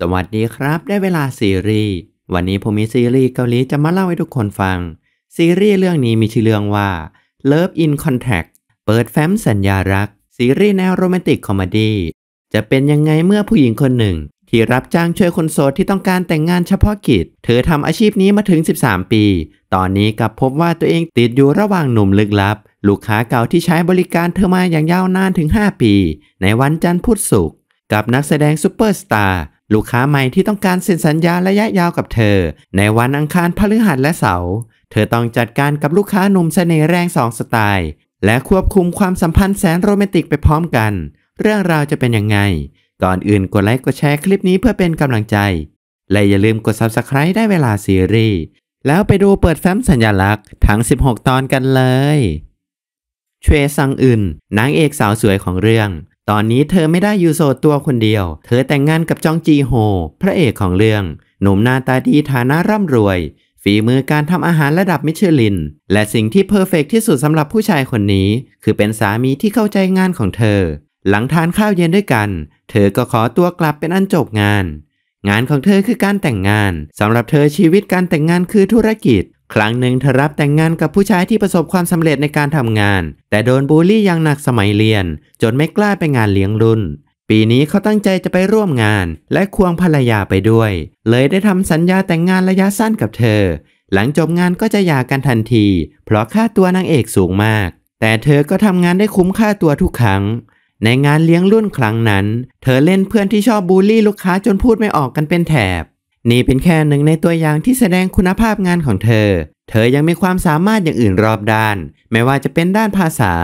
สวัสดีครับ ได้เวลาซีรีส์วันนี้ผมมีซีรีส์เกาหลีจะมาเล่าให้ทุกคนฟัง ซีรีส์เรื่องนี้มีชื่อเรื่องว่า Love in Contact เปิดแฟ้มสัญญารักซีรีส์แนวโรแมนติกคอมดี้จะเป็นยังไงเมื่อผู้หญิงคนหนึ่ง ที่รับจ้างช่วยคนโสดที่ต้องการแต่งงานเฉพาะกิจ เธอทำอาชีพนี้มาถึง 13 ปี ตอนนี้กลับพบว่าตัวเองติดอยู่ระหว่างหนุ่มลึกลับ ลูกค้าเก่าที่ใช้บริการเธอมาอย่างยาวนานถึง 5 ปี ในวันจันทร์พุธศุกร์กับนักแสดงซูเปอร์สตาร์ลูกค้าใหม่ที่ต้องการเซ็นสัญญาระยะยาวกับเธอในวันอังคารพฤหัสและเสาร์เธอต้องจัดการกับลูกค้าหนุ่มเสน่ห์แรงสองสไตล์ และควบคุมความสัมพันธ์แสนโรแมนติกไปพร้อมกัน เรื่องราวจะเป็นยังไงก่อนอื่นกดไลค์กดแชร์คลิปนี้เพื่อเป็นกำลังใจ และอย่าลืมกด Subscribe ได้เวลาซีรีส์แล้วไปดูเปิดแฟ้มสัญลักษณ์ทั้ง16 ตอนกันเลยเชซังอึนนางเอกสาวสวยของเรื่องตอนนี้เธอไม่ได้อยู่โสดตัวคนเดียว เธอแต่งงานกับจองจีโฮ พระเอกของเรื่อง หนุ่มหน้าตาดีฐานะร่ำรวย ฝีมือการทำอาหารระดับมิชลิน และสิ่งที่เพอร์เฟกที่สุดสำหรับผู้ชายคนนี้ คือเป็นสามีที่เข้าใจงานของเธอ หลังทานข้าวเย็นด้วยกัน เธอก็ขอตัวกลับเป็นอันจบงาน งานของเธอคือการแต่งงาน สำหรับเธอชีวิตการแต่งงานคือธุรกิจครั้งหนึ่งเธอรับแต่งงานกับผู้ชายที่ประสบความสำเร็จในการทำงาน แต่โดนบูลลี่อย่างหนักสมัยเรียนจนไม่กล้าไปงานเลี้ยงรุ่น ปีนี้เขาตั้งใจจะไปร่วมงานและควงภรรยาไปด้วย เลยได้ทำสัญญาแต่งงานระยะสั้นกับเธอ หลังจบงานก็จะหย่ากันทันที เพราะค่าตัวนางเอกสูงมาก แต่เธอก็ทำงานได้คุ้มค่าตัวทุกครั้งในงานเลี้ยงรุ่นครั้งนั้น เธอเล่นเพื่อนที่ชอบบูลลี่ลูกค้าจนพูดไม่ออกกันเป็นแถบนี่เป็นแค่หนึ่งในตัวอย่างที่แสดงคุณภาพงานของเธอ เธอยังมีความสามารถอย่างอื่นรอบด้าน ไม่ว่าจะเป็นด้านภาษา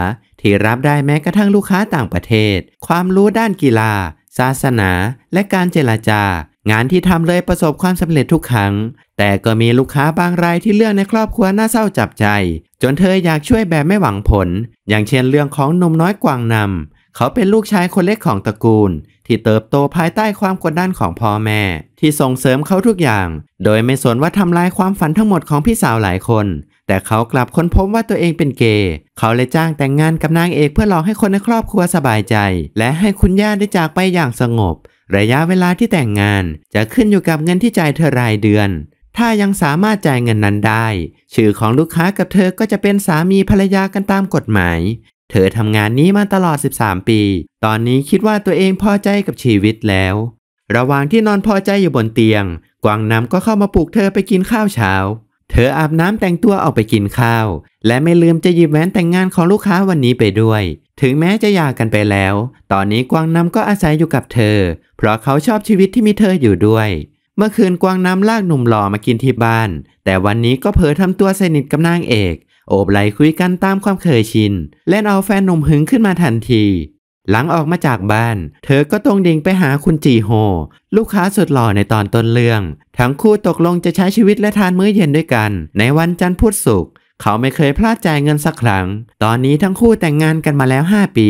ที่รับได้แม้กระทั่งลูกค้าต่างประเทศ ความรู้ด้านกีฬา ศาสนา และการเจรจา งานที่ทำเลยประสบความสำเร็จทุกครั้ง แต่ก็มีลูกค้าบางรายที่เรื่องในครอบครัวน่าเศร้าจับใจ จนเธออยากช่วยแบบไม่หวังผล อย่างเช่นเรื่องของนมน้อยกวางนำเขาเป็นลูกชายคนเล็กของตระกูลที่เติบโตภายใต้ความกดดันของพ่อแม่ที่ส่งเสริมเขาทุกอย่างโดยไม่สนว่าทำลายความฝันทั้งหมดของพี่สาวหลายคน แต่เขากลับค้นพบว่าตัวเองเป็นเกย์เขาเลยจ้างแต่งงานกับนางเอกเพื่อหลอกให้คนในครอบครัวสบายใจและให้คุณย่าได้จากไปอย่างสงบ ระยะเวลาที่แต่งงานจะขึ้นอยู่กับเงินที่จ่ายเธอรายเดือนถ้ายังสามารถจ่ายเงินนั้นได้ ชื่อของลูกค้ากับเธอก็จะเป็นสามีภรรยากันตามกฎหมายเธอทำงานนี้มาตลอด 13 ปี ตอนนี้คิดว่าตัวเองพอใจกับชีวิตแล้ว ระหว่างที่นอนพอใจอยู่บนเตียง กวางน้ำก็เข้ามาปลุกเธอไปกินข้าวเช้า เธออาบน้ำแต่งตัวออกไปกินข้าว และไม่ลืมจะหยิบแหวนแต่งงานของลูกค้าวันนี้ไปด้วย ถึงแม้จะหย่ากันไปแล้ว ตอนนี้กวางน้ำก็อาศัยอยู่กับเธอ เพราะเขาชอบชีวิตที่มีเธออยู่ด้วย เมื่อคืนกวางน้ำลากหนุ่มหล่อมากินที่บ้าน แต่วันนี้ก็เผลอทำตัวสนิทกับนางเอกโอบไหลคุยกันตามความเคยชินแลนเอาแฟนหนุ่มหึงขึ้นมาทันที หลังออกมาจากบ้าน เธอก็ตรงดิ่งไปหาคุณจีโฮ ลูกค้าสุดหล่อในตอนต้นเรื่อง ทั้งคู่ตกลงจะใช้ชีวิตและทานมื้อเย็นด้วยกัน ในวันจันทร์พุธศุกร์เขาไม่เคยพลาดจ่ายเงินสักครั้ง ตอนนี้ทั้งคู่แต่งงานกันมาแล้ว 5 ปี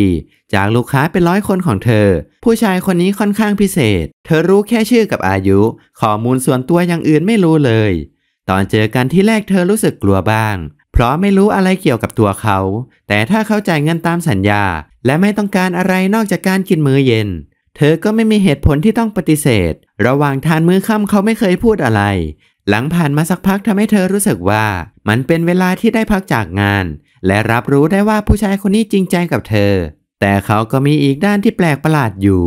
จากลูกค้าเป็นร้อยคนของเธอ ผู้ชายคนนี้ค่อนข้างพิเศษ เธอรู้แค่ชื่อกับอายุข้อมูลส่วนตัวอย่างอื่นไม่รู้เลย ตอนเจอกันที่แรกเธอรู้สึกกลัวบ้างเพราะไม่รู้อะไรเกี่ยวกับตัวเขา แต่ถ้าเขาจ่ายเงินตามสัญญา และไม่ต้องการอะไรนอกจากการกินมื้อเย็น เธอก็ไม่มีเหตุผลที่ต้องปฏิเสธ ระหว่างทานมื้อค่ำเขาไม่เคยพูดอะไร หลังผ่านมาสักพักทำให้เธอรู้สึกว่า มันเป็นเวลาที่ได้พักจากงาน และรับรู้ได้ว่าผู้ชายคนนี้จริงใจกับเธอ แต่เขาก็มีอีกด้านที่แปลกประหลาดอยู่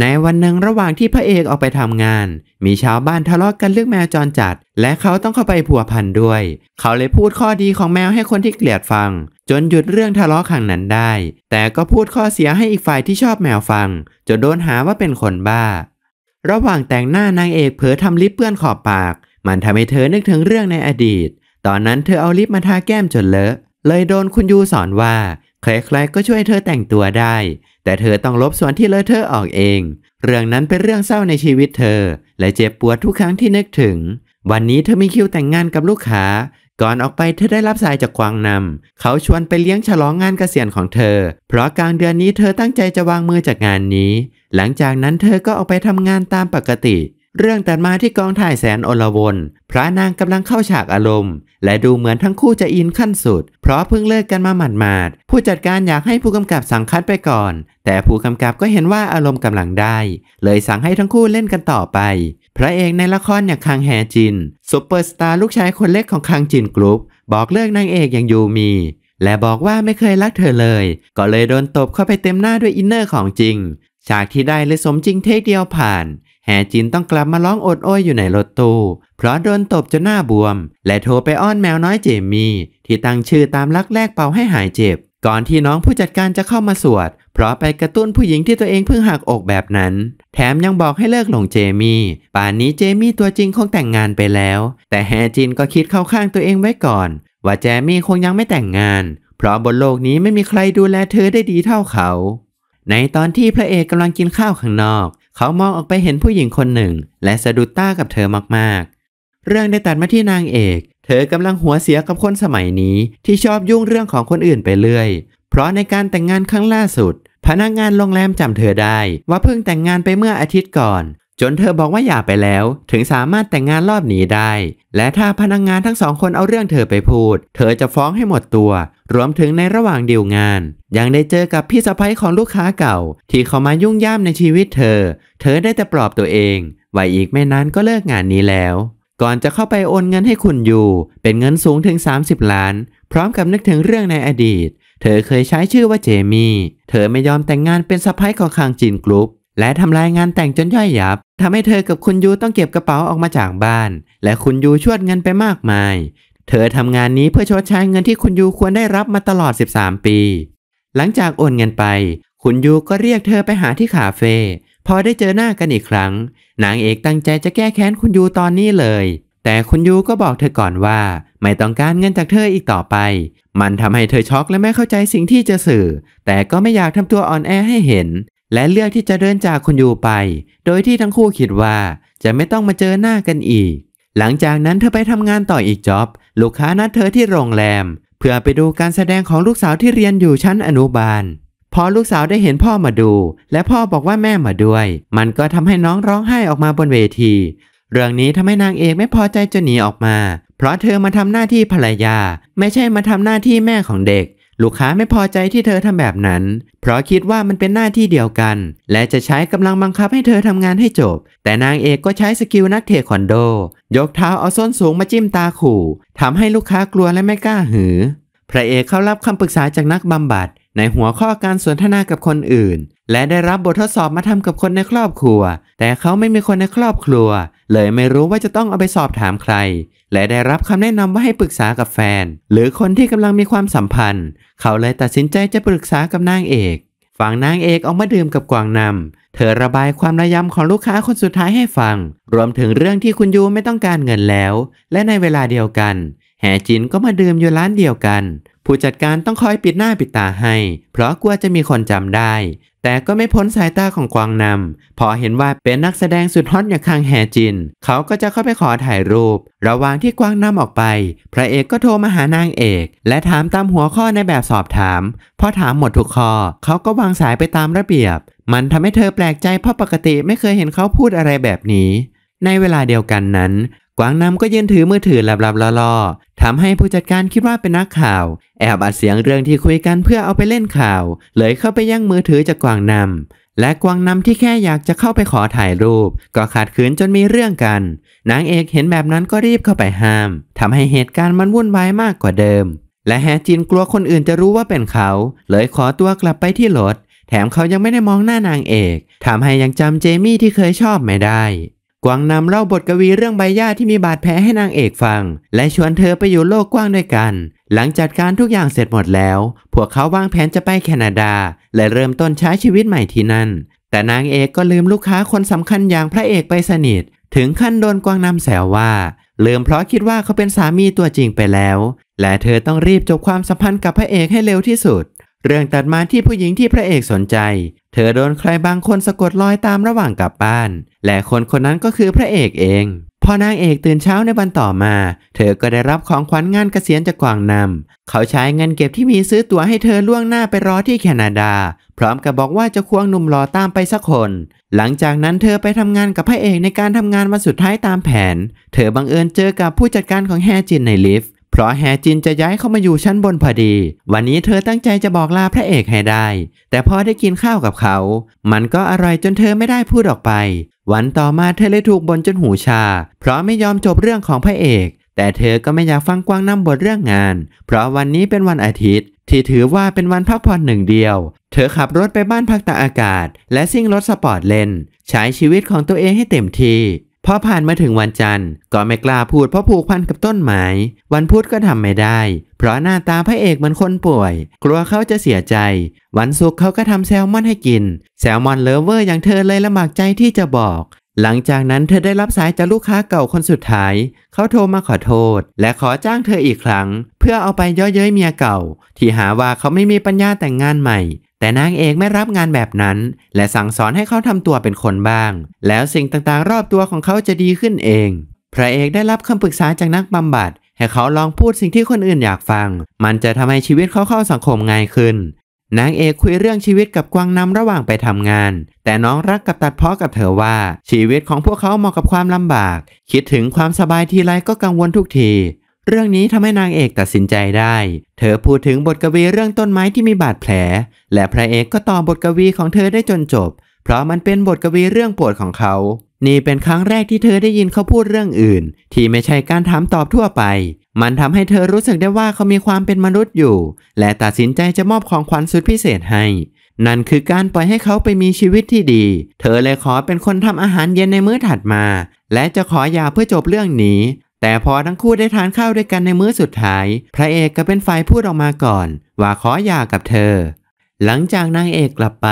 ในวันหนึ่งระหว่างที่พระเอกออกไปทำงาน มีชาวบ้านทะเลาะกกันเรื่องแมวจรจัด และเขาต้องเข้าไปผัวพันด้วย เขาเลยพูดข้อดีของแมวให้คนที่เกลียดฟัง จนหยุดเรื่องทะเลาะครั้งนั้นได้ แต่ก็พูดข้อเสียให้อีกฝ่ายที่ชอบแมวฟัง จนโดนหาว่าเป็นคนบ้า ระหว่างแต่งหน้านางเอกเผลอทำลิปเปื้อนขอบปาก มันทำให้เธอนึกถึงเรื่องในอดีต ตอนนั้นเธอเอาลิปมาทาแก้มจนเลอะเลยโดนคุณยูสอนว่าใครๆก็ช่วยเธอแต่งตัวได้ แต่เธอต้องลบส่วนที่เลอะเทอะออกเอง เรื่องนั้นเป็นเรื่องเศร้าในชีวิตเธอ และเจ็บปวดทุกครั้งที่นึกถึง วันนี้เธอมีคิวแต่งงานกับลูกค้า ก่อนออกไปเธอได้รับสายจากควางนำเขาชวนไปเลี้ยงฉลองงานเกษียณของเธอ เพราะกลางเดือนนี้เธอตั้งใจจะวางมือจากงานนี้ หลังจากนั้นเธอก็ออกไปทำงานตามปกติ เรื่องแต่มาที่กองถ่ายแสนอลวนพระนางกำลังเข้าฉากอารมณ์ และดูเหมือนทั้งคู่จะอินขั้นสุดราะเพิ่งเลิกกันมาหมาดๆผู้จัดการอยากให้ผู้กำกับสั่งคัดไปก่อน แต่ผู้กำกับก็เห็นว่าอารมณ์กำลังได้ เลยสั่งให้ทั้งคู่เล่นกันต่อไป พระเอกในละครอย่างคังแฮจินซูเปอร์สตาร์ลูกชายคนเล็กของคังจินกรุ๊ป บอกเลิกนางเอกอย่างยูมี และบอกว่าไม่เคยรักเธอเลย ก็เลยโดนตบเข้าไปเต็มหน้าด้วยอินเนอร์ของจริงฉากที่ได้เลยสมจริงเทคเดียวผ่านแจินต้องกลับมาร้องโอดโอยอยู่ในรถตู้เพราะโดนตบจนหน้าบวม และโทรไปอ้อนแมวน้อยเจมี่ที่ตั้งชื่อตามลักแรกเป่าให้หายเจ็บ ก่อนที่น้องผู้จัดการจะเข้ามาสวด เพราะไปกระตุ้นผู้หญิงที่ตัวเองเพิ่งหักอกแบบนั้น แถมยังบอกให้เลิกหลงเจมี่ป่านนี้เจมี่ตัวจริงคงแต่งงานไปแล้ว แต่แฮจินก็คิดเข้าข้างตัวเองไว้ก่อน ว่าเจมี่คงยังไม่แต่งงาน เพราะบนโลกนี้ไม่มีใครดูแลเธอได้ดีเท่าเขาในตอนที่พระเอกกำลังกินข้าวข้างนอก เขามองออกไปเห็นผู้หญิงคนหนึ่งและสะดุดตากับเธอมากๆ เรื่องได้ตัดมาที่นางเอก เธอกำลังหัวเสียกับคนสมัยนี้ที่ชอบยุ่งเรื่องของคนอื่นไปเรื่อย เพราะในการแต่งงานครั้งล่าสุด พนักงานโรงแรมจำเธอได้ ว่าเพิ่งแต่งงานไปเมื่ออาทิตย์ก่อนจนเธอบอกว่าอย่าไปแล้ว ถึงสามารถแต่งงานรอบนี้ได้ และถ้าพนักงงานทั้งสองคนเอาเรื่องเธอไปพูด เธอจะฟ้องให้หมดตัว รวมถึงในระหว่างดีลงาน ยังได้เจอกับพี่สะพ้ยของลูกค้าเก่า ที่เขามายุ่งย่ามในชีวิตเธอ เธอได้แต่ปลอบตัวเองว่าอีกไม่นานก็เลิกงานนี้แล้ว ก่อนจะเข้าไปโอนเงินให้คุณอยู่ เป็นเงินสูงถึง 30 ล้าน พร้อมกับนึกถึงเรื่องในอดีต เธอเคยใช้ชื่อว่าเจมี่ เธอไม่ยอมแต่งงานเป็นสะพ้ยของคางจีนกรุ๊ปและทำลายงานแต่งจนย่อยยับ ทำให้เธอกับคุณยูต้องเก็บกระเป๋าออกมาจากบ้าน และคุณยูชวดเงินไปมากมาย เธอทำงานนี้เพื่อชดใช้เงินที่คุณยูควรได้รับมาตลอด 13 ปี หลังจากโอนเงินไป คุณยูก็เรียกเธอไปหาที่คาเฟ่พอได้เจอหน้ากันอีกครั้งนางเอกตั้งใจจะแก้แค้นคุณยูตอนนี้เลย แต่คุณยูก็บอกเธอก่อนว่า ไม่ต้องการเงินจากเธออีกต่อไป มันทำให้เธอช็อกและไม่เข้าใจสิ่งที่จะสื่อ แต่ก็ไม่อยากทำตัวอ่อนแอให้เห็นและเลือกที่จะเดินจากคุณยูไป โดยที่ทั้งคู่คิดว่า จะไม่ต้องมาเจอหน้ากันอีก หลังจากนั้นเธอไปทำงานต่ออีกจ็อบ ลูกค้านัดเธอที่โรงแรม เพื่อไปดูการแสดงของลูกสาวที่เรียนอยู่ชั้นอนุบาล พอลูกสาวได้เห็นพ่อมาดู และพ่อบอกว่าแม่มาด้วย มันก็ทำให้น้องร้องไห้ออกมาบนเวที เรื่องนี้ทำให้นางเอกไม่พอใจจนหนีออกมา เพราะเธอมาทำหน้าที่ภรรยา ไม่ใช่มาทำหน้าที่แม่ของเด็กลูกค้าไม่พอใจที่เธอทำแบบนั้น เพราะคิดว่ามันเป็นหน้าที่เดียวกัน และจะใช้กำลังบังคับให้เธอทำงานให้จบ แต่นางเอกก็ใช้สกิลนักเทควันโด ยกเท้าเอาส้นสูงมาจิ้มตาขู่ ทำให้ลูกค้ากลัวและไม่กล้าหือ พระเอกเข้ารับคำปรึกษาจากนักบำบัด ในหัวข้อการสนทนากับคนอื่น และได้รับบททดสอบมาทำกับคนในครอบครัว แต่เขาไม่มีคนในครอบครัวเลยไม่รู้ว่าจะต้องเอาไปสอบถามใคร และได้รับคำแนะนำว่าให้ปรึกษากับแฟน หรือคนที่กำลังมีความสัมพันธ์ เขาเลยตัดสินใจจะปรึกษากับนางเอกฝั่งนางเอกออกมาดื่มกับกวางนำเธอระบายความระยำของลูกค้าคนสุดท้ายให้ฟัง รวมถึงเรื่องที่คุณยูไม่ต้องการเงินแล้ว และในเวลาเดียวกัน แหจินก็มาดื่มอยู่ร้านเดียวกันผู้จัดการต้องคอยปิดหน้าปิดตาให้ เพราะกลัวจะมีคนจำได้ แต่ก็ไม่พ้นสายตาของกวางนำพอเห็นว่าเป็นนักแสดงสุดฮอตอย่างคังแฮจิน เขาก็จะเข้าไปขอถ่ายรูป ระหว่างที่กวางนำออกไป พระเอกก็โทรมาหานางเอก และถามตามหัวข้อในแบบสอบถาม พอถามหมดทุกข้อ เขาก็วางสายไปตามระเบียบ มันทำให้เธอแปลกใจเพราะปกติไม่เคยเห็นเขาพูดอะไรแบบนี้ ในเวลาเดียวกันนั้นกวางนำก็ยืนถือมือถือหลับๆล่อๆทำให้ผู้จัดการคิดว่าเป็นนักข่าว แอบอัดเสียงเรื่องที่คุยกันเพื่อเอาไปเล่นข่าว เลยเข้าไปยั่งมือถือจากกวางนำและกวางนำที่แค่อยากจะเข้าไปขอถ่ายรูป ก็ขัดขืนจนมีเรื่องกันนางเอกเห็นแบบนั้นก็รีบเข้าไปห้ามทำให้เหตุการณ์มันวุ่นวายมากกว่าเดิม และแฮจินกลัวคนอื่นจะรู้ว่าเป็นเขา เลยขอตัวกลับไปที่รถแถมเขายังไม่ได้มองหน้านางเอกทำให้ยังจำเจมี่ที่เคยชอบไม่ได้กวางนำเล่าบทกวีเรื่องใบหญ้าที่มีบาดแผลให้นางเอกฟัง และชวนเธอไปอยู่โลกกว้างด้วยกัน หลังจัดการทุกอย่างเสร็จหมดแล้ว พวกเขาวางแผนจะไปแคนาดาและเริ่มต้นใช้ชีวิตใหม่ที่นั่น แต่นางเอกก็ลืมลูกค้าคนสำคัญอย่างพระเอกไปสนิท ถึงขั้นโดนกวางนำแสวว่า ลืมเพราะคิดว่าเขาเป็นสามีตัวจริงไปแล้ว และเธอต้องรีบจบความสัมพันธ์กับพระเอกให้เร็วที่สุดเรื่องตัดมาที่ผู้หญิงที่พระเอกสนใจ เธอโดนใครบางคนสะกดรอยตามระหว่างกลับบ้าน และคนคนนั้นก็คือพระเอกเอง พอนางเอกตื่นเช้าในวันต่อมา เธอก็ได้รับของขวัญงานเกษียณจากกวางนำเขาใช้เงินเก็บที่มีซื้อตั๋วให้เธอล่วงหน้าไปรอที่แคนาดา พร้อมกับบอกว่าจะควงหนุ่มหล่อตามไปสักคน หลังจากนั้นเธอไปทำงานกับพระเอกในการทำงานวันสุดท้ายตามแผน เธอบังเอิญเจอกับผู้จัดการของแฮจินในลิฟต์เพราะแฮจินจะย้ายเข้ามาอยู่ชั้นบนพอดี วันนี้เธอตั้งใจจะบอกลาพระเอกให้ได้ แต่พอได้กินข้าวกับเขา มันก็อร่อยจนเธอไม่ได้พูดออกไป วันต่อมาเธอเลยถูกบ่นจนหูชา เพราะไม่ยอมจบเรื่องของพระเอก แต่เธอก็ไม่อยากฟังกวางนำบทเรื่องงาน เพราะวันนี้เป็นวันอาทิตย์ ที่ถือว่าเป็นวันพักผ่อนหนึ่งเดียว เธอขับรถไปบ้านพักตากอากาศ และซิ่งรถสปอร์ตเลนใช้ชีวิตของตัวเองให้เต็มที่พอผ่านมาถึงวันจันทร์ก็ไม่กล้าพูดเพราะผูกพันกับต้นไม้ วันพุธก็ทำไม่ได้ เพราะหน้าตาพระเอกเหมือนคนป่วย กลัวเขาจะเสียใจ วันศุกร์เขาก็ทำแซลมอนให้กิน แซลมอนเลเวอร์อย่างเธอเลยละหมากใจที่จะบอกหลังจากนั้นเธอได้รับสายจากลูกค้าเก่าคนสุดท้าย เขาโทรมาขอโทษและขอจ้างเธออีกครั้งเพื่อเอาไปย่อเย้ยเมียเก่าที่หาว่าเขาไม่มีปัญญาแต่งงานใหม่ แต่นางเอกไม่รับงานแบบนั้นและสั่งสอนให้เขาทำตัวเป็นคนบ้าง แล้วสิ่งต่างๆรอบตัวของเขาจะดีขึ้นเองพระเอกได้รับคำปรึกษาจากนักบำบัดให้เขาลองพูดสิ่งที่คนอื่นอยากฟัง มันจะทำให้ชีวิตเขาเข้าสังคมง่ายขึ้นนางเอกคุยเรื่องชีวิตกับกวางนำระหว่างไปทำงาน แต่น้องรักกับตัดเพาะกับเธอว่า ชีวิตของพวกเขาเหมาะกับความลำบากคิดถึงความสบายทีไรก็กังวลทุกที เรื่องนี้ทำให้นางเอกตัดสินใจได้ เธอพูดถึงบทกวีเรื่องต้นไม้ที่มีบาดแผล และพระเอกก็ต่อบทกวีของเธอได้จนจบ เพราะมันเป็นบทกวีเรื่องปวดของเขา นี่เป็นครั้งแรกที่เธอได้ยินเขาพูดเรื่องอื่นที่ไม่ใช่การถามตอบทั่วไปมันทำให้เธอรู้สึกได้ว่าเขามีความเป็นมนุษย์อยู่ และตัดสินใจจะมอบของขวัญสุดพิเศษให้ นั่นคือการปล่อยให้เขาไปมีชีวิตที่ดี เธอเลยขอเป็นคนทำอาหารเย็นในมื้อถัดมา และจะขอยาเพื่อจบเรื่องนี้ แต่พอทั้งคู่ได้ทานข้าวด้วยกันในมื้อสุดท้าย พระเอกก็เป็นฝ่ายพูดออกมาก่อนว่าขอยากับเธอ หลังจากนางเอกกลับไป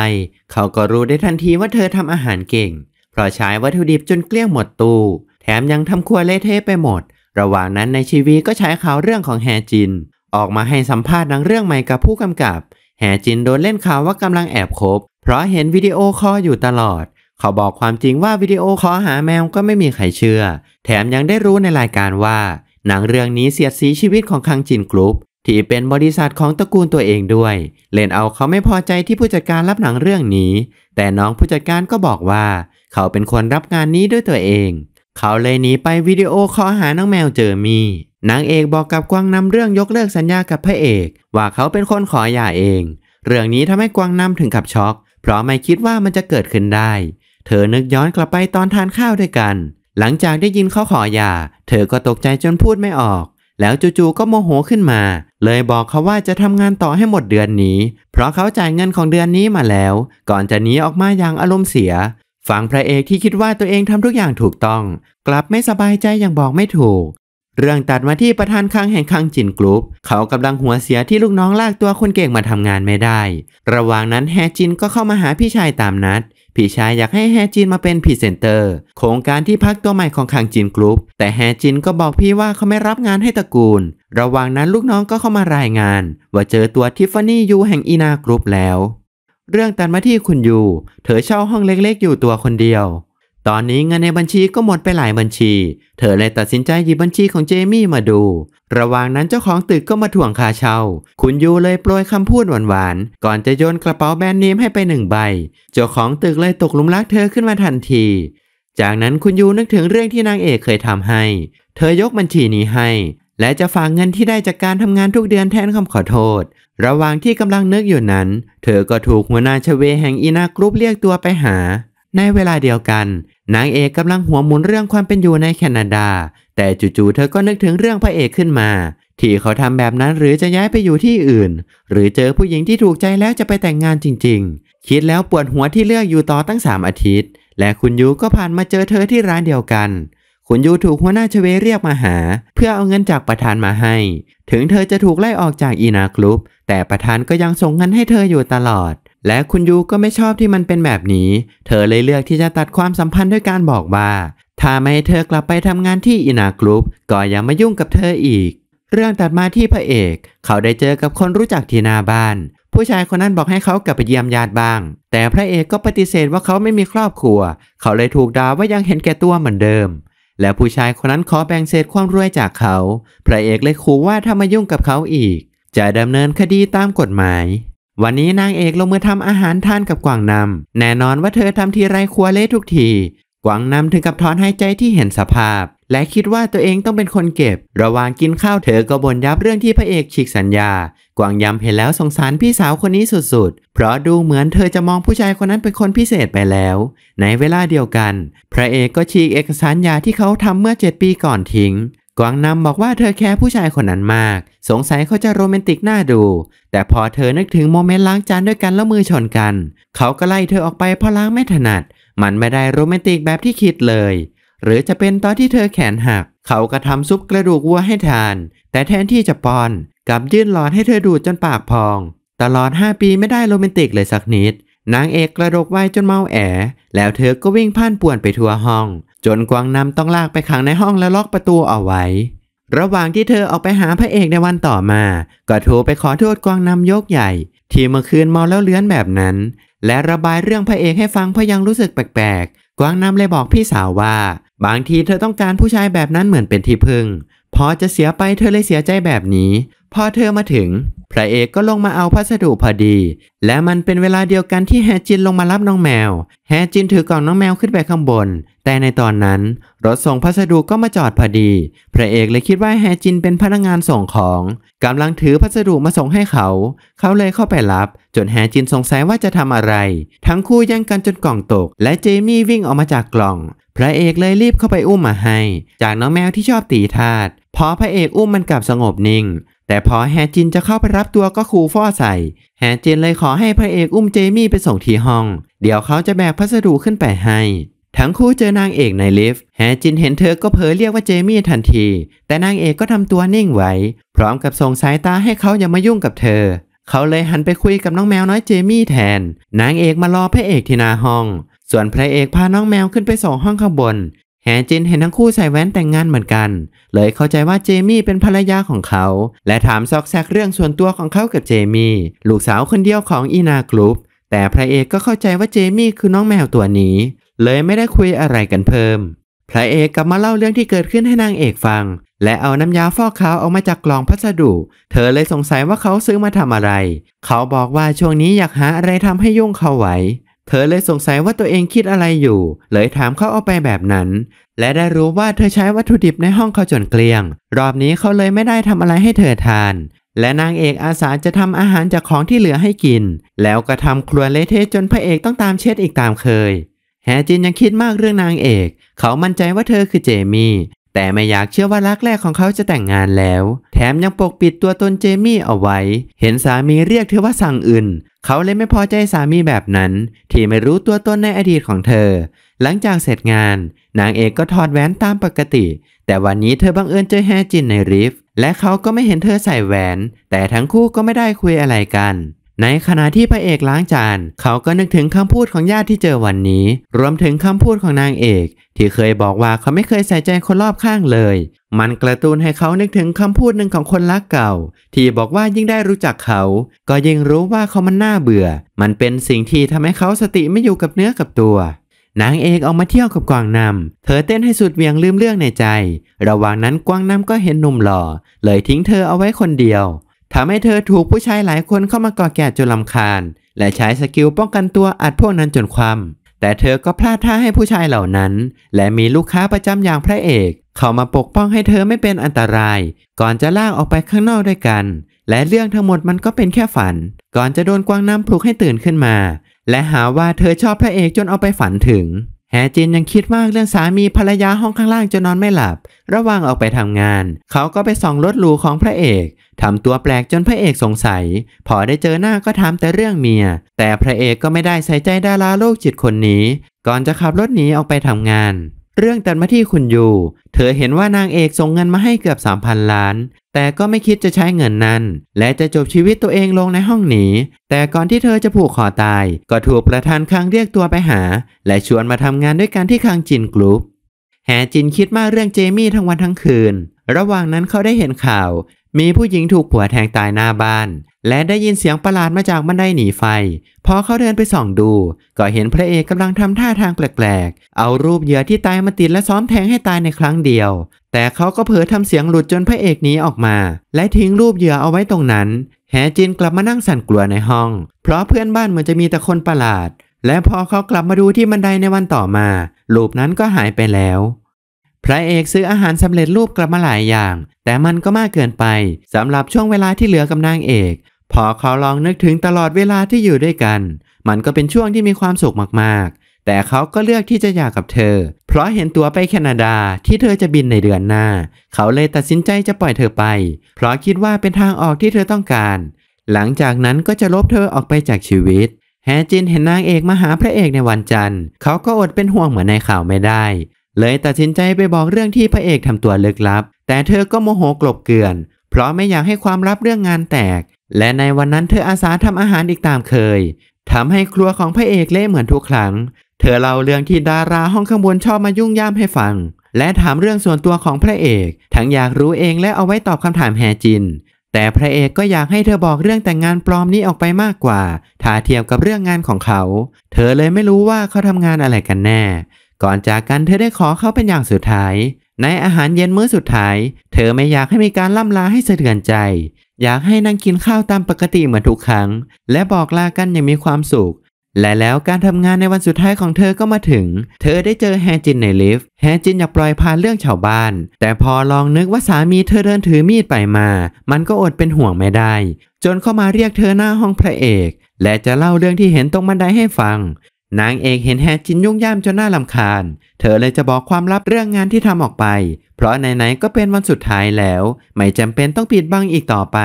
เขาก็รู้ได้ทันทีว่าเธอทำอาหารเก่งเพราะใช้วัตถุดิบจนเกลี้ยงหมดตู้แถมยังทำครัวเละเทะไปหมดระหว่างนั้นในชีวีก็ใช้ข่าวเรื่องของแฮจิน ออกมาให้สัมภาษณ์หนังเรื่องใหม่กับผู้กำกับ แฮจินโดนเล่นข่าวว่ากำลังแอบคบ เพราะเห็นวิดีโอคอลอยู่ตลอด เขาบอกความจริงว่าวิดีโอคอหาแมวก็ไม่มีใครเชื่อ แถมยังได้รู้ในรายการว่าหนังเรื่องนี้เสียดสีชีวิตของคังจินกรุ๊ปที่เป็นบริษัทของตระกูลตัวเองด้วย เล่นเอาเขาไม่พอใจที่ผู้จัดการรับหนังเรื่องนี้ แต่น้องผู้จัดการก็บอกว่า เขาเป็นคนรับงานนี้ด้วยตัวเองเขาเลยหนีไปวิดีโอคอหาน้องแมวเจอมีนางเอกบอกกับกวางนำเรื่องยกเลิกสัญญากับพระเอกว่าเขาเป็นคนขอหย่าเอง เรื่องนี้ทำให้กวางนำถึงกับช็อก เพราะไม่คิดว่ามันจะเกิดขึ้นได้ เธอนึกย้อนกลับไปตอนทานข้าวด้วยกัน หลังจากได้ยินเขาขอหย่า เธอก็ตกใจจนพูดไม่ออก แล้วจู่ๆก็โมโหขึ้นมา เลยบอกเขาว่าจะทำงานต่อให้หมดเดือนนี้ เพราะเขาจ่ายเงินของเดือนนี้มาแล้ว ก่อนจะหนีออกมาอย่างอารมณ์เสียฝั่งพระเอกที่คิดว่าตัวเองทำทุกอย่างถูกต้อง กลับไม่สบายใจอย่างบอกไม่ถูก เรื่องตัดมาที่ประธานคังแห่งคังจินกรุ๊ป เขากำลังหัวเสียที่ลูกน้องลากตัวคนเก่งมาทำงานไม่ได้ ระหว่างนั้นแฮจินก็เข้ามาหาพี่ชายตามนัดพี่ชายอยากให้แฮจินมาเป็นพรีเซนเตอร์ โครงการที่พักตัวใหม่ของคังจินกรุ๊ปแต่แฮจินก็บอกพี่ว่าเขาไม่รับงานให้ตระกูล ระหว่างนั้นลูกน้องก็เข้ามารายงานว่าเจอตัวทิฟฟานี่ยูแห่งอีนากรุ๊ปแล้วเรื่องตันมาที่คุณอยู่เธอเช่าห้องเล็กๆอยู่ตัวคนเดียว ตอนนี้เงินในบัญชีก็หมดไปหลายบัญชี เธอเลยตัดสินใจหยิบบัญชีของเจมี่มาดู ระหว่างนั้นเจ้าของตึกก็มาถ่วงค่าเช่า คุณยูเลยโปรยคำพูดหวานๆก่อนจะโยนกระเป๋าแบรนด์เนมให้ไปหนึ่งใบ เจ้าของตึกเลยตกลุมรักเธอขึ้นมาทันที จากนั้นคุณยูนึกถึงเรื่องที่นางเอกเคยทำให้ เธอยกบัญชีนี้ให้และจะฝากเงินที่ได้จากการทำงานทุกเดือนแทนคำขอโทษ ระหว่างที่กำลังนึกอยู่นั้น เธอก็ถูกหัวหน้าชเวแห่งอีนากรุ๊ปเรียกตัวไปหา ในเวลาเดียวกัน นางเอกกำลังหัวหมุนเรื่องความเป็นอยู่ในแคนาดา แต่จู่ๆ เธอก็นึกถึงเรื่องพระเอกขึ้นมา ที่เขาทำแบบนั้นหรือจะย้ายไปอยู่ที่อื่น หรือเจอผู้หญิงที่ถูกใจแล้วจะไปแต่งงานจริง ๆ คิดแล้วปวดหัวที่เลือกอยู่ต่อตั้ง3อาทิตย์ และคุณยูก็ผ่านมาเจอเธอที่ร้านเดียวกันคุณยูถูกหัวหน้าชเวเรียกมาหา เพื่อเอาเงินจากประธานมาให้ ถึงเธอจะถูกไล่ออกจากอีนากรุ๊ปแต่ประธานก็ยังส่งเงินให้เธออยู่ตลอด และคุณยูก็ไม่ชอบที่มันเป็นแบบนี้ เธอเลยเลือกที่จะตัดความสัมพันธ์ด้วยการบอกว่าถ้าไม่ให้เธอกลับไปทำงานที่อินากรุ๊ปก็อย่ามายุ่งกับเธออีก เรื่องตัดมาที่พระเอก เขาได้เจอกับคนรู้จักที่หน้าบ้าน ผู้ชายคนนั้นบอกให้เขากลับไปเยี่ยมญาติบ้าง แต่พระเอกก็ปฏิเสธว่าเขาไม่มีครอบครัว เขาเลยถูกด่าว่ายังเห็นแก่ตัวเหมือนเดิมและผู้ชายคนนั้นขอแบ่งเศษความรวยจากเขา พระเอกเลยขู่ว่าถ้ามายุ่งกับเขาอีก จะดำเนินคดีตามกฎหมาย วันนี้นางเอกลงมือทำอาหารทานกับกวางนำ แน่นอนว่าเธอทำทีไรครัวเละทุกที กวางนำถึงกับถอนหายใจที่เห็นสภาพและคิดว่าตัวเองต้องเป็นคนเก็บ ระหว่างกินข้าวเธอก็บ่นยับเรื่องที่พระเอกฉีกสัญญา กวางยำเห็นแล้วสงสารพี่สาวคนนี้สุดๆ เพราะดูเหมือนเธอจะมองผู้ชายคนนั้นเป็นคนพิเศษไปแล้ว ในเวลาเดียวกัน พระเอกก็ฉีกเอกสารยาที่เขาทำเมื่อ7ปีก่อนทิ้ง กวางนำบอกว่าเธอแคร์ผู้ชายคนนั้นมาก สงสัยเขาจะโรแมนติกน่าดู แต่พอเธอนึกถึงโมเมนต์ล้างจานด้วยกันแล้วมือชนกัน เขาก็ไล่เธอออกไปเพราะล้างไม่ถนัด มันไม่ได้โรแมนติกแบบที่คิดเลยหรือจะเป็นตอนที่เธอแขนหัก เขาก็ทำซุปกระดูกวัวให้ทาน แต่แทนที่จะปอนกับยื่นหลอดให้เธอดูดจนปากพอง ตลอด 5 ปีไม่ได้โรแมนติกเลยสักนิด นางเอกกระดกไว้จนเมาแอ แล้วเธอก็วิ่งพ่านป่วนไปทั่วห้อง จนกวางนำต้องลากไปขังในห้องและล็อกประตูเอาไว้ ระหว่างที่เธอออกไปหาพระเอกในวันต่อมา ก็โทรไปขอโทษกวางนำยกใหญ่ ที่เมื่อคืนเมาแล้วเลื้อนแบบนั้น และระบายเรื่องพระเอกให้ฟังเพราะยังรู้สึกแปลกๆ กวางนำเลยบอกพี่สาวว่าบางทีเธอต้องการผู้ชายแบบนั้นเหมือนเป็นที่พึ่งพอจะเสียไปเธอเลยเสียใจแบบนี้พอเธอมาถึง พระเอกก็ลงมาเอาพัสดุพอดี และมันเป็นเวลาเดียวกันที่แฮจินลงมารับน้องแมวแฮจินถือกล่องน้องแมวขึ้นไปข้างบน แต่ในตอนนั้น รถส่งพัสดุก็มาจอดพอดี พระเอกเลยคิดว่าแฮจินเป็นพนักงานส่งของกำลังถือพัสดุมาส่งให้เขา เขาเลยเข้าไปรับจนแฮจินสงสัยว่าจะทำอะไร ทั้งคู่แย่งกันจนกล่องตก และเจมี่วิ่งออกมาจากกล่องพระเอกเลยรีบเข้าไปอุ้มมาให้ จากน้องแมวที่ชอบตีทาดพอพระเอกอุ้มมันกลับสงบนิ่ง แต่พอแฮจินจะเข้าไปรับตัวก็ขู่ฟ้อใส่แฮจินเลยขอให้พระเอกอุ้มเจมี่ไปส่งที่ห้อง เดี๋ยวเขาจะแบกพัสดุขึ้นไปให้ ทั้งคู่เจอนางเอกในลิฟต์แฮจินเห็นเธอก็เผลอเรียกว่าเจมี่ทันที แต่นางเอกก็ทำตัวนิ่งไว้พร้อมกับส่งสายตาให้เขาอย่ามายุ่งกับเธอเขาเลยหันไปคุยกับน้องแมวน้อยเจมี่แทน นางเอกมารอพระเอกที่หน้าห้องส่วนพระเอกพาน้องแมวขึ้นไปส่งห้องข้างบน แฮจินเห็นทั้งคู่ใส่แว่นแต่งงานเหมือนกัน เลยเข้าใจว่าเจมี่เป็นภรรยาของเขา และถามซอกแซกเรื่องส่วนตัวของเขากับเจมี่ ลูกสาวคนเดียวของอีนากรุ๊ปแต่พระเอกก็เข้าใจว่าเจมี่คือน้องแมวตัวนี้ เลยไม่ได้คุยอะไรกันเพิ่ม พระเอกกลับมาเล่าเรื่องที่เกิดขึ้นให้นางเอกฟัง และเอาน้ำยาฟอกขาวออกมาจากกล่องพัสดุ เธอเลยสงสัยว่าเขาซื้อมาทำอะไร เขาบอกว่าช่วงนี้อยากหาอะไรทำให้ยุ่งเขาไวเธอเลยสงสัยว่าตัวเองคิดอะไรอยู่ เลยถามเขาเอาไปแบบนั้น และได้รู้ว่าเธอใช้วัตถุดิบในห้องเขาจนเกลี้ยง รอบนี้เขาเลยไม่ได้ทำอะไรให้เธอทาน และนางเอกอาสาจะทำอาหารจากของที่เหลือให้กิน แล้วก็ทำครัวเลเทจนพระเอกต้องตามเช็ดอีกตามเคย แฮจินยังคิดมากเรื่องนางเอก เขามั่นใจว่าเธอคือเจมี่ แต่ไม่อยากเชื่อว่ารักแรกของเขาจะแต่งงานแล้ว แถมยังปกปิดตัวตนเจมี่เอาไว้ เห็นสามีเรียกเธอว่าสั่งอื่นเขาเลยไม่พอใจสามีแบบนั้น ที่ไม่รู้ตัวตนในอดีตของเธอ หลังจากเสร็จงาน นางเอกก็ถอดแหวนตามปกติ แต่วันนี้เธอบังเอิญเจอแฮจินในริฟและเขาก็ไม่เห็นเธอใส่แหวน แต่ทั้งคู่ก็ไม่ได้คุยอะไรกัน ในขณะที่พระเอกล้างจานเขาก็นึกถึงคำพูดของญาติที่เจอวันนี้ รวมถึงคำพูดของนางเอก ที่เคยบอกว่าเขาไม่เคยใส่ใจคนรอบข้างเลยมันกระตุ้นให้เขานึกถึงคำพูดหนึ่งของคนรักเก่า ที่บอกว่ายิ่งได้รู้จักเขา ก็ยิ่งรู้ว่าเขามันน่าเบื่อ มันเป็นสิ่งที่ทำให้เขาสติไม่อยู่กับเนื้อกับตัว นางเอกออกมาเที่ยวกับกวางนำเธอเต้นให้สุดเวียงลืมเรื่องในใจ ระหว่างนั้นกวางนำก็เห็นหนุ่มหล่อ เลยทิ้งเธอเอาไว้คนเดียวทำให้เธอถูกผู้ชายหลายคนเข้ามาก่อแก่จนลำคาญ และใช้สกิลป้องกันตัวอัดพวกนั้นจนความแต่เธอก็พลาดท่าให้ผู้ชายเหล่านั้น และมีลูกค้าประจำอย่างพระเอก เขามาปกป้องให้เธอไม่เป็นอันตราย ก่อนจะลากออกไปข้างนอกด้วยกัน และเรื่องทั้งหมดมันก็เป็นแค่ฝัน ก่อนจะโดนกวางน้ำปลุกให้ตื่นขึ้นมา และหาว่าเธอชอบพระเอกจนเอาไปฝันถึงแฮจินยังคิดมากเรื่องสามีภรรยาห้องข้างล่างจนนอนไม่หลับ ระวังออกไปทำงาน เขาก็ไปส่องรถหรูของพระเอกทำตัวแปลกจนพระเอกสงสัย พอได้เจอหน้าก็ถามแต่เรื่องเมีย แต่พระเอกก็ไม่ได้ใส่ใจดาราโลกจิตคนนี้ ก่อนจะขับรถหนีออกไปทำงาน เรื่องตัดมาที่คุณยูเธอเห็นว่านางเอกส่งเงินมาให้เกือบ3,000ล้านแต่ก็ไม่คิดจะใช้เงินนั้น และจะจบชีวิตตัวเองลงในห้องหนีแต่ก่อนที่เธอจะผูกคอตาย ก็ถูกประธานคังเรียกตัวไปหา และชวนมาทำงานด้วยกันที่คังจินกรุ๊ปแหจินคิดมากเรื่องเจมี่ทั้งวันทั้งคืน ระหว่างนั้นเขาได้เห็นข่าว มีผู้หญิงถูกผัวแทงตายหน้าบ้านและได้ยินเสียงประหลาดมาจากบันไดหนีไฟ พอเขาเดินไปส่องดู ก็เห็นพระเอกกำลังทำท่าทางแปลกๆ เอารูปเหยื่อที่ตายมาติดและซ้อมแทงให้ตายในครั้งเดียว แต่เขาก็เผลอทำเสียงหลุดจนพระเอกหนีออกมา และทิ้งรูปเหยื่อเอาไว้ตรงนั้นแฮจินกลับมานั่งสั่นกลัวในห้อง เพราะเพื่อนบ้านเหมือนจะมีแต่คนประหลาด และพอเขากลับมาดูที่บันไดในวันต่อมารูปนั้นก็หายไปแล้วพระเอกซื้ออาหารสำเร็จรูปกลับมาหลายอย่าง แต่มันก็มากเกินไปสำหรับช่วงเวลาที่เหลือกับนางเอกพอเขาลองนึกถึงตลอดเวลาที่อยู่ด้วยกัน มันก็เป็นช่วงที่มีความสุขมากๆ แต่เขาก็เลือกที่จะอยากกับเธอ เพราะเห็นตัวไปแคนาดาที่เธอจะบินในเดือนหน้า เขาเลยตัดสินใจจะปล่อยเธอไป เพราะคิดว่าเป็นทางออกที่เธอต้องการ หลังจากนั้นก็จะลบเธอออกไปจากชีวิต แฮจินเห็นนางเอกมาหาพระเอกในวันจันทร์ เขาก็อดเป็นห่วงเหมือนในข่าวไม่ได้ เลยตัดสินใจไปบอกเรื่องที่พระเอกทำตัวลึกลับ แต่เธอก็โมโหกลบเกลื่อน เพราะไม่อยากให้ความลับเรื่องงานแตกและในวันนั้นเธออาสาทำอาหารอีกตามเคยทำให้ครัวของพระเอกเละเหมือนทุกครั้ง เธอเล่าเรื่องที่ดาราห้องข้างบนชอบมายุ่งย่ามให้ฟัง และถามเรื่องส่วนตัวของพระเอกทั้งอยากรู้เองและเอาไว้ตอบคำถามแฮจิน แต่พระเอกก็อยากให้เธอบอกเรื่องแต่งงานปลอมนี้ออกไปมากกว่าถ้าเทียบกับเรื่องงานของเขา เธอเลยไม่รู้ว่าเขาทำงานอะไรกันแน่ ก่อนจากกันเธอได้ขอเขาเป็นอย่างสุดท้าย ในอาหารเย็นมื้อสุดท้าย เธอไม่อยากให้มีการล่ำลาให้สะเทือนใจอยากให้นั่งกินข้าวตามปกติเหมือนทุกครั้ง และบอกลากันอย่างมีความสุข และแล้วการทำงานในวันสุดท้ายของเธอก็มาถึง เธอได้เจอแฮจินในลิฟต์แฮจินอยากปล่อยผ่านเรื่องชาวบ้าน แต่พอลองนึกว่าสามีเธอเดินถือมีดไปมา มันก็อดเป็นห่วงไม่ได้ จนเข้ามาเรียกเธอหน้าห้องพระเอก และจะเล่าเรื่องที่เห็นตรงบันไดให้ฟังนางเอกเห็นแฮจินยุ่งย่ามจนน่าลำคาญ เธอเลยจะบอกความลับเรื่องงานที่ทำออกไป เพราะไหนๆก็เป็นวันสุดท้ายแล้ว ไม่จำเป็นต้องปิดบังอีกต่อไป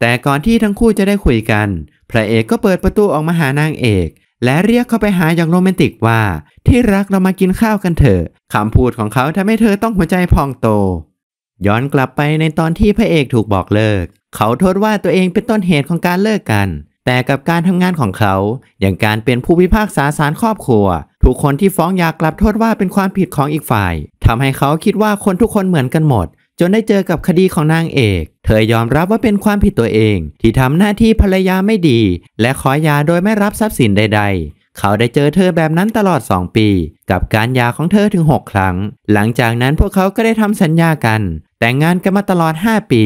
แต่ก่อนที่ทั้งคู่จะได้คุยกัน พระเอกก็เปิดประตูออกมาหานางเอก และเรียกเข้าไปหาอย่างโรแมนติกว่า ที่รักเรามากินข้าวกันเถอะ คำพูดของเขาทำให้เธอต้องหัวใจพองโต ย้อนกลับไปในตอนที่พระเอกถูกบอกเลิก เขาโทษว่าตัวเองเป็นต้นเหตุของการเลิกกันแต่กับการทำงานของเขาอย่างการเป็นผู้พิพากษาศาลครอบครัวถูกคนที่ฟ้องอยากกลับโทษว่าเป็นความผิดของอีกฝ่ายทำให้เขาคิดว่าคนทุกคนเหมือนกันหมด จนได้เจอกับคดีของนางเอก เธอยอมรับว่าเป็นความผิดตัวเอง ที่ทำหน้าที่ภรรยาไม่ดี และขอยาโดยไม่รับทรัพย์สินใดๆ เขาได้เจอเธอแบบนั้นตลอด 2 ปี กับการยาของเธอถึง 6 ครั้ง หลังจากนั้นพวกเขาก็ได้ทำสัญญากัน แต่งงานกันมาตลอด 5 ปี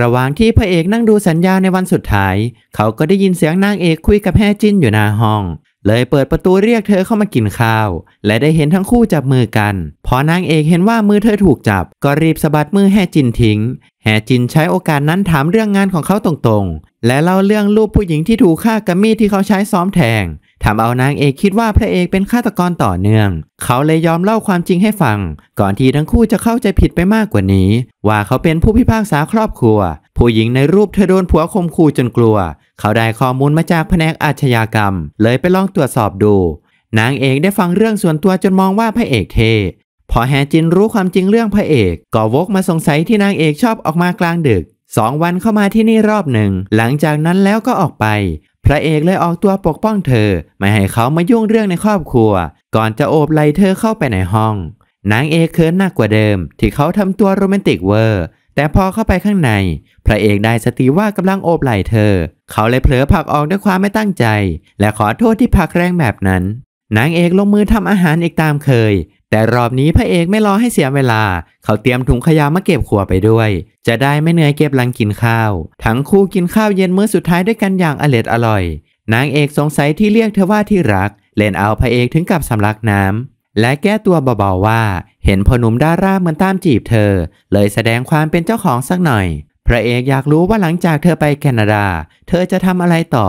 ระหว่างที่พระเอกนั่งดูสัญญาในวันสุดท้าย เขาก็ได้ยินเสียงนางเอกคุยกับแฮจินอยู่หน้าห้องเลยเปิดประตูเรียกเธอเข้ามากินข้าว และได้เห็นทั้งคู่จับมือกัน พอนางเอกเห็นว่ามือเธอถูกจับก็รีบสะบัดมือแฮจินทิ้งแฮจินใช้โอกาสนั้นถามเรื่องงานของเขาตรงๆ และเล่าเรื่องรูปผู้หญิงที่ถูกฆ่ากับมีดที่เขาใช้ซ้อมแทงทำเอานางเอกคิดว่าพระเอกเป็นฆาตกรต่อเนื่อง เขาเลยยอมเล่าความจริงให้ฟัง ก่อนที่ทั้งคู่จะเข้าใจผิดไปมากกว่านี้ ว่าเขาเป็นผู้พิพากษาครอบครัวผู้หญิงในรูปเธอโดนผัวคมขู่จนกลัว เขาได้ข้อมูลมาจากแผนกอาชญากรรม เลยไปลองตรวจสอบดู นางเอกได้ฟังเรื่องส่วนตัวจนมองว่าพระเอกเทพอแฮจินรู้ความจริงเรื่องพระเอก ก็วกมาสงสัยที่นางเอกชอบออกมากลางดึกสองวันเข้ามาที่นี่รอบหนึ่ง หลังจากนั้นแล้วก็ออกไป พระเอกเลยออกตัวปกป้องเธอ ไม่ให้เขามายุ่งเรื่องในครอบครัว ก่อนจะโอบไหลเธอเข้าไปในห้อง นางเอกเคินหนักกว่าเดิม ที่เขาทำตัวโรแมนติกเวอร์แต่พอเข้าไปข้างใน พระเอกได้สติว่ากำลังโอบไหล่เธอ เขาเลยเผลอผักออกด้วยความไม่ตั้งใจ และขอโทษที่ผักแรงแบบนั้นนางเอกลงมือทำอาหารอีกตามเคย แต่รอบนี้พระเอกไม่รอให้เสียเวลา เขาเตรียมถุงขยะมาเก็บขวไปด้วย จะได้ไม่เหนื่อยเก็บลังกินข้าว ทั้งคู่กินข้าวเย็นมื้อสุดท้ายด้วยกันอย่างอเล็ดอร่อย นางเอกสงสัยที่เรียกเธอว่าที่รัก เล่นเอาพระเอกถึงกับสำลักน้ำและแก้ตัวเบาๆว่า เห็นพนุ่มดาราเหมือนตามจีบเธอ เลยแสดงความเป็นเจ้าของสักหน่อย พระเอกอยากรู้ว่าหลังจากเธอไปแคนาดา เธอจะทำอะไรต่อ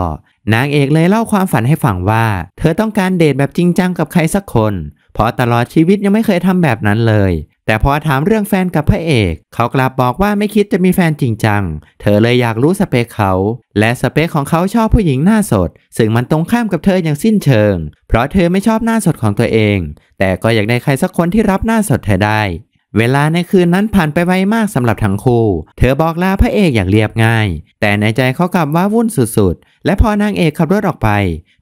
นางเอกเลยเล่าความฝันให้ฟังว่า เธอต้องการเดทแบบจริงจังกับใครสักคนเพราะตลอดชีวิตยังไม่เคยทำแบบนั้นเลย แต่พอถามเรื่องแฟนกับพระเอก เขากลับบอกว่าไม่คิดจะมีแฟนจริงจัง เธอเลยอยากรู้สเปคเขา และสเปคของเขาชอบผู้หญิงหน้าสด ซึ่งมันตรงข้ามกับเธออย่างสิ้นเชิง เพราะเธอไม่ชอบหน้าสดของตัวเอง แต่ก็อยากได้ใครสักคนที่รับหน้าสดเธอได้ เวลาในคืนนั้นผ่านไปไวมากสำหรับทั้งคู่ เธอบอกลาพระเอกอย่างเรียบง่าย แต่ในใจเขากลับว่าวุ่นสุดๆ และพอนางเอกขับรถออกไป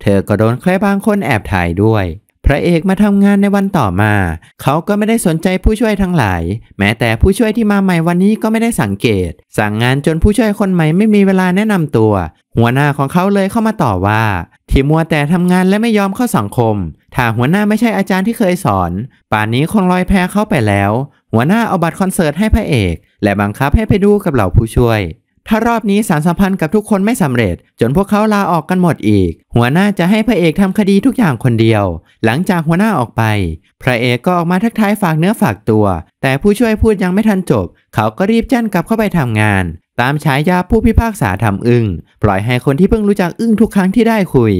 เธอก็โดนใครบางคนแอบถ่ายด้วยพระเอกมาทำงานในวันต่อมา เขาก็ไม่ได้สนใจผู้ช่วยทั้งหลายแม้แต่ผู้ช่วยที่มาใหม่วันนี้ก็ไม่ได้สังเกต สั่งงานจนผู้ช่วยคนใหม่ไม่มีเวลาแนะนำตัว หัวหน้าของเขาเลยเข้ามาต่อว่า ที่มัวแต่ทำงานและไม่ยอมเข้าสังคมถ้าหัวหน้าไม่ใช่อาจารย์ที่เคยสอน ป่านนี้คงลอยแพเขาไปแล้ว หัวหน้าเอาบัตรคอนเสิร์ตให้พระเอก และบังคับให้ไปดูกับเหล่าผู้ช่วยถ้ารอบนี้สารสัมพันธ์กับทุกคนไม่สำเร็จ จนพวกเขาลาออกกันหมดอีก หัวหน้าจะให้พระเอกทำคดีทุกอย่างคนเดียว หลังจากหัวหน้าออกไป พระเอกก็ออกมาทักทายฝากเนื้อฝากตัว แต่ผู้ช่วยพูดยังไม่ทันจบ เขาก็รีบจจ่นกลับเข้าไปทำงาน ตามฉายาผู้พิพากษาทำอึง้งปล่อยให้คนที่เพิ่งรู้จักอึ้งทุกครั้งที่ได้คุย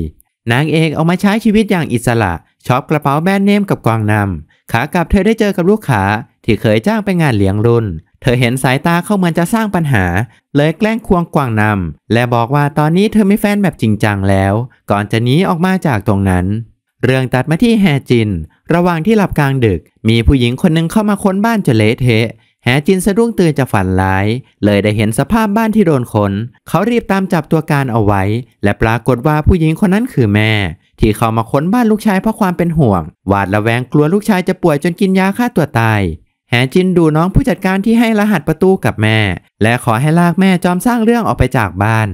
นางเอกออกมาใช้ชีวิตอย่างอิสระช็อปกระเป๋าแบรนด์เนมกับกวางนำขากลับเธอได้เจอกับลูกค้าที่เคยจ้างไปงานเลี้ยงรุ่นเธอเห็นสายตาเข้าเหมือนจะสร้างปัญหา เลยแกล้งควงกวางนำและบอกว่าตอนนี้เธอไม่แฟนแบบจริงจังแล้ว ก่อนจะหนีออกมาจากตรงนั้น เรื่องตัดมาที่แฮจิน ระหว่างที่หลับกลางดึก มีผู้หญิงคนหนึ่งเข้ามาค้นบ้านจะเละเทะแฮจินสะดุ้งตื่นจะฝันร้าย เลยได้เห็นสภาพบ้านที่โดนคนนเขารีบตามจับตัวการเอาไว้ และปรากฏว่าผู้หญิงคนนั้นคือแม่ ที่เข้ามาค้นบ้านลูกชายเพราะความเป็นห่วงหวาดระแวงกลัวลูกชายจะป่วยจนกินยาฆ่าตัวตายแหจินดูน้องผู้จัดการที่ให้รหัสประตูกับแม่และขอให้ลากแม่จอมสร้างเรื่องออกไปจากบ้าน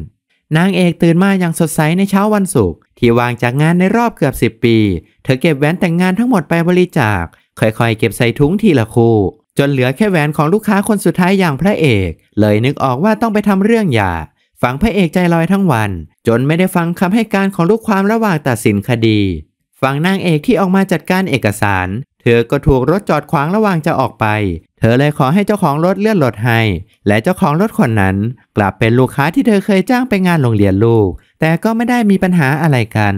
นางเอกตื่นมาอย่างสดใสในเช้าวันศุกร์ที่วางจากงานในรอบเกือบ 10 ปี เธอเก็บแหวนแต่งงานทั้งหมดไปบริจาคค่อยๆเก็บใส่ถุงทีละคู่ จนเหลือแค่แหวนของลูกค้าคนสุดท้ายอย่างพระเอก เลยนึกออกว่าต้องไปทำเรื่องหย่าฝังพระเอกใจลอยทั้งวัน จนไม่ได้ฟังคำให้การของลูกความระหว่างตัดสินคดีฝั่งนางเอกที่ออกมาจัดการเอกสารเธอก็ถูกรถจอดขวางระหว่างจะออกไป เธอเลยขอให้เจ้าของรถเลื่อนรถให้ และเจ้าของรถคนนั้น กลับเป็นลูกค้าที่เธอเคยจ้างไปงานโรงเรียนลูก แต่ก็ไม่ได้มีปัญหาอะไรกัน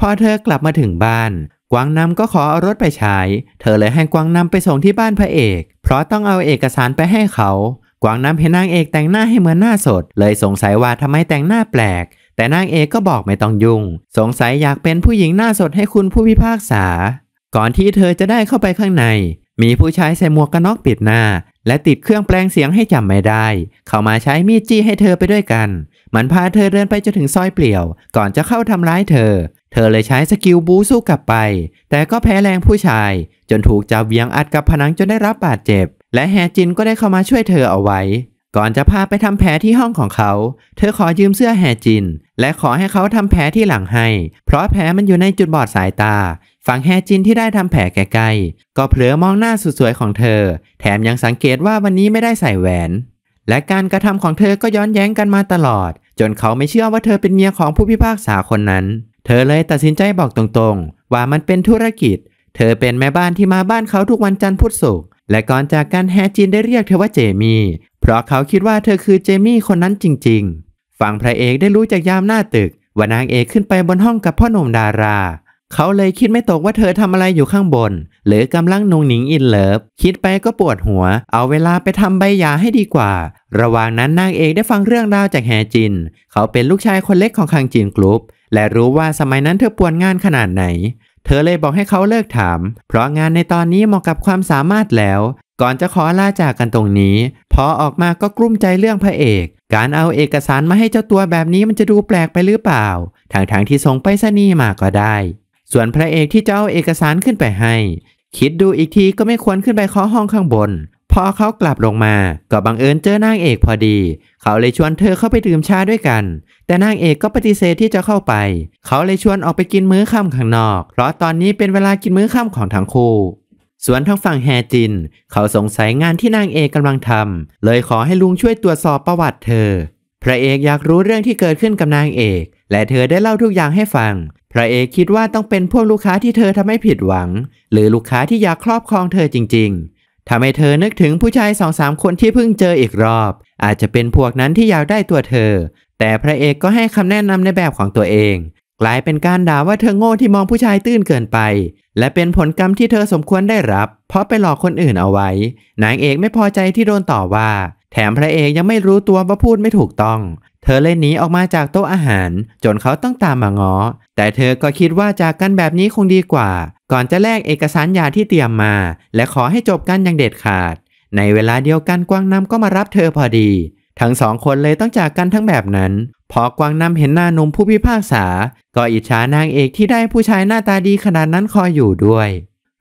พอเธอกลับมาถึงบ้าน กวางนำก็ขอเอารถไปใช้ เธอเลยให้กวางนำไปส่งที่บ้านพระเอก เพราะต้องเอาเอกสารไปให้เขา กวางนำเห็นนางเอกแต่งหน้าให้เหมือนหน้าสด เลยสงสัยว่าทำไมแต่งหน้าแปลก แต่นางเอกก็บอกไม่ต้องยุ่ง สงสัยอยากเป็นผู้หญิงหน้าสดให้คุณผู้พิพากษาก่อนที่เธอจะได้เข้าไปข้างใน มีผู้ชายใส่หมวกกันน็อกปิดหน้า และติดเครื่องแปลงเสียงให้จำไม่ได้ เข้ามาใช้มีดจี้ให้เธอไปด้วยกัน มันพาเธอเดินไปจนถึงซอยเปลี่ยว ก่อนจะเข้าทำร้ายเธอ เธอเลยใช้สกิลบูสู้กลับไปแต่ก็แพ้แรงผู้ชาย จนถูกจับเวียงอัดกับผนังจนได้รับบาดเจ็บ และแฮจินก็ได้เข้ามาช่วยเธอเอาไว้ ก่อนจะพาไปทำแผลที่ห้องของเขา เธอขอยืมเสื้อแฮจิน และขอให้เขาทำแผลที่หลังให้ เพราะแผลมันอยู่ในจุดบอดสายตาฝั่งแฮจินที่ได้ทำแผลแก่ไก่ก็เผลอมองหน้าสุดสวยของเธอ แถมยังสังเกตว่าวันนี้ไม่ได้ใส่แหวน และการกระทำของเธอก็ย้อนแย้งกันมาตลอด จนเขาไม่เชื่อว่าเธอเป็นเมียของผู้พิพากษาคนนั้น เธอเลยตัดสินใจบอกตรงๆ ว่ามันเป็นธุรกิจ เธอเป็นแม่บ้านที่มาบ้านเขาทุกวันจันทร์พุธศุกร์และก่อนจากการแฮจินได้เรียกเธอว่าเจมี่ เพราะเขาคิดว่าเธอคือเจมี่คนนั้นจริง ๆ ฝั่งพระเอกได้รู้จากยามหน้าตึก ว่านางเอกขึ้นไปบนห้องกับพ่อหนุ่มดาราเขาเลยคิดไม่ตกว่าเธอทำอะไรอยู่ข้างบน หรือกำลังนุงหนิงอินเลิฟคิดไปก็ปวดหัว เอาเวลาไปทำใบยาให้ดีกว่า ระหว่างนั้นนางเอกได้ฟังเรื่องราวจากแฮจิน เขาเป็นลูกชายคนเล็กของคังจินกรุ๊ป และรู้ว่าสมัยนั้นเธอปวนงานขนาดไหน เธอเลยบอกให้เขาเลิกถาม เพราะงานในตอนนี้เหมาะกับความสามารถแล้ว ก่อนจะขอลาจากกันตรงนี้พอออกมาก็กลุ้มใจเรื่องพระเอก การเอาเอกสารมาให้เจ้าตัวแบบนี้มันจะดูแปลกไปหรือเปล่า ทางทางที่ส่งไปสนีมาก็ได้ส่วนพระเอกที่จ้าเอกสารขึ้นไปให้ คิดดูอีกทีก็ไม่ควรขึ้นไปเคาะห้องข้างบนพอเขากลับลงมาก็บังเอิญเจอนางเอกพอดี เขาเลยชวนเธอเข้าไปดื่มชาด้วยกัน แต่นางเอกก็ปฏิเสธที่จะเข้าไป เขาเลยชวนออกไปกินมื้อค่ำข้างนอกเพราะตอนนี้เป็นเวลากินมื้อค่ำของทั้งคู่ ส่วนทางฝั่งแฮจิน เขาสงสัยงานที่นางเอกกำลังทำเลยขอให้ลุงช่วยตรวจสอบประวัติเธอ พระเอกอยากรู้เรื่องที่เกิดขึ้นกับนางเอกและเธอได้เล่าทุกอย่างให้ฟัง พระเอกคิดว่าต้องเป็นพวกลูกค้าที่เธอทำให้ผิดหวัง หรือลูกค้าที่อยากครอบครองเธอจริง ๆ ทำให้เธอนึกถึงผู้ชายสองสามคนที่เพิ่งเจออีกรอบ อาจจะเป็นพวกนั้นที่อยากได้ตัวเธอ แต่พระเอกก็ให้คำแนะนำในแบบของตัวเอง กลายเป็นการด่าว่าเธอโง่ที่มองผู้ชายตื้นเกินไป และเป็นผลกรรมที่เธอสมควรได้รับ เพราะไปหลอกคนอื่นเอาไว้นางเอกไม่พอใจที่โดนต่อว่า แถมพระเอกยังไม่รู้ตัวว่าพูดไม่ถูกต้องเธอเลยหนีออกมาจากโต๊ะอาหาร จนเขาต้องตามมาง้อแต่เธอก็คิดว่าจากกันแบบนี้คงดีกว่า ก่อนจะแลกเอกสารยาที่เตรียมมา และขอให้จบกันอย่างเด็ดขาด ในเวลาเดียวกันกวางนำก็มารับเธอพอดี ทั้งสองคนเลยต้องจากกันทั้งแบบนั้น พอกวางนำเห็นหน้านุ่มผู้พิพากษา ก็อิจฉานางเอกที่ได้ผู้ชายหน้าตาดีขนาดนั้นคอยอยู่ด้วย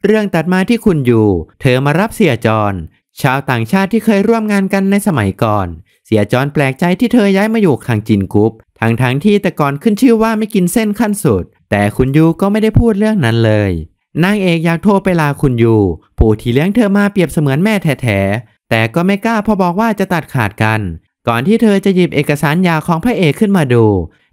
เรื่องตัดมาที่คุณอยู่ เธอมารับเสียจรชาวต่างชาติที่เคยร่วมงานกันในสมัยก่อนเสียจอนแปลกใจที่เธอย้ายมาอยู่คังจินกุ๊ปทั้งทั้งที่แต่ก่อนขึ้นชื่อว่าไม่กินเส้นขั้นสุด แต่คุณยูก็ไม่ได้พูดเรื่องนั้นเลย นางเอกอยากโทรไปลาคุณยูผู้ที่เลี้ยงเธอมาเปรียบเสมือนแม่แท้ๆแต่ก็ไม่กล้าพอบอกว่าจะตัดขาดกัน ก่อนที่เธอจะหยิบเอกสารยาของพระเอกขึ้นมาดู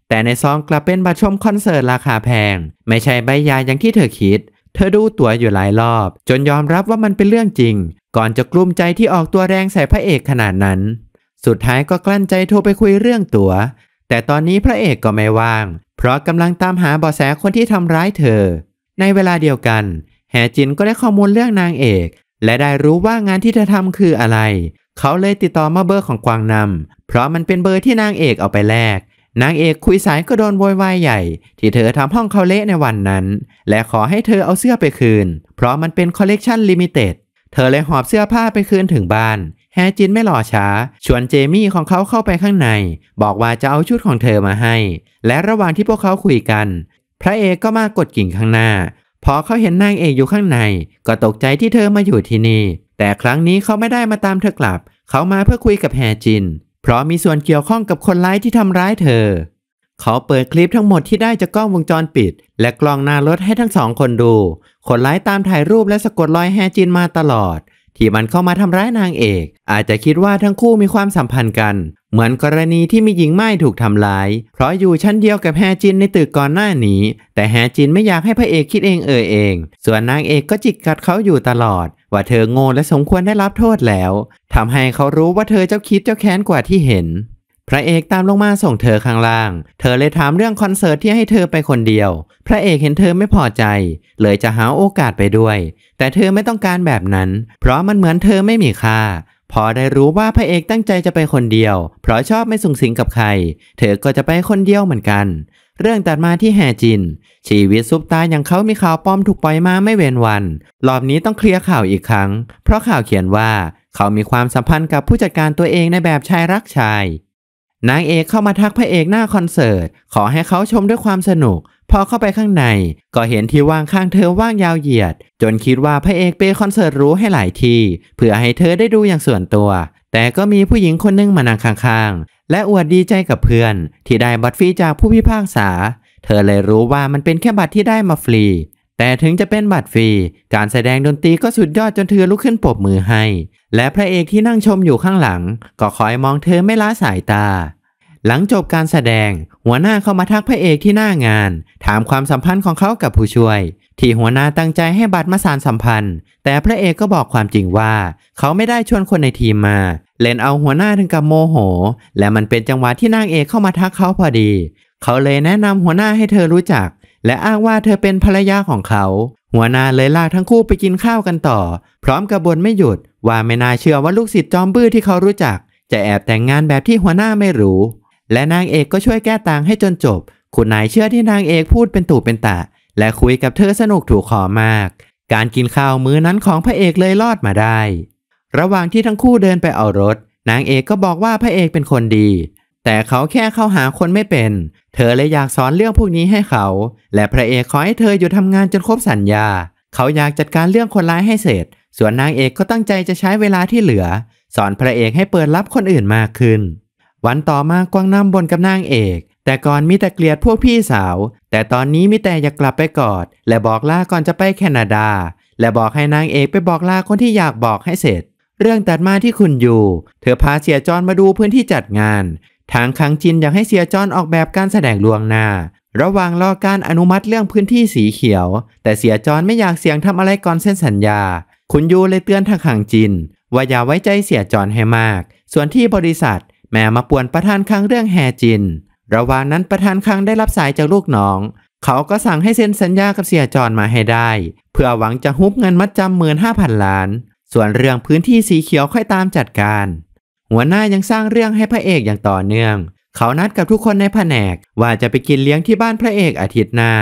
แต่ในซองกลับเป็นบัตรชมคอนเสิร์ตราคาแพง ไม่ใช่ใบยาอย่างที่เธอคิด เธอดูตั๋วอยู่หลายรอบ จนยอมรับว่ามันเป็นเรื่องจริง ก่อนจะกลุ้มใจที่ออกตัวแรงใส่พระเอกขนาดนั้นสุดท้ายก็กลั้นใจโทรไปคุยเรื่องตัว๋วแต่ตอนนี้พระเอกก็ไม่ว่าง เพราะกำลังตามหาเบาะแสคนที่ทำร้ายเธอ ในเวลาเดียวกัน แหจินก็ได้ข้อมูลเรื่องนางเอก และได้รู้ว่างานที่เธอทำคืออะไร เขาเลยติดต่อมาเบอร์ของกวางนำเพราะมันเป็นเบอร์ที่นางเอกเอาไปแลกนางเอกคุยสายก็โดนโวยวายใหญ่ ที่เธอทำห้องเขาเละในวันนั้น และขอให้เธอเอาเสื้อไปคืน เพราะมันเป็นคอลเลกชันลิมิเต็ดเธอเลยหอบเสื้อผ้าไปคืนถึงบ้านแฮจินไม่หล่อช้าชวนเจมี่ของเขาเข้าไปข้างใน บอกว่าจะเอาชุดของเธอมาให้ และระหว่างที่พวกเขาคุยกัน พระเอกก็มากดกิ่งข้างหน้าพอเขาเห็นนางเอกอยู่ข้างใน ก็ตกใจที่เธอมาอยู่ที่นี่ แต่ครั้งนี้เขาไม่ได้มาตามเธอกลับ เขามาเพื่อคุยกับแฮจิน เพราะมีส่วนเกี่ยวข้องกับคนร้ายที่ทำร้ายเธอ เขาเปิดคลิปทั้งหมดที่ได้จากกล้องวงจรปิด และกล้องหน้ารถให้ทั้งสองคนดู คนร้ายตามถ่ายรูปและสะกดรอยแฮจินมาตลอดที่มันเข้ามาทำร้ายนางเอกอาจจะคิดว่าทั้งคู่มีความสัมพันธ์กัน เหมือนกรณีที่มีหญิงไม้ถูกทำร้าย เพราะอยู่ชั้นเดียวกับแฮจินในตึกก่อนหน้านี้ แต่แฮจินไม่อยากให้พระเอกคิดเองเอ่ยเอง ส่วนนางเอกก็จิกกัดเขาอยู่ตลอด ว่าเธอโง่และสมควรได้รับโทษแล้วทำให้เขารู้ว่าเธอเจ้าคิดเจ้าแค้นกว่าที่เห็นพระเอกตามลงมาส่งเธอข้างล่าง เธอเลยถามเรื่องคอนเสิร์ตที่ให้เธอไปคนเดียว พระเอกเห็นเธอไม่พอใจ เลยจะหาโอกาสไปด้วย แต่เธอไม่ต้องการแบบนั้น เพราะมันเหมือนเธอไม่มีค่า พอได้รู้ว่าพระเอกตั้งใจจะไปคนเดียว เพราะชอบไม่สุงสิงกับใคร เธอก็จะไปคนเดียวเหมือนกัน เรื่องตัดมาที่แฮจิน ชีวิตซุปตาอย่างเขามีข่าวปลอมถูกปล่อยมาไม่เว้นวันรอบนี้ต้องเคลียร์ข่าวอีกครั้ง เพราะข่าวเขียนว่าเขามีความสัมพันธ์กับผู้จัดการตัวเองในแบบชายรักชายนางเอกเข้ามาทักพระเอกหน้าคอนเสิร์ตขอให้เขาชมด้วยความสนุกพอเข้าไปข้างในก็เห็นที่ว่างข้างเธอว่างยาวเหยียด จนคิดว่าพระเอกเปคอนเสิร์ตรู้ให้หลายทีเพื่อให้เธอได้ดูอย่างส่วนตัว แต่ก็มีผู้หญิงคนนึงมานั่งข้าง ๆ และอวดดีใจกับเพื่อน ที่ได้บัตรฟรีจากผู้พิพากษา เธอเลยรู้ว่ามันเป็นแค่บัตรที่ได้มาฟรีแต่ถึงจะเป็นบัตรฟรี การแสดงดนตรีก็สุดยอดจนเธอลุกขึ้นปรบมือให้ และพระเอกที่นั่งชมอยู่ข้างหลัง ก็คอยมองเธอไม่ละสายตา หลังจบการแสดง หัวหน้าเข้ามาทักพระเอกที่หน้างาน ถามความสัมพันธ์ของเขากับผู้ช่วย ที่หัวหน้าตั้งใจให้บัตรมาสารสัมพันธ์ แต่พระเอกก็บอกความจริงว่า เขาไม่ได้ชวนคนในทีมมา เล่นเอาหัวหน้าถึงกับโมโห และมันเป็นจังหวะที่นางเอกเข้ามาทักเขาพอดี เขาเลยแนะนำหัวหน้าให้เธอรู้จักและอ้างว่าเธอเป็นภรรยาของเขา หัวหน้าเลยลากทั้งคู่ไปกินข้าวกันต่อ พร้อมกับบนไม่หยุด ว่าไม่น่าเชื่อว่าลูกศิษย์จอมบื้อที่เขารู้จัก จะแอบแต่งงานแบบที่หัวหน้าไม่รู้ และนางเอกก็ช่วยแก้ต่างให้จนจบ คุณนายเชื่อที่นางเอกพูดเป็นตู่เป็นตะ และคุยกับเธอสนุกถูกขอมาก การกินข้าวมื้อนั้นของพระเอกเลยรอดมาได้ ระหว่างที่ทั้งคู่เดินไปเอารถ นางเอกก็บอกว่าพระเอกเป็นคนดีแต่เขาแค่เข้าหาคนไม่เป็น เธอเลยอยากสอนเรื่องพวกนี้ให้เขา และพระเอกขอให้เธอหยุดทำงานจนครบสัญญา เขาอยากจัดการเรื่องคนร้ายให้เสร็จ ส่วนนางเอกก็ตั้งใจจะใช้เวลาที่เหลือ สอนพระเอกให้เปิดรับคนอื่นมากขึ้น วันต่อมากวางน้ำบนกับนางเอก แต่ก่อนมีแต่เกลียดพวกพี่สาว แต่ตอนนี้มีแต่อยากกลับไปกอด และบอกลาก่อนจะไปแคนาดา และบอกให้นางเอกไปบอกลาคนที่อยากบอกให้เสร็จ เรื่องตัดมาที่คุณอยู่ เธอพาเสียจอนมาดูพื้นที่จัดงานทางคังจินอยากให้เสียจอนออกแบบการแสดงลวงหน้าระหว่างรอการอนุมัติเรื่องพื้นที่สีเขียว แต่เสียจอนไม่อยากเสี่ยงทำอะไรก่อนเส้นสัญญา คุณยูเลยเตือนทางคังจิน ว่าอย่าไว้ใจเสียจอนให้มาก ส่วนที่บริษัท แม่มาป่วนประธานคังเรื่องแฮจิน ระหว่างนั้นประธานคังได้รับสายจากลูกน้อง เขาก็สั่งให้เซ็นสัญญากับเสียจอนมาให้ได้ เพื่อหวังจะฮุบเงินมัดจำหมื่นห้าพันล้าน ส่วนเรื่องพื้นที่สีเขียวค่อยตามจัดการหัวหน้ายังสร้างเรื่องให้พระเอกอย่างต่อเนื่อง เขานัดกับทุกคนในแผนกว่าจะไปกินเลี้ยงที่บ้านพระเอกอาทิตย์หน้า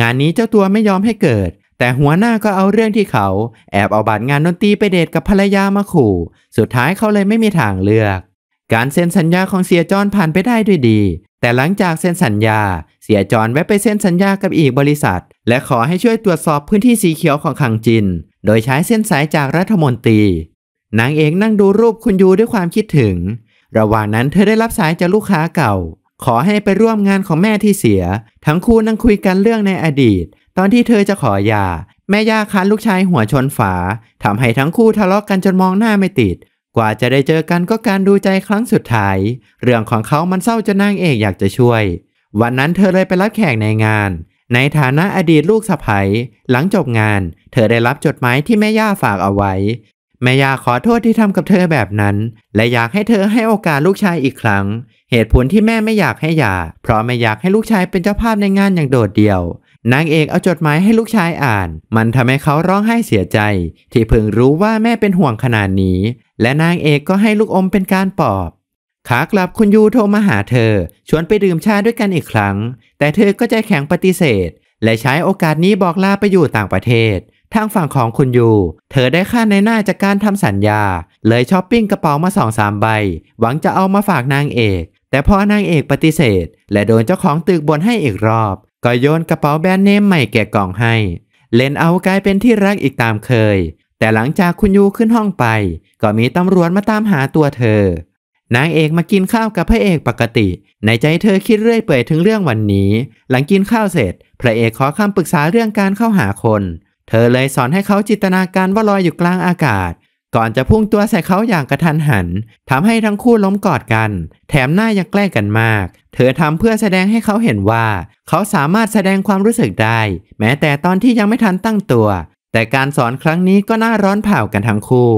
งานนี้เจ้าตัวไม่ยอมให้เกิด แต่หัวหน้าก็เอาเรื่องที่เขาแอบเอาบัตรงานดนตรีไปเดทกับภรรยามาขู่ สุดท้ายเขาเลยไม่มีทางเลือก การเซ็นสัญญาของเสียจอนผ่านไปได้ด้วยดี แต่หลังจากเซ็นสัญญา เสียจอนแวะไปเซ็นสัญญากับอีกบริษัทและขอให้ช่วยตรวจสอบพื้นที่สีเขียวของขังจิน โดยใช้เส้นสายจากรัฐมนตรีนางเอกนั่งดูรูปคุณยูด้วยความคิดถึง ระหว่างนั้นเธอได้รับสายจากลูกค้าเก่า ขอให้ไปร่วมงานของแม่ที่เสีย ทั้งคู่นั่งคุยกันเรื่องในอดีต ตอนที่เธอจะขอยา แม่ย่าคันลูกชายหัวชนฝาทำให้ทั้งคู่ทะเลาะกกันจนมองหน้าไม่ติด กว่าจะได้เจอกันก็การดูใจครั้งสุดท้าย เรื่องของเขามันเศร้าจนนางเอกอยากจะช่วย วันนั้นเธอเลยไปรับแขกในงาน ในฐานะอดีตลูกสะใภ้หลังจบงานเธอได้รับจดหมายที่แม่ย่าฝากเอาไว้แม่ยาขอโทษที่ทำกับเธอแบบนั้น และอยากให้เธอให้โอกาสลูกชายอีกครั้ง เหตุผลที่แม่ไม่อยากให้ยาเพราะไม่อยากให้ลูกชายเป็นเจ้าภาพในงานอย่างโดดเดี่ยว นางเอกเอาจดหมายให้ลูกชายอ่าน มันทำให้เขาร้องไห้เสียใจ ที่เพิ่งรู้ว่าแม่เป็นห่วงขนาดนี้ และนางเอกก็ให้ลูกอมเป็นการปลอบขากลับคุณยูโทรมาหาเธอ ชวนไปดื่มชาด้วยกันอีกครั้ง แต่เธอก็ใจแข็งปฏิเสธ และใช้โอกาสนี้บอกลาไปอยู่ต่างประเทศทางฝั่งของคุณยู เธอได้ค่าในหน้าจากการทำสัญญา เลยช้อปปิ้งกระเป๋ามาสองสามใบ หวังจะเอามาฝากนางเอก แต่พอนางเอกปฏิเสธ และโดนเจ้าของตึกบ่นให้อีกรอบ ก็โยนกระเป๋าแบรนด์เนมใหม่แก่กล่องให้ เลนเอากลายเป็นที่รักอีกตามเคย แต่หลังจากคุณยูขึ้นห้องไป ก็มีตำรวจมาตามหาตัวเธอ นางเอกมากินข้าวกับพระเอกปกติ ในใจเธอคิดเรื่อยเปื่อยถึงเรื่องวันนี้ หลังกินข้าวเสร็จ พระเอกขอคำปรึกษาเรื่องการเข้าหาคนเธอเลยสอนให้เขาจินตนาการว่าลอยอยู่กลางอากาศ ก่อนจะพุ่งตัวใส่เขาอย่างกระทันหันทำให้ทั้งคู่ล้มกอดกัน แถมหน้ายังแกล้งกันมาก เธอทำเพื่อแสดงให้เขาเห็นว่า เขาสามารถแสดงความรู้สึกได้ แม้แต่ตอนที่ยังไม่ทันตั้งตัว แต่การสอนครั้งนี้ก็น่าร้อนเผากันทั้งคู่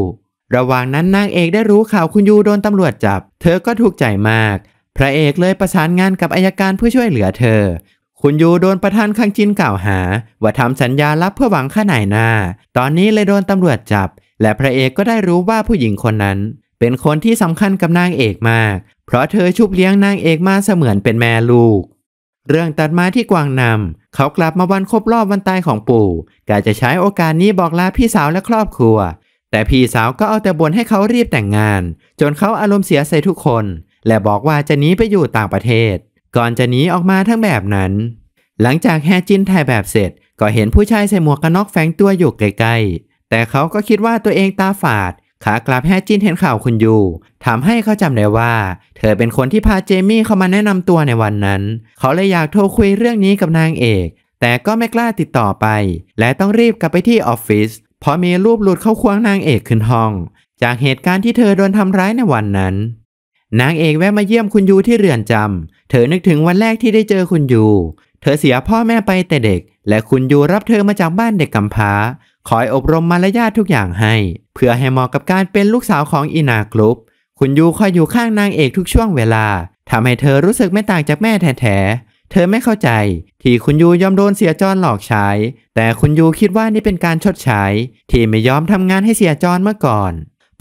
ระหว่างนั้นนางเอกได้รู้ข่าวคุณยูโดนตำรวจจับ เธอก็ถูกใจมาก พระเอกเลยประสานงานกับอายการเพื่อช่วยเหลือเธอคุณยูโดนประธานคังจินกล่าวหาว่าทำสัญญาลับเพื่อหวังค่าไหนหน้า ตอนนี้เลยโดนตำรวจจับ และพระเอกก็ได้รู้ว่าผู้หญิงคนนั้นเป็นคนที่สำคัญกับนางเอกมาก เพราะเธอชุบเลี้ยงนางเอกมาเสมือนเป็นแม่ลูก เรื่องตัดมาที่กวางนำเขากลับมาวันครบรอบวันตายของปู่กะจะใช้โอกาสนี้บอกลาพี่สาวและครอบครัว แต่พี่สาวก็เอาแต่บ่นให้เขารีบแต่งงาน จนเขาอารมณ์เสียใส่ทุกคน และบอกว่าจะหนีไปอยู่ต่างประเทศก่อนจะหนีออกมาทั้งแบบนั้น หลังจากแฮจินถ่ายแบบเสร็จ ก็เห็นผู้ชายใส่หมวกกันน็อกแฝงตัวอยู่ใกล้ๆแต่เขาก็คิดว่าตัวเองตาฝาด ขากลับแฮจินเห็นข่าวคุณยูทำให้เขาจำได้ว่า เธอเป็นคนที่พาเจมี่เข้ามาแนะนำตัวในวันนั้น เขาเลยอยากโทรคุยเรื่องนี้กับนางเอก แต่ก็ไม่กล้าติดต่อไป และต้องรีบกลับไปที่ออฟฟิศเพราะมีรูปหลุดเข้าควงนางเอกขึ้นห้อง จากเหตุการณ์ที่เธอโดนทำร้ายในวันนั้นนางเอกแวะมาเยี่ยมคุณยูที่เรือนจำ เธอนึกถึงวันแรกที่ได้เจอคุณยู เธอเสียพ่อแม่ไปแต่เด็ก และคุณยูรับเธอมาจากบ้านเด็กกำพร้า คอยอบรมมารยาททุกอย่างให้ เพื่อให้เหมาะกับการเป็นลูกสาวของอินากรุปคุณยูคอยอยู่ข้างนางเอกทุกช่วงเวลา ทำให้เธอรู้สึกไม่ต่างจากแม่แท้ๆ เธอไม่เข้าใจที่คุณยูยอมโดนเสียจอนหลอกใช้ แต่คุณยูคิดว่านี่เป็นการชดใช้ที่ไม่ยอมทำงานให้เสียจอนเมื่อก่อน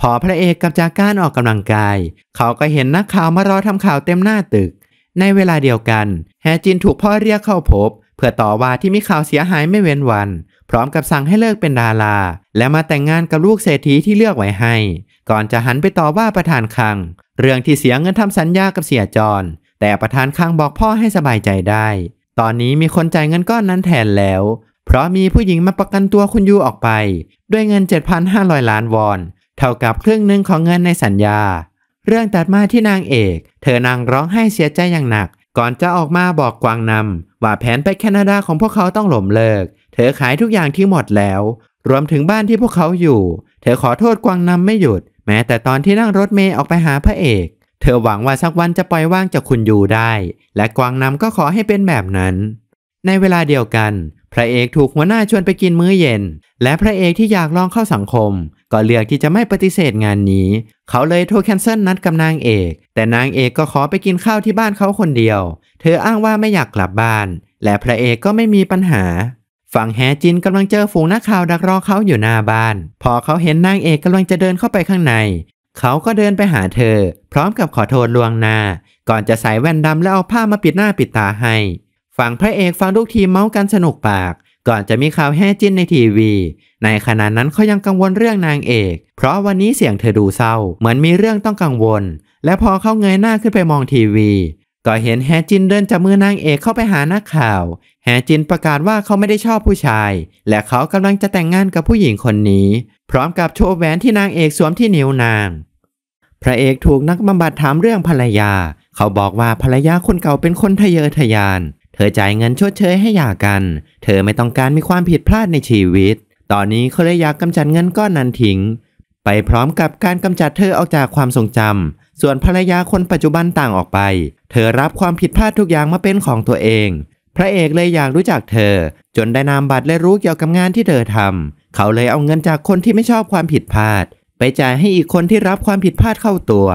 พอพระเอกกับจาการออกกำลังกาย เขาก็เห็นนักข่าวมารอทำข่าวเต็มหน้าตึก ในเวลาเดียวกันแฮจินถูกพ่อเรียกเข้าพบเพื่อต่อว่าที่มีข่าวเสียหายไม่เว้นวัน พร้อมกับสั่งให้เลิกเป็นดาราและมาแต่งงานกับลูกเศรษฐีที่เลือกไว้ให้ ก่อนจะหันไปต่อว่าประธานคัง เรื่องที่เสียเงินทำสัญญากับเสียจรแต่ประธานคังบอกพ่อให้สบายใจได้ ตอนนี้มีคนจ่ายเงินก้อนนั้นแทนแล้ว เพราะมีผู้หญิงมาประกันตัวคุณยูออกไป ด้วยเงิน 7,500 ล้านวอนเท่ากับครึ่งหนึ่งของเงินในสัญญา เรื่องตัดมาที่นางเอก เธอนางร้องไห้เสียใจอย่างหนัก ก่อนจะออกมาบอกกวางนำว่าแผนไปแคนาดาของพวกเขาต้องหล่มเลิก เธอขายทุกอย่างที่หมดแล้ว รวมถึงบ้านที่พวกเขาอยู่ เธอขอโทษกวางนำไม่หยุด แม้แต่ตอนที่นั่งรถเมย์ออกไปหาพระเอก เธอหวังว่าสักวันจะปล่อยว่างจากคุณยูได้ และกวางนำก็ขอให้เป็นแบบนั้น ในเวลาเดียวกัน พระเอกถูกหัวหน้าชวนไปกินมื้อเย็น และพระเอกที่อยากลองเข้าสังคมก็เลือกที่จะไม่ปฏิเสธงานนี้ เขาเลยโทรแคนเซิลนัดกับนางเอก แต่นางเอกก็ขอไปกินข้าวที่บ้านเขาคนเดียว เธออ้างว่าไม่อยากกลับบ้าน และพระเอกก็ไม่มีปัญหา ฝั่งแฮจินกำลังเจอฝูงนักข่าวดักรอเขาอยู่หน้าบ้าน พอเขาเห็นนางเอกกำลังจะเดินเข้าไปข้างใน เขาก็เดินไปหาเธอ พร้อมกับขอโทษลวงหน้า ก่อนจะใส่แว่นดำแล้วเอาผ้ามาปิดหน้าปิดตาให้ ฝั่งพระเอกฟังลูกทีมเมาส์กันสนุกปากก่อนจะมีข่าวแห่จิ้นในทีวี ในขณะนั้นเขายังกังวลเรื่องนางเอก เพราะวันนี้เสียงเธอดูเศร้า เหมือนมีเรื่องต้องกังวล และพอเขาเงยหน้าขึ้นไปมองทีวี ก็เห็นแฮจินเดินจับมือนางเอกเข้าไปหานักข่าว แฮจินประกาศว่าเขาไม่ได้ชอบผู้ชาย และเขากำลังจะแต่งงานกับผู้หญิงคนนี้ พร้อมกับโชว์แหวนที่นางเอกสวมที่นิ้วนาง พระเอกถูกนักบำบัดถามเรื่องภรรยา เขาบอกว่าภรรยาคนเก่าเป็นคนทะเยอทะยานเธอจ่ายเงินชดเชยให้หย่ากัน เธอไม่ต้องการมีความผิดพลาดในชีวิต ตอนนี้เขาเลยอยากกำจัดเงินก้อนนั้นทิ้งไปพร้อมกับการกำจัดเธอออกจากความทรงจำ ส่วนภรรยาคนปัจจุบันต่างออกไป เธอรับความผิดพลาดทุกอย่างมาเป็นของตัวเอง พระเอกเลยอยากรู้จักเธอ จนได้นามบัตรและรู้เกี่ยวกับงานที่เธอทำ เขาเลยเอาเงินจากคนที่ไม่ชอบความผิดพลาด ไปจ่ายให้อีกคนที่รับความผิดพลาดเข้าตัว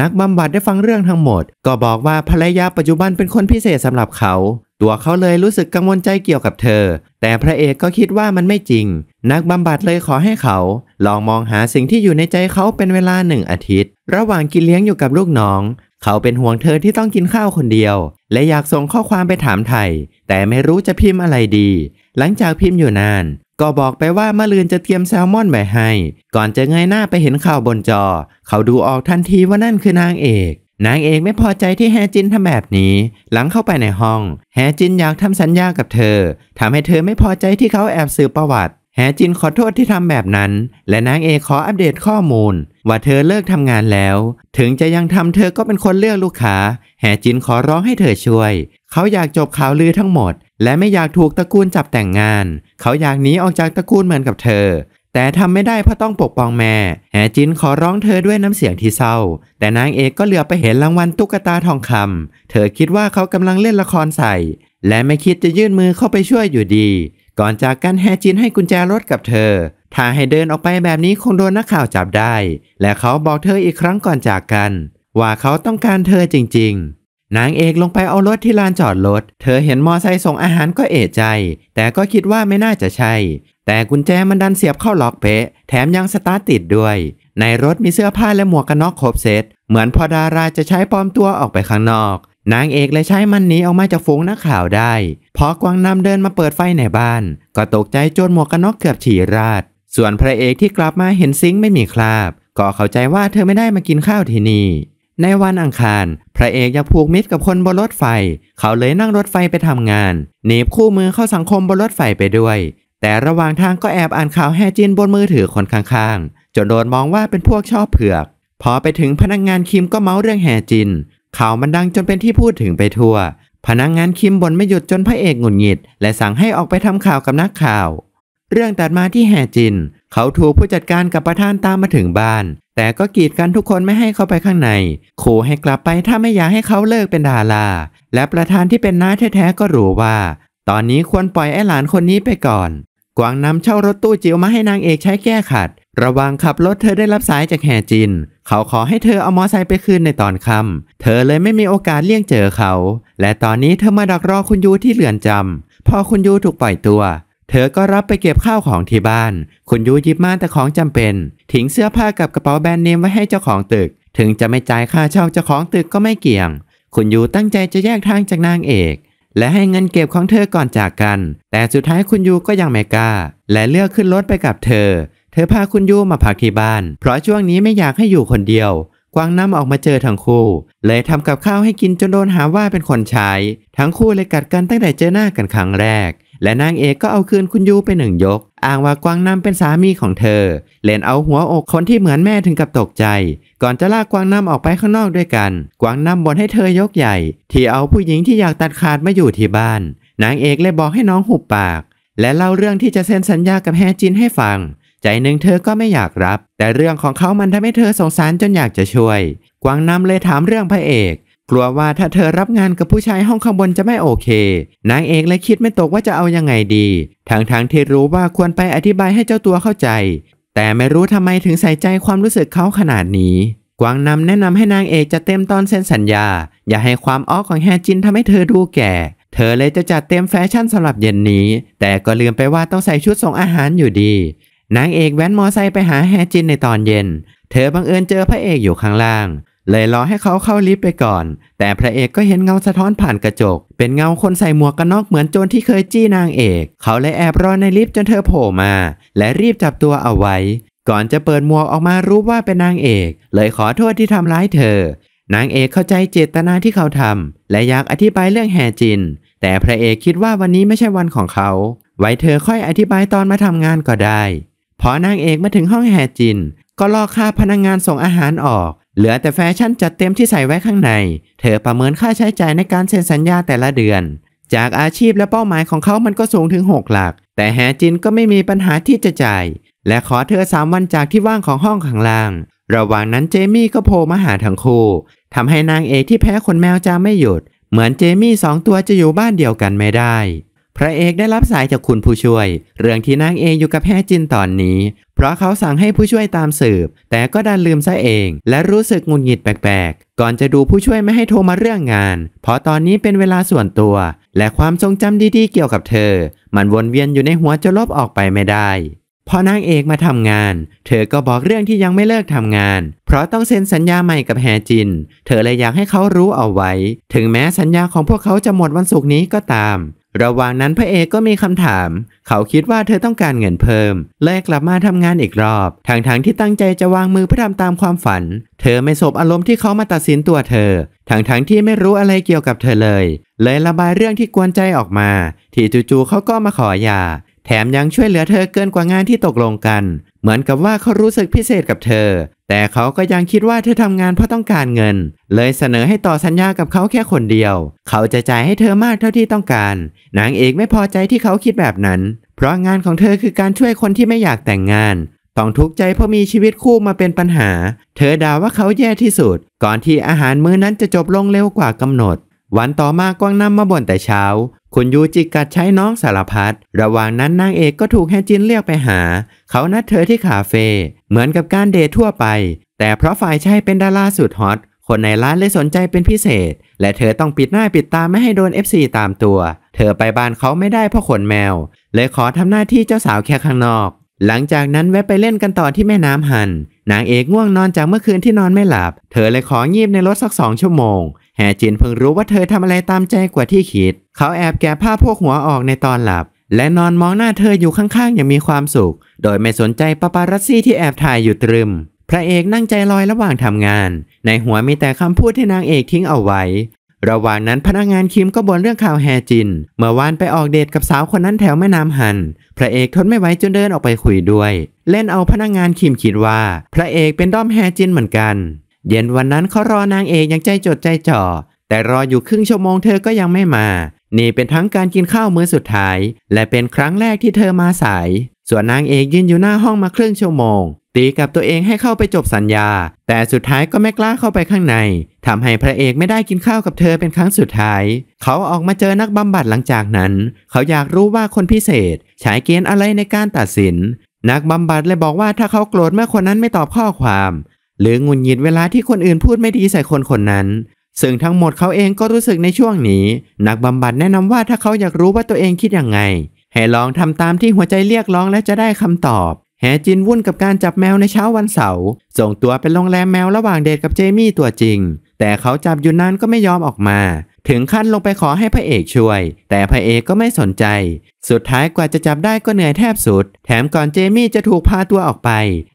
นักบำบัดได้ฟังเรื่องทั้งหมดก็บอกว่าภรรยาปัจจุบันเป็นคนพิเศษสำหรับเขา ตัวเขาเลยรู้สึกกังวลใจเกี่ยวกับเธอ แต่พระเอกก็คิดว่ามันไม่จริง นักบำบัดเลยขอให้เขาลองมองหาสิ่งที่อยู่ในใจเขาเป็นเวลาหนึ่งอาทิตย์ ระหว่างกินเลี้ยงอยู่กับลูกน้อง เขาเป็นห่วงเธอที่ต้องกินข้าวคนเดียว และอยากส่งข้อความไปถามไทยแต่ไม่รู้จะพิมพ์อะไรดี หลังจากพิมพ์อยู่นานก็บอกไปว่าเมือลืนจะเตรียมแซลมอนไว้ให้ ก่อนจะเงยหน้าไปเห็นข่าวบนจอ เขาดูออกทันทีว่านั่นคือนางเอก นางเอกไม่พอใจที่แฮจินทำแบบนี้ หลังเข้าไปในห้อง แฮจินอยากทำสัญญากับเธอทำให้เธอไม่พอใจที่เขาแอบสืบประวัติแฮจินขอโทษที่ทำแบบนั้น และนางเอกขออัปเดตข้อมูล ว่าเธอเลิกทำงานแล้ว ถึงจะยังทำเธอก็เป็นคนเลือกลูกค้าแฮจินขอร้องให้เธอช่วย เขาอยากจบข่าวลือทั้งหมดและไม่อยากถูกตระกูลจับแต่งงาน เขาอยากหนีออกจากตระกูลเหมือนกับเธอ แต่ทำไม่ได้เพราะต้องปกป้องแม่ แหจินขอร้องเธอด้วยน้ำเสียงที่เศร้า แต่นางเอกก็เหลือไปเห็นรางวัลตุ๊กตาทองคำ เธอคิดว่าเขากำลังเล่นละครใส่ และไม่คิดจะยื่นมือเข้าไปช่วยอยู่ดี ก่อนจากกันแฮจินให้กุญแจรถกับเธอ ถ้าให้เดินออกไปแบบนี้คงโดนนักข่าวจับได้ และเขาบอกเธออีกครั้งก่อนจากกัน ว่าเขาต้องการเธอจริง ๆนางเอกลงไปเอารถที่ลานจอดรถ เธอเห็นมอไซค์ส่งอาหารก็เอะใจ แต่ก็คิดว่าไม่น่าจะใช่ แต่กุญแจมันดันเสียบเข้าล็อกเป๊ะ แถมยังสตาร์ตติดด้วย ในรถมีเสื้อผ้าและหมวกกันน็อกครบเซตเหมือนพอดาราจะใช้ปลอมตัวออกไปข้างนอก นางเอกเลยใช้มันหนีออกมาจากฝูงนักข่าวได้ พอกวางนำเดินมาเปิดไฟในบ้าน ก็ตกใจจนหมวกกันน็อกเกือบฉี่ราด ส่วนพระเอกที่กลับมาเห็นซิงไม่มีคราบ ก็เข้าใจว่าเธอไม่ได้มากินข้าวที่นี่ในวันอังคาร พระเอกอยากผูกมิตรกับคนบนรถไฟ เขาเลยนั่งรถไฟไปทำงานเนบคู่มือเข้าสังคมบนรถไฟไปด้วย แต่ระหว่างทางก็แอบอ่านข่าวแฮจินบนมือถือคนข้างๆจนโดนมองว่าเป็นพวกชอบเผือก พอไปถึงพนักงงานคิมก็เมาเรื่องแฮจินข่าวมันดังจนเป็นที่พูดถึงไปทั่ว พนักงงานคิมบ่นไม่หยุดจนพระเอกหงุดหงิดและสั่งให้ออกไปทำข่าวกับนักข่าวเรื่องตัดมาที่แฮจินเขาถูกผู้จัดการกับประธานตามมาถึงบ้าน แต่ก็กีดกันทุกคนไม่ให้เข้าไปข้างในขู่ให้กลับไปถ้าไม่อยากให้เขาเลิกเป็นดาราและประธานที่เป็นน้าแท้ๆก็รู้ว่าตอนนี้ควรปล่อยไอ้หลานคนนี้ไปก่อน กวางนำเช่ารถตู้จิ๋วมาให้นางเอกใช้แก้ขัด ระวังขับรถเธอได้รับสายจากแห่จิน เขาขอให้เธอเอามอไซค์ไปคืนในตอนค่ำเธอเลยไม่มีโอกาสเลี่ยงเจอเขา และตอนนี้เธอมาดักรอคุณยูที่เรือนจำพอคุณยูถูกปล่อยตัวเธอก็รับไปเก็บข้าวของที่บ้าน คุณยูหยิบม่านแต่ของจำเป็นทิ้งเสื้อผ้ากับกระเป๋าแบรนด์เนมไว้ให้เจ้าของตึก ถึงจะไม่จ่ายค่าเช่าเจ้าของตึกก็ไม่เกี่ยง คุณยูตั้งใจจะแยกทางจากนางเอก และให้เงินเก็บของเธอก่อนจากกัน แต่สุดท้ายคุณยูก็ยังไม่กล้า และเลือกขึ้นรถไปกับเธอ เธอพาคุณยูมาพักที่บ้าน เพราะช่วงนี้ไม่อยากให้อยู่คนเดียว กวางน้ำออกมาเจอทั้งคู่ เลยทำกับข้าวให้กินจนโดนหาว่าเป็นคนใช้ ทั้งคู่เลยกัดกันตั้งแต่เจอหน้ากันครั้งแรกและนางเอกก็เอาคืนคุณยูไปหนึ่งยกอ้างว่ากวางนำเป็นสามีของเธอ เล่นเอาหัวอกคนที่เหมือนแม่ถึงกับตกใจ ก่อนจะลากกวางนำออกไปข้างนอกด้วยกัน กวางนำบ่นให้เธอยกใหญ่ ที่เอาผู้หญิงที่อยากตัดขาดมาอยู่ที่บ้าน นางเอกเลยบอกให้น้องหุบปาก และเล่าเรื่องที่จะเซ็นสัญญากับแฮจินให้ฟัง ใจหนึ่งเธอก็ไม่อยากรับ แต่เรื่องของเขามันทำให้เธอสงสารจนอยากจะช่วย กวางนำเลยถามเรื่องพระเอกกลัวว่าถ้าเธอรับงานกับผู้ชายห้องข้างบนจะไม่โอเค นางเอกเลยคิดไม่ตกว่าจะเอายังไงดีทั้งๆทที่รู้ว่าควรไปอธิบายให้เจ้าตัวเข้าใจ แต่ไม่รู้ทำไมถึงใส่ใจความรู้สึกเขาขนาดนี้ กวางนำแนะนำให้นางเอกจะเต็มตอนเซ็นสัญญา อย่าให้ความอ้อของแฮจินทำให้เธอดูแก่ เธอเลยจะจัดเต็มแฟชั่นสำหรับเย็นนี้ แต่ก็ลืมไปว่าต้องใส่ชุดส่งอาหารอยู่ดี นางเอกแว้นมอไซค์ไปหาแฮจินในตอนเย็น เธอบังเอิญเจอพระเอกอยู่ข้างล่างเลยรอให้เขาเข้าลิฟต์ไปก่อน แต่พระเอกก็เห็นเงาสะท้อนผ่านกระจก เป็นเงาคนใส่หมวกกันน็อกเหมือนโจรที่เคยจี้นางเอก เขาเลยแอบรอในลิฟต์จนเธอโผล่มา และรีบจับตัวเอาไว้ ก่อนจะเปิดหมวกออกมารู้ว่าเป็นนางเอก เลยขอโทษที่ทำร้ายเธอ นางเอกเข้าใจเจตนาที่เขาทำและอยากอธิบายเรื่องแฮจิน แต่พระเอกคิดว่าวันนี้ไม่ใช่วันของเขา ไว้เธอค่อยอธิบายตอนมาทำงานก็ได้ พอนางเอกมาถึงห้องแฮจิน ก็ลอกคาพนักงงานส่งอาหารออกเหลือแต่แฟชั่นจัดเต็มที่ใส่ไว้ข้างใน เธอประเมินค่าใช้จ่ายในการเซ็นสัญญาแต่ละเดือน จากอาชีพและเป้าหมายของเขามันก็สูงถึง 6 หลัก แต่แฮจินก็ไม่มีปัญหาที่จะจ่าย และขอเธอสามวันจากที่ว่างของห้องข้างล่าง ระหว่างนั้นเจมี่ก็โผล่มาหาทั้งคู่ทำให้นางเอกที่แพ้ขนแมวจาไม่หยุด เหมือนเจมี่สองตัวจะอยู่บ้านเดียวกันไม่ได้พระเอกได้รับสายจากคุณผู้ช่วยเรื่องที่นางเอกอยู่กับแพทจินตอนนี้ เพราะเขาสั่งให้ผู้ช่วยตามสืบแต่ก็ดันลืมซะเองและรู้สึกงุนหงิดแปลกๆ ก่อนจะดูผู้ช่วยไม่ให้โทรมาเรื่องงานเพราะตอนนี้เป็นเวลาส่วนตัวและความทรงจำดีๆเกี่ยวกับเธอ มันวนเวียนอยู่ในหัวจะลบออกไปไม่ได้พอนางเอกมาทำงานเธอก็บอกเรื่องที่ยังไม่เลิกทำงานเพราะต้องเซ็นสัญญาใหม่กับแฮจิน เธอเลยอยากให้เขารู้เอาไว้ถึงแม้สัญญาของพวกเขาจะหมดวันศุกร์นี้ก็ตามระหว่างนั้นพระเอกก็มีคำถาม เขาคิดว่าเธอต้องการเงินเพิ่มเลยกลับมาทำงานอีกรอบ ทางทางที่ตั้งใจจะวางมือเพื่อทำตามความฝัน เธอไม่สบอารมณ์ที่เขามาตัดสินตัวเธอทางทางที่ไม่รู้อะไรเกี่ยวกับเธอเลย เลยระบายเรื่องที่กวนใจออกมา ที่จู่ๆเขาก็มาขอยาแถมยังช่วยเหลือเธอเกินกว่างานที่ตกลงกัน เหมือนกับว่าเขารู้สึกพิเศษกับเธอ แต่เขาก็ยังคิดว่าเธอทำงานเพราะต้องการเงิน เลยเสนอให้ต่อสัญญากับเขาแค่คนเดียว เขาจะจ่ายให้เธอมากเท่าที่ต้องการ นางเอกไม่พอใจที่เขาคิดแบบนั้น เพราะงานของเธอคือการช่วยคนที่ไม่อยากแต่งงาน ต้องทุกข์ใจเพราะมีชีวิตคู่มาเป็นปัญหา เธอด่าว่าเขาแย่ที่สุด ก่อนที่อาหารมื้อนั้นจะจบลงเร็วกว่ากำหนดวันต่อมากวางนำมาบ่นแต่เช้า คุณยูจิกัดใช้น้องสารพัด ระหว่างนั้นนางเอกก็ถูกแฮจินเรียกไปหา เขานัดเธอที่คาเฟ่ เหมือนกับการเดททั่วไป แต่เพราะฝ่ายชายเป็นดาราสุดฮอต คนในร้านเลยสนใจเป็นพิเศษ และเธอต้องปิดหน้าปิดตาไม่ให้โดน f ีตามตัว เธอไปบ้านเขาไม่ได้เพราะขนแมว เลยขอทำหน้าที่เจ้าสาวแค่ข้างนอก หลังจากนั้นแวะไปเล่นกันต่อที่แม่น้ำหัน นางเอกง่วงนอนจากเมื่อคืนที่นอนไม่หลับ เธอเลยของีบในรถสักสองชั่วโมงแฮจินเพิ่งรู้ว่าเธอทำอะไรตามใจกว่าที่คิด เขาแอบแกะผ้าพวกหัวออกในตอนหลับ และนอนมองหน้าเธออยู่ข้างๆอย่างมีความสุข โดยไม่สนใจปาปารัสซี่ที่แอบถ่ายอยู่ตรึม พระเอกนั่งใจลอยระหว่างทำงาน ในหัวมีแต่คำพูดที่นางเอกทิ้งเอาไว้ ระหว่างนั้นพนักงานคิมก็บ่นเรื่องข่าวแฮจิน เมื่อวานไปออกเดทกับสาวคนนั้นแถวแม่น้ำหัน พระเอกทนไม่ไหวจนเดินออกไปคุยด้วย เล่นเอาพนักงานคิมคิดว่า พระเอกเป็นด้อมแฮจินเหมือนกันเย็นวันนั้นเขารอนางเอกอย่างใจจดใจจ่อ แต่รออยู่ครึ่งชั่วโมงเธอก็ยังไม่มา นี่เป็นทั้งการกินข้าวมื้อสุดท้าย และเป็นครั้งแรกที่เธอมาสาย ส่วนนางเอกยืนอยู่หน้าห้องมาครึ่งชั่วโมง ตีกับตัวเองให้เข้าไปจบสัญญา แต่สุดท้ายก็ไม่กล้าเข้าไปข้างในทำให้พระเอกไม่ได้กินข้าวกับเธอเป็นครั้งสุดท้าย เขาออกมาเจอนักบำบัดหลังจากนั้น เขาอยากรู้ว่าคนพิเศษใช้เกณฑ์อะไรในการตัดสิน นักบำบัดเลยบอกว่าถ้าเขาโกรธเมื่อคนนั้นไม่ตอบข้อความหรือหงุดหงิดเวลาที่คนอื่นพูดไม่ดีใส่คนคนนั้น ซึ่งทั้งหมดเขาเองก็รู้สึกในช่วงนี้ นักบำบัดแนะนำว่าถ้าเขาอยากรู้ว่าตัวเองคิดยังไง ให้ลองทำตามที่หัวใจเรียกร้องและจะได้คำตอบ แฮจินวุ่นกับการจับแมวในเช้าวันเสาร์ ส่งตัวไปโรงแรมแมวระหว่างเดทกับเจมี่ตัวจริง แต่เขาจับอยู่นานก็ไม่ยอมออกมาถึงขั้นลงไปขอให้พระเอกช่วยแต่พระเอกก็ไม่สนใจ สุดท้ายกว่าจะจับได้ก็เหนื่อยแทบสุด แถมก่อนเจมี่จะถูกพาตัวออกไป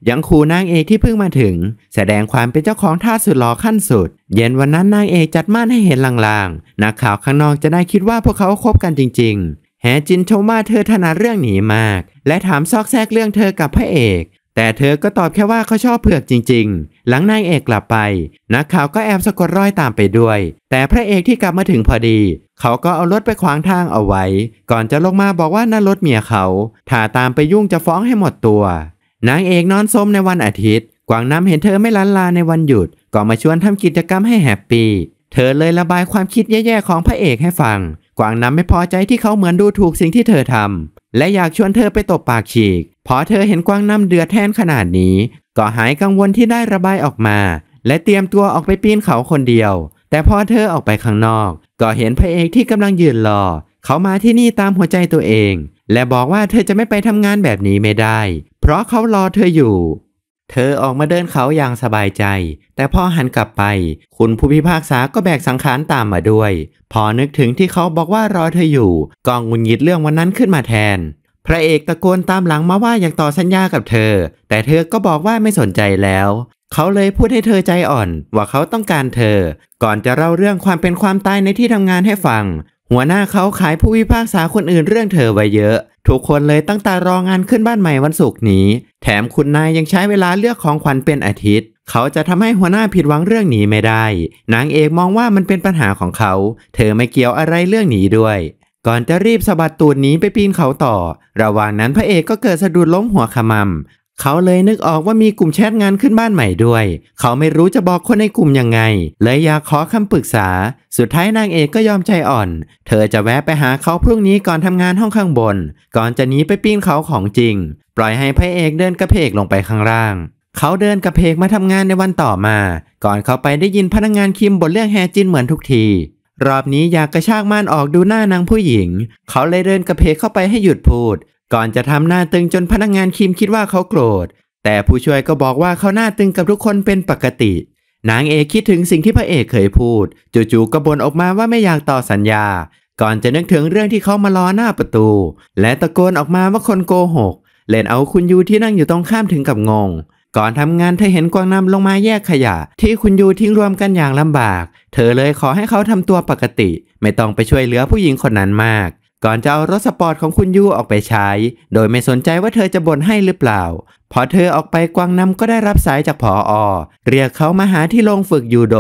ยังขู่นางเอกที่เพิ่งมาถึง แสดงความเป็นเจ้าของท่าสุดหล่อขั้นสุด เย็นวันนั้นนางเอกจัดม่านให้เห็นลางๆ นักข่าวข้างนอกจะได้คิดว่าพวกเขาคบกันจริงๆแฮจินโชมาเธอถนัดเรื่องหนีมาก และถามซอกแซกเรื่องเธอกับพระเอกแต่เธอก็ตอบแค่ว่าเขาชอบเผือกจริงๆ หลังนายเอกกลับไป นักข่าวก็แอบสะกดรอยตามไปด้วย แต่พระเอกที่กลับมาถึงพอดี เขาก็เอารถไปขวางทางเอาไว้ ก่อนจะลงมาบอกว่านั่นรถเมียเขา ถ้าตามไปยุ่งจะฟ้องให้หมดตัว นางเอกนอนส้มในวันอาทิตย์ กวางน้ำเห็นเธอไม่ลันลาในวันหยุด ก็มาชวนทำกิจกรรมให้แฮปปี้ เธอเลยระบายความคิดแย่ๆของพระเอกให้ฟัง กวางน้ำไม่พอใจที่เขาเหมือนดูถูกสิ่งที่เธอทำและอยากชวนเธอไปตบปากฉีกพอเธอเห็นกวางน้ำเดือดแทนขนาดนี้ ก็หายกังวลที่ได้ระบายออกมา และเตรียมตัวออกไปปีนเขาคนเดียว แต่พอเธอออกไปข้างนอก ก็เห็นพระเอกที่กำลังยืนรอ เขามาที่นี่ตามหัวใจตัวเอง และบอกว่าเธอจะไม่ไปทำงานแบบนี้ไม่ได้ เพราะเขารอเธออยู่เธอออกมาเดินเขาอย่างสบายใจ แต่พอหันกลับไป คุณผู้พิพากษาก็แบกสังขารตามมาด้วย พอนึกถึงที่เขาบอกว่ารอเธออยู่ กองุนยิดเรื่องวันนั้นขึ้นมาแทน พระเอกตะโกนตามหลังมาว่าอยากต่อสัญญากับเธอ แต่เธอก็บอกว่าไม่สนใจแล้ว เขาเลยพูดให้เธอใจอ่อนว่าเขาต้องการเธอ ก่อนจะเล่าเรื่องความเป็นความตายในที่ทำงานให้ฟังหัวหน้าเขาขายผู้พิพากษาคนอื่นเรื่องเธอไว้เยอะทุกคนเลยตั้งตารองานขึ้นบ้านใหม่วันศุกร์นี้ แถมคุณนายยังใช้เวลาเลือกของขวัญเป็นอาทิตย์ เขาจะทำให้หัวหน้าผิดหวังเรื่องนี้ไม่ได้ นางเอกมองว่ามันเป็นปัญหาของเขา เธอไม่เกี่ยวอะไรเรื่องนี้ด้วย ก่อนจะรีบสะบัดตูดหนีไปปีนเขาต่อ ระหว่างนั้นพระเอกก็เกิดสะดุดล้มหัวขมำเขาเลยนึกออกว่ามีกลุ่มแชทงานขึ้นบ้านใหม่ด้วย เขาไม่รู้จะบอกคนในกลุ่มยังไง เลยอยากขอคำปรึกษา สุดท้ายนางเอกก็ยอมใจอ่อน เธอจะแวะไปหาเขาพรุ่งนี้ก่อนทำงานห้องข้างบน ก่อนจะหนีไปปีนเขาของจริง ปล่อยให้พระเอกเดินกระเพกลงไปข้างล่าง เขาเดินกระเพกมาทำงานในวันต่อมา ก่อนเขาไปได้ยินพนักงงานคิมบ่นเรื่องแฮจินเหมือนทุกที รอบนี้อยากกระชากม่านออกดูหน้านางผู้หญิง เขาเลยเดินกระเพกเข้าไปให้หยุดพูดก่อนจะทำหน้าตึงจนพนักงงานคิมคิดว่าเขาโกรธ แต่ผู้ช่วยก็บอกว่าเขาหน้าตึงกับทุกคนเป็นปกติ นางเอกคิดถึงสิ่งที่พระเอกเคยพูด จู่ๆก็บ่นออกมาว่าไม่อยากต่อสัญญา ก่อนจะนึกถึงเรื่องที่เขามาล้อหน้าประตู และตะโกนออกมาว่าคนโกหก เล่นเอาคุณยูที่นั่งอยู่ตรงข้ามถึงกับงง ก่อนทำงานเธอเห็นกวางนำลงมาแยกขยะที่คุณยูทิ้งรวมกันอย่างลำบาก เธอเลยขอให้เขาทำตัวปกติ ไม่ต้องไปช่วยเหลือผู้หญิงคนนั้นมากก่อนจะเอารถสปอร์ตของคุณยูออกไปใช้ โดยไม่สนใจว่าเธอจะบ่นให้หรือเปล่า พอเธอออกไปกวางนำก็ได้รับสายจากผออเรียกเขามาหาที่โรงฝึกยูโด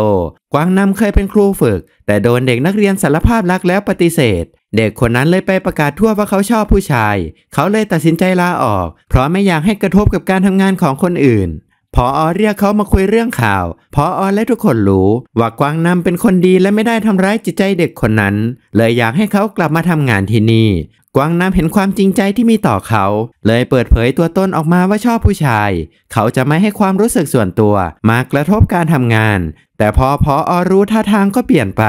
กวางนำเคยเป็นครูฝึก แต่โดนเด็กนักเรียนสารภาพรักแล้วปฏิเสธ เด็กคนนั้นเลยไปประกาศทั่วว่าเขาชอบผู้ชาย เขาเลยตัดสินใจลาออก เพราะไม่อยากให้กระทบกับการทำงานของคนอื่นพออเรียกเขามาคุยเรื่องข่าวพออและทุกคนรู้ ว่ากวางนำเป็นคนดีและไม่ได้ทำร้ายจิตใจเด็กคนนั้น เลยอยากให้เขากลับมาทำงานที่นี่ กวางนำเห็นความจริงใจที่มีต่อเขา เลยเปิดเผยตัวตนออกมาว่าชอบผู้ชาย เขาจะไม่ให้ความรู้สึกส่วนตัว มากระทบการทำงาน แต่พอพออรู้ท่าทางก็เปลี่ยนไป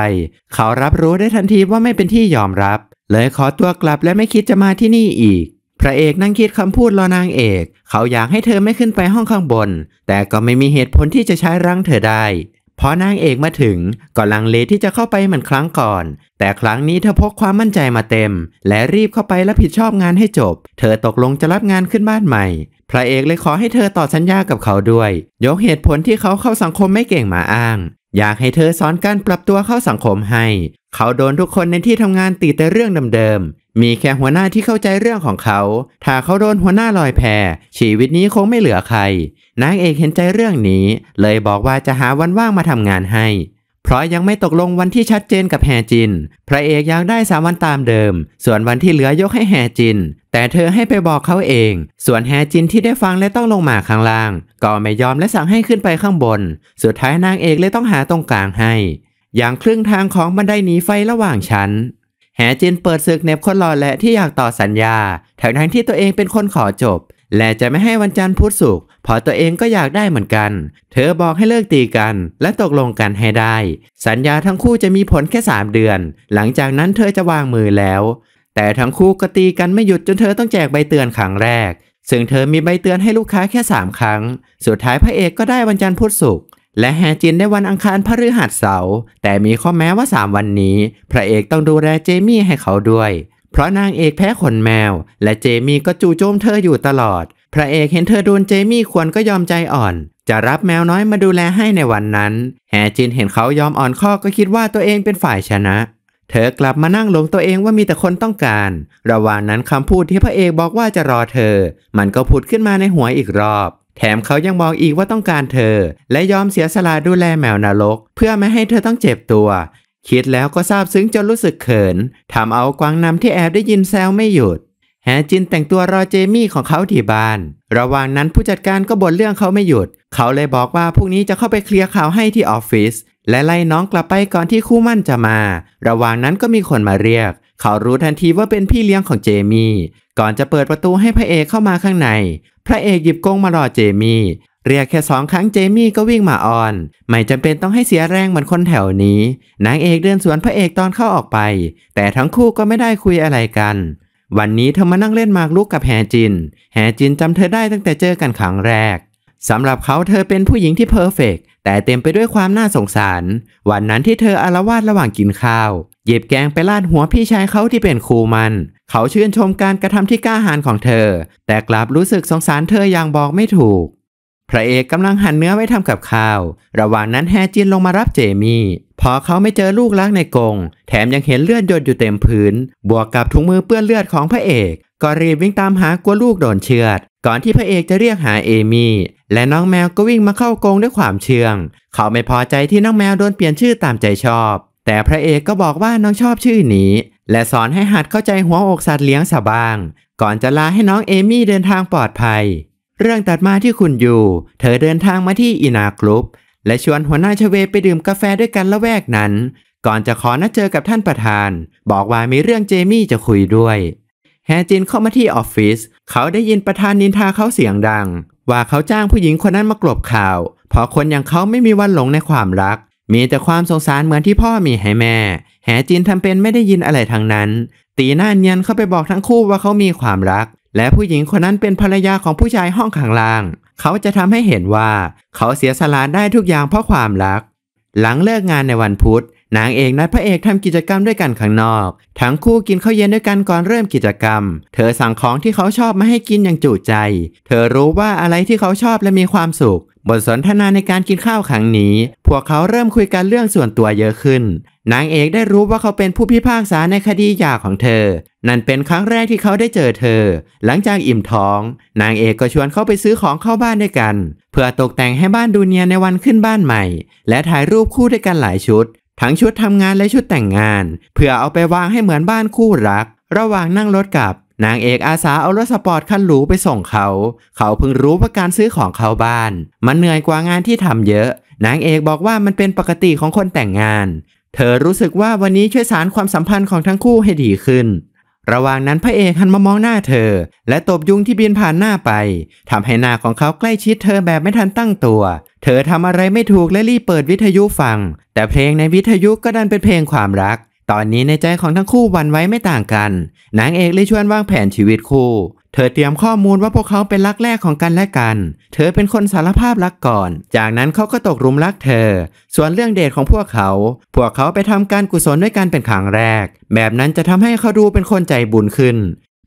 เขารับรู้ได้ทันทีว่าไม่เป็นที่ยอมรับ เลยขอตัวกลับและไม่คิดจะมาที่นี่อีกพระเอกนั่งคิดคำพูดรอนางเอก เขาอยากให้เธอไม่ขึ้นไปห้องข้างบน แต่ก็ไม่มีเหตุผลที่จะใช้รั้งเธอได้พอนางเอกมาถึงก็ลังเลที่จะเข้าไปเหมือนครั้งก่อน แต่ครั้งนี้เธอพกความมั่นใจมาเต็ม และรีบเข้าไปรับผิดชอบงานให้จบ เธอตกลงจะรับงานขึ้นบ้านใหม่พระเอกเลยขอให้เธอต่อสัญญากับเขาด้วย ยกเหตุผลที่เขาเข้าสังคมไม่เก่งมาอ้าง อยากให้เธอสอนการปรับตัวเข้าสังคมให้เขาโดนทุกคนในที่ทำงานตีแต่เรื่องเดิมๆ มีแค่หัวหน้าที่เข้าใจเรื่องของเขา ถ้าเขาโดนหัวหน้าลอยแพชีวิตนี้คงไม่เหลือใคร นางเอกเห็นใจเรื่องนี้ เลยบอกว่าจะหาวันว่างมาทำงานให้ เพราะยังไม่ตกลงวันที่ชัดเจนกับแฮจิน พระเอกอยากได้สามวันตามเดิม ส่วนวันที่เหลือยกให้แฮจิน แต่เธอให้ไปบอกเขาเอง ส่วนแฮจินที่ได้ฟังและต้องลงมาข้างล่างก็ไม่ยอมและสั่งให้ขึ้นไปข้างบน สุดท้ายนางเอกเลยต้องหาตรงกลางให้อย่างครึ่งทางของบันไดหนีไฟระหว่างชั้นแหจินเปิดศึกเน็บคนหล่อและที่อยากต่อสัญญาแถวทั้งที่ตัวเองเป็นคนขอจบ และจะไม่ให้วันจันทร์พูดสุขรพอตัวเองก็อยากได้เหมือนกัน เธอบอกให้เลิกตีกันและตกลงกันให้ได้ สัญญาทั้งคู่จะมีผลแค่ 3 เดือน หลังจากนั้นเธอจะวางมือแล้ว แต่ทั้งคู่ก็ตีกันไม่หยุดจนเธอต้องแจกใบเตือนครั้งแรก ซึ่งเธอมีใบเตือนให้ลูกค้าแค่3ครั้ง สุดท้ายพระเอกก็ได้วันจันทร์พูดสุขและแฮจินได้วันอังคารพฤหัสเสาร์แต่มีข้อแม้ว่า 3 วันนี้ พระเอกต้องดูแลเจมี่ให้เขาด้วย เพราะนางเอกแพ้ขนแมว และเจมี่ก็จู่โจมเธออยู่ตลอด พระเอกเห็นเธอโดนเจมี่ควรก็ยอมใจอ่อน จะรับแมวน้อยมาดูแลให้ในวันนั้นแฮจินเห็นเขายอมอ่อนข้อก็คิดว่าตัวเองเป็นฝ่ายชนะ เธอกลับมานั่งหลงตัวเองว่ามีแต่คนต้องการ ระหว่างนั้นคำพูดที่พระเอกบอกว่าจะรอเธอ มันก็ผุดขึ้นมาในหัวอีกรอบแถมเขายังบอกอีกว่าต้องการเธอ และยอมเสียสละดูแลแมวนรก เพื่อไม่ให้เธอต้องเจ็บตัวคิดแล้วก็ซาบซึ้งจนรู้สึกเขินทำเอากวางนำที่แอบได้ยินแซวไม่หยุดแฮจินแต่งตัวรอเจมี่ของเขาที่บ้าน ระหว่างนั้นผู้จัดการก็บ่นเรื่องเขาไม่หยุดเขาเลยบอกว่าพรุ่งนี้จะเข้าไปเคลียร์ข่าวให้ที่ออฟฟิศและไล่น้องกลับไปก่อนที่คู่มั่นจะมา ระหว่างนั้นก็มีคนมาเรียก เขารู้ทันทีว่าเป็นพี่เลี้ยงของเจมี่ ก่อนจะเปิดประตูให้พระเอกเข้ามาข้างใน พระเอกหยิบกงมารอเจมี่ เรียกแค่สองครั้งเจมี่ก็วิ่งมาอ่อน ไม่จำเป็นต้องให้เสียแรงเหมือนคนแถวนี้ นางเอกเดินสวนพระเอกตอนเข้าออกไป แต่ทั้งคู่ก็ไม่ได้คุยอะไรกัน วันนี้เธอมานั่งเล่นมากลุกกับแฮจิน แฮจินจำเธอได้ตั้งแต่เจอกันครั้งแรกสำหรับเขาเธอเป็นผู้หญิงที่เพอร์เฟกแต่เต็มไปด้วยความน่าสงสาร วันนั้นที่เธออารวาสระหว่างกินข้าวหยิบแกงไปลาดหัวพี่ชายเขาที่เป็นครูมัน เขาชื่นชมการกระทำที่กล้าหาญของเธอ แต่กลับรู้สึกสงสารเธออย่างบอกไม่ถูก พระเอกกำลังหั่นเนื้อไว้ทำกับข้าว ระหว่างนั้นแฮจินลงมารับเจมี่พอเขาไม่เจอลูกลักในกรงแถมยังเห็นเลือดหยดอยู่เต็มพื้น บวกกับถุงมือเปื้อนเลือดของพระเอกก็รีบวิ่งตามหากลัวลูกโดนเชือด ก่อนที่พระเอกจะเรียกหาเอมี่และน้องแมวก็วิ่งมาเข้ากรงด้วยความเชื่อง เขาไม่พอใจที่น้องแมวโดนเปลี่ยนชื่อตามใจชอบ แต่พระเอกก็บอกว่าน้องชอบชื่อนี้ และสอนให้หัดเข้าใจหัวอกสัตว์เลี้ยงสบาง ก่อนจะลาให้น้องเอมี่เดินทางปลอดภัย เรื่องตัดมาที่คุณอยู่ เธอเดินทางมาที่อินากรุปและชวนหัวหน้าชเวไปดื่มกาแฟด้วยกันละแวกนั้น ก่อนจะขอนัดเจอกับท่านประธาน บอกว่ามีเรื่องเจมี่จะคุยด้วย แฮจินเข้ามาที่ออฟฟิศ เขาได้ยินประธานนินทาเขาเสียงดังว่า เขาจ้างผู้หญิงคนนั้นมากลบข่าว เพราะคนอย่างเขาไม่มีวันหลงในความรัก มีแต่ความสงสารเหมือนที่พ่อมีให้แม่ แหจินทำเป็นไม่ได้ยินอะไรทั้งนั้น ตีหน้าเนียนเข้าไปบอกทั้งคู่ว่าเขามีความรัก และผู้หญิงคนนั้นเป็นภรรยาของผู้ชายห้องข้างล่าง เขาจะทำให้เห็นว่าเขาเสียสละได้ทุกอย่างเพราะความรัก หลังเลิกงานในวันพุธนางเอกนัดพระเอกทำกิจกรรมด้วยกันข้างนอก ทั้งคู่กินข้าวเย็นด้วยกันก่อนเริ่มกิจกรรม เธอสั่งของที่เขาชอบมาให้กินอย่างจุใจ เธอรู้ว่าอะไรที่เขาชอบและมีความสุข บทสนทนาในการกินข้าวครั้งนี้ พวกเขาเริ่มคุยกันเรื่องส่วนตัวเยอะขึ้น นางเอกได้รู้ว่าเขาเป็นผู้พิพากษาในคดีหย่าของเธอ นั่นเป็นครั้งแรกที่เขาได้เจอเธอ หลังจากอิ่มท้อง นางเอกก็ชวนเขาไปซื้อของเข้าบ้านด้วยกัน เพื่อตกแต่งให้บ้านดูเนียในวันขึ้นบ้านใหม่ และถ่ายรูปคู่ด้วยกันหลายชุดทั้งชุดทำงานและชุดแต่งงาน เพื่อเอาไปวางให้เหมือนบ้านคู่รัก ระหว่างนั่งรถกลับนางเอกอาสาเอารถสปอร์ตคันหรูไปส่งเขา เขาเพิ่งรู้ว่าการซื้อของเขาบ้าน มันเหนื่อยกว่างานที่ทำเยอะ นางเอกบอกว่ามันเป็นปกติของคนแต่งงาน เธอรู้สึกว่าวันนี้ช่วยสารความสัมพันธ์ของทั้งคู่ให้ดีขึ้นระหว่างนั้นพระเอกหันมามองหน้าเธอและตบยุงที่บินผ่านหน้าไปทำให้หน้าของเขาใกล้ชิดเธอแบบไม่ทันตั้งตัว เธอทำอะไรไม่ถูกและรีบเปิดวิทยุฟัง แต่เพลงในวิทยุก็ดันเป็นเพลงความรัก ตอนนี้ในใจของทั้งคู่วันไว้ไม่ต่างกันนางเอกเลยชวนวางแผนชีวิตคู่เธอเตรียมข้อมูลว่าพวกเขาเป็นรักแรกของกันและกัน เธอเป็นคนสารภาพรักก่อน จากนั้นเขาก็ตกรุมรักเธอ ส่วนเรื่องเดทของพวกเขา พวกเขาไปทำการกุศลด้วยกันเป็นครั้งแรก แบบนั้นจะทำให้เขาดูเป็นคนใจบุญขึ้น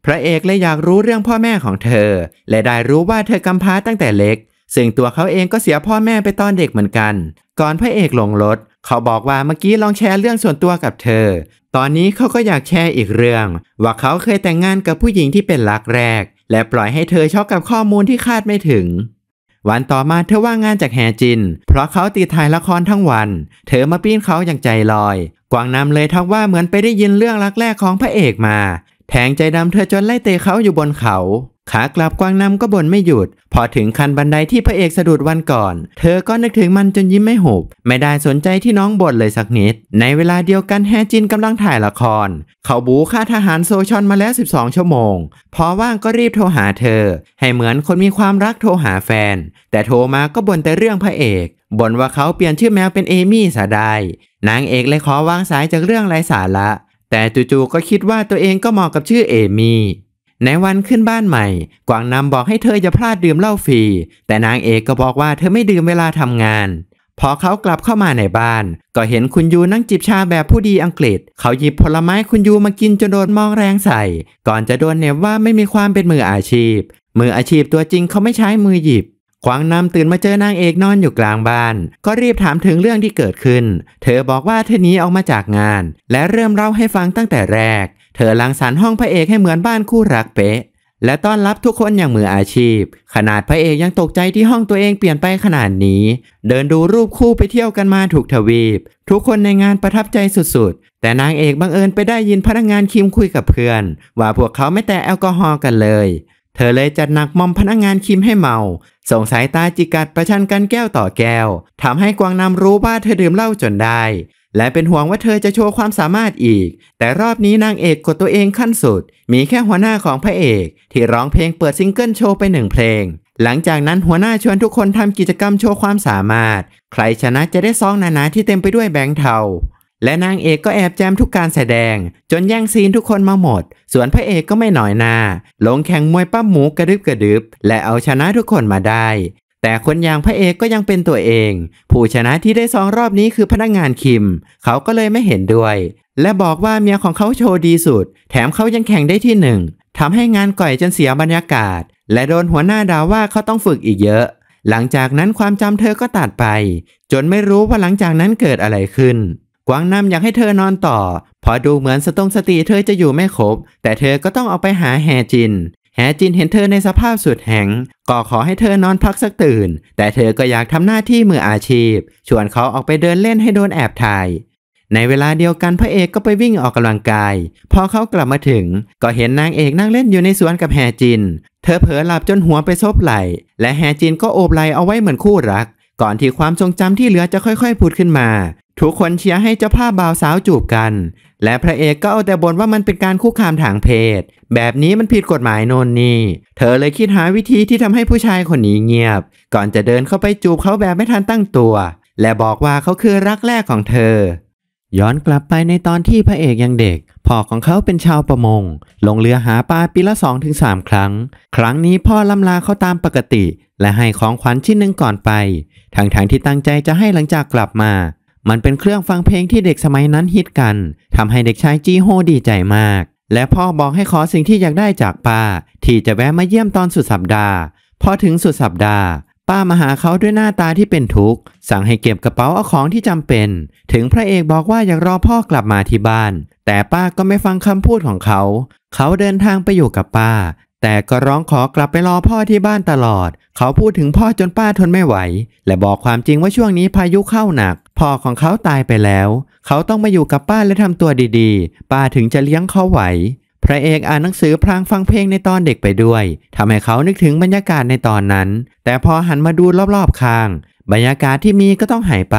พระเอกเลยอยากรู้เรื่องพ่อแม่ของเธอ และได้รู้ว่าเธอกำพร้าตั้งแต่เล็กซึ่งตัวเขาเองก็เสียพ่อแม่ไปตอนเด็กเหมือนกัน ก่อนพระเอกลงรถเขาบอกว่าเมื่อกี้ลองแชร์เรื่องส่วนตัวกับเธอ ตอนนี้เขาก็อยากแชร์อีกเรื่อง ว่าเขาเคยแต่งงานกับผู้หญิงที่เป็นรักแรก และปล่อยให้เธอช็อกกับข้อมูลที่คาดไม่ถึง วันต่อมาเธอว่างงานจากแฮจิน เพราะเขาติดถ่ายละครทั้งวัน เธอมาปีนเขาอย่างใจลอย กวางนำเลยทักว่าเหมือนไปได้ยินเรื่องรักแรกของพระเอกมาแทงใจดำเธอจนไล่เตะเขาอยู่บนเขา ขากลับกวางนำก็บ่นไม่หยุด พอถึงคันบันไดที่พระเอกสะดุดวันก่อน เธอก็นึกถึงมันจนยิ้มไม่หุบ ไม่ได้สนใจที่น้องบ่นเลยสักนิด ในเวลาเดียวกันแฮจินกำลังถ่ายละคร เขาบูค่าทหารโซชอนมาแล้ว 12 ชั่วโมง พอว่างก็รีบโทรหาเธอ ให้เหมือนคนมีความรักโทรหาแฟน แต่โทรมาก็บ่นแต่เรื่องพระเอกบ่นว่าเขาเปลี่ยนชื่อแมวเป็นเอมี่สะได้นางเอกเลยขอวางสายจากเรื่องไร้สาระแต่จู่ๆก็คิดว่าตัวเองก็เหมาะกับชื่อเอมี่ ในวันขึ้นบ้านใหม่ กวางนำบอกให้เธออย่าพลาดดื่มเหล้าฟรี แต่นางเอกก็บอกว่าเธอไม่ดื่มเวลาทำงาน พอเขากลับเข้ามาในบ้าน ก็เห็นคุณยูนั่งจิบชาแบบผู้ดีอังกฤษ เขาหยิบผลไม้คุณยูมากินจนโดนมองแรงใส่ ก่อนจะโดนเน็บว่าไม่มีความเป็นมืออาชีพ มืออาชีพตัวจริงเขาไม่ใช้มือหยิบขวางนำตื่นมาเจอนางเอกนอนอยู่กลางบ้าน ก็รีบถามถึงเรื่องที่เกิดขึ้น เธอบอกว่าเธอหนีออกมาจากงาน และเริ่มเล่าให้ฟังตั้งแต่แรก เธอลังสารห้องพระเอกให้เหมือนบ้านคู่รักเป๊ะ และต้อนรับทุกคนอย่างมืออาชีพ ขนาดพระเอกยังตกใจที่ห้องตัวเองเปลี่ยนไปขนาดนี้ เดินดูรูปคู่ไปเที่ยวกันมาถูกทวีปทุกคนในงานประทับใจสุดๆ แต่นางเอกบังเอิญไปได้ยินพนักงานคิมคุยกับเพื่อนว่าพวกเขาไม่แต่แอลกอฮอล์กันเลย เธอเลยจัดหนักมอมพนักงานคิมให้เมาส่งสายตาจิกัดประชันกันแก้วต่อแก้วทำให้กวางนำรู้ว่า เธอดื่มเหล้าจนได้ และเป็นห่วงว่าเธอจะโชว์ความสามารถอีก แต่รอบนี้นางเอกกดตัวเองขั้นสุด มีแค่หัวหน้าของพระเอก ที่ร้องเพลงเปิดซิงเกิลโชว์ไปหนึ่งเพลง หลังจากนั้นหัวหน้าชวนทุกคนทำกิจกรรมโชว์ความสามารถ ใครชนะจะได้ซองนานาที่เต็มไปด้วยแบงค์เทาและนางเอกก็แอบแจมทุกการแสดง จนแย่งซีนทุกคนมาหมด ส่วนพระเอกก็ไม่หน่อยนาลงแข่งมวยป้าหมูกระดึบกระดึบและเอาชนะทุกคนมาได้ แต่คนอย่างพระเอกก็ยังเป็นตัวเอง ผู้ชนะที่ได้สองรอบนี้คือพนักงงานคิม เขาก็เลยไม่เห็นด้วย และบอกว่าเมียของเขาโชว์ดีสุด แถมเขายังแข่งได้ที่หนึ่งทำให้งานก่อยจนเสียบรรยากาศ และโดนหัวหน้าด่าว่าเขาต้องฝึกอีกเยอะ หลังจากนั้นความจำเธอก็ตัดไป จนไม่รู้ว่าหลังจากนั้นเกิดอะไรขึ้นกวางนำอยากให้เธอนอนต่อ พอดูเหมือนสตงสติเธอจะอยู่ไม่ครบ แต่เธอก็ต้องเอาไปหาแฮจิน แฮจินเห็นเธอในสภาพสุดแหงก็ขอให้เธอนอนพักสักตื่น แต่เธอก็อยากทำหน้าที่มืออาชีพ ชวนเขาออกไปเดินเล่นให้โดนแอบถ่าย ในเวลาเดียวกันพระเอกก็ไปวิ่งออกกำลังกาย พอเขากลับมาถึง ก็เห็นนางเอกนั่งเล่นอยู่ในสวนกับแฮจิน เธอเผลอหลับจนหัวไปซบไหลและแฮจินก็โอบไหลเอาไว้เหมือนคู่รัก ก่อนที่ความทรงจำที่เหลือจะค่อยๆผุดขึ้นมาทุกคนเชียร์ให้เจ้าภาพบ่าวสาวจูบกัน และพระเอกก็เอาแต่บ่นว่ามันเป็นการคุกคามทางเพศ แบบนี้มันผิดกฎหมายโนนนี่ เธอเลยคิดหาวิธีที่ทำให้ผู้ชายคนนี้เงียบ ก่อนจะเดินเข้าไปจูบเขาแบบไม่ทันตั้งตัว และบอกว่าเขาคือรักแรกของเธอ ย้อนกลับไปในตอนที่พระเอกยังเด็ก พ่อของเขาเป็นชาวประมง ลงเรือหาปลาปีละสองถึามครั้ง ครั้งนี้พ่อล่ำลาเขาตามปกติ และให้ของขวัญชิ้นหนึ่งก่อนไป ทั้งๆทที่ตั้งใจจะให้หลังจากกลับมามันเป็นเครื่องฟังเพลงที่เด็กสมัยนั้นฮิตกัน ทำให้เด็กชายจีโฮดีใจมาก และพ่อบอกให้ขอสิ่งที่อยากได้จากป้า ที่จะแวะมาเยี่ยมตอนสุดสัปดาห์ พอถึงสุดสัปดาห์ ป้ามาหาเขาด้วยหน้าตาที่เป็นทุกข์ สั่งให้เก็บกระเป๋าเอาของที่จำเป็น ถึงพระเอกบอกว่าอยากรอพ่อกลับมาที่บ้าน แต่ป้าก็ไม่ฟังคำพูดของเขา เขาเดินทางไปอยู่กับป้า แต่ก็ร้องขอกลับไปรอพ่อที่บ้านตลอด เขาพูดถึงพ่อจนป้าทนไม่ไหว และบอกความจริงว่าช่วงนี้พายุเข้าหนักพ่อของเขาตายไปแล้ว เขาต้องมาอยู่กับป้าและทำตัวดีๆ ป้าถึงจะเลี้ยงเขาไหว พระเอกอ่านหนังสือพลางฟังเพลงในตอนเด็กไปด้วย ทำให้เขานึกถึงบรรยากาศในตอนนั้น แต่พอหันมาดูรอบๆข้าง บรรยากาศที่มีก็ต้องหายไป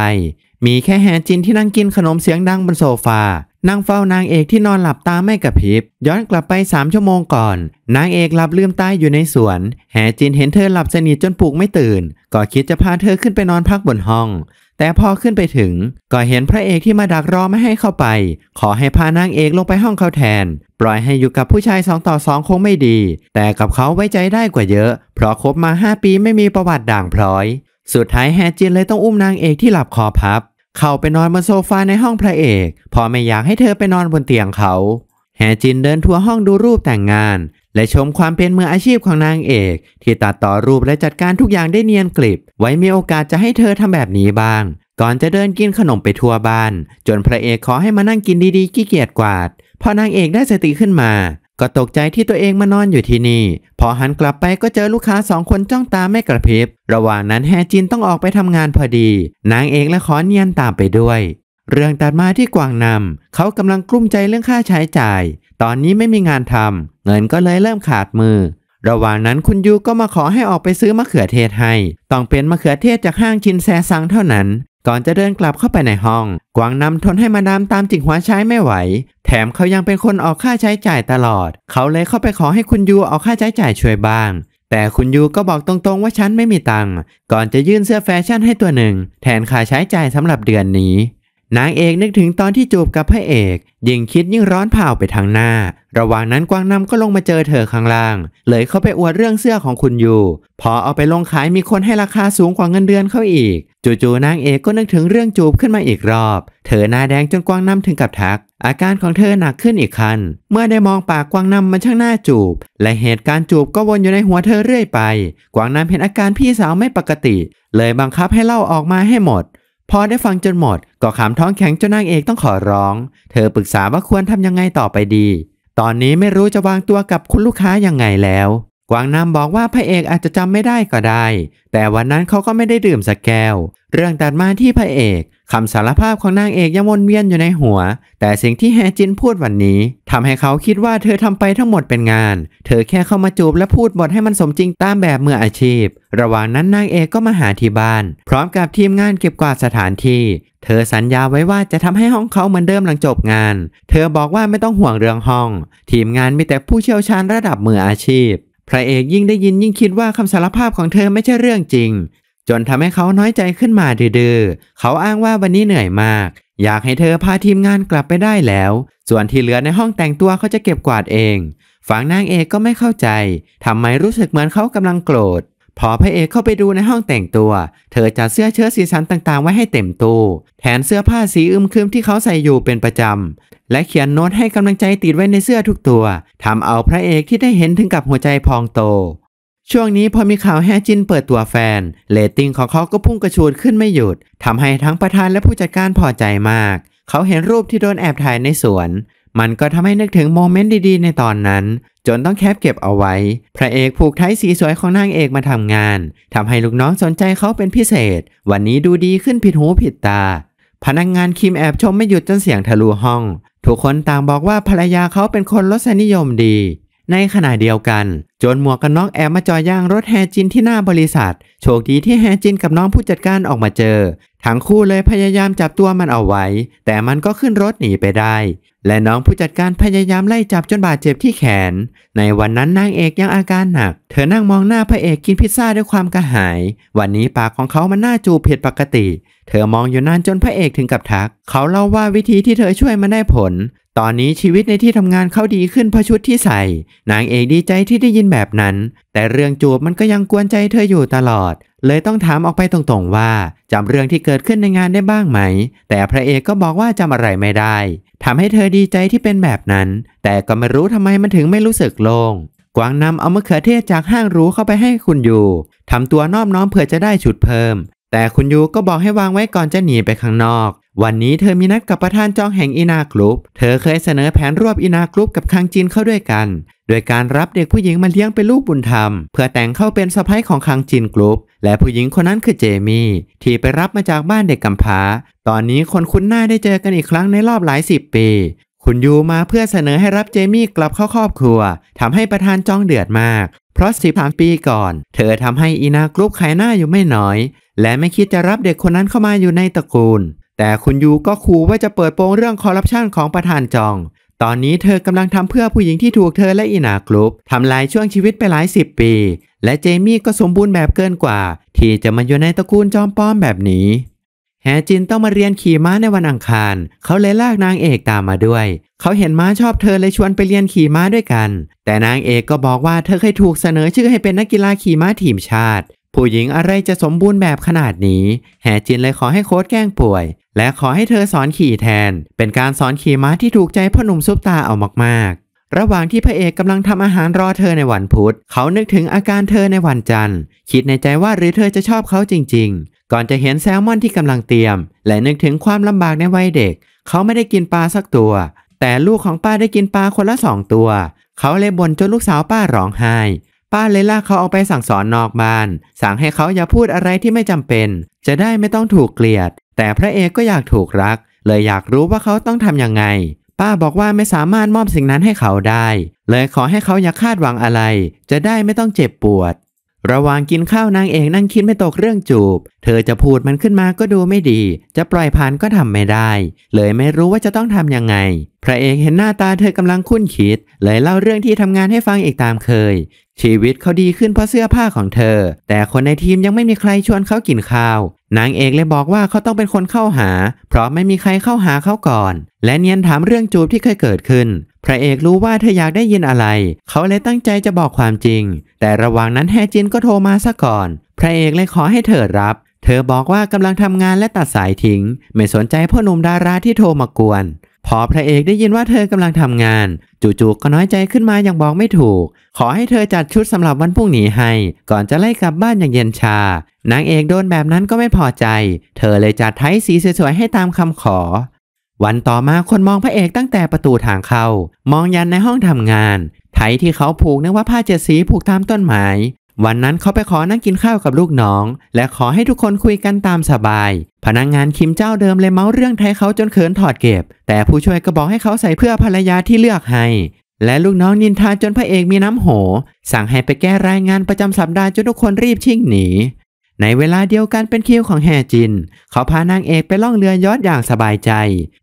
มีแค่แฮจินที่นั่งกินขนมเสียงดังบนโซฟา นั่งเฝ้านางเอกที่นอนหลับตาไม่กระพริบ ย้อนกลับไปสามชั่วโมงก่อน นางเอกหลับลืมตายอยู่ในสวนแหจินเห็นเธอหลับสนิทจนปลุกไม่ตื่น ก็คิดจะพาเธอขึ้นไปนอนพักบนห้องแต่พอขึ้นไปถึง ก็เห็นพระเอกที่มาดักรอไม่ให้เข้าไป ขอให้พานางเอกลงไปห้องเขาแทน ปล่อยให้อยู่กับผู้ชายสองต่อสองคงไม่ดี แต่กับเขาไว้ใจได้กว่าเยอะ เพราะคบมาห้าปีไม่มีประวัติด่างพร้อย สุดท้ายแฮจินเลยต้องอุ้มนางเอกที่หลับคอพับ เข้าไปนอนบนโซฟาในห้องพระเอกพอไม่อยากให้เธอไปนอนบนเตียงเขาแฮจินเดินทัวห้องดูรูปแต่งงานและชมความเป็นมืออาชีพของนางเอกที่ตัดต่อรูปและจัดการทุกอย่างได้เนียนกลิบ ไว้มีโอกาสจะให้เธอทำแบบนี้บ้าง ก่อนจะเดินกินขนมไปทั่วบ้าน จนพระเอกขอให้มานั่งกินดีๆขี้เกียจกวาด พอนางเอกได้สติขึ้นมาก็ตกใจที่ตัวเองมานอนอยู่ที่นี่ พอหันกลับไปก็เจอลูกค้าสองคนจ้องตาไม่กระพริบ ระหว่างนั้นแฮจินต้องออกไปทำงานพอดี นางเอกและขอเนียนตามไปด้วยเรื่องตัดมาที่กวางนำเขากำลังกลุ้มใจเรื่องค่าใช้จ่าย ตอนนี้ไม่มีงานทำเงินก็เลยเริ่มขาดมือ ระหว่างนั้นคุณยูก็มาขอให้ออกไปซื้อมะเขือเทศให้ ต้องเป็นมะเขือเทศจากห้างชินแซซังเท่านั้น ก่อนจะเดินกลับเข้าไปในห้อง กวางนำทนให้มาดามตามจิงหัวใช้ไม่ไหว แถมเขายังเป็นคนออกค่าใช้จ่ายตลอด เขาเลยเข้าไปขอให้คุณยูออกค่าใช้จ่ายช่วยบ้าง แต่คุณยูก็บอกตรง ๆ ว่าฉันไม่มีตังค์ก่อนจะยื่นเสื้อแฟชั่นให้ตัวหนึ่งแทนค่าใช้จ่ายสำหรับเดือนนี้นางเอกนึกถึงตอนที่จูบกับพระเอก ยิ่งคิดยิ่งร้อนเผาไปทางหน้า ระหว่างนั้นกวางนำก็ลงมาเจอเธอข้างล่าง เลยเข้าไปอวดเรื่องเสื้อของคุณอยู่พอเอาไปลงขายมีคนให้ราคาสูงกว่าเงินเดือนเขาอีก จู่ๆนางเอกก็นึกถึงเรื่องจูบขึ้นมาอีกรอบ เธอหน้าแดงจนกวางนำถึงกับทัก อาการของเธอหนักขึ้นอีกคันเมื่อได้มองปากกวางนำมันช่างหน้าจูบ และเหตุการณ์จูบก็วนอยู่ในหัวเธอเรื่อยไป กวางนำเห็นอาการพี่สาวไม่ปกติ เลยบังคับให้เล่าออกมาให้หมดพอได้ฟังจนหมด ก็ขำท้องแข็งจนนางเอกต้องขอร้อง เธอปรึกษาว่าควรทำยังไงต่อไปดี ตอนนี้ไม่รู้จะวางตัวกับคุณลูกค้ายังไงแล้วกวางนำบอกว่าพระเอกอาจจะจำไม่ได้ก็ได้ แต่วันนั้นเขาก็ไม่ได้ดื่มสักแก้ว เรื่องตัดมาที่พระเอก คำสารภาพของนางเอกยังวนเวียนอยู่ในหัว แต่สิ่งที่แฮจินพูดวันนี้ทำให้เขาคิดว่าเธอทำไปทั้งหมดเป็นงาน เธอแค่เข้ามาจูบและพูดบทให้มันสมจริงตามแบบมืออาชีพ ระหว่างนั้นนางเอกก็มาหาที่บ้าน พร้อมกับทีมงานเก็บกวาดสถานที่ เธอสัญญาไว้ว่าจะทำให้ห้องเขาเหมือนเดิมหลังจบงาน เธอบอกว่าไม่ต้องห่วงเรื่องห้อง ทีมงานมีแต่ผู้เชี่ยวชาญระดับมืออาชีพพระเอกยิ่งได้ยินยิ่งคิดว่าคำสารภาพของเธอไม่ใช่เรื่องจริง จนทำให้เขาน้อยใจขึ้นมาดื้อเขาอ้างว่าวันนี้เหนื่อยมาก อยากให้เธอพาทีมงานกลับไปได้แล้ว ส่วนที่เหลือในห้องแต่งตัวเขาจะเก็บกวาดเอง ฝั่งนางเอกก็ไม่เข้าใจ ทำไมรู้สึกเหมือนเขากำลังโกรธพอพระเอกเข้าไปดูในห้องแต่งตัว เธอจัดเสื้อเชิ้ตสีสันต่างๆไว้ให้เต็มตู้แถมเสื้อผ้าสีอึมครึมที่เขาใส่อยู่เป็นประจำ และเขียนโน้ตให้กำลังใจติดไว้ในเสื้อทุกตัว ทำเอาพระเอกที่ได้เห็นถึงกับหัวใจพองโต ช่วงนี้พอมีข่าวแฮจินเปิดตัวแฟน เรตติ้งของเขาก็พุ่งกระชูดขึ้นไม่หยุดทำให้ทั้งประธานและผู้จัดการพอใจมาก เขาเห็นรูปที่โดนแอบถ่ายในสวนมันก็ทำให้นึกถึงโมเมนต์ดีๆในตอนนั้น จนต้องแคบเก็บเอาไว้ พระเอกผูกไทสีสวยของนางเอกมาทำงานทำให้ลูกน้องสนใจเขาเป็นพิเศษ วันนี้ดูดีขึ้นผิดหูผิดตา พนักงงานคิมแอบชมไม่หยุดจนเสียงทะลุห้อง ทุกคนต่างบอกว่าภรรยาเขาเป็นคนรสนิยมดี ในขณะเดียวกัน จนหมวกกันน็อกแอบมาจอย่างรถแฮจินที่หน้าบริษัท โชคดีที่แฮจินกับน้องผู้จัดการออกมาเจอ ทั้งคู่เลยพยายามจับตัวมันเอาไว้ แต่มันก็ขึ้นรถหนีไปได้และน้องผู้จัดการพยายามไล่จับจนบาดเจ็บที่แขน ในวันนั้นนางเอกยังอาการหนัก เธอนั่งมองหน้าพระเอกกินพิซซ่าด้วยความกระหาย วันนี้ปากของเขา มันน่าจูบผิดปกติ เธอมองอยู่นานจนพระเอกถึงกับทัก เขาเล่าว่าวิธีที่เธอช่วยมันได้ผล ตอนนี้ชีวิตในที่ทำงานเขาดีขึ้นเพราะชุดที่ใส่ นางเอกดีใจที่ได้ยินแบบนั้น แต่เรื่องจูบมันก็ยังกวนใจเธออยู่ตลอดเลยต้องถามออกไปตรงๆว่า จำเรื่องที่เกิดขึ้นในงานได้บ้างไหม แต่พระเอกก็บอกว่าจำอะไรไม่ได้ทำให้เธอดีใจที่เป็นแบบนั้น แต่ก็ไม่รู้ทำไมมันถึงไม่รู้สึกโลง่งกวางนำเอามะเขือเทศจากห้างรู้เข้าไปให้คุณอยู่ทำตัวนอบน้อมเผื่อจะได้ชุดเพิ่มแต่คุณยูก็บอกให้วางไว้ก่อนจะหนีไปข้างนอก วันนี้เธอมีนัดกับประธานจองแห่งอินากรุ๊ปเธอเคยเสนอแผนรวบอินากรุ๊ปกับคังจินเข้าด้วยกัน โดยการรับเด็กผู้หญิงมาเลี้ยงเป็นลูกบุญธรรม เพื่อแต่งเข้าเป็นสะพ้ายของคังจิน กรุ๊ปและผู้หญิงคนนั้นคือเจมี่ที่ไปรับมาจากบ้านเด็กกำพร้าตอนนี้คนคุ้นหน้าได้เจอกันอีกครั้งในรอบหลายสิบปี คุณยูมาเพื่อเสนอให้รับเจมี่กลับเข้าครอบครัว ทำให้ประธานจองเดือดมาก เพราะสสิบามปีก่อน เธอทำให้อินากรุ๊ปขายหน้าอยู่ไม่น้อยและไม่คิดจะรับเด็กคนนั้นเข้ามาอยู่ในตระกูล แต่คุณยูก็ขู่ว่าจะเปิดโปงเรื่องคอร์รัปชันของประธานจอง ตอนนี้เธอกำลังทำเพื่อผู้หญิงที่ถูกเธอและอินากรุปทำลายช่วงชีวิตไปหลายสิบปี และเจมี่ก็สมบูรณ์แบบเกินกว่า ที่จะมาอยู่ในตระกูลจอมป้อมแบบนี้ แฮจินต้องมาเรียนขี่ม้าในวันอังคาร เขาเลยลากนางเอกตามมาด้วย เขาเห็นม้าชอบเธอเลยชวนไปเรียนขี่ม้าด้วยกัน แต่นางเอกก็บอกว่าเธอเคยถูกเสนอชื่อให้เป็นนักกีฬาขี่ม้าทีมชาติผู้หญิงอะไรจะสมบูรณ์แบบขนาดนี้ แห่จินเลยขอให้โค้ดแกล้งป่วย และขอให้เธอสอนขี่แทน เป็นการสอนขี่ม้าที่ถูกใจพ่อหนุ่มซุปตาเอามากๆ ระหว่างที่พระเอกกำลังทำอาหารรอเธอในวันพุธ เขานึกถึงอาการเธอในวันจันทร์ คิดในใจว่าหรือเธอจะชอบเขาจริงๆ ก่อนจะเห็นแซลมอนที่กำลังเตรียม และนึกถึงความลำบากในวัยเด็ก เขาไม่ได้กินปลาสักตัว แต่ลูกของป้าได้กินปลาคนละสองตัว เขาเลยบ่นจนลูกสาวป้าร้องไห้ป้าเลยลากเขาออกไปสั่งสอนนอกบ้าน สั่งให้เขาอย่าพูดอะไรที่ไม่จำเป็น จะได้ไม่ต้องถูกเกลียด แต่พระเอกก็อยากถูกรัก เลยอยากรู้ว่าเขาต้องทํำยังไง ป้าบอกว่าไม่สามารถมอบสิ่งนั้นให้เขาได้เลยขอให้เขาอย่าคาดหวังอะไร จะได้ไม่ต้องเจ็บปวด ระหว่างกินข้าวนางเอกนั่งคิดไม่ตกเรื่องจูบ เธอจะพูดมันขึ้นมาก็ดูไม่ดี จะปล่อยผ่านก็ทำไม่ได้ เลยไม่รู้ว่าจะต้องทํำยังไงพระเอกเห็นหน้าตาเธอกำลังคุ้นคิด เลยเล่าเรื่องที่ทำงานให้ฟังอีกตามเคย ชีวิตเขาดีขึ้นเพราะเสื้อผ้าของเธอ แต่คนในทีมยังไม่มีใครชวนเขากินข้าว นางเอกเลยบอกว่าเขาต้องเป็นคนเข้าหา เพราะไม่มีใครเข้าหาเขาก่อน และเนียนถามเรื่องจูบที่เคยเกิดขึ้น พระเอกรู้ว่าเธออยากได้ยินอะไร เขาเลยตั้งใจจะบอกความจริง แต่ระหว่างนั้นแฮจินก็โทรมาซะก่อน พระเอกเลยขอให้เธอรับ เธอบอกว่ากำลังทำงานและตัดสายทิ้ง ไม่สนใจพ่อหนุ่มดาราที่โทรมากวนพอพระเอกได้ยินว่าเธอกำลังทำงาน จู่ๆก็น้อยใจขึ้นมาอย่างบอกไม่ถูก ขอให้เธอจัดชุดสำหรับวันพรุ่งนี้ให้ ก่อนจะไล่กลับบ้านอย่างเย็นชานางเอกโดนแบบนั้นก็ไม่พอใจ เธอเลยจัดไทยสีสวยๆให้ตามคำขอ วันต่อมาคนมองพระเอกตั้งแต่ประตูทางเข้า มองยันในห้องทำงาน ไทยที่เขาผูกนึกว่าผ้าเจ็ดสีผูกตามต้นไม้วันนั้นเขาไปขอนั่งกินข้าวกับลูกน้อง และขอให้ทุกคนคุยกันตามสบาย พนักงงานคิมเจ้าเดิมเลยเมาเรื่องไทยเขาจนเขินถอดเก็บ แต่ผู้ช่วยก็บอกให้เขาใส่เพื่อภรรยาที่เลือกให้ และลูกน้องนินทาจนพระเอกมีน้ำโหสั่งให้ไปแก้รายงานประจำสัปดาห์จนทุกคนรีบชิ่งหนีในเวลาเดียวกันเป็นคิวของแฮจิน เขาพานางเอกไปล่องเรือยอดอย่างสบายใจ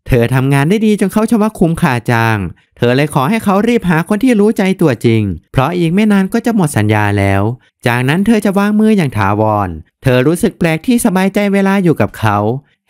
เธอทำงานได้ดีจนเขาชวะคุ้มค่าจ้าง เธอเลยขอให้เขารีบหาคนที่รู้ใจตัวจริง เพราะอีกไม่นานก็จะหมดสัญญาแล้ว จากนั้นเธอจะวางมืออย่างถาวร เธอรู้สึกแปลกที่สบายใจเวลาอยู่กับเขา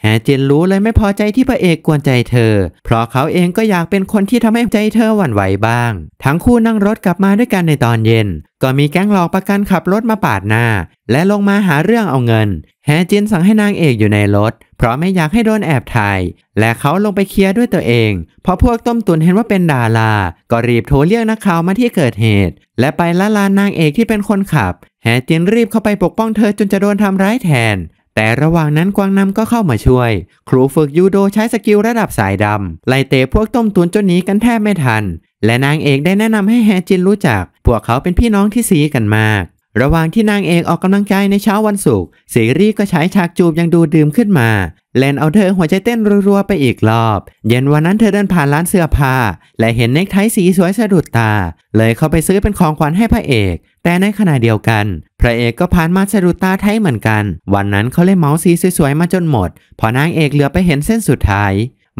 แเจียนรู้เลยไม่พอใจที่พระเอกกวนใจเธอ เพราะเขาเองก็อยากเป็นคนที่ทำให้ใจเธอหวั่นไหวบ้าง ทั้งคู่นั่งรถกลับมาด้วยกันในตอนเย็น ก็มีแก๊งหลอกประกันขับรถมาปาดหน้าและลงมาหาเรื่องเอาเงินแฮจินสั่งให้นางเอกอยู่ในรถเพราะไม่อยากให้โดนแอบถ่ายและเขาลงไปเคลียร์ด้วยตัวเองพอพวกต้มตุนเห็นว่าเป็นดาราก็รีบโทรเรียกนักข่าวมาที่เกิดเหตุ และไปละลานนางเอกที่เป็นคนขับแฮจินรีบเข้าไปปกป้องเธอจนจะโดนทำร้ายแทนแต่ระหว่างนั้นกวางนำก็เข้ามาช่วย ครูฝึกยูโดใช้สกิลระดับสายดำ ไล่เตะพวกต้มตุนจนหนีกันแทบไม่ทัน และนางเอกได้แนะนำให้แฮจินรู้จัก พวกเขาเป็นพี่น้องที่สีกันมากระหว่างที่นางเอกออกกำลังกายในเช้าวันศุกร์ซีรีก็ใช้ฉากจูบยังดูดื่มขึ้นมา แลนเอาเธอหัวใจเต้นรัวๆไปอีกรอบ เย็นวันนั้นเธอเดินผ่านร้านเสื้อผ้าและเห็นเนคไทสีสวยสะดุดตา เลยเข้าไปซื้อเป็นของขวัญให้พระเอก แต่ในขณะเดียวกัน พระเอกก็ผ่านมาสะดุดตาไทยเหมือนกัน วันนั้นเขาเลยเมาสีสวยๆมาจนหมด พอนางเอกเหลือไปเห็นเส้นสุดท้าย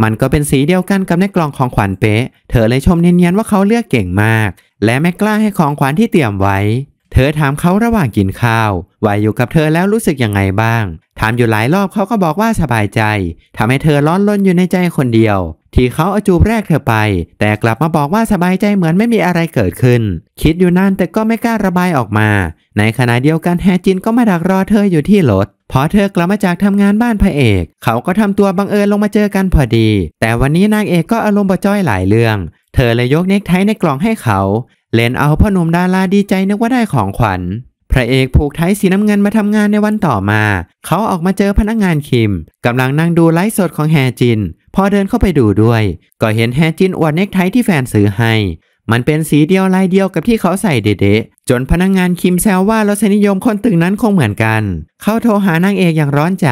มันก็เป็นสีเดียวกันกับในกล่องของขวัญเป๊ะเธอเลยชมเนียนๆว่าเขาเลือกเก่งมาก และไม่กล้าให้ของขวัญที่เตรียมไว้เธอถามเขาระหว่างกินข้าวว่าอยู่กับเธอแล้วรู้สึกยังไงบ้างถามอยู่หลายรอบเขาก็บอกว่าสบายใจ ทำให้เธอร้อนล้นอยู่ในใจคนเดียว ที่เขาเอาจูบแรกเธอไป แต่กลับมาบอกว่าสบายใจเหมือนไม่มีอะไรเกิดขึ้น คิดอยู่นานแต่ก็ไม่กล้าระบายออกมา ในขณะเดียวกันแฮจินก็มาดักรอเธออยู่ที่รถพอเธอกลับมาจากทำงานบ้านพระเอกเขาก็ทำตัวบังเอิญลงมาเจอกันพอดี แต่วันนี้นางเอกก็อารมณ์บจ้อยหลายเรื่อง เธอเลยยกเน็กไทในกล่องให้เขาเล่นเอาพ่อหนุ่มดาราดีใจนึกว่าได้ของขวัญ พระเอกผูกไทสีน้ำเงินมาทำงานในวันต่อมา เขาออกมาเจอพนักงานคิมกำลังนั่งดูไลฟ์สดของแฮจิน พอเดินเข้าไปดูด้วย ก็เห็นแฮจินอวดเน็กไทที่แฟนซื้อให้ มันเป็นสีเดียวลายเดียวกับที่เขาใส่เดะจนพนักงงานคิมแซวว่ารสนิยมคนตึงนั้นคงเหมือนกัน เขาโทรหานางเอกอย่างร้อนใจ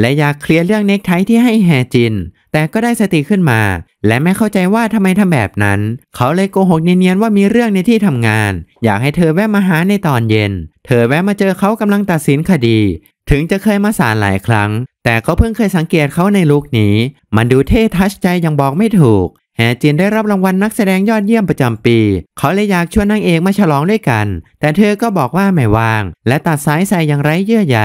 และอยากเคลียร์เรื่องเน็กไทที่ให้แฮจินแต่ก็ได้สติขึ้นมา และไม่เข้าใจว่าทำไมทำแบบนั้น เขาเลยโกหกเนียนๆว่ามีเรื่องในที่ทำงาน อยากให้เธอแวะมาหาในตอนเย็น เธอแวะมาเจอเขากำลังตัดสินคดี ถึงจะเคยมาศาลหลายครั้ง แต่เขาเพิ่งเคยสังเกตเขาในลุคนี้ มันดูเท่ทัชใจยังบอกไม่ถูกแฮจินได้รับรางวัลนักแสดงยอดเยี่ยมประจำปี เขาเลยอยากชวนนางเอกมาฉลองด้วยกัน แต่เธอก็บอกว่าไม่ว่าง และตัดสายใส่อย่างไร้เยื่อใย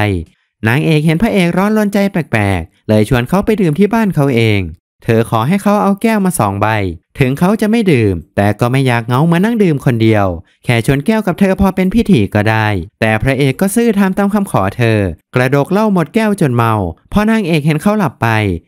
นางเอกเห็นพระเอกร้อนรนใจแปลกเลยชวนเขาไปดื่มที่บ้านเขาเอง เธอขอให้เขาเอาแก้วมาสองใบ ถึงเขาจะไม่ดื่ม แต่ก็ไม่อยากเงามานั่งดื่มคนเดียว แค่ชวนแก้วกับเธอพอเป็นพิธีก็ได้ แต่พระเอกก็ซื่อทำตามคำขอเธอ กระดกเหล้าหมดแก้วจนเมา พอนางเอกเห็นเขาหลับไป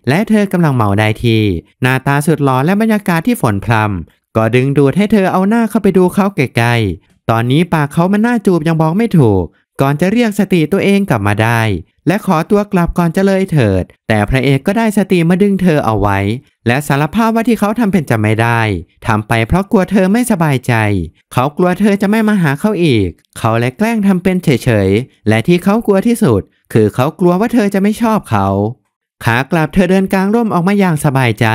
และเธอกำลังเมาได้ที หน้าตาสุดหล่อและบรรยากาศที่ฝนพรำก็ดึงดูดให้เธอเอาหน้าเข้าไปดูเขาไกลๆตอนนี้ปากเขามันน่าจูบยังบอกไม่ถูกก่อนจะเรียกสติตัวเองกลับมาได้ และขอตัวกลับก่อนจะเลยเถิด แต่พระเอกก็ได้สติมาดึงเธอเอาไว้ และสารภาพว่าที่เขาทำเป็นจะไม่ได้ทำไปเพราะกลัวเธอไม่สบายใจ เขากลัวเธอจะไม่มาหาเขาอีก เขาและแกล้งทำเป็นเฉยๆและที่เขากลัวที่สุด คือเขากลัวว่าเธอจะไม่ชอบเขา ขากลับเธอเดินกลางร่มออกมาอย่างสบายใจ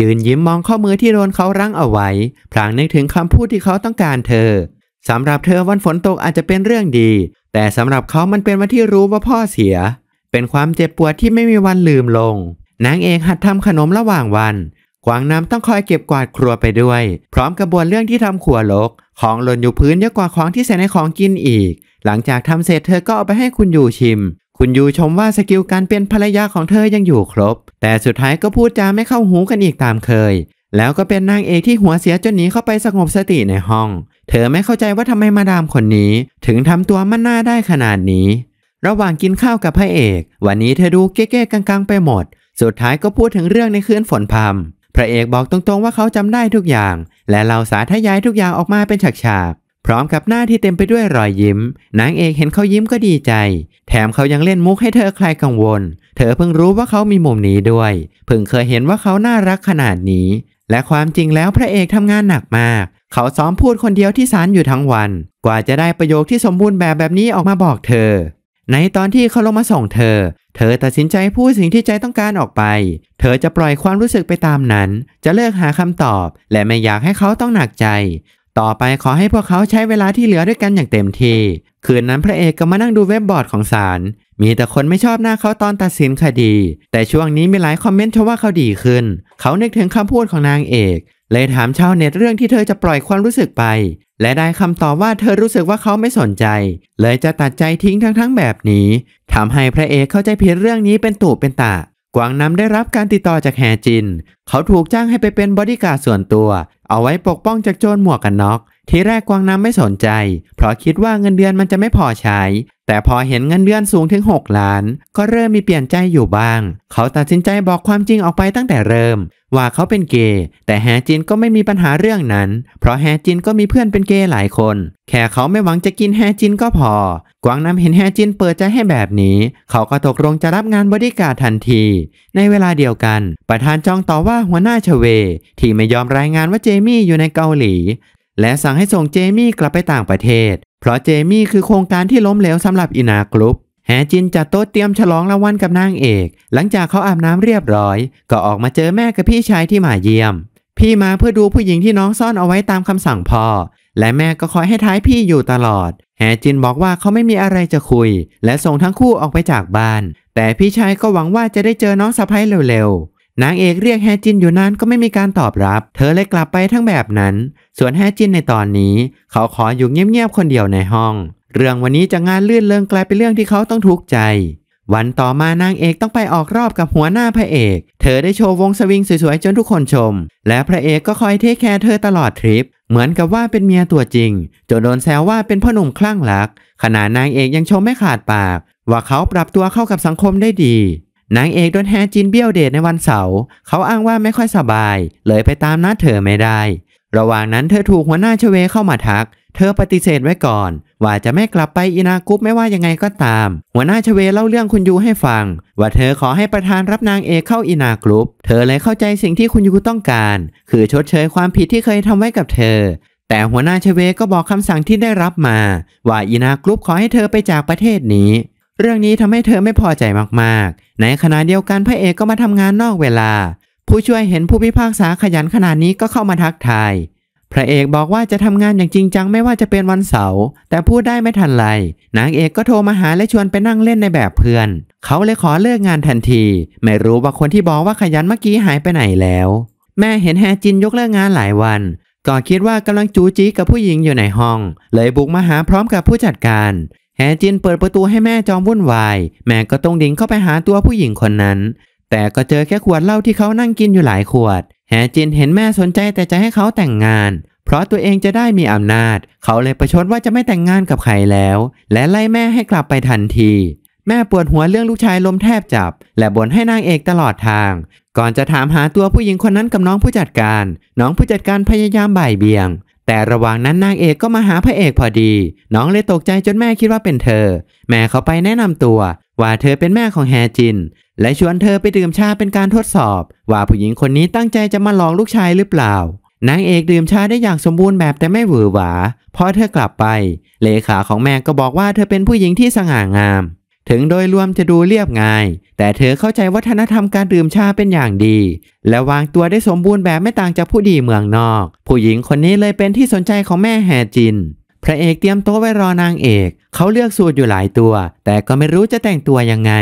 ยืนยิ้มมองข้อมือที่โดนเขารั้งเอาไว้ พลางนึกถึงคำพูดที่เขาต้องการเธอสำหรับเธอวันฝนตกอาจจะเป็นเรื่องดีแต่สำหรับเขามันเป็นวันที่รู้ว่าพ่อเสีย เป็นความเจ็บปวดที่ไม่มีวันลืมลงนางเอกหัดทำขนมระหว่างวัน กวางน้ำต้องคอยเก็บกวาดครัวไปด้วย พร้อมกระบวนเรื่องที่ทำขัวลก ของหล่นอยู่พื้นเยอะกว่าของที่ใส่ในของกินอีก หลังจากทำเสร็จเธอก็เอาไปให้คุณยูชิม คุณยูชมว่าสกิล การเป็นภรรยาของเธอยังอยู่ครบ แต่สุดท้ายก็พูดจาไม่เข้าหูกันอีกตามเคยแล้วก็เป็นนางเอกที่หัวเสียจนหนีเข้าไปสงบสติในห้อง เธอไม่เข้าใจว่าทำไมมาดามคนนี้ ถึงทำตัวมันหน้าได้ขนาดนี้ ระหว่างกินข้าวกับพระเอก วันนี้เธอดูเก๊ๆกังๆ ไปหมด สุดท้ายก็พูดถึงเรื่องในคืนฝนพรมพระเอกบอกตรงๆว่าเขาจำได้ทุกอย่าง และเราสาธยายทุกอย่างออกมาเป็นฉากๆ พร้อมกับหน้าที่เต็มไปด้วยรอยยิ้ม นางเอกเห็นเขายิ้มก็ดีใจ แถมเขายังเล่นมุกให้เธอคลายกังวล เธอเพิ่งรู้ว่าเขามีมุมนี้ด้วย เพิ่งเคยเห็นว่าเขาน่ารักขนาดนี้และความจริงแล้วพระเอกทำงานหนักมาก เขาซ้อมพูดคนเดียวที่ศาลอยู่ทั้งวัน กว่าจะได้ประโยคที่สมบูรณ์แบบแบบนี้ออกมาบอกเธอ ในตอนที่เขาลงมาส่งเธอ เธอตัดสินใจพูดสิ่งที่ใจต้องการออกไป เธอจะปล่อยความรู้สึกไปตามนั้น จะเลิกหาคำตอบ และไม่อยากให้เขาต้องหนักใจ ต่อไปขอให้พวกเขาใช้เวลาที่เหลือด้วยกันอย่างเต็มที่ คืนนั้นพระเอกก็มานั่งดูเว็บบอร์ดของศาลมีแต่คนไม่ชอบหน้าเขาตอนตัดสินคดี แต่ช่วงนี้มีหลายคอมเมนต์ชมว่าเขาดีขึ้น เขานึกถึงคำพูดของนางเอกเลยถามชาวเน็ตเรื่องที่เธอจะปล่อยความรู้สึกไป และได้คำตอบว่าเธอรู้สึกว่าเขาไม่สนใจ เลยจะตัดใจทิ้งทั้งๆแบบนี้ทำให้พระเอกเข้าใจผิดเรื่องนี้เป็นตู่เป็นตะ กวางนำได้รับการติดต่อจากแฮจิน เขาถูกจ้างให้ไปเป็นบอดี้การ์ดส่วนตัว เอาไว้ปกป้องจากโจรหมวกกันน็อก ทีแรกกวางนำไม่สนใจ เพราะคิดว่าเงินเดือนมันจะไม่พอใช้แต่พอเห็นเงินเดือนสูงถึง 6 ล้านก็เริ่มมีเปลี่ยนใจอยู่บ้าง เขาตัดสินใจบอกความจริงออกไปตั้งแต่เริ่ม ว่าเขาเป็นเกย์แต่แฮจินก็ไม่มีปัญหาเรื่องนั้น เพราะแฮจินก็มีเพื่อนเป็นเกย์หลายคนแค่เขาไม่หวังจะกินแฮจินก็พอ กวางนำเห็นแฮจินเปิดใจให้แบบนี้ เขาก็ตกลงจะรับงานบริการทันที ในเวลาเดียวกัน ประธานจองต่อว่าหัวหน้าชเว ที่ไม่ยอมรายงานว่าเจมี่อยู่ในเกาหลี และสั่งให้ส่งเจมี่กลับไปต่างประเทศเพราะเจมี่คือโครงการที่ล้มเหลวสำหรับอินากรุ๊ปแฮจินจัดโต๊ะเตรียมฉลองรางวัลกับนางเอก หลังจากเขาอาบน้ำเรียบร้อย ก็ออกมาเจอแม่กับพี่ชายที่มาเยี่ยม พี่มาเพื่อดูผู้หญิงที่น้องซ่อนเอาไว้ตามคำสั่งพ่อ และแม่ก็คอยให้ท้ายพี่อยู่ตลอด แฮจินบอกว่าเขาไม่มีอะไรจะคุย และส่งทั้งคู่ออกไปจากบ้าน แต่พี่ชายก็หวังว่าจะได้เจอน้องสะพ้ยเร็วๆนางเอกเรียกแฮจินอยู่นานก็ไม่มีการตอบรับ เธอเลยกลับไปทั้งแบบนั้น ส่วนแฮจินในตอนนี้เขาขออยู่เงียบๆคนเดียวในห้อง เรื่องวันนี้จะงานเลื่อนเลิงกลายเป็นเรื่องที่เขาต้องทุกข์ใจ วันต่อมานางเอกต้องไปออกรอบกับหัวหน้าพระเอก เธอได้โชว์วงสวิงสวยๆจนทุกคนชม และพระเอกก็คอยเทคแคร์เธอตลอดทริป เหมือนกับว่าเป็นเมียตัวจริงจนโดนแซวว่าเป็นพ่อหนุ่มคลั่งรัก ขณะนางเอกยังชมไม่ขาดปากว่าเขาปรับตัวเข้ากับสังคมได้ดีนางเอกโดนแฮจินเบี้ยวเดทในวันเสาร์ เขาอ้างว่าไม่ค่อยสบาย เลยไปตามนัดเธอไม่ได้ ระหว่างนั้นเธอถูกหัวหน้าชเวเข้ามาทัก เธอปฏิเสธไว้ก่อน ว่าจะไม่กลับไปอินากุปไม่ว่ายังไงก็ตาม หัวหน้าชเวเล่าเรื่องคุณยูให้ฟัง ว่าเธอขอให้ประธานรับนางเอกเข้าอินากรุปเธอเลยเข้าใจสิ่งที่คุณยูต้องการ คือชดเชยความผิดที่เคยทำไว้กับเธอ แต่หัวหน้าชเวก็บอกคำสั่งที่ได้รับมา ว่าอินากรุปขอให้เธอไปจากประเทศนี้ เรื่องนี้ทำให้เธอไม่พอใจมากในขณะเดียวกันพระเอกก็มาทำงานนอกเวลา ผู้ช่วยเห็นผู้พิพากษาขยันขนาดนี้ก็เข้ามาทักทาย พระเอกบอกว่าจะทำงานอย่างจริงจังไม่ว่าจะเป็นวันเสาร์แต่พูดได้ไม่ทันไรนางเอกก็โทรมาหาและชวนไปนั่งเล่นในแบบเพื่อน เขาเลยขอเลิกงานทันที ไม่รู้ว่าคนที่บอกว่าขยันเมื่อกี้หายไปไหนแล้ว แม่เห็นแฮจินยกเลิกงานหลายวันก็คิดว่ากำลังจูจีกับผู้หญิงอยู่ในห้อง เลยบุกมาหาพร้อมกับผู้จัดการแอจีนเปิดประตูให้แม่จอมวุ่นวาย แม่ก็ต้องดิ่งเข้าไปหาตัวผู้หญิงคนนั้น แต่ก็เจอแค่ขวดเหล้าที่เขานั่งกินอยู่หลายขวดแฮจินเห็นแม่สนใจแต่จะให้เขาแต่งงาน เพราะตัวเองจะได้มีอำนาจ เขาเลยประชดว่าจะไม่แต่งงานกับใครแล้ว และไล่แม่ให้กลับไปทันที แม่ปวดหัวเรื่องลูกชายลมแทบจับ และบ่นให้นางเอกตลอดทาง ก่อนจะถามหาตัวผู้หญิงคนนั้นกับน้องผู้จัดการ น้องผู้จัดการพยายามบ่ายเบี่ยงแต่ระหว่างนั้นนางเอกก็มาหาพระเอกพอดีน้องเลยตกใจจนแม่คิดว่าเป็นเธอ แม่เขาไปแนะนำตัว ว่าเธอเป็นแม่ของแฮจิน และชวนเธอไปดื่มชาเป็นการทดสอบ ว่าผู้หญิงคนนี้ตั้งใจจะมาหลอกลูกชายหรือเปล่า นางเอกดื่มชาได้อย่างสมบูรณ์แบบแต่ไม่หวือหวาพอเธอกลับไป เลขาของแม่ก็บอกว่าเธอเป็นผู้หญิงที่สง่างามถึงโดยรวมจะดูเรียบง่าย แต่เธอเข้าใจวัฒนธรรมการดื่มชาเป็นอย่างดี และวางตัวได้สมบูรณ์แบบไม่ต่างจากผู้ดีเมืองนอก ผู้หญิงคนนี้เลยเป็นที่สนใจของแม่แฮจิน พระเอกเตรียมโต๊ะไว้รอนางเอกเขาเลือกสูตรอยู่หลายตัว แต่ก็ไม่รู้จะแต่งตัวยังไง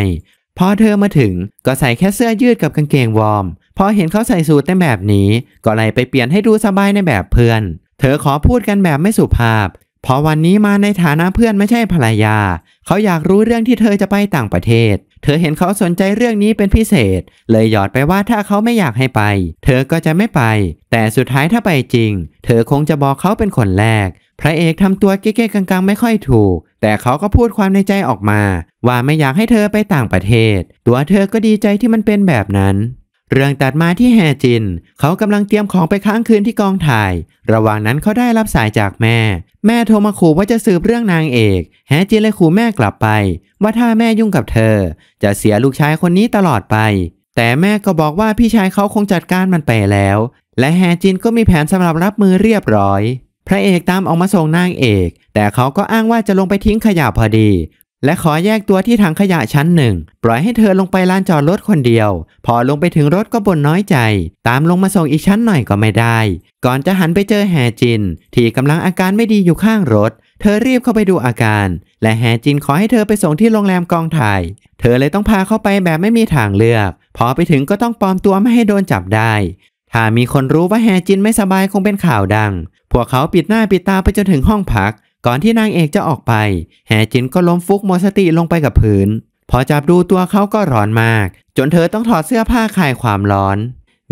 พอเธอมาถึงก็ใส่แค่เสื้อยืดกับกางเกงวอร์มพอเห็นเขาใส่สูทแต่แบบนี้ ก็เลยไปเปลี่ยนให้ดูสบายในแบบเพื่อน เธอขอพูดกันแบบไม่สุภาพพอวันนี้มาในฐานะเพื่อนไม่ใช่ภรรยา เขาอยากรู้เรื่องที่เธอจะไปต่างประเทศ เธอเห็นเขาสนใจเรื่องนี้เป็นพิเศษ เลยหยอดไปว่าถ้าเขาไม่อยากให้ไป เธอก็จะไม่ไป แต่สุดท้ายถ้าไปจริง เธอคงจะบอกเขาเป็นคนแรก พระเอกทำตัวเก๊ๆกังๆไม่ค่อยถูก แต่เขาก็พูดความในใจออกมา ว่าไม่อยากให้เธอไปต่างประเทศ ตัวเธอก็ดีใจที่มันเป็นแบบนั้นเรื่องตัดมาที่แฮจิน เขากำลังเตรียมของไปค้างคืนที่กองถ่าย ระหว่างนั้นเขาได้รับสายจากแม่ แม่โทรมาขู่ว่าจะสืบเรื่องนางเอก แฮจินเลยขู่แม่กลับไป ว่าถ้าแม่ยุ่งกับเธอ จะเสียลูกชายคนนี้ตลอดไป แต่แม่ก็บอกว่าพี่ชายเขาคงจัดการมันไปแล้ว และแฮจินก็มีแผนสำหรับรับมือเรียบร้อย พระเอกตามออกมาส่งนางเอก แต่เขาก็อ้างว่าจะลงไปทิ้งขยะพอดีและขอแยกตัวที่ถังขยะชั้นหนึ่งปล่อยให้เธอลงไปลานจอดรถคนเดียว พอลงไปถึงรถก็บ่นน้อยใจ ตามลงมาส่งอีกชั้นหน่อยก็ไม่ได้ ก่อนจะหันไปเจอแฮจิน ที่กำลังอาการไม่ดีอยู่ข้างรถ เธอรีบเข้าไปดูอาการ และแฮจินขอให้เธอไปส่งที่โรงแรมกองถ่าย เธอเลยต้องพาเข้าไปแบบไม่มีทางเลือก พอไปถึงก็ต้องปลอมตัวไม่ให้โดนจับได้ ถ้ามีคนรู้ว่าแฮจินไม่สบายคงเป็นข่าวดัง พวกเขาปิดหน้าปิดตาไปจนถึงห้องพักก่อนที่นางเอกจะออกไป แฮจินก็ล้มฟุกหมดสติลงไปกับพื้น พอจับดูตัวเขาก็ร้อนมาก จนเธอต้องถอดเสื้อผ้าคลายความร้อน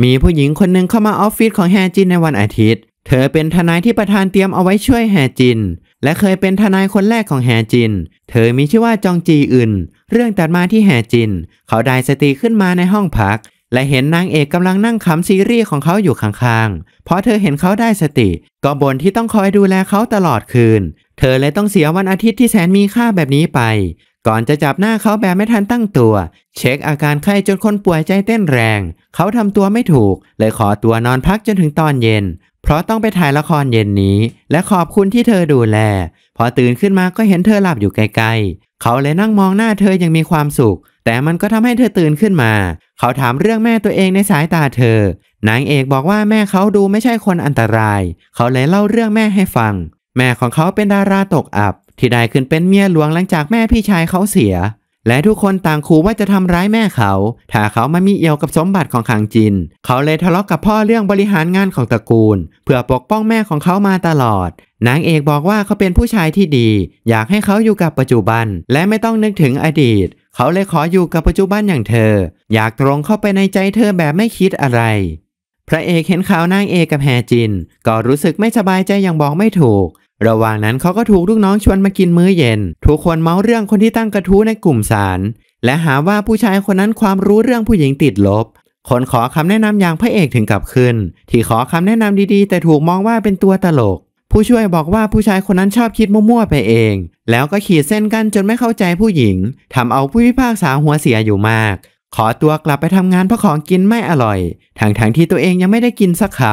มีผู้หญิงคนหนึ่งเข้ามาออฟฟิศของแฮจินในวันอาทิตย์ เธอเป็นทนายที่ประธานเตรียมเอาไว้ช่วยแฮจิน และเคยเป็นทนายคนแรกของแฮจิน เธอมีชื่อว่าจองจีอึน เรื่องตัดมาที่แฮจิน เขาได้สติขึ้นมาในห้องพักและเห็นนางเอกกำลังนั่งขำซีรีส์ของเขาอยู่ข้างๆ เพราะเธอเห็นเขาได้สติ ก็บ่นที่ต้องคอยดูแลเขาตลอดคืน เธอเลยต้องเสียวันอาทิตย์ที่แสนมีค่าแบบนี้ไป ก่อนจะจับหน้าเขาแบบไม่ทันตั้งตัว เช็คอาการไข้จนคนป่วยใจเต้นแรง เขาทำตัวไม่ถูก เลยขอตัวนอนพักจนถึงตอนเย็น เพราะต้องไปถ่ายละครเย็นนี้ และขอบคุณที่เธอดูแลพอตื่นขึ้นมาก็เห็นเธอหลับอยู่ไกลเขาเลยนั่งมองหน้าเธออย่างมีความสุข แต่มันก็ทำให้เธอตื่นขึ้นมา เขาถามเรื่องแม่ตัวเองในสายตาเธอนางเอกบอกว่าแม่เขาดูไม่ใช่คนอันตราย เขาเลยเล่าเรื่องแม่ให้ฟัง แม่ของเขาเป็นดาราตกอับ ที่ได้ขึ้นเป็นเมียหลวงหลังจากแม่พี่ชายเขาเสียและทุกคนต่างขู่ว่าจะทำร้ายแม่เขา ถ้าเขามามีเอี่ยวกับสมบัติของขังจิน เขาเลยทะเลาะกกับพ่อเรื่องบริหารงานของตระกูล เพื่อปกป้องแม่ของเขามาตลอด นางเอกบอกว่าเขาเป็นผู้ชายที่ดี อยากให้เขาอยู่กับปัจจุบัน และไม่ต้องนึกถึงอดีต เขาเลยขออยู่กับปัจจุบันอย่างเธอ อยากตรงเข้าไปในใจเธอแบบไม่คิดอะไร พระเอกเห็นข่าวนางเอกกับแฮจิน ก็รู้สึกไม่สบายใจอย่างบอกไม่ถูกระหว่างนั้นเขาก็ถูกลูกน้องชวนมากินมื้อเย็น ทุกคนเมาเรื่องคนที่ตั้งกระทู้ในกลุ่มสาร และหาว่าผู้ชายคนนั้นความรู้เรื่องผู้หญิงติดลบ คนขอคำแนะนำอย่างพระเอกถึงกับขึ้น ที่ขอคำแนะนำดีๆ แต่ถูกมองว่าเป็นตัวตลก ผู้ช่วยบอกว่าผู้ชายคนนั้นชอบคิดมั่วๆไปเอง แล้วก็ขีดเส้นกันจนไม่เข้าใจผู้หญิงทำเอาผู้พิพากษาหัวเสียอยู่มาก ขอตัวกลับไปทำงานเพราะของกินไม่อร่อย ทั้งๆที่ตัวเองยังไม่ได้กินสักคำ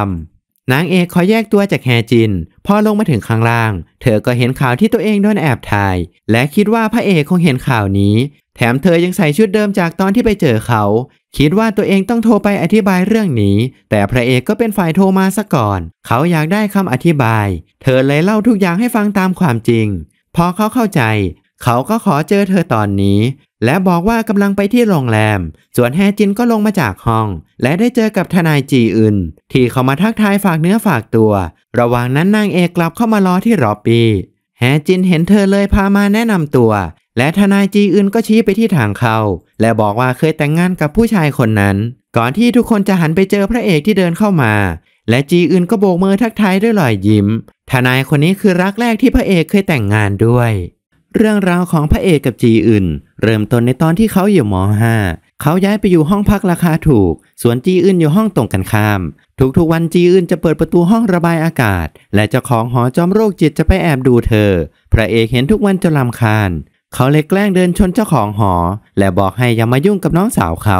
นางเอกขอแยกตัวจากแฮจิน พอลงมาถึงข้างล่าง เธอก็เห็นข่าวที่ตัวเองโดนแอบถ่าย และคิดว่าพระเอกคงเห็นข่าวนี้ แถมเธอยังใส่ชุดเดิมจากตอนที่ไปเจอเขา คิดว่าตัวเองต้องโทรไปอธิบายเรื่องนี้ แต่พระเอกก็เป็นฝ่ายโทรมาซะก่อน เขาอยากได้คำอธิบาย เธอเลยเล่าทุกอย่างให้ฟังตามความจริงพอเขาเข้าใจเขาก็ขอเจอเธอตอนนี้ และบอกว่ากำลังไปที่โรงแรม ส่วนแฮจินก็ลงมาจากห้องและได้เจอกับทนายจีอึนที่เขามาทักทายฝากเนื้อฝากตัว ระหว่างนั้นนางเอกกลับเข้ามารอที่รอบปีแฮจินเห็นเธอเลยพามาแนะนำตัว และทนายจีอึนก็ชี้ไปที่ทางเขาและบอกว่าเคยแต่งงานกับผู้ชายคนนั้น ก่อนที่ทุกคนจะหันไปเจอพระเอกที่เดินเข้ามา และจีอึนก็โบกมือทักทายด้วยรอยยิ้ม ทนายคนนี้คือรักแรกที่พระเอกเคยแต่งงานด้วยเรื่องราวของพระเอกกับจีอึนเริ่มต้นในตอนที่เขาอยู่ม .5 เขาย้ายไปอยู่ห้องพักราคาถูก ส่วนจีอึนอยู่ห้องตรงกันข้ามทุกๆวันจีอึนจะเปิดประตูห้องระบายอากาศ และเจ้าของหอจอมโรคจิตจะไปแอบดูเธอ พระเอกเห็นทุกวันจะลำคาญ เขาเลยแกล้งเดินชนเจ้าของหอและบอกให้อย่ามายุ่งกับน้องสาวเขา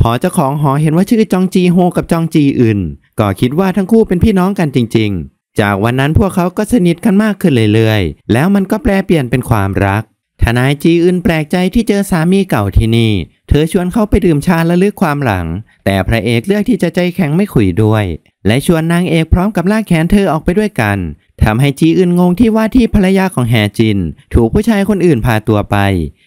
พอเจ้าของหอเห็นว่าชื่อจองจีโฮกับจองจีอึนก็คิดว่าทั้งคู่เป็นพี่น้องกันจริง ๆจากวันนั้นพวกเขาก็สนิทกันมากขึ้นเรื่อยๆ แล้วมันก็แปลเปลี่ยนเป็นความรัก ทนายจีอึนแปลกใจที่เจอสามีเก่าที่นี่ เธอชวนเขาไปดื่มชาและลึกความหลัง แต่พระเอกเลือกที่จะใจแข็งไม่คุยด้วย และชวนนางเอกพร้อมกับลากแขนเธอออกไปด้วยกัน ทำให้จีอึนงงที่ว่าที่ภรรยาของแฮจิน ถูกผู้ชายคนอื่นพาตัวไป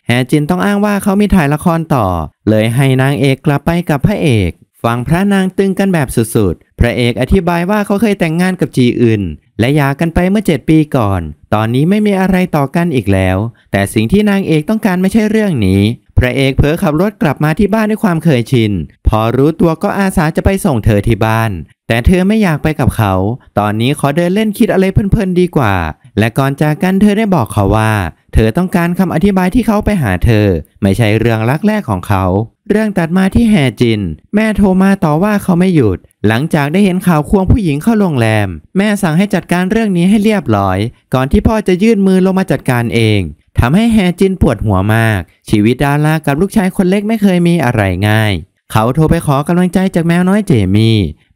แฮจินต้องอ้างว่าเขามีถ่ายละครต่อ เลยให้นางเอกกลับไปกับพระเอกฟังพระนางตึงกันแบบสุดๆ พระเอกอธิบายว่าเขาเคยแต่งงานกับจีอื่น และหย่ากันไปเมื่อ 7 ปีก่อน ตอนนี้ไม่มีอะไรต่อกันอีกแล้ว แต่สิ่งที่นางเอกต้องการไม่ใช่เรื่องนี้ พระเอกเผลอขับรถกลับมาที่บ้านด้วยความเคยชิน พอรู้ตัวก็อาสาจะไปส่งเธอที่บ้าน แต่เธอไม่อยากไปกับเขา ตอนนี้ขอเดินเล่นคิดอะไรเพลินๆดีกว่าและก่อนจากกันเธอได้บอกเขาว่า เธอต้องการคำอธิบายที่เขาไปหาเธอ ไม่ใช่เรื่องรักแรกของเขา เรื่องตัดมาที่แฮจิน แม่โทรมาต่อว่าเขาไม่หยุด หลังจากได้เห็นข่าวควงผู้หญิงเข้าโรงแรม แม่สั่งให้จัดการเรื่องนี้ให้เรียบร้อย ก่อนที่พ่อจะยื่นมือลงมาจัดการเองทำให้แฮจินปวดหัวมาก ชีวิตดารากับลูกชายคนเล็กไม่เคยมีอะไรง่าย เขาโทรไปขอกำลังใจจากแมวน้อยเจมี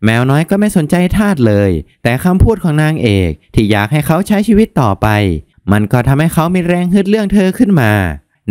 แมวน้อยก็ไม่สนใจทาสเลย แต่คำพูดของนางเอกที่อยากให้เขาใช้ชีวิตต่อไป มันก็ทำให้เขามีแรงฮึดเรื่องเธอขึ้นมา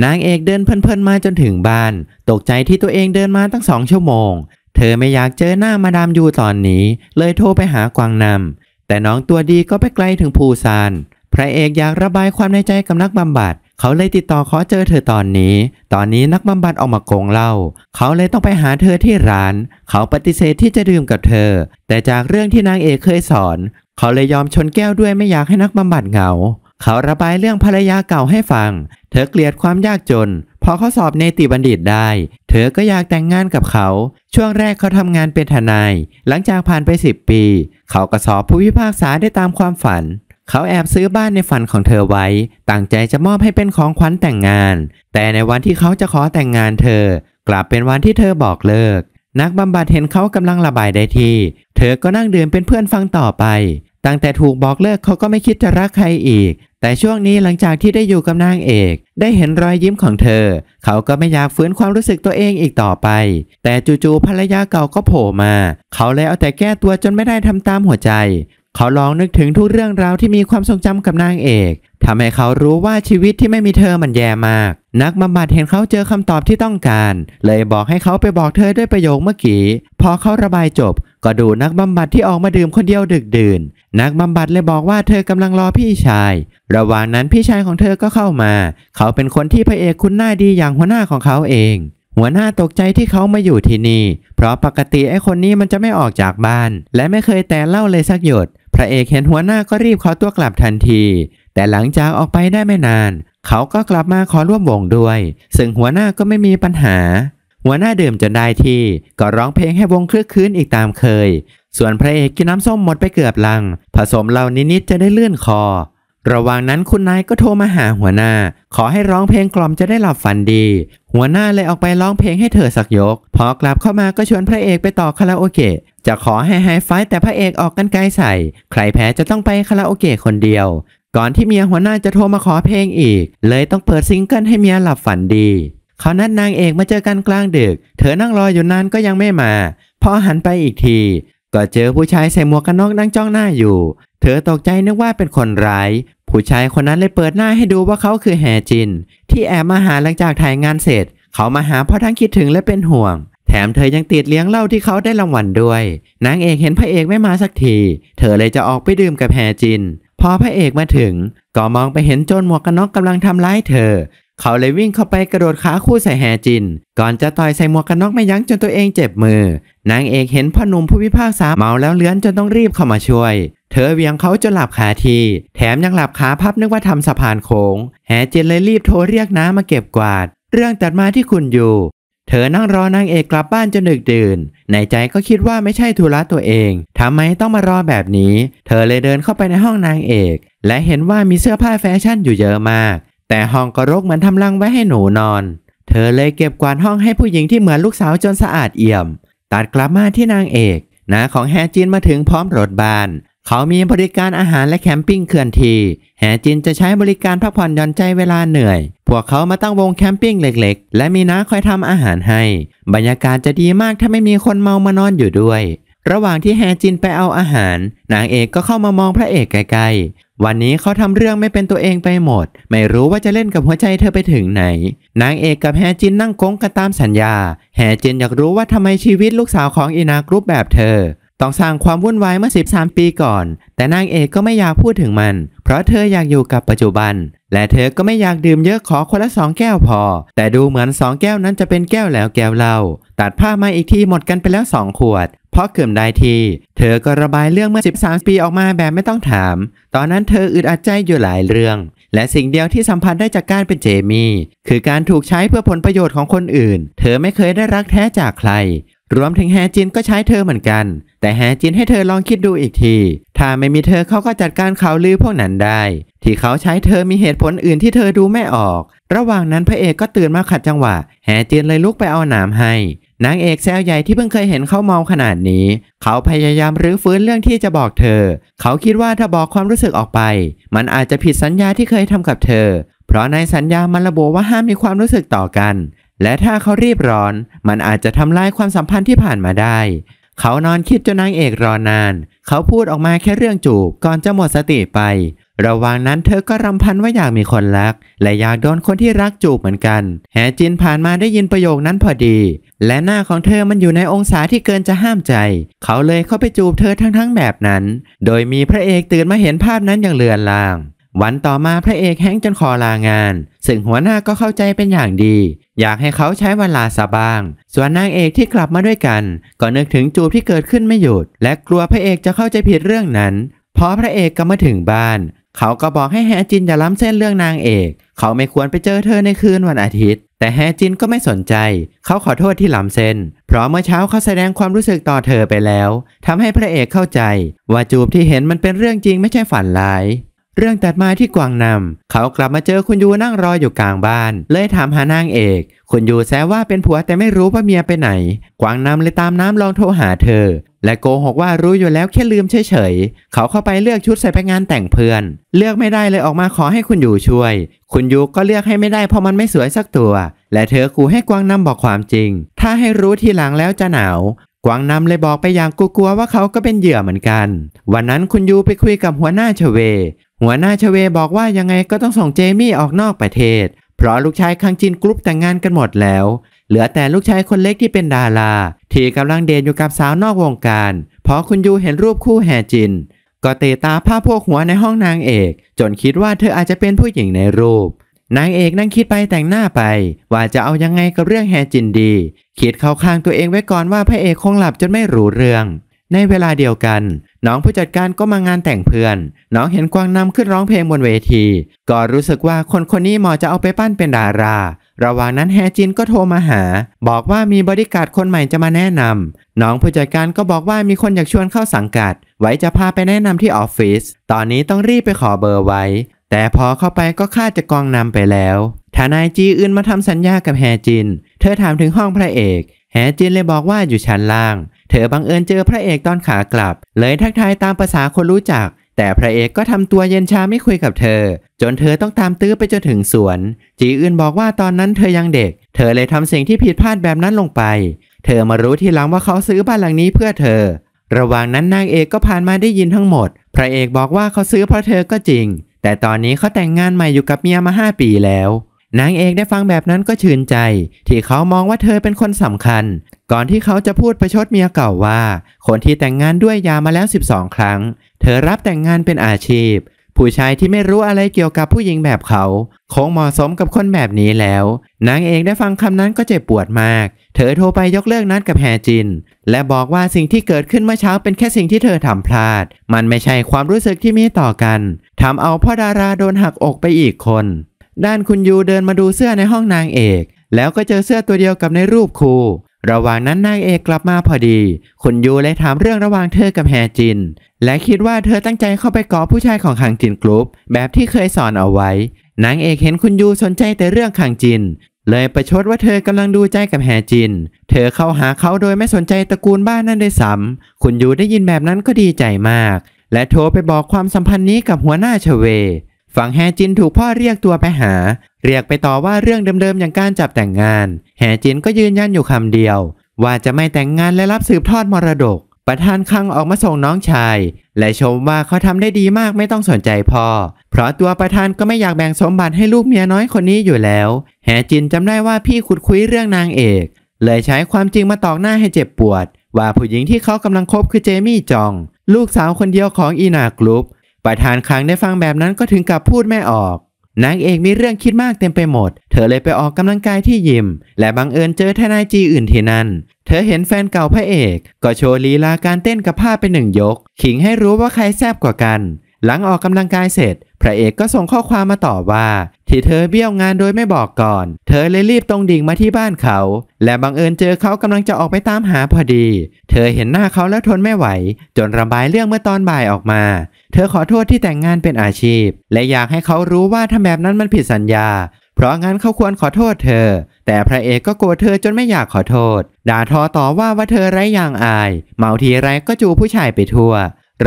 นางเอกเดินเพลินๆมาจนถึงบ้าน ตกใจที่ตัวเองเดินมาตั้งสองชั่วโมง เธอไม่อยากเจอหน้ามาดามยูตอนนี้ เลยโทรไปหากวางนำ แต่น้องตัวดีก็ไปไกลถึงภูซาน พระเอกอยากระบายความในใจกับนักบำบัดเขาเลยติดต่อขอเจอเธอตอนนี้ ตอนนี้นักบำบัดออกมาโกงเล่า เขาเลยต้องไปหาเธอที่ร้าน เขาปฏิเสธที่จะดื่มกับเธอ แต่จากเรื่องที่นางเอกเคยสอน เขาเลยยอมชนแก้วด้วยไม่อยากให้นักบำบัดเหงา เขาระบายเรื่องภรรยาเก่าให้ฟัง เธอเกลียดความยากจน พอเขาสอบเนติบัณฑิตได้ เธอก็อยากแต่งงานกับเขา ช่วงแรกเขาทำงานเป็นทนาย หลังจากผ่านไป10ปี เขาก็สอบผู้พิพากษาได้ตามความฝันเขาแอบซื้อบ้านในฝันของเธอไว้ ตั้งใจจะมอบให้เป็นของขวัญแต่งงาน แต่ในวันที่เขาจะขอแต่งงานเธอกลับเป็นวันที่เธอบอกเลิก นักบำบัดเห็นเขากำลังระบายได้ทีเธอก็นั่งดื่มเป็นเพื่อนฟังต่อไป ตั้งแต่ถูกบอกเลิกเขาก็ไม่คิดจะรักใครอีก แต่ช่วงนี้หลังจากที่ได้อยู่กับนางเอก ได้เห็นรอยยิ้มของเธอ เขาก็ไม่อยากฝืนความรู้สึกตัวเองอีกต่อไป แต่จู่ๆภรรยาเก่าก็โผล่มา เขาเลยเอาแต่แก้ตัวจนไม่ได้ทำตามหัวใจเขาลองนึกถึงทุกเรื่องราวที่มีความทรงจำกับนางเอกทำให้เขารู้ว่าชีวิตที่ไม่มีเธอมันแย่มาก นักบำบัดเห็นเขาเจอคำตอบที่ต้องการ เลยบอกให้เขาไปบอกเธอด้วยประโยคเมื่อกี้ พอเขาระบายจบ ก็ดูนักบำบัดที่ออกมาดื่มคนเดียวดึกดื่นนักบำบัดเลยบอกว่าเธอกำลังรอพี่ชาย ระหว่างนั้นพี่ชายของเธอก็เข้ามา เขาเป็นคนที่พระเอกคุ้นหน้าดีอย่างหัวหน้าของเขาเอง หัวหน้าตกใจที่เขามาอยู่ที่นี่เพราะปกติไอ้คนนี้มันจะไม่ออกจากบ้าน และไม่เคยแต่เล่าเลยสักหยดพระเอกเห็นหัวหน้าก็รีบขอตัวกลับทันที แต่หลังจากออกไปได้ไม่นาน เขาก็กลับมาขอร่วมวงด้วย ซึ่งหัวหน้าก็ไม่มีปัญหา หัวหน้าเดิมจนได้ที่ ก็ร้องเพลงให้วงคลึกคืนอีกตามเคย ส่วนพระเอกกินน้ำส้มหมดไปเกือบลัง ผสมเหล่านิดๆจะได้เลื่อนคอระหว่างนั้นคุณนายก็โทรมาหาหัวหน้าขอให้ร้องเพลงกล่อมจะได้หลับฝันดี หัวหน้าเลยออกไปร้องเพลงให้เธอสักยก พอกลับเข้ามาก็ชวนพระเอกไปต่อคาราโอเกะจะขอให้ไฮไฟแต่พระเอกออกกันไกลใส่ใครแพ้จะต้องไปคาราโอเกะคนเดียว ก่อนที่เมียหัวหน้าจะโทรมาขอเพลงอีก เลยต้องเปิดซิงเกิลให้เมียหลับฝันดีเขานัดนางเอกมาเจอกันกลางดึก เธอนั่งรออยู่นานก็ยังไม่มาพอหันไปอีกที ก็เจอผู้ชายใส่หมวกกันน็อกนั่งจ้องหน้าอยู่เธอตกใจนึกว่าเป็นคนร้าย ผู้ชายคนนั้นเลยเปิดหน้าให้ดูว่าเขาคือแฮจิน ที่แอบมาหาหลังจากถ่ายงานเสร็จ เขามาหาเพราะทั้งคิดถึงและเป็นห่วง แถมเธอยังติดเลี้ยงเหล้าที่เขาได้รางวัลด้วยนางเอกเห็นพระเอกไม่มาสักที เธอเลยจะออกไปดื่มกับแฮจินพอพระเอกมาถึงก็มองไปเห็นโจรหมวกกันน็อกกำลังทำร้ายเธอ เขาเลยวิ่งเข้าไปกระโดดขาคู่ใส่แฮจิน ก่อนจะต่อยใส่หมวกกันน็อกไม่ยั้งจนตัวเองเจ็บมือนางเอกเห็นพ่อหนุ่มผู้พิพากษาเมาแล้วเลื้อนจนต้องรีบเข้ามาช่วยเธอเวียงเขาจนหลับขาที แถมยังหลับขาพับนึกว่าทำสะพานโค้งแหเจนเลยรีบโทรเรียกน้ามาเก็บกวาด เรื่องตัดมาที่คุณอยู่ เธอนั่งรอนางเอกกลับบ้านจนดึกดื่น ในใจก็คิดว่าไม่ใช่ธุระตัวเอง ทำไมต้องมารอแบบนี้ เธอเลยเดินเข้าไปในห้องนางเอก และเห็นว่ามีเสื้อผ้าแฟชั่นอยู่เยอะมาก แต่ห้องก็รกเหมือนทำรังไว้ให้หนูนอน เธอเลยเก็บกวาดห้องให้ผู้หญิงที่เหมือนลูกสาวจนสะอาดเอี่ยม ตัดกลับมาที่นางเอกนาของแฮจินมาถึงพร้อมรถบานเขามีบริการอาหารและแคมปิ้งเคลื่อนที่แหจินจะใช้บริการพักผ่อนหย่อนใจเวลาเหนื่อย พวกเขามาตั้งวงแคมปิ้งเล็กๆ และมีน้าคอยทำอาหารให้ บรรยากาศจะดีมากถ้าไม่มีคนเมามานอนอยู่ด้วย ระหว่างที่แฮจินไปเอาอาหาร นางเอกก็เข้ามามองพระเอกไกลๆ วันนี้เขาทำเรื่องไม่เป็นตัวเองไปหมด ไม่รู้ว่าจะเล่นกับหัวใจเธอไปถึงไหน นางเอกกับแฮจินนั่งก้งกันตามสัญญา แฮจินอยากรู้ว่าทำไมชีวิตลูกสาวของอินากรุ๊ปแบบเธอต้องสร้างความวุ่นวายเมื่อ13 ปีก่อน แต่นางเอกก็ไม่อยากพูดถึงมัน เพราะเธออยากอยู่กับปัจจุบัน และเธอก็ไม่อยากดื่มเยอะขอคนละสองแก้วพอ แต่ดูเหมือนสองแก้วนั้นจะเป็นแก้วแล้วแก้วเล่าตัดผ้ามาอีกทีหมดกันไปแล้วสองขวดพราะเกิมได้ที เธอก็ระบายเรื่องเมื่อ 13 ปีออกมาแบบไม่ต้องถาม ตอนนั้นเธออึดอัดใจอยู่หลายเรื่อง และสิ่งเดียวที่สัมพันธ์ได้จากการเป็นเจมี่ คือการถูกใช้เพื่อผลประโยชน์ของคนอื่น เธอไม่เคยได้รักแท้จากใครรวมถึงแฮจินก็ใช้เธอเหมือนกัน แต่แฮจินให้เธอลองคิดดูอีกที ถ้าไม่มีเธอเขาก็จัดการข่าวลือพวกนั้นได้ ที่เขาใช้เธอมีเหตุผลอื่นที่เธอดูไม่ออก ระหว่างนั้นพระเอกก็ตื่นมาขัดจังหวะ แฮจินเลยลุกไปเอาหนามให้ นางเอกแซวใหญ่ที่เพิ่งเคยเห็นเขาเมาขนาดนี้ เขาพยายามรื้อฟื้นเรื่องที่จะบอกเธอ เขาคิดว่าถ้าบอกความรู้สึกออกไป มันอาจจะผิดสัญญาที่เคยทำกับเธอ เพราะในสัญญามันระบุว่าห้ามมีความรู้สึกต่อกันและถ้าเขารีบร้อน มันอาจจะทำลายความสัมพันธ์ที่ผ่านมาได้เขานอนคิดจนนางเอกรอนานเขาพูดออกมาแค่เรื่องจูบก่อนจะหมดสติไป ระหว่างนั้นเธอก็รำพันว่าอยากมีคนรักและอยากโดนคนที่รักจูบเหมือนกันแหจินผ่านมาได้ยินประโยคนั้นพอดี และหน้าของเธอมันอยู่ในองศาที่เกินจะห้ามใจเขาเลยเข้าไปจูบเธอทั้ง ๆแบบนั้น โดยมีพระเอกตื่นมาเห็นภาพนั้นอย่างเลือนลางวันต่อมาพระเอกแห้งจนคอลางานซึ่งหัวหน้าก็เข้าใจเป็นอย่างดี อยากให้เขาใช้เวลาสบาง ส่วนนางเอกที่กลับมาด้วยกันก็นึกถึงจูบที่เกิดขึ้นไม่หยุด และกลัวพระเอกจะเข้าใจผิดเรื่องนั้นพอพระเอกกลับมาถึงบ้าน เขาก็บอกให้แฮจินอย่าล้ำเส้นเรื่องนางเอก เขาไม่ควรไปเจอเธอในคืนวันอาทิตย์ แต่แฮจินก็ไม่สนใจ เขาขอโทษที่ล้ำเส้น เพราะเมื่อเช้าเขาแสดงความรู้สึกต่อเธอไปแล้วทำให้พระเอกเข้าใจ ว่าจูบที่เห็นมันเป็นเรื่องจริงไม่ใช่ฝันร้ายเรื่องตัดมาที่กวางนำเขากลับมาเจอคุณยูนั่งรออยู่กลางบ้าน เลยถามหานางเอก คุณยูแซวว่าเป็นผัวแต่ไม่รู้ว่าเมียไปไหน กวางนำเลยตามน้ำลองโทรหาเธอ และโกหกว่ารู้อยู่แล้วแค่ลืมเฉยเฉยเขาเข้าไปเลือกชุดใส่ไปงานแต่งเพื่อน เลือกไม่ได้เลยออกมาขอให้คุณยูช่วย คุณยูก็เลือกให้ไม่ได้เพราะมันไม่สวยสักตัว และเธอขู่ให้กวางนำบอกความจริง ถ้าให้รู้ทีหลังแล้วจะหนาวกวางนำเลยบอกไปอย่างกลัวๆว่าเขาก็เป็นเหยื่อเหมือนกัน วันนั้นคุณยูไปคุยกับหัวหน้าชเวหัวหน้าชเวบอกว่ายังไงก็ต้องส่งเจมี่ออกนอกประเทศ เพราะลูกชายคังจินกรุ๊ปแต่งงานกันหมดแล้ว เหลือแต่ลูกชายคนเล็กที่เป็นดาราที่กำลังเดทอยู่กับสาวนอกวงการพอคุณยูเห็นรูปคู่แฮจิน ก็เตะตาผ้าพวกหัวในห้องนางเอก จนคิดว่าเธออาจจะเป็นผู้หญิงในรูป นางเอกนั่งคิดไปแต่งหน้าไปว่าจะเอายังไงกับเรื่องแฮจินดีคิดเข้าข้างตัวเองไว้ก่อนว่าพระเอกคงหลับจนไม่รู้เรื่อง ในเวลาเดียวกันน้องผู้จัดการก็มางานแต่งเพื่อน น้องเห็นกวางนำขึ้นร้องเพลงบนเวที ก็รู้สึกว่าคนคนนี้เหมาะจะเอาไปปั้นเป็นดารา ระหว่างนั้นแฮจินก็โทรมาหา บอกว่ามีบริการคนใหม่จะมาแนะนำน้องผู้จัดการก็บอกว่ามีคนอยากชวนเข้าสังกัด ไว้จะพาไปแนะนำที่ออฟฟิศ ตอนนี้ต้องรีบไปขอเบอร์ไว้ แต่พอเข้าไปก็คาดจะกองนำไปแล้วทานายจีอื่นมาทำสัญญากับแฮจิน เธอถามถึงห้องพระเอก แฮจินเลยบอกว่าอยู่ชั้นล่างเธอบังเอิญเจอพระเอกตอนขากลับ เลยทักทายตามภาษาคนรู้จัก แต่พระเอกก็ทำตัวเย็นชาไม่คุยกับเธอ จนเธอต้องตามตื้อไปจนถึงสวน จีอื่นบอกว่าตอนนั้นเธอยังเด็ก เธอเลยทำสิ่งที่ผิดพลาดแบบนั้นลงไป เธอมารู้ทีหลังว่าเขาซื้อบ้านหลังนี้เพื่อเธอ ระหว่างนั้นนางเอกก็ผ่านมาได้ยินทั้งหมด พระเอกบอกว่าเขาซื้อเพราะเธอก็จริง แต่ตอนนี้เขาแต่งงานใหม่อยู่กับเมียมาห้าปีแล้วนางเอกได้ฟังแบบนั้นก็ชื่นใจที่เขามองว่าเธอเป็นคนสำคัญ ก่อนที่เขาจะพูดประชดเมียเก่าว่าคนที่แต่งงานด้วยยามาแล้ว 12 ครั้ง เธอรับแต่งงานเป็นอาชีพ ผู้ชายที่ไม่รู้อะไรเกี่ยวกับผู้หญิงแบบเขา คงเหมาะสมกับคนแบบนี้แล้วนางเอกได้ฟังคำนั้นก็เจ็บปวดมาก เธอโทรไปยกเลิกนัดกับแฮจิน และบอกว่าสิ่งที่เกิดขึ้นเมื่อเช้าเป็นแค่สิ่งที่เธอทำพลาด มันไม่ใช่ความรู้สึกที่มีต่อกันทำเอาพ่อดาราโดนหักอกไปอีกคนด้านคุณยูเดินมาดูเสื้อในห้องนางเอก แล้วก็เจอเสื้อตัวเดียวกับในรูปครูระหว่างนั้นนางเอกกลับมาพอดี คุณยูเลยถามเรื่องระหว่างเธอกับแฮจิน และคิดว่าเธอตั้งใจเข้าไปกอผู้ชายของขังจินกรุ๊ป แบบที่เคยสอนเอาไว้ นางเอกเห็นคุณยูสนใจแต่เรื่องขังจิน เลยประชดว่าเธอกำลังดูใจกับแฮจิน เธอเข้าหาเขาโดยไม่สนใจตระกูลบ้านนั่นด้วยซ้ำคุณยูได้ยินแบบนั้นก็ดีใจมาก และโทรไปบอกความสัมพันธ์นี้กับหัวหน้าชเวฝั่งแฮจินถูกพ่อเรียกตัวไปหา เรียกไปต่อว่าเรื่องเดิมๆอย่างการจับแต่งงานแฮจินก็ยืนยันอยู่คำเดียว ว่าจะไม่แต่งงานและรับสืบทอดมรดก ประธานคังออกมาส่งน้องชาย และชมว่าเขาทำได้ดีมากไม่ต้องสนใจพ่อ เพราะตัวประธานก็ไม่อยากแบ่งสมบัติให้ลูกเมียน้อยคนนี้อยู่แล้วแฮจินจำได้ว่าพี่ขุดคุยเรื่องนางเอก เลยใช้ความจริงมาตอกหน้าให้เจ็บปวด ว่าผู้หญิงที่เขากำลังคบคือเจมี่จอง ลูกสาวคนเดียวของอีนากรุ๊ปประธานคลังได้ฟังแบบนั้นก็ถึงกับพูดไม่ออก นางเอกมีเรื่องคิดมากเต็มไปหมด เธอเลยไปออกกำลังกายที่ยิม และบังเอิญเจอทนายจีอื่นที่นั่น เธอเห็นแฟนเก่าพระเอกก็โชว์ลีลาการเต้นกับผ้าเป็นหนึ่งยก ขิงให้รู้ว่าใครแซบกว่ากันหลังออกกำลังกายเสร็จ พระเอกก็ส่งข้อความมาตอบว่า ที่เธอเบี้ยวงานโดยไม่บอกก่อน เธอเลยรีบตรงดิ่งมาที่บ้านเขา และบังเอิญเจอเขากำลังจะออกไปตามหาพอดี เธอเห็นหน้าเขาแล้วทนไม่ไหว จนระบายเรื่องเมื่อตอนบ่ายออกมา เธอขอโทษที่แต่งงานเป็นอาชีพ และอยากให้เขารู้ว่าทำแบบนั้นมันผิดสัญญา เพราะงั้นเขาควรขอโทษเธอ แต่พระเอกก็กลัวเธอจนไม่อยากขอโทษ ด่าทอต่อว่าว่าเธอไร้อย่างอายเมาทีไรก็จูผู้ชายไปทั่ว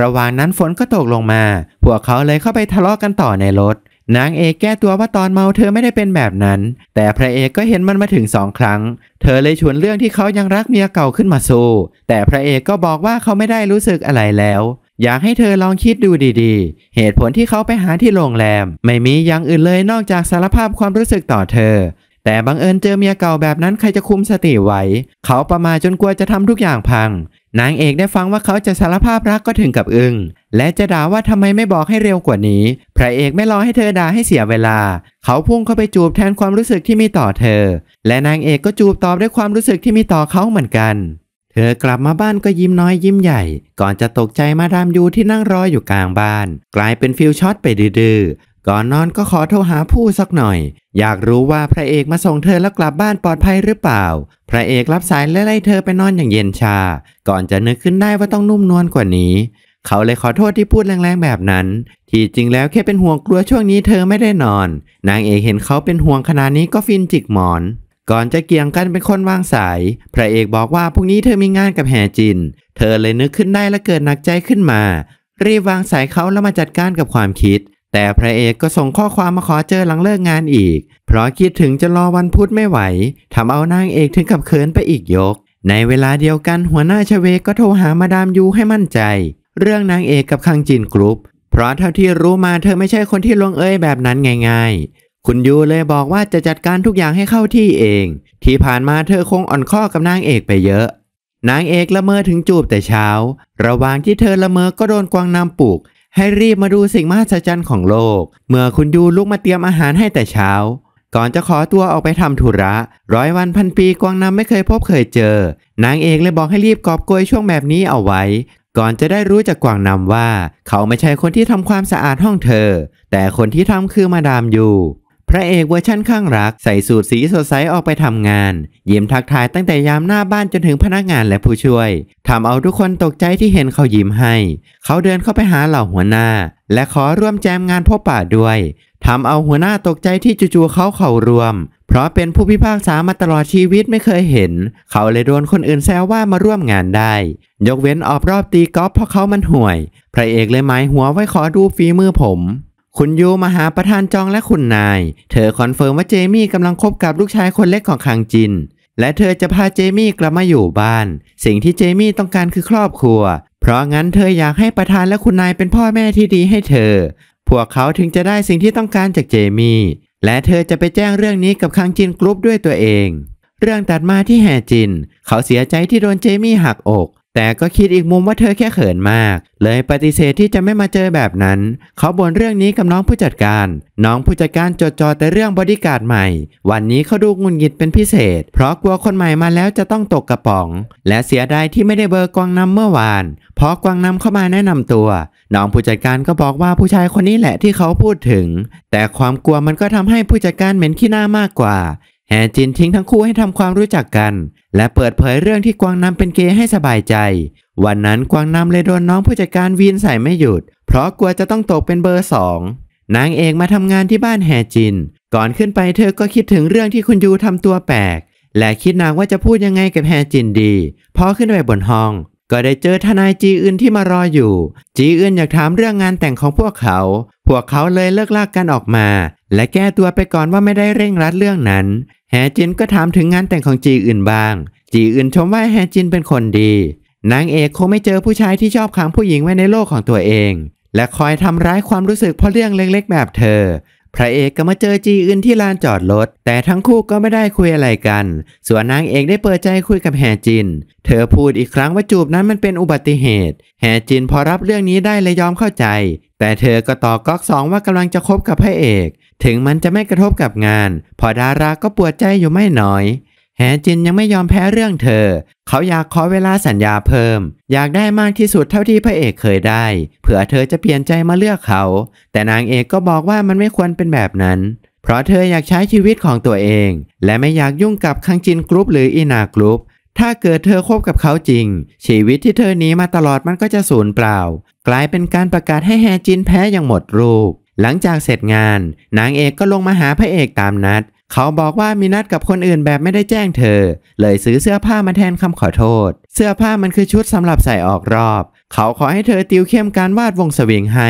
ระหว่างนั้นฝนก็ตกลงมา พวกเขาเลยเข้าไปทะเลาะกันต่อในรถ นางเอกแก้ตัวว่าตอนเมาเธอไม่ได้เป็นแบบนั้น แต่พระเอกก็เห็นมันมาถึงสองครั้ง เธอเลยชวนเรื่องที่เขายังรักเมียเก่าขึ้นมาสู้แต่พระเอกก็บอกว่าเขาไม่ได้รู้สึกอะไรแล้ว อยากให้เธอลองคิดดูดีๆ เหตุผลที่เขาไปหาที่โรงแรม ไม่มีอย่างอื่นเลยนอกจากสารภาพความรู้สึกต่อเธอแต่บังเอิญเจอเมียเก่าแบบนั้นใครจะคุมสติไหว เขาประมาจนกลัวจะทำทุกอย่างพัง นางเอกได้ฟังว่าเขาจะสารภาพรักก็ถึงกับอึง้ง และจะด่าว่าทำไมไม่บอกให้เร็วกว่านี้ พระเอกไม่รอให้เธอด่าให้เสียเวลา เขาพุ่งเข้าไปจูบแทนความรู้สึกที่มีต่อเธอ และนางเอกก็จูบตอบด้วยความรู้สึกที่มีต่อเขาเหมือนกัน เธอกลับมาบ้านก็ยิ้มน้อยยิ้มใหญ่ ก่อนจะตกใจมาดามยูที่นั่งรออยู่กลางบ้าน กลายเป็นฟิลช็อตไปดื้อก่อนนอนก็ขอโทรหาผู้สักหน่อย อยากรู้ว่าพระเอกมาส่งเธอแล้วกลับบ้านปลอดภัยหรือเปล่า พระเอกรับสายและไล่เธอไปนอนอย่างเย็นชา ก่อนจะนึกขึ้นได้ว่าต้องนุ่มนวลกว่านี้ เขาเลยขอโทษที่พูดแรงๆ แบบนั้น ที่จริงแล้วแค่เป็นห่วงกลัวช่วงนี้เธอไม่ได้นอน นางเอกเห็นเขาเป็นห่วงขนาดนี้ก็ฟินจิกหมอน ก่อนจะเกี่ยงกันเป็นคนวางสาย พระเอกบอกว่าพรุ่งนี้เธอมีงานกับแหจิน เธอเลยนึกขึ้นได้และเกิดหนักใจขึ้นมา รีบวางสายเขาแล้วมาจัดการกับความคิดแต่พระเอกก็ส่งข้อความมาขอเจอหลังเลิกงานอีก เพราะคิดถึงจะรอวันพุธไม่ไหวทำเอานางเอกถึงกับเขินไปอีกยก ในเวลาเดียวกันหัวหน้าชเวก็โทรหามาดามยูให้มั่นใจ เรื่องนางเอกกับคังจินกรุ๊ปเพราะเท่าที่รู้มาเธอไม่ใช่คนที่ลงเอยแบบนั้นง่ายๆ คุณยูเลยบอกว่าจะจัดการทุกอย่างให้เข้าที่เอง ที่ผ่านมาเธอคงอ่อนข้อกับนางเอกไปเยอะ นางเอกละเมอถึงจูบแต่เช้า ระหว่างที่เธอละเมอ ก็โดนกวางนำปลุกให้รีบมาดูสิ่งมหัศจรรย์ของโลก เมื่อคุณยูลุกมาเตรียมอาหารให้แต่เช้า ก่อนจะขอตัวออกไปทำธุระร้อยวันพันปีกวางนำไม่เคยพบเคยเจอ นางเอกเลยบอกให้รีบกอบโกยช่วงแบบนี้เอาไว้ ก่อนจะได้รู้จากกวางนำว่าเขาไม่ใช่คนที่ทำความสะอาดห้องเธอ แต่คนที่ทำคือมาดามยูพระเอกเวอร์ชั่นข้างรักใส่สูตรสีสดใสออกไปทำงานเยี่ยมทักทายตั้งแต่ยามหน้าบ้านจนถึงพนักงานและผู้ช่วย ทำเอาทุกคนตกใจที่เห็นเขายิ้มให้ เขาเดินเข้าไปหาเหล่าหัวหน้าและขอร่วมแจมงานพบปะด้วย ทำเอาหัวหน้าตกใจที่จู่ๆเขาเข่ารวม เพราะเป็นผู้พิพากษามาตลอดชีวิตไม่เคยเห็น เขาเลยโดนคนอื่นแซวว่ามาร่วมงานได้ ยกเว้นออกรอบตีกอล์ฟเพราะเขามันห่วยพระเอกเลยหมายหัวไว้ขอดูฝีมือผมคุณยูมาหาประธานจองและคุณนาย เธอคอนเฟิร์มว่าเจมี่กำลังคบกับลูกชายคนเล็กของคังจิน และเธอจะพาเจมี่กลับมาอยู่บ้าน สิ่งที่เจมี่ต้องการคือครอบครัว เพราะงั้นเธออยากให้ประธานและคุณนายเป็นพ่อแม่ที่ดีให้เธอ พวกเขาถึงจะได้สิ่งที่ต้องการจากเจมี่ และเธอจะไปแจ้งเรื่องนี้กับคังจินกรุ๊ปด้วยตัวเอง เรื่องตัดมาที่แฮจิน เขาเสียใจที่โดนเจมี่หักอกแต่ก็คิดอีกมุมว่าเธอแค่เขินมาก เลยปฏิเสธที่จะไม่มาเจอแบบนั้น เขาบ่นเรื่องนี้กับน้องผู้จัดการ น้องผู้จัดการจดจ่อแต่เรื่องบอดี้การ์ดใหม่ วันนี้เขาดูงุนงิดเป็นพิเศษ เพราะกลัวคนใหม่มาแล้วจะต้องตกกระป๋อง และเสียดายที่ไม่ได้เบอร์กวางนำเมื่อวาน เพราะกวางนำเข้ามาแนะนำตัว น้องผู้จัดการก็บอกว่าผู้ชายคนนี้แหละที่เขาพูดถึง แต่ความกลัวมันก็ทำให้ผู้จัดการเหม็นขี้หน้ามากกว่าแฮจินทิ้งทั้งคู่ให้ทำความรู้จักกัน และเปิดเผยเรื่องที่กวางนำเป็นเกย์ให้สบายใจ วันนั้นกวางนำเลยโดนน้องผู้จัดการวีนใส่ไม่หยุด เพราะกลัวจะต้องตกเป็นเบอร์สองนางเอกมาทำงานที่บ้านแฮจิน ก่อนขึ้นไปเธอก็คิดถึงเรื่องที่คุณยูทำตัวแปลกและคิดนางว่าจะพูดยังไงกับแฮจินดีพอขึ้นไปบนห้อง ก็ได้เจอทนายจีอื่นที่มารออยู่ จีอื่นอยากถามเรื่องงานแต่งของพวกเขา พวกเขาเลยเลิกลากกันออกมา และแก้ตัวไปก่อนว่าไม่ได้เร่งรัดเรื่องนั้นแฮจินก็ถามถึงงานแต่งของจีอื่นบ้าง จีอื่นชมว่าแฮจินเป็นคนดี นางเอกคงไม่เจอผู้ชายที่ชอบขังผู้หญิงไว้ในโลกของตัวเอง และคอยทำร้ายความรู้สึกเพราะเรื่องเล็กๆ แบบเธอ พระเอกก็มาเจอจีอื่นที่ลานจอดรถ แต่ทั้งคู่ก็ไม่ได้คุยอะไรกัน ส่วนนางเอกได้เปิดใจคุยกับแฮจิน เธอพูดอีกครั้งว่าจูบนั้นมันเป็นอุบัติเหตุ แฮจินพอรับเรื่องนี้ได้เลยยอมเข้าใจ แต่เธอก็ต่อก๊อกสองว่ากำลังจะคบกับพระเอกถึงมันจะไม่กระทบกับงาน พอดาราก็ปวดใจอยู่ไม่น้อย แฮจินยังไม่ยอมแพ้เรื่องเธอ เขาอยากขอเวลาสัญญาเพิ่ม อยากได้มากที่สุดเท่าที่พระเอกเคยได้เผื่อเธอจะเปลี่ยนใจมาเลือกเขา แต่นางเอกก็บอกว่ามันไม่ควรเป็นแบบนั้น เพราะเธออยากใช้ชีวิตของตัวเอง และไม่อยากยุ่งกับคังจินกรุ๊ปหรืออินากรุ๊ป ถ้าเกิดเธอคบกับเขาจริง ชีวิตที่เธอหนีมาตลอดมันก็จะสูญเปล่า กลายเป็นการประกาศให้แฮจินแพ้อย่างหมดรูปหลังจากเสร็จงานนางเอกก็ลงมาหาพระเอกตามนัด เขาบอกว่ามีนัดกับคนอื่นแบบไม่ได้แจ้งเธอ เลยซื้อเสื้อผ้ามาแทนคำขอโทษ เสื้อผ้ามันคือชุดสำหรับใส่ออกรอบ เขาขอให้เธอติวเข้มการวาดวงสวิงให้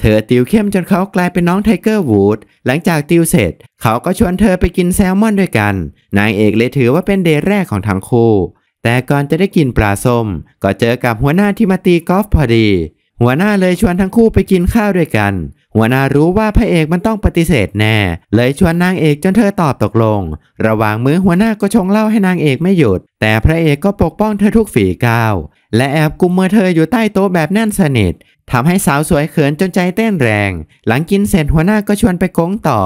เธอติวเข้มจนเขากลายเป็นน้องไทเกอร์วูดหลังจากติวเสร็จ เขาก็ชวนเธอไปกินแซลมอนด้วยกันนางเอกเลยถือว่าเป็นเดทแรกของทั้งคู่ แต่ก่อนจะได้กินปลาส้มก็เจอกับหัวหน้าที่มาตีกอล์ฟพอดี หัวหน้าเลยชวนทั้งคู่ไปกินข้าวด้วยกันหัวหน้ารู้ว่าพระเอกมันต้องปฏิเสธแน่ เลยชวนนางเอกจนเธอตอบตกลง ระหว่างมื้อหัวหน้าก็ชงเหล้าให้นางเอกไม่หยุด แต่พระเอกก็ปกป้องเธอทุกฝีก้าว และแอบกุมมือเธออยู่ใต้โต๊ะแบบแน่นสนิททำให้สาวสวยเขินจนใจเต้นแรง หลังกินเสร็จหัวหน้าก็ชวนไปโก้งต่อ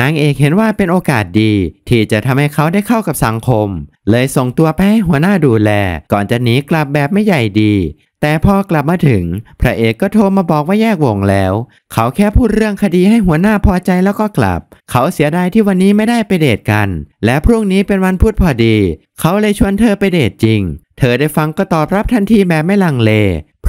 นางเอกเห็นว่าเป็นโอกาสดี ที่จะทำให้เขาได้เข้ากับสังคม เลยส่งตัวไปให้หัวหน้าดูแล ก่อนจะหนีกลับแบบไม่ใหญ่ดี แต่พอกลับมาถึง พระเอกก็โทรมาบอกว่าแยกวงแล้ว เขาแค่พูดเรื่องคดีให้หัวหน้าพอใจแล้วก็กลับ เขาเสียดายที่วันนี้ไม่ได้ไปเดทกัน และพรุ่งนี้เป็นวันพุธพอดี เขาเลยชวนเธอไปเดทจริง เธอได้ฟังก็ตอบรับทันทีแบบไม่ลังเล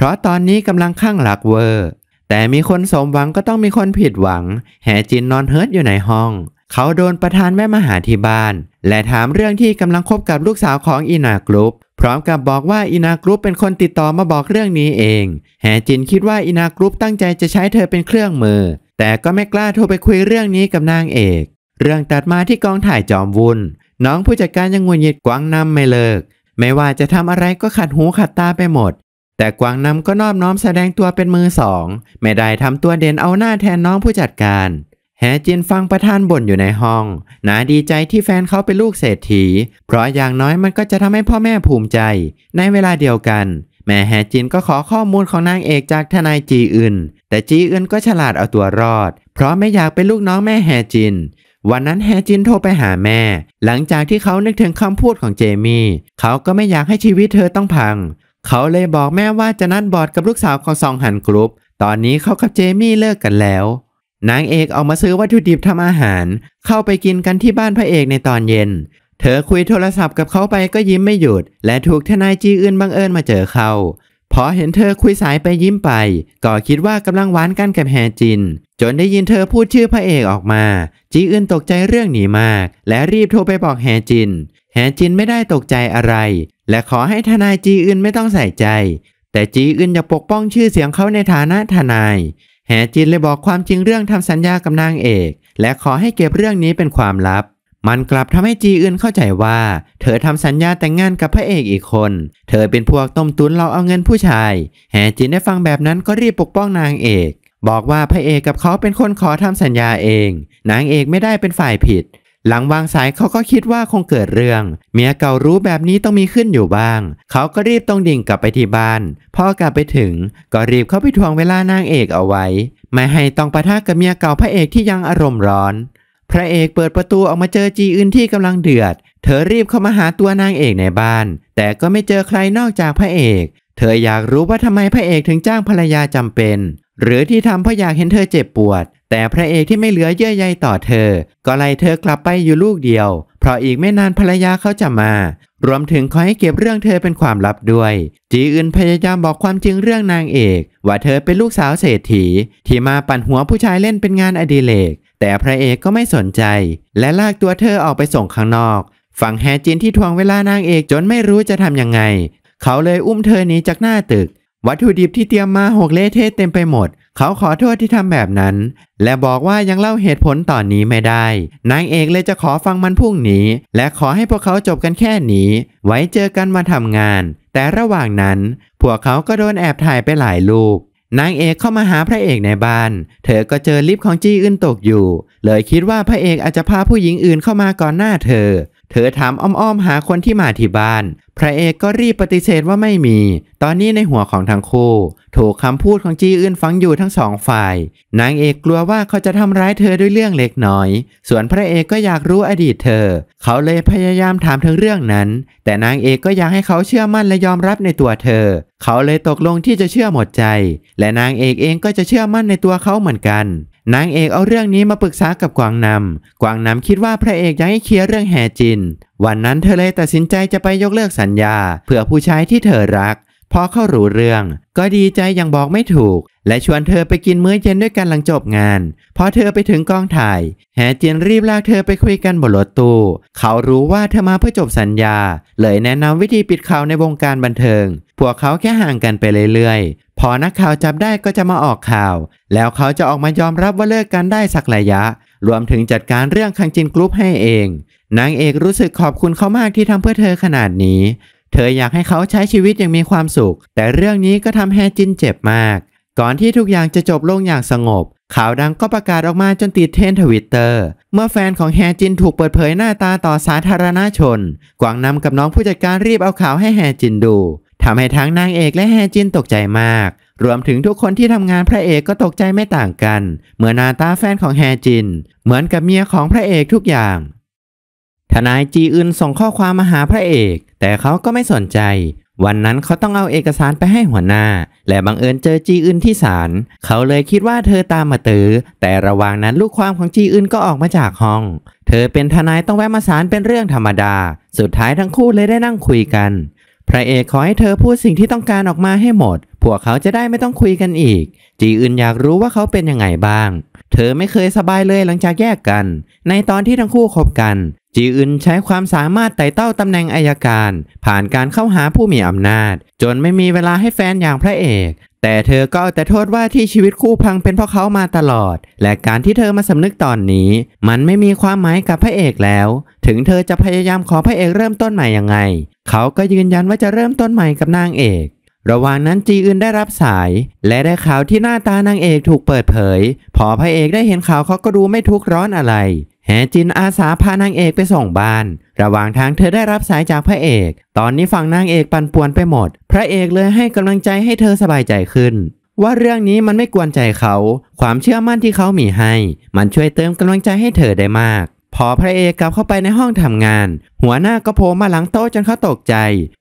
เพราะตอนนี้กำลังข้างหลักเวอร์ แต่มีคนสมหวังก็ต้องมีคนผิดหวัง แหจินนอนเฮิร์ตอยู่ในห้อง เขาโดนประธานแม่มาหาที่บ้านและถามเรื่องที่กำลังคบกับลูกสาวของ อินากรุ๊ปพร้อมกับบอกว่าอินากรุ๊ปเป็นคนติดต่อมาบอกเรื่องนี้เองแหจินคิดว่าอินากรุ๊ปตั้งใจจะใช้เธอเป็นเครื่องมือ แต่ก็ไม่กล้าโทรไปคุยเรื่องนี้กับนางเอก เรื่องตัดมาที่กองถ่ายจอมวุ่นน้องผู้จัดการยังงุนหงิดกวางนำไม่เลิก ไม่ว่าจะทำอะไรก็ขัดหูขัดตาไปหมดแต่กวางนำก็นอบน้อมแสดงตัวเป็นมือสองไม่ได้ทำตัวเด่นเอาหน้าแทนน้องผู้จัดการแฮจินฟังประธานบ่นอยู่ในห้อง นาดีใจที่แฟนเขาเป็นลูกเศรษฐี เพราะอย่างน้อยมันก็จะทำให้พ่อแม่ภูมิใจ ในเวลาเดียวกัน แม่แฮจินก็ขอข้อมูลของนางเอกจากทนายจีอึน แต่จีอึนก็ฉลาดเอาตัวรอด เพราะไม่อยากเป็นลูกน้องแม่แฮจิน วันนั้นแฮจินโทรไปหาแม่ หลังจากที่เขานึกถึงคำพูดของเจมี่ เขาก็ไม่อยากให้ชีวิตเธอต้องพังเขาเลยบอกแม่ว่าจะนัดบอร์ดกับลูกสาวของซองหันกรุ๊ป ตอนนี้เขากับเจมี่เลิกกันแล้ว นางเอกออกมาซื้อวัตถุดิบทำอาหาร เข้าไปกินกันที่บ้านพระเอกในตอนเย็น เธอคุยโทรศัพท์กับเขาไปก็ยิ้มไม่หยุด และถูกทนายจีอื่นบังเอิญมาเจอเขาพอเห็นเธอคุยสายไปยิ้มไป ก็คิดว่ากำลังหวานกันกับแฮจิน จนได้ยินเธอพูดชื่อพระเอกออกมา จีอื่นตกใจเรื่องหนีมาก และรีบโทรไปบอกแฮจินแหจินไม่ได้ตกใจอะไร และขอให้ทนายจีอึนไม่ต้องใส่ใจ แต่จีอึนอยากปกป้องชื่อเสียงเขาในฐานะทนายแหจินเลยบอกความจริงเรื่องทำสัญญากับนางเอก และขอให้เก็บเรื่องนี้เป็นความลับ มันกลับทำให้จีอื่นเข้าใจว่า เธอทำสัญญาแต่งงานกับพระเอกอีกคน เธอเป็นพวกต้มตุ๋นเราเอาเงินผู้ชายแหจินได้ฟังแบบนั้นก็รีบปกป้องนางเอก บอกว่าพระเอกกับเขาเป็นคนขอทำสัญญาเองนางเอกไม่ได้เป็นฝ่ายผิดหลังวางสายเขาก็คิดว่าคงเกิดเรื่อง เมียเก่ารู้แบบนี้ต้องมีขึ้นอยู่บ้าง เขาก็รีบต้องดิ่งกลับไปที่บ้านพอกลับไปถึง ก็รีบเข้าไปทวงเวลานางเอกเอาไว้ ไม่ให้ต้องปะทะกับเมียเก่าพระเอกที่ยังอารมณ์ร้อน พระเอกเปิดประตูออกมาเจอจีอื่นที่กำลังเดือด เธอรีบเข้ามาหาตัวนางเอกในบ้าน แต่ก็ไม่เจอใครนอกจากพระเอก เธออยากรู้ว่าทำไมพระเอกถึงจ้างภรรยาจำเป็นหรือที่ทำเพราะอยากเห็นเธอเจ็บปวด แต่พระเอกที่ไม่เหลือเยื่อใยต่อเธอ ก็ไล่เธอกลับไปอยู่ลูกเดียว เพราะอีกไม่นานภรรยาเขาจะมา รวมถึงขอให้เก็บเรื่องเธอเป็นความลับด้วย จีอึนพยายามบอกความจริงเรื่องนางเอก ว่าเธอเป็นลูกสาวเศรษฐี ที่มาปั่นหัวผู้ชายเล่นเป็นงานอดิเรกแต่พระเอกก็ไม่สนใจ และลากตัวเธอออกไปส่งข้างนอกฝั่งแฮจินที่ทวงเวลานางเอกจนไม่รู้จะทำยังไง เขาเลยอุ้มเธอหนีจากหน้าตึกวัตถุดิบที่เตรียมมาหกเละเทะเต็มไปหมด เขาขอโทษที่ทำแบบนั้น และบอกว่ายังเล่าเหตุผลตอนนี้ไม่ได้ นางเอกเลยจะขอฟังมันพรุ่งนี้ และขอให้พวกเขาจบกันแค่นี้ ไว้เจอกันมาทำงาน แต่ระหว่างนั้น พวกเขาก็โดนแอบถ่ายไปหลายรูปนางเอกเข้ามาหาพระเอกในบ้าน เธอก็เจอลิฟต์ของจี้อึนตกอยู่ เลยคิดว่าพระเอกอาจจะพาผู้หญิงอื่นเข้ามาก่อนหน้าเธอเธอถามอ้อมๆหาคนที่มาที่บ้าน พระเอกก็รีบปฏิเสธว่าไม่มี ตอนนี้ในหัวของทั้งคู่ ถูกคำพูดของจีอื่นฟังอยู่ทั้งสองฝ่าย นางเอกกลัวว่าเขาจะทำร้ายเธอด้วยเรื่องเล็กน้อย ส่วนพระเอกก็อยากรู้อดีตเธอ เขาเลยพยายามถามถึงเรื่องนั้น แต่นางเอกก็อยากให้เขาเชื่อมั่นและยอมรับในตัวเธอ เขาเลยตกลงที่จะเชื่อหมดใจ และนางเอกเองก็จะเชื่อมั่นในตัวเขาเหมือนกันนางเอกเอาเรื่องนี้มาปรึกษากับกวางนำกวางนำคิดว่าพระเอกยังให้เคลียร์เรื่องแห่จิน วันนั้นเธอเลยตัดสินใจจะไปยกเลิกสัญญาเพื่อผู้ชายที่เธอรัก พอเข้ารู้เรื่องก็ดีใจอย่างบอกไม่ถูก และชวนเธอไปกินมื้อเย็นด้วยกันหลังจบงาน พอเธอไปถึงกองถ่ายแห่จินรีบลากเธอไปคุยกันบนรถตู้ เขารู้ว่าเธอมาเพื่อจบสัญญา เลยแนะนำวิธีปิดข่าวในวงการบันเทิง พวกเขาแค่ห่างกันไปเรื่อยพอนักข่าวจับได้ก็จะมาออกข่าว แล้วเขาจะออกมายอมรับว่าเลิกกันได้สักระยะรวมถึงจัดการเรื่องคังจินกรุ๊ปให้เองนางเอกรู้สึกขอบคุณเขามากที่ทำเพื่อเธอขนาดนี้ เธออยากให้เขาใช้ชีวิตอย่างมีความสุข แต่เรื่องนี้ก็ทำแฮจินเจ็บมาก ก่อนที่ทุกอย่างจะจบลงอย่างสงบ ข่าวดังก็ประกาศออกมาจนติดเทรนทวิตเตอร์ เมื่อแฟนของแฮจินถูกเปิดเผยหน้าตาต่อสาธารณชน กวางนำกับน้องผู้จัดการรีบเอาข่าวให้แฮจินดูทำให้ทั้งนางเอกและแฮจินตกใจมาก รวมถึงทุกคนที่ทำงานพระเอกก็ตกใจไม่ต่างกัน เมื่อนาตาแฟนของแฮจิน เหมือนกับเมียของพระเอกทุกอย่าง ทนายจีอึนส่งข้อความมาหาพระเอก แต่เขาก็ไม่สนใจ วันนั้นเขาต้องเอาเอกสารไปให้หัวหน้า และบังเอิญเจอจีอึนที่ศาล เขาเลยคิดว่าเธอตามมาตือแต่ระหว่างนั้นลูกความของจีอึนก็ออกมาจากห้อง เธอเป็นทนายต้องแวะมาศาลเป็นเรื่องธรรมดา สุดท้ายทั้งคู่เลยได้นั่งคุยกันพระเอกขอให้เธอพูดสิ่งที่ต้องการออกมาให้หมด พวกเขาจะได้ไม่ต้องคุยกันอีก จีอึนอยากรู้ว่าเขาเป็นยังไงบ้าง เธอไม่เคยสบายเลยหลังจากแยกกัน ในตอนที่ทั้งคู่คบกันจีอึนใช้ความสามารถไต่เต้าตำแหน่งอายการผ่านการเข้าหาผู้มีอำนาจจนไม่มีเวลาให้แฟนอย่างพระเอกแต่เธอก็แต่โทษว่าที่ชีวิตคู่พังเป็นเพราะเขามาตลอดและการที่เธอมาสำนึกตอนนี้มันไม่มีความหมายกับพระเอกแล้วถึงเธอจะพยายามขอพระเอกเริ่มต้นใหม่ยังไงเขาก็ยืนยันว่าจะเริ่มต้นใหม่กับนางเอกระหว่างนั้นจีอึนได้รับสายและได้ข่าวที่หน้าตานางเอกถูกเปิดเผยพอพระเอกได้เห็นข่าวเขาก็ดูไม่ทุกข์ร้อนอะไรแหจินอาสาพานางเอกไปส่งบ้าน ระหว่างทางเธอได้รับสายจากพระเอก ตอนนี้ฝั่งนางเอกปั่นป่วนไปหมด พระเอกเลยให้กำลังใจให้เธอสบายใจขึ้น ว่าเรื่องนี้มันไม่กวนใจเขา ความเชื่อมั่นที่เขามีให้ มันช่วยเติมกำลังใจให้เธอได้มาก พอพระเอกกลับเข้าไปในห้องทำงาน หัวหน้าก็โผล่มาหลังโต๊ะจนเขาตกใจ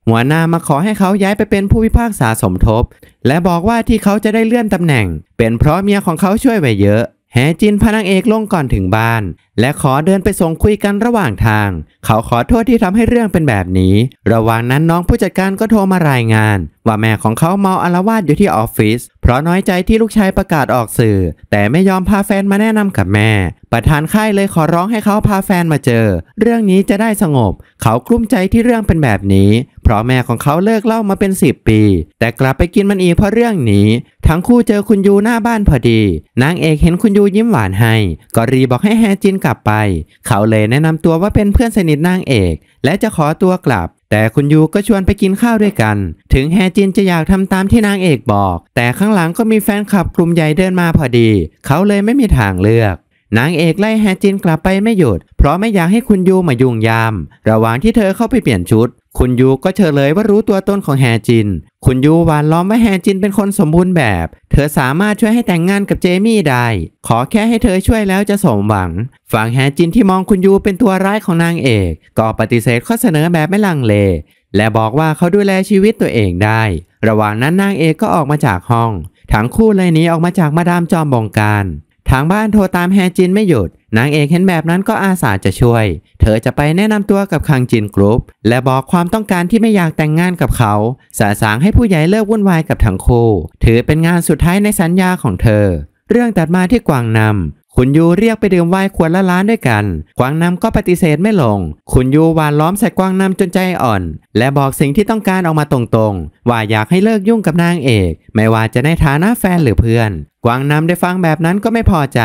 หัวหน้ามาขอให้เขาย้ายไปเป็นผู้พิพากษาสมทบ และบอกว่าที่เขาจะได้เลื่อนตำแหน่ง เป็นเพราะเมียของเขาช่วยไว้เยอะแหจินพนางเอกลงก่อนถึงบ้าน และขอเดินไปส่งคุยกันระหว่างทาง เขาขอโทษที่ทำให้เรื่องเป็นแบบนี้ ระหว่างนั้นน้องผู้จัดการก็โทรมารายงานว่าแม่ของเขาเมาอารวาสอยู่ที่ออฟฟิศเพราะน้อยใจที่ลูกชายประกาศออกสื่อ แต่ไม่ยอมพาแฟนมาแนะนำกับแม่ ประธานค่ายเลยขอร้องให้เขาพาแฟนมาเจอ เรื่องนี้จะได้สงบ เขากลุ้มใจที่เรื่องเป็นแบบนี้ เพราะแม่ของเขาเลิกเล่ามาเป็น 10 ปี แต่กลับไปกินมันอีกเพราะเรื่องนี้ ทั้งคู่เจอคุณยูหน้าบ้านพอดี นางเอกเห็นคุณยูยิ้มหวานให้ก็รีบอกให้แฮจินกลับไป เขาเลยแนะนำตัวว่าเป็นเพื่อนสนิทนางเอก และจะขอตัวกลับแต่คุณยูก็ชวนไปกินข้าวด้วยกัน ถึงแฮจินจะอยากทำตามที่นางเอกบอก แต่ข้างหลังก็มีแฟนคลับกลุ่มใหญ่เดินมาพอดี เขาเลยไม่มีทางเลือก นางเอกไล่แฮจินกลับไปไม่หยุด เพราะไม่อยากให้คุณยูมายุ่งยาม ระหว่างที่เธอเข้าไปเปลี่ยนชุดคุณยูก็เฉลยว่ารู้ตัวตนของแฮจิน คุณยูหวานล้อมว่าแฮจินเป็นคนสมบูรณ์แบบ เธอสามารถช่วยให้แต่งงานกับเจมี่ได้ ขอแค่ให้เธอช่วยแล้วจะสมหวัง ฝั่งแฮจินที่มองคุณยูเป็นตัวร้ายของนางเอก ก็ปฏิเสธข้อเสนอแบบไม่ลังเล และบอกว่าเขาดูแลชีวิตตัวเองได้ ระหว่างนั้นนางเอกก็ออกมาจากห้อง ทั้งคู่เลยหนีออกมาจากมาดามจอมบงการทางบ้านโทรตามแฮจินไม่หยุด นางเอกเห็นแบบนั้นก็อาสาจะช่วย เธอจะไปแนะนำตัวกับคังจินกรุ๊ป และบอกความต้องการที่ไม่อยากแต่งงานกับเขา สาสางให้ผู้ใหญ่เลิกวุ่นวายกับทั้งคู่ ถือเป็นงานสุดท้ายในสัญญาของเธอ เรื่องตัดมาที่กวางนำคุณยูเรียกไปดื่มไวน์ขวดละล้านด้วยกัน กวางนำก็ปฏิเสธไม่ลง คุณยูหวานล้อมใส่กวางนำจนใจอ่อน และบอกสิ่งที่ต้องการออกมาตรงๆ ว่าอยากให้เลิกยุ่งกับนางเอก ไม่ว่าจะในฐานะแฟนหรือเพื่อน กวางนำได้ฟังแบบนั้นก็ไม่พอใจ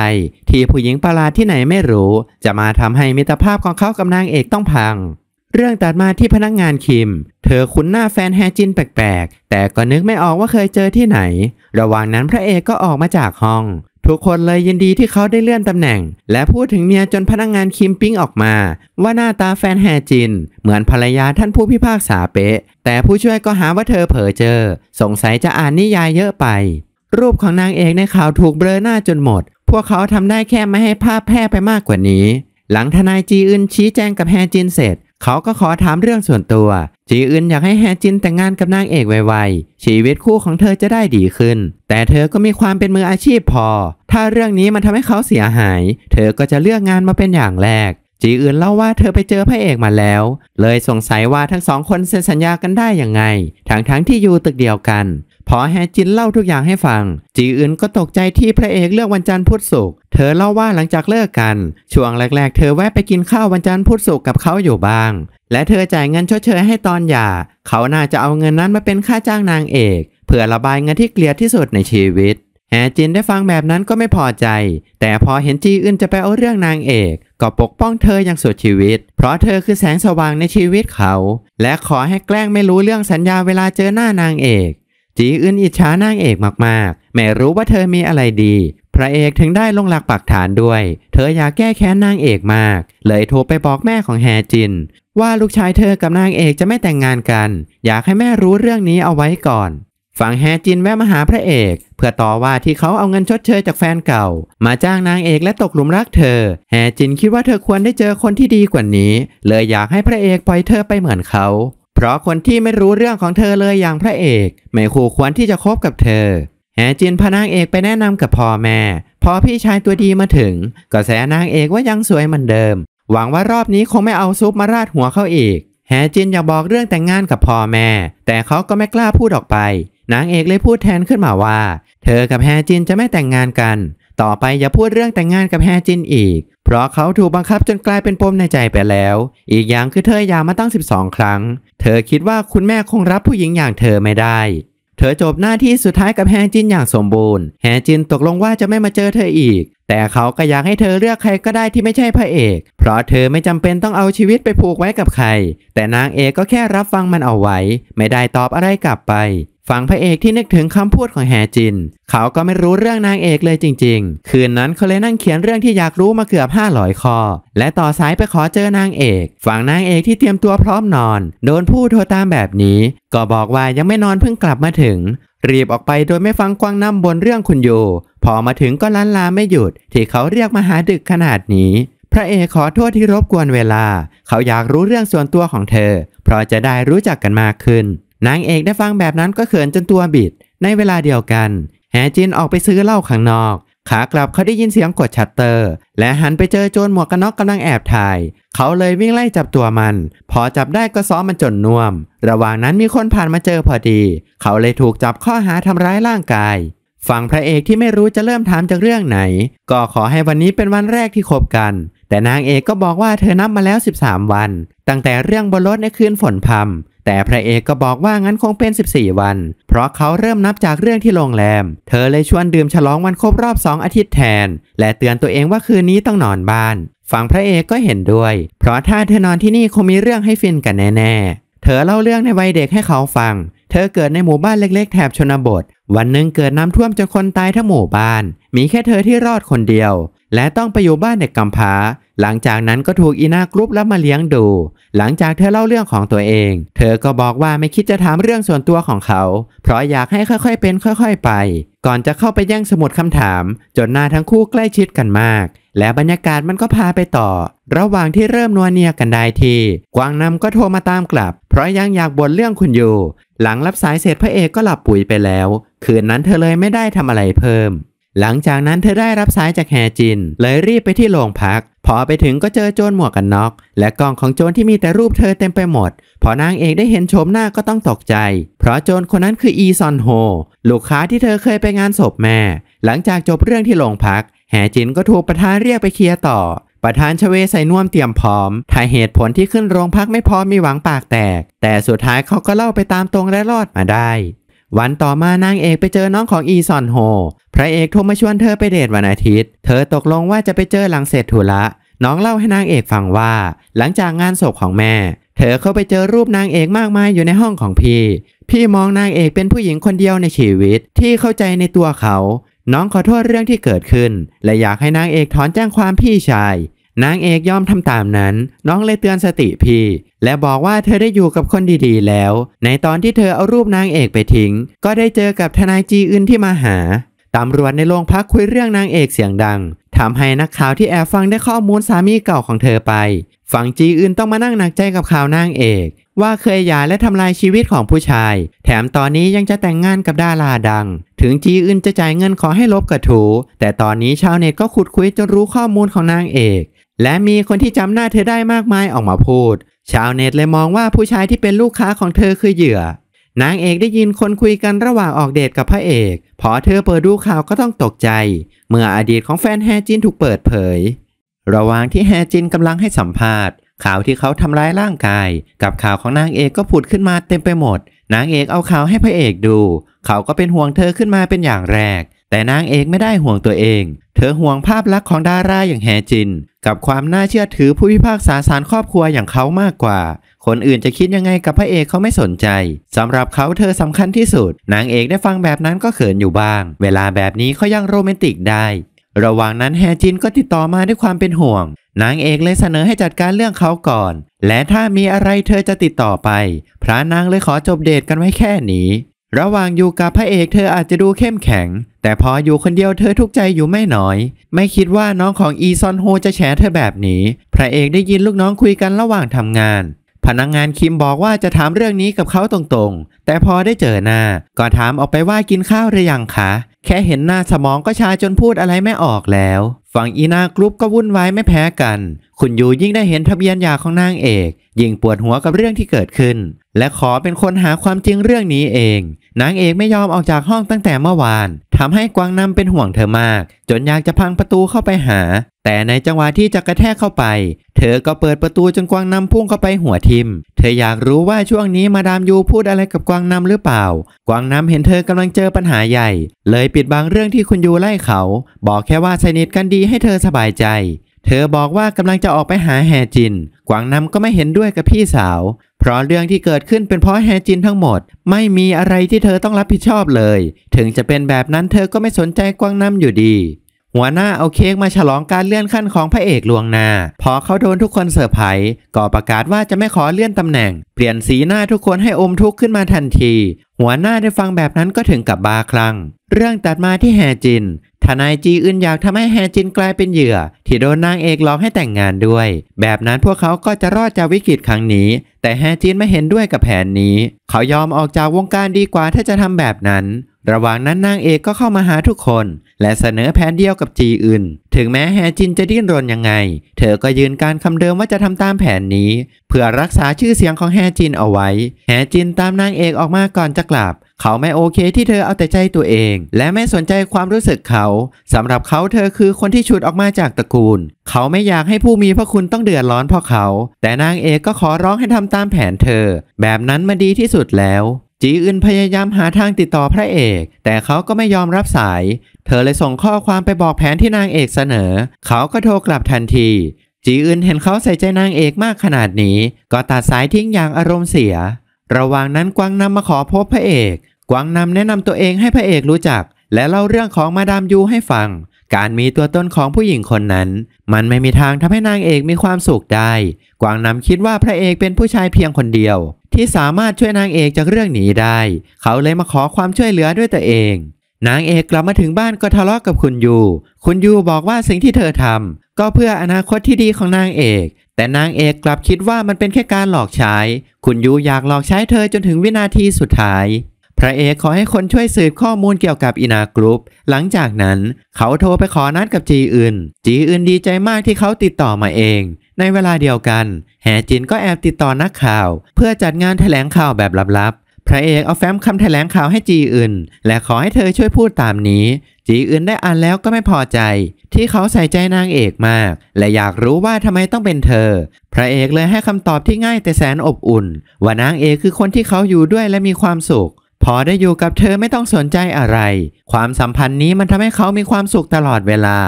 ที่ผู้หญิงประหลาดที่ไหนไม่รู้ จะมาทำให้มิตรภาพของเขากับนางเอกต้องพัง เรื่องตัดมาที่พนักงงานคิม เธอคุ้นหน้าแฟนแฮจินแปลกๆ แต่ก็นึกไม่ออกว่าเคยเจอที่ไหน ระหว่างนั้นพระเอกก็ออกมาจากห้องทุกคนเลยยินดีที่เขาได้เลื่อนตำแหน่งและพูดถึงเมียจนพนักงงานคิมปิ้งออกมาว่าหน้าตาแฟนแฮจินเหมือนภรรยาท่านผู้พิพากษาเป๊ะแต่ผู้ช่วยก็หาว่าเธอเผลอเจอสงสัยจะอ่านนิยายเยอะไปรูปของนางเอกในข่าวถูกเบลอหน้าจนหมดพวกเขาทำได้แค่ไม่ให้ภาพแพร่ไปมากกว่านี้หลังทนายจีอึนชี้แจงกับแฮจินเสร็จเขาก็ขอถามเรื่องส่วนตัว จีอึนอยากให้แฮจินแต่งงานกับนางเอกไวๆ ชีวิตคู่ของเธอจะได้ดีขึ้น แต่เธอก็มีความเป็นมืออาชีพพอ ถ้าเรื่องนี้มันทำให้เขาเสียหาย เธอก็จะเลือกงานมาเป็นอย่างแรก จีอึนเล่าว่าเธอไปเจอพระเอกมาแล้ว เลยสงสัยว่าทั้งสองคนเซ็นสัญญากันได้ยังไง ทั้งๆทที่อยู่ตึกเดียวกันพอแฮจินเล่าทุกอย่างให้ฟัง จีอึนก็ตกใจที่พระเอกเลือกวันจันทร์พุธศุกร์เธอเล่าว่าหลังจากเลิกกัน ช่วงแรกๆเธอแวะไปกินข้าววันจันทร์พุธศุกร์กับเขาอยู่บ้างและเธอจ่ายเงินชดเชยให้ตอนหย่า เขาน่าจะเอาเงินนั้นมาเป็นค่าจ้างนางเอก เพื่อระบายเงินที่เกลียดที่สุดในชีวิตแฮจินได้ฟังแบบนั้นก็ไม่พอใจ แต่พอเห็นจีอึนจะไปเอาเรื่องนางเอกก็ปกป้องเธออย่างสุดชีวิต เพราะเธอคือแสงสว่างในชีวิตเขา และขอให้แกล้งไม่รู้เรื่องสัญญาเวลาเจอหน้านางเอกจีอึนอิจฉานางเอกมากๆ แม่รู้ว่าเธอมีอะไรดี พระเอกถึงได้ลงหลักปักฐานด้วย เธออยากแก้แค้นนางเอกมาก เลยโทรไปบอกแม่ของแฮจิน ว่าลูกชายเธอกับนางเอกจะไม่แต่งงานกัน อยากให้แม่รู้เรื่องนี้เอาไว้ก่อนฝั่งแฮจินแวะมาหาพระเอก เพื่อต่อว่าที่เขาเอาเงินชดเชยจากแฟนเก่า มาจ้างนางเอกและตกหลุมรักเธอ แฮจินคิดว่าเธอควรได้เจอคนที่ดีกว่านี้ เลยอยากให้พระเอกปล่อยเธอไปเหมือนเขาเพราะคนที่ไม่รู้เรื่องของเธอเลยอย่างพระเอก ไม่คู่ควรที่จะคบกับเธอแหจินพานางเอกไปแนะนำกับพ่อแม่พอพี่ชายตัวดีมาถึง ก็แสนางเอกว่ายังสวยเหมือนเดิม หวังว่ารอบนี้คงไม่เอาซุปมาราดหัวเขาอีกแหจินอยากบอกเรื่องแต่งงานกับพ่อแม่ แต่เขาก็ไม่กล้าพูดออกไป นางเอกเลยพูดแทนขึ้นมาว่า เธอกับแฮจินจะไม่แต่งงานกัน ต่อไปอย่าพูดเรื่องแต่งงานกับแฮจินอีกพราะเขาถูกบังคับจนกลายเป็นปมในใจไปแล้ว อีกอย่างคือเธอยามาตั้ง 12 ครั้ง เธอคิดว่าคุณแม่คงรับผู้หญิงอย่างเธอไม่ได้ เธอจบหน้าที่สุดท้ายกับแฮจินอย่างสมบูรณ์แฮจินตกลงว่าจะไม่มาเจอเธออีก แต่เขาก็อยากให้เธอเลือกใครก็ได้ที่ไม่ใช่พระเอก เพราะเธอไม่จำเป็นต้องเอาชีวิตไปผูกไว้กับใคร แต่นางเอกก็แค่รับฟังมันเอาไว้ ไม่ได้ตอบอะไรกลับไปฝั่งพระเอกที่นึกถึงคำพูดของแฮจิน เขาก็ไม่รู้เรื่องนางเอกเลยจริงๆ คืนนั้นเขาเลยนั่งเขียนเรื่องที่อยากรู้มาเกือบ5้าข้อและต่อสายไปขอเจอนางเอกฝั่งนางเอกที่เตรียมตัวพร้อมนอนโดนผู้โทรตามแบบนี้ ก็บอกว่ายังไม่นอนเพิ่งกลับมาถึง รีบออกไปโดยไม่ฟังกวางน้ำบนเรื่องคุณโยพอมาถึงก็ลันลาไม่หยุด ที่เขาเรียกมาหาดึกขนาดนี้ พระเอกขอโทษที่รบกวนเวลา เขาอยากรู้เรื่องส่วนตัวของเธอ เพราะจะได้รู้จักกันมากขึ้นนางเอกได้ฟังแบบนั้นก็เขินจนตัวบิด ในเวลาเดียวกัน แหจินออกไปซื้อเหล้าข้างนอก ขากลับเขาได้ยินเสียงกดชัตเตอร์ และหันไปเจอโจรหมวกกันน็อกกำลังแอบถ่าย เขาเลยวิ่งไล่จับตัวมัน พอจับได้ก็ซ้อมมันจนน่วม ระหว่างนั้นมีคนผ่านมาเจอพอดี เขาเลยถูกจับข้อหาทำร้ายร่างกาย ฝั่งพระเอกที่ไม่รู้จะเริ่มถามจากเรื่องไหน ก็ขอให้วันนี้เป็นวันแรกที่คบกัน แต่นางเอกก็บอกว่าเธอนับมาแล้ว13วันตั้งแต่เรื่องบนรถในคืนฝนพมแต่พระเอกก็บอกว่างั้นคงเป็น 14 วัน เพราะเขาเริ่มนับจากเรื่องที่โรงแรม เธอเลยชวนดื่มฉลองวันครบรอบ 2 อาทิตย์แทน และเตือนตัวเองว่าคืนนี้ต้องนอนบ้าน ฝั่งพระเอกก็เห็นด้วย เพราะถ้าเธอนอนที่นี่คงมีเรื่องให้ฟินกันแน่ๆ เธอเล่าเรื่องในวัยเด็กให้เขาฟัง เธอเกิดในหมู่บ้านเล็กๆแถบชนบท วันหนึ่งเกิดน้ำท่วมจนคนตายทั้งหมู่บ้านมีแค่เธอที่รอดคนเดียว และต้องไปอยู่บ้านเด็กกำพร้า หลังจากนั้นก็ถูกอีนากรุ๊ปล้วมาเลี้ยงดู หลังจากเธอเล่าเรื่องของตัวเอง เธอก็บอกว่าไม่คิดจะถามเรื่องส่วนตัวของเขา เพราะอยากให้ค่อยๆเป็นค่อยๆ ไป ก่อนจะเข้าไปแย่งสมุดคำถามจนหน้าทั้งคู่ใกล้ชิดกันมาก และบรรยากาศมันก็พาไปต่อ ระหว่างที่เริ่มนัวเนียกันได้ที กวางนำก็โทรมาตามกลับ เพราะยังอยากบ่นเรื่องคุณอยู่หลังรับสายเสร็จพระเอกก็หลับปุ๋ยไปแล้วคืนนั้นเธอเลยไม่ได้ทำอะไรเพิ่มหลังจากนั้นเธอได้รับสายจากแฮจิน เลยรีบไปที่โรงพัก พอไปถึงก็เจอโจนหมวกกันน็อก และกล่องของโจนที่มีแต่รูปเธอเต็มไปหมด พอนางเอกได้เห็นชมหน้าก็ต้องตกใจ เพราะโจนคนนั้นคืออีซอนโฮลูกค้าที่เธอเคยไปงานศพแม่ หลังจากจบเรื่องที่โรงพักแฮจินก็ถูกประธานเรียกไปเคลียร์ต่อ ประธานชเวใส่น่วมเตรียมพร้อมถ้าเหตุผลที่ขึ้นโรงพักไม่พอมีหวังปากแตกแต่สุดท้ายเขาก็เล่าไปตามตรงและรอดมาได้วันต่อมานางเอกไปเจอน้องของอีซอนโฮ พระเอกโทรมาชวนเธอไปเดทวันอาทิตย์ เธอตกลงว่าจะไปเจอหลังเสร็จธุระ น้องเล่าให้นางเอกฟังว่า หลังจากงานศพของแม่ เธอเข้าไปเจอรูปนางเอกมากมายอยู่ในห้องของพี่ พี่มองนางเอกเป็นผู้หญิงคนเดียวในชีวิตที่เข้าใจในตัวเขา น้องขอโทษเรื่องที่เกิดขึ้นและอยากให้นางเอกถอนแจ้งความพี่ชายนางเอกยอมทำตามนั้น น้องเลยเตือนสติพี่และบอกว่าเธอได้อยู่กับคนดีๆแล้ว ในตอนที่เธอเอารูปนางเอกไปทิ้ง ก็ได้เจอกับทนายจีอื่นที่มาหาตำรวจในโรงพักคุยเรื่องนางเอกเสียงดังทำให้นักข่าวที่แอบฟังได้ข้อมูลสามีเก่าของเธอไปฝั่งจีอื่นต้องมานั่งหนักใจกับข่าวนางเอก ว่าเคยหย่าและทำลายชีวิตของผู้ชาย แถมตอนนี้ยังจะแต่งงานกับดาราดัง ถึงจีอื่นจะจ่ายเงินขอให้ลบกระถูแต่ตอนนี้ชาวเน็ตก็ขุดคุยจนรู้ข้อมูลของนางเอกและมีคนที่จำหน้าเธอได้มากมายออกมาพูด ชาวเน็ตเลยมองว่าผู้ชายที่เป็นลูกค้าของเธอคือเหยื่อ นางเอกได้ยินคนคุยกันระหว่างออกเดทกับพระเอก พอเธอเปิดดูข่าวก็ต้องตกใจ เมื่ออดีตของแฟนแฮจินถูกเปิดเผย ระหว่างที่แฮจินกำลังให้สัมภาษณ์ข่าวที่เขาทำร้ายร่างกาย กับข่าวของนางเอกก็ผุดขึ้นมาเต็มไปหมด นางเอกเอาข่าวให้พระเอกดู เขาก็เป็นห่วงเธอขึ้นมาเป็นอย่างแรกแต่นางเอกไม่ได้ห่วงตัวเอง เธอห่วงภาพลักษณ์ของดาราอย่างแฮจิน กับความน่าเชื่อถือผู้พิพากษาสารครอบครัวอย่างเขามากกว่า คนอื่นจะคิดยังไงกับพระเอกเขาไม่สนใจ สำหรับเขาเธอสำคัญที่สุด นางเอกได้ฟังแบบนั้นก็เขินอยู่บ้าง เวลาแบบนี้เขายังโรแมนติกได้ ระหว่างนั้นแฮจินก็ติดต่อมาด้วยความเป็นห่วง นางเอกเลยเสนอให้จัดการเรื่องเขาก่อน และถ้ามีอะไรเธอจะติดต่อไป พระนางเลยขอจบเดทกันไว้แค่นี้ ระหว่างอยู่กับพระเอกเธออาจจะดูเข้มแข็งแต่พออยู่คนเดียวเธอทุกใจอยู่ไม่น้อย ไม่คิดว่าน้องของอีซอนโฮจะแฉเธอแบบนี้ พระเอกได้ยินลูกน้องคุยกันระหว่างทำงาน พนักงงานคิมบอกว่าจะถามเรื่องนี้กับเขาตรงๆ แต่พอได้เจอหน้าก็ถามออกไปว่ากินข้าวหรือยังคะแค่เห็นหน้าสมองก็ชาจนพูดอะไรไม่ออกแล้วฝั่งอีนา กรุ๊ปก็วุ่นวายไม่แพ้กัน คุณยูยิ่งได้เห็นทะเบียนยาของนางเอก ยิ่งปวดหัวกับเรื่องที่เกิดขึ้น และขอเป็นคนหาความจริงเรื่องนี้เองนางเอกไม่ยอมออกจากห้องตั้งแต่เมื่อวานทำให้กวางนำเป็นห่วงเธอมาก จนอยากจะพังประตูเข้าไปหา แต่ในจังหวะที่จะกระแทกเข้าไป เธอก็เปิดประตูจนกวางนำพุ่งเข้าไปหัวทิมเธออยากรู้ว่าช่วงนี้มาดามยูพูดอะไรกับกวางนำหรือเปล่า กวางนำเห็นเธอกำลังเจอปัญหาใหญ่เลยปิดบังเรื่องที่คุณยูไล่เขา บอกแค่ว่าสนิทกันดีให้เธอสบายใจ เธอบอกว่ากำลังจะออกไปหาแฮจิน กวางนำก็ไม่เห็นด้วยกับพี่สาว เพราะเรื่องที่เกิดขึ้นเป็นเพราะแฮจินทั้งหมด ไม่มีอะไรที่เธอต้องรับผิดชอบเลย ถึงจะเป็นแบบนั้นเธอก็ไม่สนใจกวางนำอยู่ดีหัวหน้าเอาเค้กมาฉลองการเลื่อนขั้นของพระเอกลวงนา พอเขาโดนทุกคนเซอร์ไพรส์ก็ประกาศว่าจะไม่ขอเลื่อนตำแหน่ง เปลี่ยนสีหน้าทุกคนให้อมทุกข์ขึ้นมาทันที หัวหน้าได้ฟังแบบนั้นก็ถึงกับบาคลังเรื่องตัดมาที่แฮจิน ทนายจีอึนอยากทำให้แฮจินกลายเป็นเหยื่อ ที่โดนนางเอกหลอกให้แต่งงานด้วย แบบนั้นพวกเขาก็จะรอดจากวิกฤตครั้งนี้ แต่แฮจินไม่เห็นด้วยกับแผนนี้ เขายอมออกจากวงการดีกว่าถ้าจะทำแบบนั้นระหว่างนั้นนางเอกก็เข้ามาหาทุกคน และเสนอแผนเดียวกับจีอื่นถึงแม้แฮจินจะดิ้นรนยังไง เธอก็ยืนการคำเดิมว่าจะทำตามแผนนี้ เพื่อรักษาชื่อเสียงของแฮจินเอาไว้แฮจินตามนางเอกออกมาก่อนจะกลับเขาไม่โอเคที่เธอเอาแต่ใจตัวเอง และไม่สนใจความรู้สึกเขาสำหรับเขาเธอคือคนที่ฉุดออกมาจากตระกูล เขาไม่อยากให้ผู้มีพระคุณต้องเดือดร้อนเพราะเขา แต่นางเอกก็ขอร้องให้ทำตามแผนเธอ แบบนั้นมาดีที่สุดแล้วจีอึนพยายามหาทางติดต่อพระเอก แต่เขาก็ไม่ยอมรับสาย เธอเลยส่งข้อความไปบอกแผนที่นางเอกเสนอ เขาก็โทรกลับทันที จีอึนเห็นเขาใส่ใจนางเอกมากขนาดนี้ ก็ตัดสายทิ้งอย่างอารมณ์เสีย ระหว่างนั้นกวางนำมาขอพบพระเอก กวางนำแนะนำตัวเองให้พระเอกรู้จัก และเล่าเรื่องของมาดามยูให้ฟัง การมีตัวตนของผู้หญิงคนนั้น มันไม่มีทางทำให้นางเอกมีความสุขได้ กวางนำคิดว่าพระเอกเป็นผู้ชายเพียงคนเดียวที่สามารถช่วยนางเอกจากเรื่องนี้ได้ เขาเลยมาขอความช่วยเหลือด้วยตัวเอง นางเอกกลับมาถึงบ้านก็ทะเลาะกกับคุณยู คุณยูบอกว่าสิ่งที่เธอทำก็เพื่ออนาคตที่ดีของนางเอก แต่นางเอกกลับคิดว่ามันเป็นแค่การหลอกใช้ คุณยูอยากหลอกใช้เธอจนถึงวินาทีสุดท้ายพระเอกขอให้คนช่วยสืบข้อมูลเกี่ยวกับอินากรุป หลังจากนั้น เขาโทรไปขอนัดกับจีอื่น จีอื่นดีใจมากที่เขาติดต่อมาเอง ในเวลาเดียวกัน แหจินก็แอบติดต่อนักข่าว เพื่อจัดงานแถลงข่าวแบบลับๆ พระเอกเอาแฟ้มคำแถลงข่าวให้จีอื่น และขอให้เธอช่วยพูดตามนี้ จีอื่นได้อ่านแล้วก็ไม่พอใจ ที่เขาใส่ใจนางเอกมาก และอยากรู้ว่าทำไมต้องเป็นเธอ พระเอกเลยให้คำตอบที่ง่ายแต่แสนอบอุ่นว่านางเอกคือคนที่เขาอยู่ด้วยและมีความสุขพอได้อยู่กับเธอไม่ต้องสนใจอะไร ความสัมพันธ์นี้มันทำให้เขามีความสุขตลอดเวลา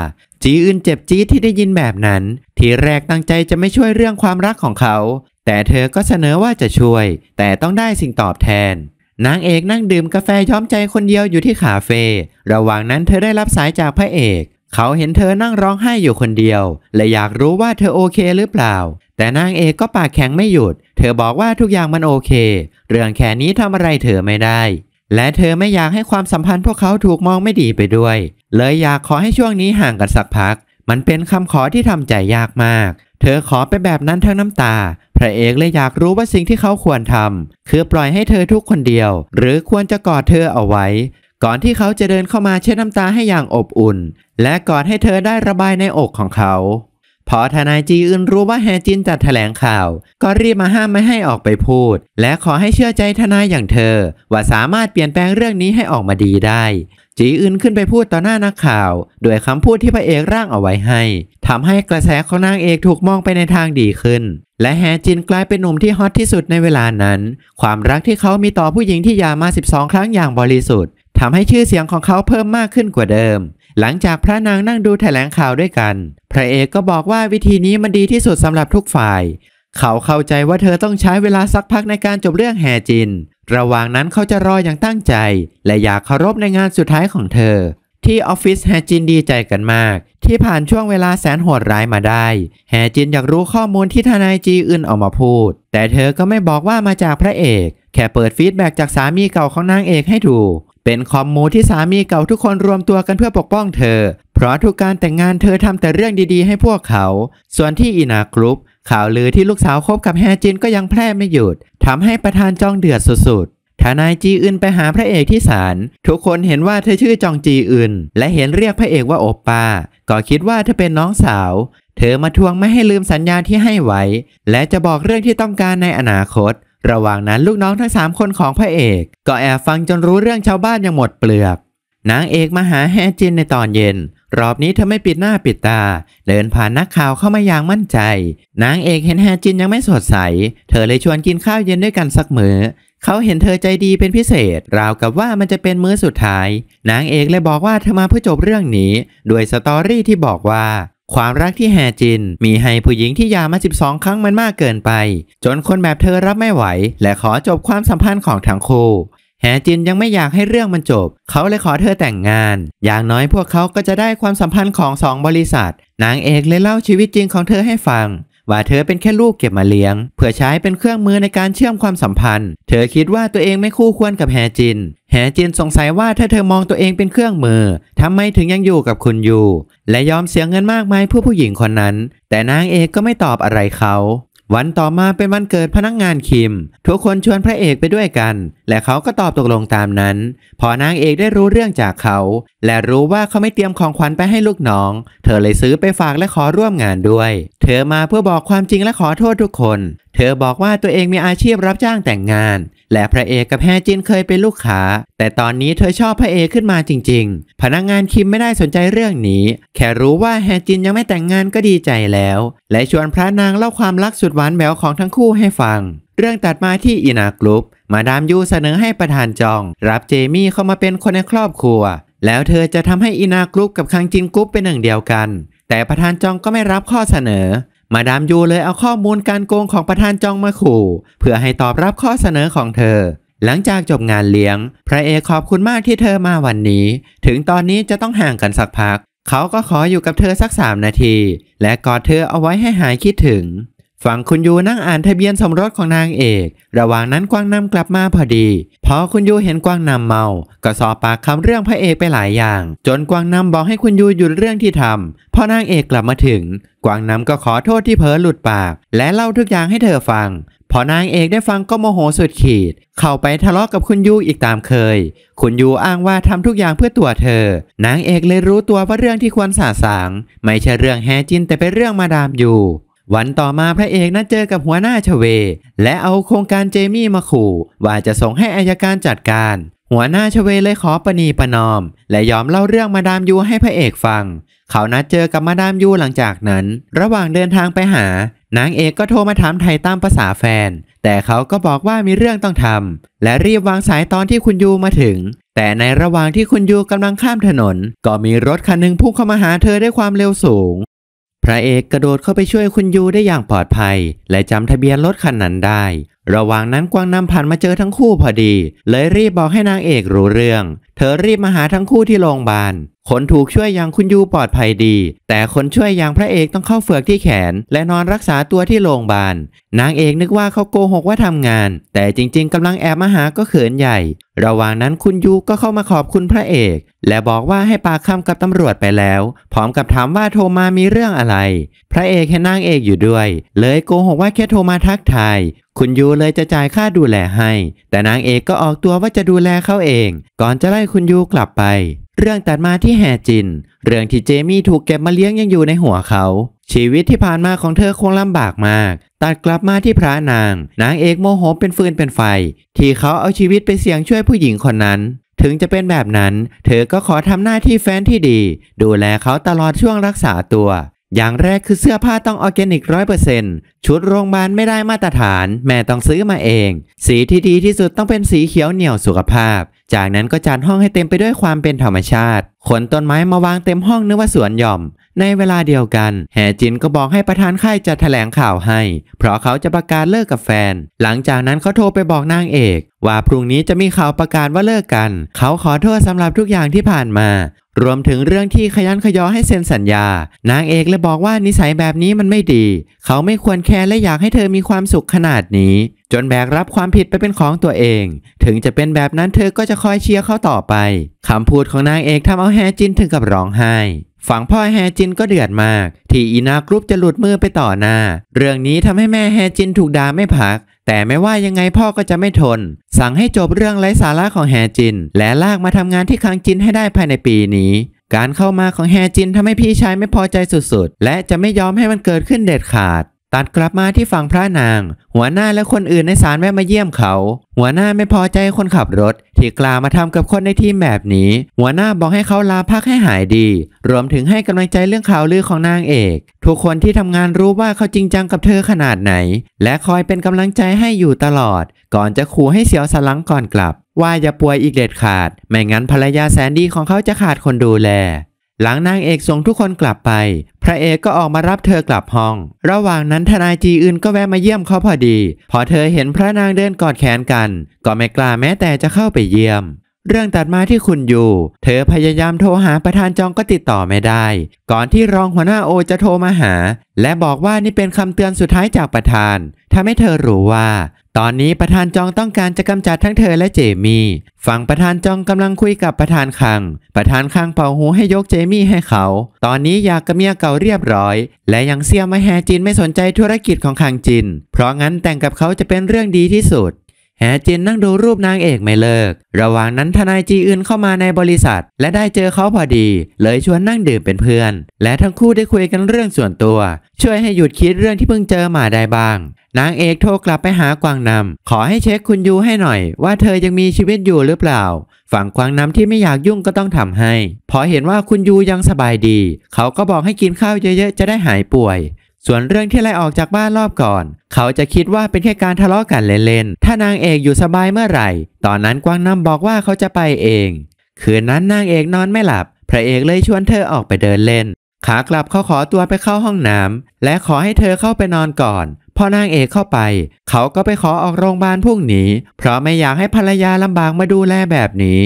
จีอึนเจ็บจี้ที่ได้ยินแบบนั้น ทีแรกตั้งใจจะไม่ช่วยเรื่องความรักของเขา แต่เธอก็เสนอว่าจะช่วย แต่ต้องได้สิ่งตอบแทน นางเอกนั่งดื่มกาแฟย้อมใจคนเดียวอยู่ที่คาเฟ่ ระหว่างนั้นเธอได้รับสายจากพระเอกเขาเห็นเธอนั่งร้องไห้อยู่คนเดียว และอยากรู้ว่าเธอโอเคหรือเปล่า แต่นางเอกก็ปากแข็งไม่หยุด เธอบอกว่าทุกอย่างมันโอเค เรื่องแค่นี้ทำอะไรเธอไม่ได้ และเธอไม่อยากให้ความสัมพันธ์พวกเขาถูกมองไม่ดีไปด้วย เลยอยากขอให้ช่วงนี้ห่างกันสักพัก มันเป็นคำขอที่ทำใจยากมาก เธอขอไปแบบนั้นทั้งน้ำตา พระเอกเลยอยากรู้ว่าสิ่งที่เขาควรทำคือปล่อยให้เธอทุกคนเดียว หรือควรจะกอดเธอเอาไว้ก่อนที่เขาจะเดินเข้ามาเช็ดน้ำตาให้อย่างอบอุ่น และกอดให้เธอได้ระบายในอกของเขา พอทนายจีอึนรู้ว่าแฮจินจัดแถลงข่าว ก็รีบมาห้ามไม่ให้ออกไปพูด และขอให้เชื่อใจทนายอย่างเธอ ว่าสามารถเปลี่ยนแปลงเรื่องนี้ให้ออกมาดีได้ จีอึนขึ้นไปพูดต่อหน้านักข่าว ด้วยคำพูดที่พระเอกร่างเอาไว้ให้ทำให้กระแสของนางเอกถูกมองไปในทางดีขึ้น และแฮจินกลายเป็นหนุ่มที่ฮอตที่สุดในเวลานั้น ความรักที่เขามีต่อผู้หญิงที่ยามา12 ครั้งอย่างบริสุทธิ์ทำให้ชื่อเสียงของเขาเพิ่มมากขึ้นกว่าเดิม หลังจากพระนางนั่งดูแถลงข่าวด้วยกัน พระเอกก็บอกว่าวิธีนี้มันดีที่สุดสำหรับทุกฝ่าย เขาเข้าใจว่าเธอต้องใช้เวลาสักพักในการจบเรื่องแห่จิน ระหว่างนั้นเขาจะรออย่างตั้งใจ และอยากเคารพในงานสุดท้ายของเธอ ที่ออฟฟิศแฮจินดีใจกันมาก ที่ผ่านช่วงเวลาแสนโหดร้ายมาได้ แฮจินอยากรู้ข้อมูลที่ทนายจีอื่นออกมาพูด แต่เธอก็ไม่บอกว่ามาจากพระเอก แค่เปิดฟีดแบ็จากสามีเก่าของนางเอกให้ดูเป็นคอมมูที่สามีเก่าทุกคนรวมตัวกันเพื่อปกป้องเธอ เพราะทุกการแต่งงานเธอทำแต่เรื่องดีๆให้พวกเขา ส่วนที่อินากรุ๊ปข่าวลือที่ลูกสาวคบกับแฮจินก็ยังแพร่ไม่หยุดทำให้ประธานจองเดือดสุดๆทนายจีอึนไปหาพระเอกที่ศาล ทุกคนเห็นว่าเธอชื่อจองจีอึน และเห็นเรียกพระเอกว่าโอปป้า ก็คิดว่าเธอเป็นน้องสาว เธอมาทวงไม่ให้ลืมสัญญาที่ให้ไว้ และจะบอกเรื่องที่ต้องการในอนาคตระหว่างนั้นลูกน้องทั้งสามคนของพระเอก ก็แอบฟังจนรู้เรื่องชาวบ้านอย่างหมดเปลือกนางเอกมาหาแฮจินในตอนเย็น รอบนี้เธอไม่ปิดหน้าปิดตา เดินผ่านนักข่าวเข้ามาอย่างมั่นใจนางเอกเห็นแฮจินยังไม่สดใสเธอเลยชวนกินข้าวเย็นด้วยกันสักมือ้อเขาเห็นเธอใจดีเป็นพิเศษ ราวกับว่ามันจะเป็นมื้อสุดท้ายนางเอกเลยบอกว่าเธอมาเพื่อจบเรื่องนี้ด้วยสตอรี่ที่บอกว่าความรักที่แฮจินมีให้ผู้หญิงที่ยามา 12 ครั้งมันมากเกินไป จนคนแบบเธอรับไม่ไหว และขอจบความสัมพันธ์ของทั้งคู่ แฮจินยังไม่อยากให้เรื่องมันจบ เขาเลยขอเธอแต่งงาน อย่างน้อยพวกเขาก็จะได้ความสัมพันธ์ของสองบริษัทนางเอกเลยเล่าชีวิตจริงของเธอให้ฟังว่าเธอเป็นแค่ลูกเก็บมาเลี้ยง เพื่อใช้เป็นเครื่องมือในการเชื่อมความสัมพันธ์ เธอคิดว่าตัวเองไม่คู่ควรกับแฮจิน แฮจินสงสัยว่าถ้าเธอมองตัวเองเป็นเครื่องมือทำไมถึงยังอยู่กับคุณอยู่ และยอมเสียเงินมากมายเพื่อผู้หญิงคนนั้น แต่นางเอกก็ไม่ตอบอะไรเขาวันต่อมาเป็นวันเกิดพนักงงานคิมทุกคนชวนพระเอกไปด้วยกัน และเขาก็ตอบตกลงตามนั้น พอนางเอกได้รู้เรื่องจากเขา และรู้ว่าเขาไม่เตรียมของขวัญไปให้ลูกน้อง เธอเลยซื้อไปฝากและขอร่วมงานด้วย เธอมาเพื่อบอกความจริงและขอโทษทุกคน เธอบอกว่าตัวเองมีอาชีพรับจ้างแต่งงานและพระเอกกับแฮจินเคยเป็นลูกค้า แต่ตอนนี้เธอชอบพระเอกขึ้นมาจริง ๆ พนักงานคิมไม่ได้สนใจเรื่องนี้ แค่รู้ว่าแฮจินยังไม่แต่งงานก็ดีใจแล้ว และชวนพระนางเล่าความรักสุดหวานแหววของทั้งคู่ให้ฟัง เรื่องตัดมาที่อินากรุปมาดามยูเสนอให้ประธานจอง รับเจมี่เข้ามาเป็นคนในครอบครัว แล้วเธอจะทำให้อินากรุปกับคังจินกรุ๊ปเป็นหนึ่งเดียวกัน แต่ประธานจองก็ไม่รับข้อเสนอมาดามยูเลยเอาข้อมูลการโกงของประธานจองมาขู่ เพื่อให้ตอบรับข้อเสนอของเธอ หลังจากจบงานเลี้ยง พระเอกขอบคุณมากที่เธอมาวันนี้ ถึงตอนนี้จะต้องห่างกันสักพัก เขาก็ขออยู่กับเธอสักสามนาที และกอดเธอเอาไว้ให้หายคิดถึงฝั่งคุณยูนั่งอ่านทะเบียนสมรสของนางเอก ระหว่างนั้นกวางนำกลับมาพอดี พอคุณยูเห็นกวางนำเมา ก็สอบปากคำเรื่องพระเอกไปหลายอย่าง จนกวางนำบอกให้คุณยูหยุดเรื่องที่ทำ พอนางเอกกลับมาถึง กวางนำก็ขอโทษที่เผลอหลุดปาก และเล่าทุกอย่างให้เธอฟัง พอนางเอกได้ฟังก็โมโหสุดขีด เข้าไปทะเลาะกับคุณยูอีกตามเคย คุณยูอ้างว่าทำทุกอย่างเพื่อตัวเธอ นางเอกเลยรู้ตัวว่าเรื่องที่ควรสาสาง ไม่ใช่เรื่องแฮจินแต่เป็นเรื่องมาดามอยู่วันต่อมาพระเอกนัดเจอกับหัวหน้าชเว และเอาโครงการเจมี่มาขู่ ว่าจะส่งให้อายการจัดการ หัวหน้าชเวเลยขอปณีประนอม และยอมเล่าเรื่องมาดามยูให้พระเอกฟัง เขานัดเจอกับมาดามยูหลังจากนั้น ระหว่างเดินทางไปหานางเอกก็โทรมาถามไทยตามภาษาแฟน แต่เขาก็บอกว่ามีเรื่องต้องทำและรีบวางสายตอนที่คุณยูมาถึง แต่ในระหว่างที่คุณยูกำลังข้ามถนนก็มีรถคันหนึ่งพุ่งเข้ามาหาเธอด้วยความเร็วสูงพระเอกกระโดดเข้าไปช่วยคุณยูได้อย่างปลอดภัยและจำทะเบียนรถคันนั้นได้ ระหว่างนั้นกวางนำผ่านมาเจอทั้งคู่พอดี เลยรีบบอกให้นางเอกรู้เรื่อง เธอรีบมาหาทั้งคู่ที่โรงพยาบาลคนถูกช่วยยังคุณยูปลอดภัยดี แต่คนช่วยยังพระเอกต้องเข้าเฟือกที่แขนและนอนรักษาตัวที่โรงพยาบาลนางเอกนึกว่าเขาโกหกว่าทำงาน แต่จริงๆกำลังแอบมาหาก็เขินใหญ่ ระหว่างนั้นคุณยูก็เข้ามาขอบคุณพระเอกและบอกว่าให้ปากคำกับตำรวจไปแล้ว พร้อมกับถามว่าโทรมามีเรื่องอะไร พระเอกเห็นนางเอกอยู่ด้วย เลยโกหกว่าแค่โทรมาทักทาย คุณยูเลยจะจ่ายค่าดูแลให้ แต่นางเอกก็ออกตัวว่าจะดูแลเขาเอง ก่อนจะไล่คุณยูกลับไปเรื่องตัดมาที่แห่จิน เรื่องที่เจมี่ถูกเก็บมาเลี้ยงยังอยู่ในหัวเขา ชีวิตที่ผ่านมาของเธอคงลำบากมาก ตัดกลับมาที่พระนาง นางเอกโมโหเป็นฟืนเป็นไฟ ที่เขาเอาชีวิตไปเสี่ยงช่วยผู้หญิงคนนั้น ถึงจะเป็นแบบนั้น เธอก็ขอทำหน้าที่แฟนที่ดี ดูแลเขาตลอดช่วงรักษาตัว อย่างแรกคือเสื้อผ้าต้องออร์แกนิกร้อยเปอร์เซ็นต์ชุดโรงพยาบาลไม่ได้มาตรฐาน แม่ต้องซื้อมาเอง สีที่ดีที่สุดต้องเป็นสีเขียวเหนียวสุขภาพจากนั้นก็จัดห้องให้เต็มไปด้วยความเป็นธรรมชาติขนต้นไม้มาวางเต็มห้องนึกว่าสวนหย่อม ในเวลาเดียวกันแฮจินก็บอกให้ประธานค่ายจัดแถลงข่าวให้ เพราะเขาจะประกาศเลิกกับแฟน หลังจากนั้นเขาโทรไปบอกนางเอก ว่าพรุ่งนี้จะมีข่าวประกาศว่าเลิกกัน เขาขอโทษสำหรับทุกอย่างที่ผ่านมา รวมถึงเรื่องที่ขยันขยอให้เซ็นสัญญา นางเอกเลยบอกว่านิสัยแบบนี้มันไม่ดี เขาไม่ควรแคร์และอยากให้เธอมีความสุขขนาดนี้จนแบกรับความผิดไปเป็นของตัวเอง ถึงจะเป็นแบบนั้นเธอก็จะคอยเชียร์เขาต่อไป คำพูดของนางเอกทำเอาแฮจินถึงกับร้องไห้ ฝั่งพ่อแฮจินก็เดือดมาก ที่อีนากรุ๊ปจะหลุดมือไปต่อหน้า เรื่องนี้ทำให้แม่แฮจินถูกด่าไม่พัก แต่ไม่ว่ายังไงพ่อก็จะไม่ทน สั่งให้จบเรื่องไร้สาระของแฮจิน และลากมาทำงานที่คังจินให้ได้ภายในปีนี้ การเข้ามาของแฮจินทำให้พี่ชายไม่พอใจสุดๆ และจะไม่ยอมให้มันเกิดขึ้นเด็ดขาดตัดกลับมาที่ฝั่งพระนาง หัวหน้าและคนอื่นในศาลแวะมาเยี่ยมเขา หัวหน้าไม่พอใจคนขับรถ ที่กล่าวมาทำกับคนในทีมแบบนี้ หัวหน้าบอกให้เขาลาพักให้หายดี รวมถึงให้กำลังใจเรื่องข่าวลือของนางเอก ทุกคนที่ทำงานรู้ว่าเขาจริงจังกับเธอขนาดไหน และคอยเป็นกำลังใจให้อยู่ตลอด ก่อนจะขู่ให้เสียวสลังก่อนกลับ ว่าอย่าป่วยอีกเด็ดขาด ไม่งั้นภรรยาแสนดีของเขาจะขาดคนดูแลหลังนางเอกส่งทุกคนกลับไป พระเอกก็ออกมารับเธอกลับห้อง ระหว่างนั้นทนายจีอื่นก็แวะมาเยี่ยมเขาพอดี พอเธอเห็นพระนางเดินกอดแขนกัน ก็ไม่กล้าแม้แต่จะเข้าไปเยี่ยม เรื่องตัดมาที่คุณอยู่ เธอพยายามโทรหาประธานจองก็ติดต่อไม่ได้ ก่อนที่รองหัวหน้าโอจะโทรมาหา และบอกว่านี่เป็นคำเตือนสุดท้ายจากประธานทำให้เธอรู้ว่าตอนนี้ประธานจองต้องการจะกำจัดทั้งเธอและเจมี่ฝั่งประธานจองกำลังคุยกับประธานคัง ประธานคังเป่าหูให้ยกเจมี่ให้เขา ตอนนี้อยากกับเมียเก่าเรียบร้อย และยังเสียมาแฮจินไม่สนใจธุรกิจของคังจิน เพราะงั้นแต่งกับเขาจะเป็นเรื่องดีที่สุดแหจินนั่งดูรูปนางเอกไม่เลิก ระหว่างนั้นทนายจีอื่นเข้ามาในบริษัท และได้เจอเขาพอดี เลยชวนนั่งดื่มเป็นเพื่อน และทั้งคู่ได้คุยกันเรื่องส่วนตัว ช่วยให้หยุดคิดเรื่องที่เพิ่งเจอมาได้บ้าง นางเอกโทรกลับไปหากวางนำขอให้เช็คคุณยูให้หน่อย ว่าเธอยังมีชีวิตอยู่หรือเปล่า ฝั่งกวางนำที่ไม่อยากยุ่งก็ต้องทำให้ พอเห็นว่าคุณยูยังสบายดี เขาก็บอกให้กินข้าวเยอะๆจะได้หายป่วยส่วนเรื่องที่ไล่ออกจากบ้านรอบก่อน เขาจะคิดว่าเป็นแค่การทะเลาะกันเล่นๆ ถ้านางเอกอยู่สบายเมื่อไหร่ ตอนนั้นกวางน้ำบอกว่าเขาจะไปเอง คืนนั้นนางเอกนอนไม่หลับ พระเอกเลยชวนเธอออกไปเดินเล่น ขากลับเขาขอตัวไปเข้าห้องน้ำ และขอให้เธอเข้าไปนอนก่อน พอนางเอกเข้าไป เขาก็ไปขอออกโรงพยาบาลพรุ่งนี้ เพราะไม่อยากให้ภรรยาลำบากมาดูแลแบบนี้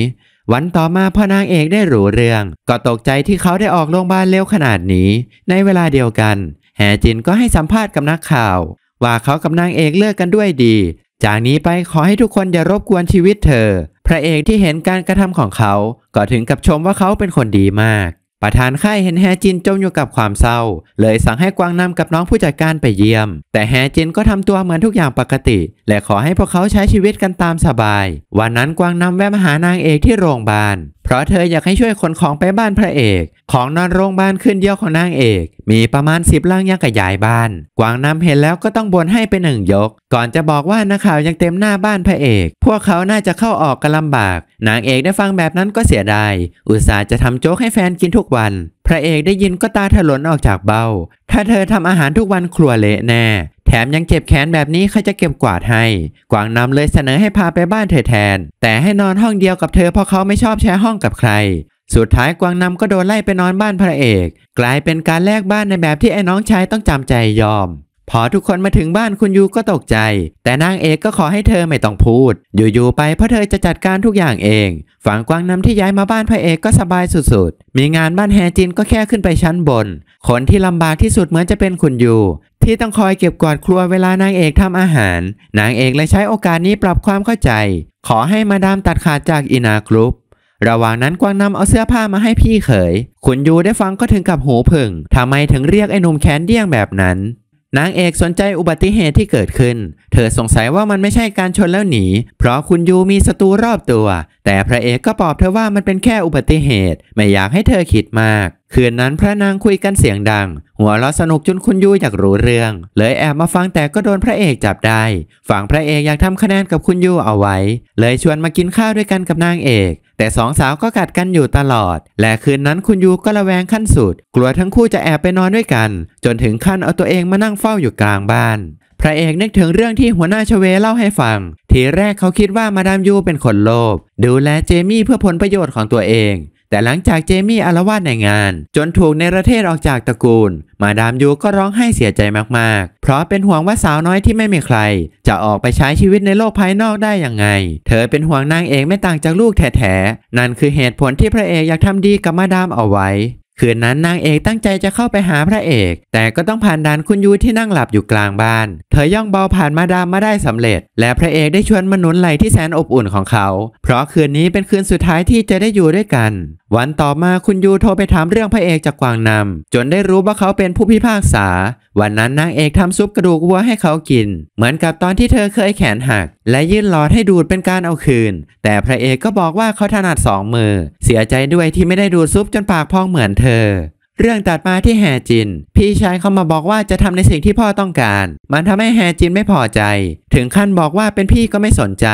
วันต่อมาพอนางเอกได้รู้เรื่อง ก็ตกใจที่เขาได้ออกโรงพยาบาลเร็วขนาดนี้ ในเวลาเดียวกันแฮจินก็ให้สัมภาษณ์กับนักข่าวว่าเขากับนางเอกเลิกกันด้วยดี จากนี้ไปขอให้ทุกคนอย่ารบกวนชีวิตเธอ พระเอกที่เห็นการกระทำของเขาก็ถึงกับชมว่าเขาเป็นคนดีมาก ประธานค่ายเห็นแฮจินจมอยู่กับความเศร้า เลยสั่งให้กวางนำกับน้องผู้จัดการไปเยี่ยม แต่แฮจินก็ทำตัวเหมือนทุกอย่างปกติ และขอให้พวกเขาใช้ชีวิตกันตามสบาย วันนั้นกวางนำแวะมาหานางเอกที่โรงพยาบาลเพราะเธออยากให้ช่วยขนของไปบ้านพระเอก ของนอนโรงพยาบาลขึ้นเดียวของนางเอก มีประมาณสิบล่างยักษ์กระยายบ้าน กวางน้ำเห็นแล้วก็ต้องบ่นให้ไปหนึ่งยก ก่อนจะบอกว่านักข่าวยังเต็มหน้าบ้านพระเอก พวกเขาน่าจะเข้าออกกันลำบาก นางเอกได้ฟังแบบนั้นก็เสียดาย อุตส่าห์จะทำโจ๊กให้แฟนกินทุกวัน พระเอกได้ยินก็ตาถลนออกจากเบ้าถ้าเธอทำอาหารทุกวันครัวเละแน่แถมยังเก็บแขนแบบนี้ใครจะเก็บกวาดให้ กวางนำเลยเสนอให้พาไปบ้านเธอแทน แต่ให้นอนห้องเดียวกับเธอเพราะเขาไม่ชอบแชร์ห้องกับใคร สุดท้ายกวางนำก็โดนไล่ไปนอนบ้านพระเอก กลายเป็นการแลกบ้านในแบบที่ไอ้น้องชายต้องจำใจยอมพอทุกคนมาถึงบ้านคุณยูก็ตกใจ แต่นางเอกก็ขอให้เธอไม่ต้องพูด อยู่ๆไปเพราะเธอจะจัดการทุกอย่างเอง ฝั่งกวางน้ำที่ย้ายมาบ้านพระเอกก็สบายสุดๆ มีงานบ้านแฮจินก็แค่ขึ้นไปชั้นบน คนที่ลำบากที่สุดเหมือนจะเป็นคุณยู ที่ต้องคอยเก็บกวาดครัวเวลานางเอกทำอาหาร นางเอกเลยใช้โอกาสนี้ปรับความเข้าใจ ขอให้มาดามตัดขาดจากอินากรุ๊ประหว่างนั้นกวางนำเอาเสื้อผ้ามาให้พี่เขย คุณยูได้ฟังก็ถึงกับหูผึ่งทำไมถึงเรียกไอ้หนุ่มแขนเดี้ยงแบบนั้นนางเอกสนใจอุบัติเหตุที่เกิดขึ้น เธอสงสัยว่ามันไม่ใช่การชนแล้วหนี เพราะคุณยูมีศัตรูรอบตัว แต่พระเอกก็ปลอบเธอว่ามันเป็นแค่อุบัติเหตุ ไม่อยากให้เธอคิดมากคืนนั้นพระนางคุยกันเสียงดัง หัวเราะสนุกจนคุณยูอยากรู้เรื่องเลยแอบมาฟังแต่ก็โดนพระเอกจับได้ ฝั่งพระเอกอยากทำคะแนนกับคุณยูเอาไว้เลยชวนมากินข้าวด้วยกันกับนางเอก แต่สองสาวก็กัดกันอยู่ตลอด และคืนนั้นคุณยูก็ระแวงขั้นสุด กลัวทั้งคู่จะแอบไปนอนด้วยกัน จนถึงขั้นเอาตัวเองมานั่งเฝ้าอยู่กลางบ้าน พระเอกนึกถึงเรื่องที่หัวหน้าชเวเล่าให้ฟังทีแรกเขาคิดว่ามาดามยูเป็นคนโลภดูแลเจมี่เพื่อผลประโยชน์ของตัวเองแต่หลังจากเจมี่อารวาสในงาน จนถูกในประเทศออกจากตระกูล มาดามยูก็ร้องไห้เสียใจมากๆ เพราะเป็นห่วงว่าสาวน้อยที่ไม่มีใคร จะออกไปใช้ชีวิตในโลกภายนอกได้อย่างไง เธอเป็นห่วงนางเอกไม่ต่างจากลูกแท้ๆ นั่นคือเหตุผลที่พระเอกอยากทำดีกับมาดามเอาไว้คืนนั้นนางเอกตั้งใจจะเข้าไปหาพระเอก แต่ก็ต้องผ่านด่านคุณยูที่นั่งหลับอยู่กลางบ้าน เธอย่องเบาผ่านมาดามมาได้สำเร็จ และพระเอกได้ชวนมนุนไหลที่แสนอบอุ่นของเขา เพราะคืนนี้เป็นคืนสุดท้ายที่จะได้อยู่ด้วยกันวันต่อมาคุณยูโทรไปถามเรื่องพระเอกจากกวางนำจนได้รู้ว่าเขาเป็นผู้พิพากษา วันนั้นนางเอกทำซุปกระดูกวัวให้เขากิน เหมือนกับตอนที่เธอเคยแขนหัก และยื่นหลอดให้ดูดเป็นการเอาคืน แต่พระเอกก็บอกว่าเขาถนัดสองมือ เสียใจด้วยที่ไม่ได้ดูดซุปจนปากพองเหมือนเธอเรื่องตัดมาที่แฮจิน พี่ชายเขามาบอกว่าจะทำในสิ่งที่พ่อต้องการ มันทำให้แฮจินไม่พอใจ ถึงขั้นบอกว่าเป็นพี่ก็ไม่สนใจ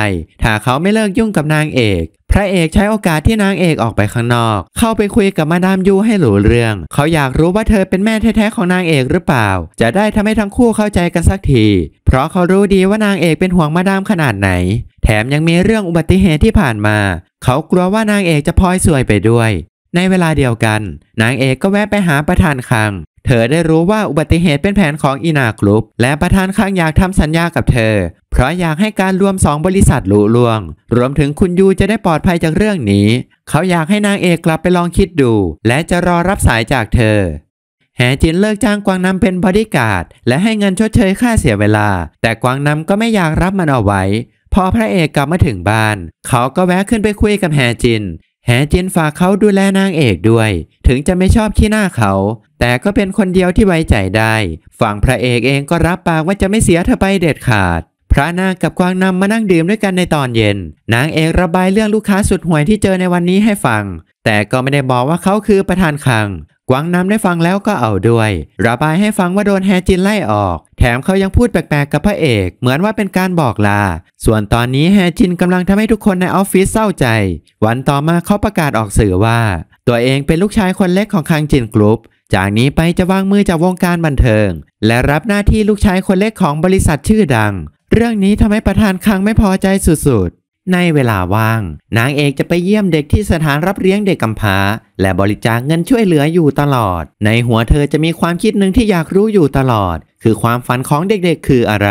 ถ้าเขาไม่เลิกยุ่งกับนางเอก พระเอกใช้โอกาสที่นางเอกออกไปข้างนอก เข้าไปคุยกับมาดามยูให้หลูเรื่องเขาอยากรู้ว่าเธอเป็นแม่แท้ๆ ของนางเอกหรือเปล่า จะได้ทำให้ทั้งคู่เข้าใจกันสักที เพราะเขารู้ดีว่านางเอกเป็นห่วงมาดามขนาดไหน แถมยังมีเรื่องอุบัติเหตุที่ผ่านมาเขากลัวว่านางเอกจะพลอยสวยไปด้วยในเวลาเดียวกัน นางเอกก็แวะไปหาประธานคัง เธอได้รู้ว่าอุบัติเหตุเป็นแผนของอินากรุปและประธานคังอยากทำสัญญากับเธอ เพราะอยากให้การรวมสองบริษัทลุล่วง รวมถึงคุณยูจะได้ปลอดภัยจากเรื่องนี้ เขาอยากให้นางเอกกลับไปลองคิดดู และจะรอรับสายจากเธอ แหจินเลิกจ้างกวางนำเป็นบอดี้การ์ดและให้เงินชดเชยค่าเสียเวลา แต่กวางนำก็ไม่อยากรับมันเอาไว้ พอพระเอกกลับมาถึงบ้าน เขาก็แวะขึ้นไปคุยกับแหจินแหเจินฝากเขาดูแลนางเอกด้วย ถึงจะไม่ชอบขี้หน้าเขา แต่ก็เป็นคนเดียวที่ไว้ใจได้ ฝั่งพระเอกเองก็รับปากว่าจะไม่เสียเธอไปเด็ดขาดพระนางกับกวางนำมานั่งดื่มด้วยกันในตอนเย็นนางเอกระบายเรื่องลูกค้าสุดห่วยที่เจอในวันนี้ให้ฟัง แต่ก็ไม่ได้บอกว่าเขาคือประธานคัง กวางนำได้ฟังแล้วก็เอาด้วย ระบายให้ฟังว่าโดนแฮจินไล่ออก แถมเขายังพูดแปลกๆ กับพระเอก เหมือนว่าเป็นการบอกลา ส่วนตอนนี้แฮจินกำลังทำให้ทุกคนในออฟฟิศเศร้าใจวันต่อมาเขาประกาศออกสื่อว่า ตัวเองเป็นลูกชายคนเล็กของคังจินกรุ๊ปจากนี้ไปจะวางมือจากวงการบันเทิง และรับหน้าที่ลูกชายคนเล็กของบริษัทชื่อดังเรื่องนี้ทำให้ประธานคังไม่พอใจสุดๆ ในเวลาว่าง นางเอกจะไปเยี่ยมเด็กที่สถานรับเลี้ยงเด็กกำพร้าและบริจาคเงินช่วยเหลืออยู่ตลอด ในหัวเธอจะมีความคิดหนึ่งที่อยากรู้อยู่ตลอด คือความฝันของเด็กๆคืออะไร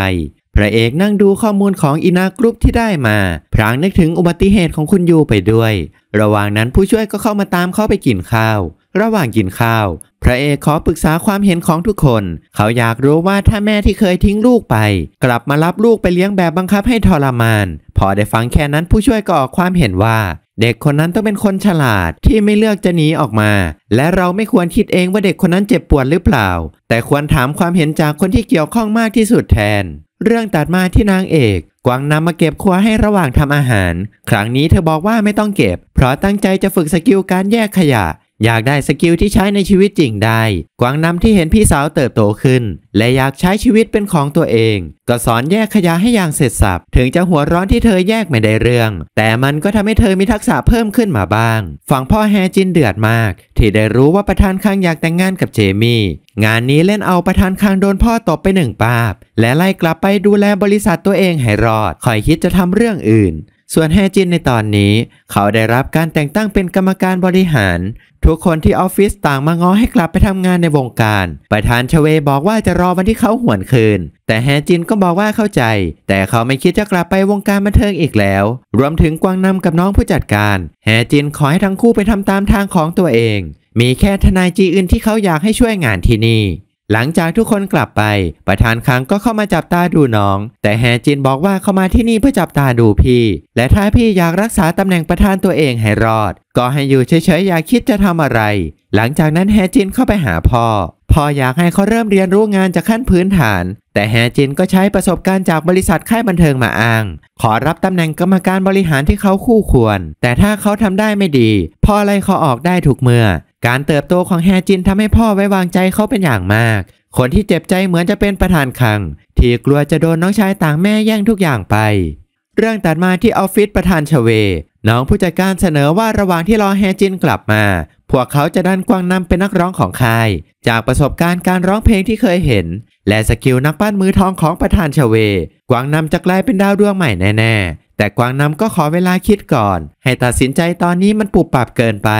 พระเอกนั่งดูข้อมูลของอินากรุ๊ปที่ได้มาพรางนึกถึงอุบัติเหตุของคุณยูไปด้วยระหว่างนั้นผู้ช่วยก็เข้ามาตามเขาไปกินข้าว ระหว่างกินข้าว พระเอกขอปรึกษาความเห็นของทุกคน เขาอยากรู้ว่าถ้าแม่ที่เคยทิ้งลูกไป กลับมารับลูกไปเลี้ยงแบบบังคับให้ทรมาน พอได้ฟังแค่นั้นผู้ช่วยก็ออกความเห็นว่า เด็กคนนั้นต้องเป็นคนฉลาด ที่ไม่เลือกจะหนีออกมา และเราไม่ควรคิดเองว่าเด็กคนนั้นเจ็บปวดหรือเปล่า แต่ควรถามความเห็นจากคนที่เกี่ยวข้องมากที่สุดแทนเรื่องตัดมาที่นางเอก กวางนำมาเก็บครัวให้ระหว่างทำอาหาร ครั้งนี้เธอบอกว่าไม่ต้องเก็บ เพราะตั้งใจจะฝึกสกิลการแยกขยะอยากได้สกิลที่ใช้ในชีวิตจริงได้ กวางนำที่เห็นพี่สาวเติบโตขึ้น และอยากใช้ชีวิตเป็นของตัวเอง ก็สอนแยกขยะให้อย่างเสร็จสับ ถึงจะหัวร้อนที่เธอแยกไม่ได้เรื่อง แต่มันก็ทำให้เธอมีทักษะเพิ่มขึ้นมาบ้าง ฝั่งพ่อแฮจินเดือดมาก ที่ได้รู้ว่าประธานข้างอยากแต่งงานกับเจมี่ งานนี้เล่นเอาประธานคางโดนพ่อตบไปหนึ่งปาบและไล่กลับไปดูแลบริษัทตัวเองให้รอดคอยคิดจะทำเรื่องอื่นส่วนแฮจินในตอนนี้เขาได้รับการแต่งตั้งเป็นกรรมการบริหาร ทุกคนที่ออฟฟิศต่างมาง้อให้กลับไปทำงานในวงการ ประธานชเวบอกว่าจะรอวันที่เขาหวนคืน แต่แฮจินก็บอกว่าเข้าใจ แต่เขาไม่คิดจะกลับไปวงการบันเทิงอีกแล้ว รวมถึงกวางนำกับน้องผู้จัดการ แฮจินขอให้ทั้งคู่ไปทำตามทางของตัวเอง มีแค่ทนายจีอื่นที่เขาอยากให้ช่วยงานที่นี่หลังจากทุกคนกลับไปประธานคังก็เข้ามาจับตาดูน้อง แต่แฮจินบอกว่าเข้ามาที่นี่เพื่อจับตาดูพี่ และถ้าพี่อยากรักษาตำแหน่งประธานตัวเองให้รอด ก็ให้อยู่เฉยๆอย่าคิดจะทำอะไร หลังจากนั้นแฮจินเข้าไปหาพ่อพ่ออยากให้เขาเริ่มเรียนรู้งานจากขั้นพื้นฐาน แต่แฮจินก็ใช้ประสบการณ์จากบริษัทค่ายบันเทิงมาอ้าง ขอรับตำแหน่งกรรมการบริหารที่เขาคู่ควร แต่ถ้าเขาทำได้ไม่ดีพ่อไล่เขาออกได้ทุกเมื่อการเติบโตของแฮจินทำให้พ่อไว้วางใจเขาเป็นอย่างมาก คนที่เจ็บใจเหมือนจะเป็นประธานคังที่กลัวจะโดนน้องชายต่างแม่แย่งทุกอย่างไป เรื่องตัดมาที่ออฟฟิศประธานชเว น้องผู้จัดการเสนอว่าระหว่างที่รอแฮจินกลับมา พวกเขาจะดันกวางนำเป็นนักร้องของค่าย จากประสบการณ์การร้องเพลงที่เคยเห็นและสกิลนักปั้นมือทองของประธานชเว กวางนำจะกลายเป็นดาวดวงใหม่แน่ๆแต่กวางนำก็ขอเวลาคิดก่อน ให้ตัดสินใจตอนนี้มันปุบปับเกินไป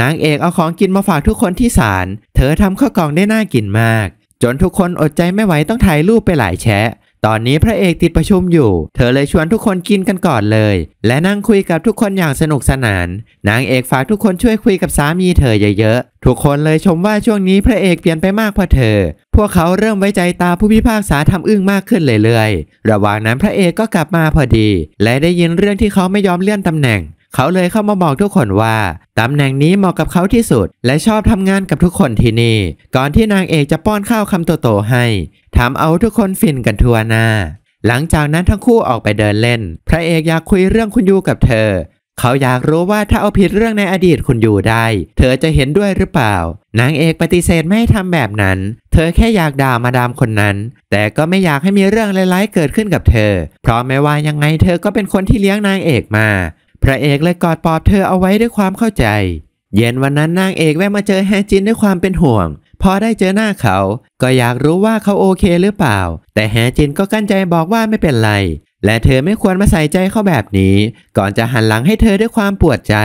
นางเอกเอาของกินมาฝากทุกคนที่ศาล เธอทำข้าวกล่องได้น่ากินมาก จนทุกคนอดใจไม่ไหวต้องถ่ายรูปไปหลายแชะ ตอนนี้พระเอกติดประชุมอยู่ เธอเลยชวนทุกคนกินกันก่อนเลย และนั่งคุยกับทุกคนอย่างสนุกสนาน นางเอกฝากทุกคนช่วยคุยกับสามีเธอเยอะๆ ทุกคนเลยชมว่าช่วงนี้พระเอกเปลี่ยนไปมากเพราะเธอ พวกเขาเริ่มไว้ใจตาผู้พิพากษาทำอึ้งมากขึ้นเลยๆ ระหว่างนั้นพระเอกก็กลับมาพอดี และได้ยินเรื่องที่เขาไม่ยอมเลื่อนตำแหน่งเขาเลยเข้ามาบอกทุกคนว่าตำแหน่งนี้เหมาะกับเขาที่สุด และชอบทำงานกับทุกคนที่นี่ก่อนที่นางเอกจะป้อนข้าวคำโตๆให้ทำเอาทุกคนฟินกันทั่วหน้า หลังจากนั้นทั้งคู่ออกไปเดินเล่น พระเอกอยากคุยเรื่องคุณยูกับเธอ เขาอยากรู้ว่าถ้าเอาผิดเรื่องในอดีตคุณยูได้ เธอจะเห็นด้วยหรือเปล่า นางเอกปฏิเสธไม่ทำแบบนั้น เธอแค่อยากด่ามาดามคนนั้น แต่ก็ไม่อยากให้มีเรื่องร้ายๆเกิดขึ้นกับเธอ เพราะไม่ว่ายังไงเธอก็เป็นคนที่เลี้ยงนางเอกมาพระเอกเลยกอดปอบเธอเอาไว้ด้วยความเข้าใจ เย็นวันนั้นนางเอกแวะมาเจอแฮจินด้วยความเป็นห่วงพอได้เจอหน้าเขา ก็อยากรู้ว่าเขาโอเคหรือเปล่า แต่แฮจินก็กั้นใจบอกว่าไม่เป็นไร และเธอไม่ควรมาใส่ใจเขาแบบนี้ก่อนจะหันหลังให้เธอด้วยความปวดใจ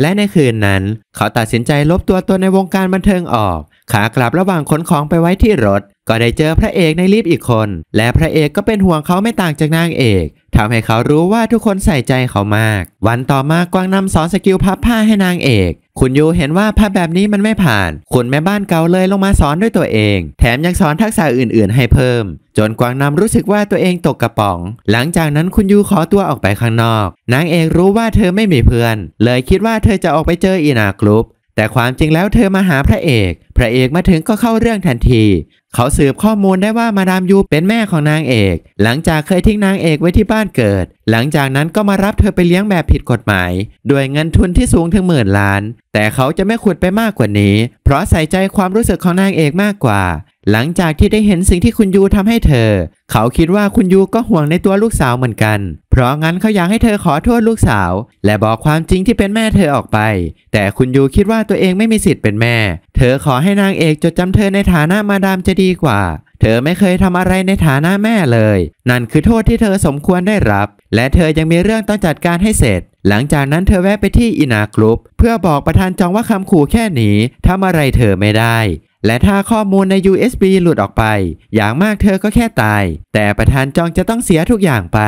และในคืนนั้น เขาตัดสินใจลบตัวตนในวงการบันเทิงออก ขากลับระหว่างขนของไปไว้ที่รถก็ได้เจอพระเอกในลิฟต์อีกคน และพระเอกก็เป็นห่วงเขาไม่ต่างจากนางเอกทำให้เขารู้ว่าทุกคนใส่ใจเขามาก วันต่อมากวางนำสอนสกิลพับผ้าให้นางเอก คุณยูเห็นว่าผ้าแบบนี้มันไม่ผ่าน คุณแม่บ้านเก่าเลยลงมาสอนด้วยตัวเอง แถมยังสอนทักษะอื่นๆ ให้เพิ่ม จนกวางนำรู้สึกว่าตัวเองตกกระป๋อง หลังจากนั้นคุณยูขอตัวออกไปข้างนอกนางเอกรู้ว่าเธอไม่มีเพื่อน เลยคิดว่าเธอจะออกไปเจออีนากรุ๊ปแต่ความจริงแล้วเธอมาหาพระเอก พระเอกมาถึงก็เข้าเรื่องทันที เขาสืบข้อมูลได้ว่ามาดามยูเป็นแม่ของนางเอก หลังจากเคยทิ้งนางเอกไว้ที่บ้านเกิด หลังจากนั้นก็มารับเธอไปเลี้ยงแบบผิดกฎหมาย ด้วยเงินทุนที่สูงถึงหมื่นล้าน แต่เขาจะไม่ขุดไปมากกว่านี้ เพราะใส่ใจความรู้สึกของนางเอกมากกว่าหลังจากที่ได้เห็นสิ่งที่คุณยูทำให้เธอ เขาคิดว่าคุณยูก็ห่วงในตัวลูกสาวเหมือนกัน เพราะงั้นเขาอยากให้เธอขอโทษลูกสาวและบอกความจริงที่เป็นแม่เธอออกไป แต่คุณยูคิดว่าตัวเองไม่มีสิทธิ์เป็นแม่ เธอขอให้นางเอกจดจำเธอในฐานะมาดามจะดีกว่า เธอไม่เคยทำอะไรในฐานะแม่เลย นั่นคือโทษที่เธอสมควรได้รับ และเธอยังมีเรื่องต้องจัดการให้เสร็จ หลังจากนั้นเธอแวะไปที่อินากรุปเพื่อบอกประธานจองว่าคำขู่แค่นี้ทำอะไรเธอไม่ได้และถ้าข้อมูลใน USB หลุดออกไป อย่างมากเธอก็แค่ตาย แต่ประธานจองจะต้องเสียทุกอย่างไป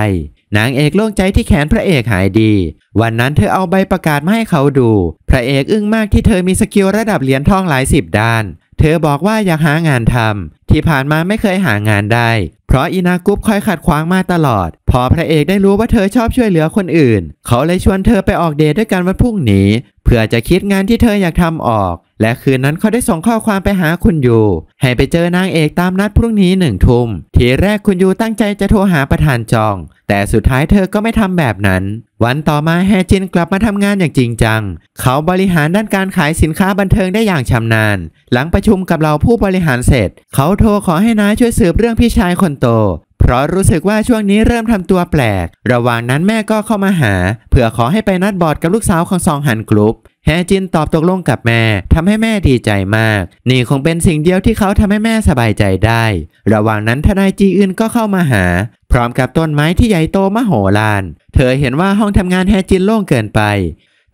นางเอกโล่งใจที่แขนพระเอกหายดี วันนั้นเธอเอาใบประกาศมาให้เขาดู พระเอกอึ้งมากที่เธอมีสกิลระดับเหรียญทองหลายสิบด้าน เธอบอกว่าอยากหางานทำที่ผ่านมาไม่เคยหางานได้ เพราะอินากุปคอยขัดขวางมาตลอด พอพระเอกได้รู้ว่าเธอชอบช่วยเหลือคนอื่น เขาเลยชวนเธอไปออกเดทด้วยกันวันพรุ่งนี้ เพื่อจะคิดงานที่เธออยากทำออก และคืนนั้นเขาได้ส่งข้อความไปหาคุณยู ให้ไปเจอนางเอกตามนัดพรุ่งนี้หนึ่งทุ่ม ทีแรกคุณยูตั้งใจจะโทรหาประธานจอง แต่สุดท้ายเธอก็ไม่ทำแบบนั้น วันต่อมาแฮจินกลับมาทำงานอย่างจริงจัง เขาบริหารด้านการขายสินค้าบันเทิงได้อย่างชำนาญ หลังประชุมกับเราผู้บริหารเสร็จ เขาโทรขอให้น้าช่วยสืบเรื่องพี่ชายคนโต เพราะรู้สึกว่าช่วงนี้เริ่มทำตัวแปลก ระหว่างนั้นแม่ก็เข้ามาหา เพื่อขอให้ไปนัดบอร์ดกับลูกสาวของซองหันกรุ๊ป แฮจินตอบตกลงกับแม่ทำให้แม่ดีใจมาก นี่คงเป็นสิ่งเดียวที่เขาทำให้แม่สบายใจได้ ระหว่างนั้นทนายจีอึนก็เข้ามาหา พร้อมกับต้นไม้ที่ใหญ่โตมโหฬารเธอเห็นว่าห้องทำงานแฮจินโล่งเกินไป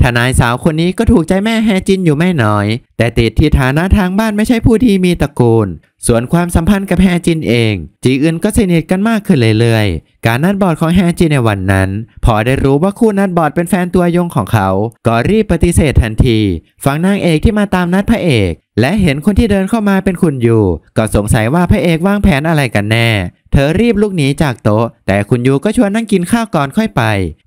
ทนายสาวคนนี้ก็ถูกใจแม่แฮจินอยู่ไม่น้อย แต่ติดที่ฐานะทางบ้านไม่ใช่ผู้ที่มีตระกูล ส่วนความสัมพันธ์กับแฮจินเอง จีอึนก็สนิทกันมากขึ้นเรื่อยๆ การนัดบอดของแฮจินในวันนั้น พอได้รู้ว่าคู่นัดบอดเป็นแฟนตัวยงของเขา ก็รีบปฏิเสธทันทีฝั่งนางเอกที่มาตามนัดพระเอกและเห็นคนที่เดินเข้ามาเป็นคุณยู ก็สงสัยว่าพระเอกวางแผนอะไรกันแน่ เธอรีบลุกหนีจากโต๊ะ แต่คุณยูก็ชวนนั่งกินข้าวก่อนค่อยไป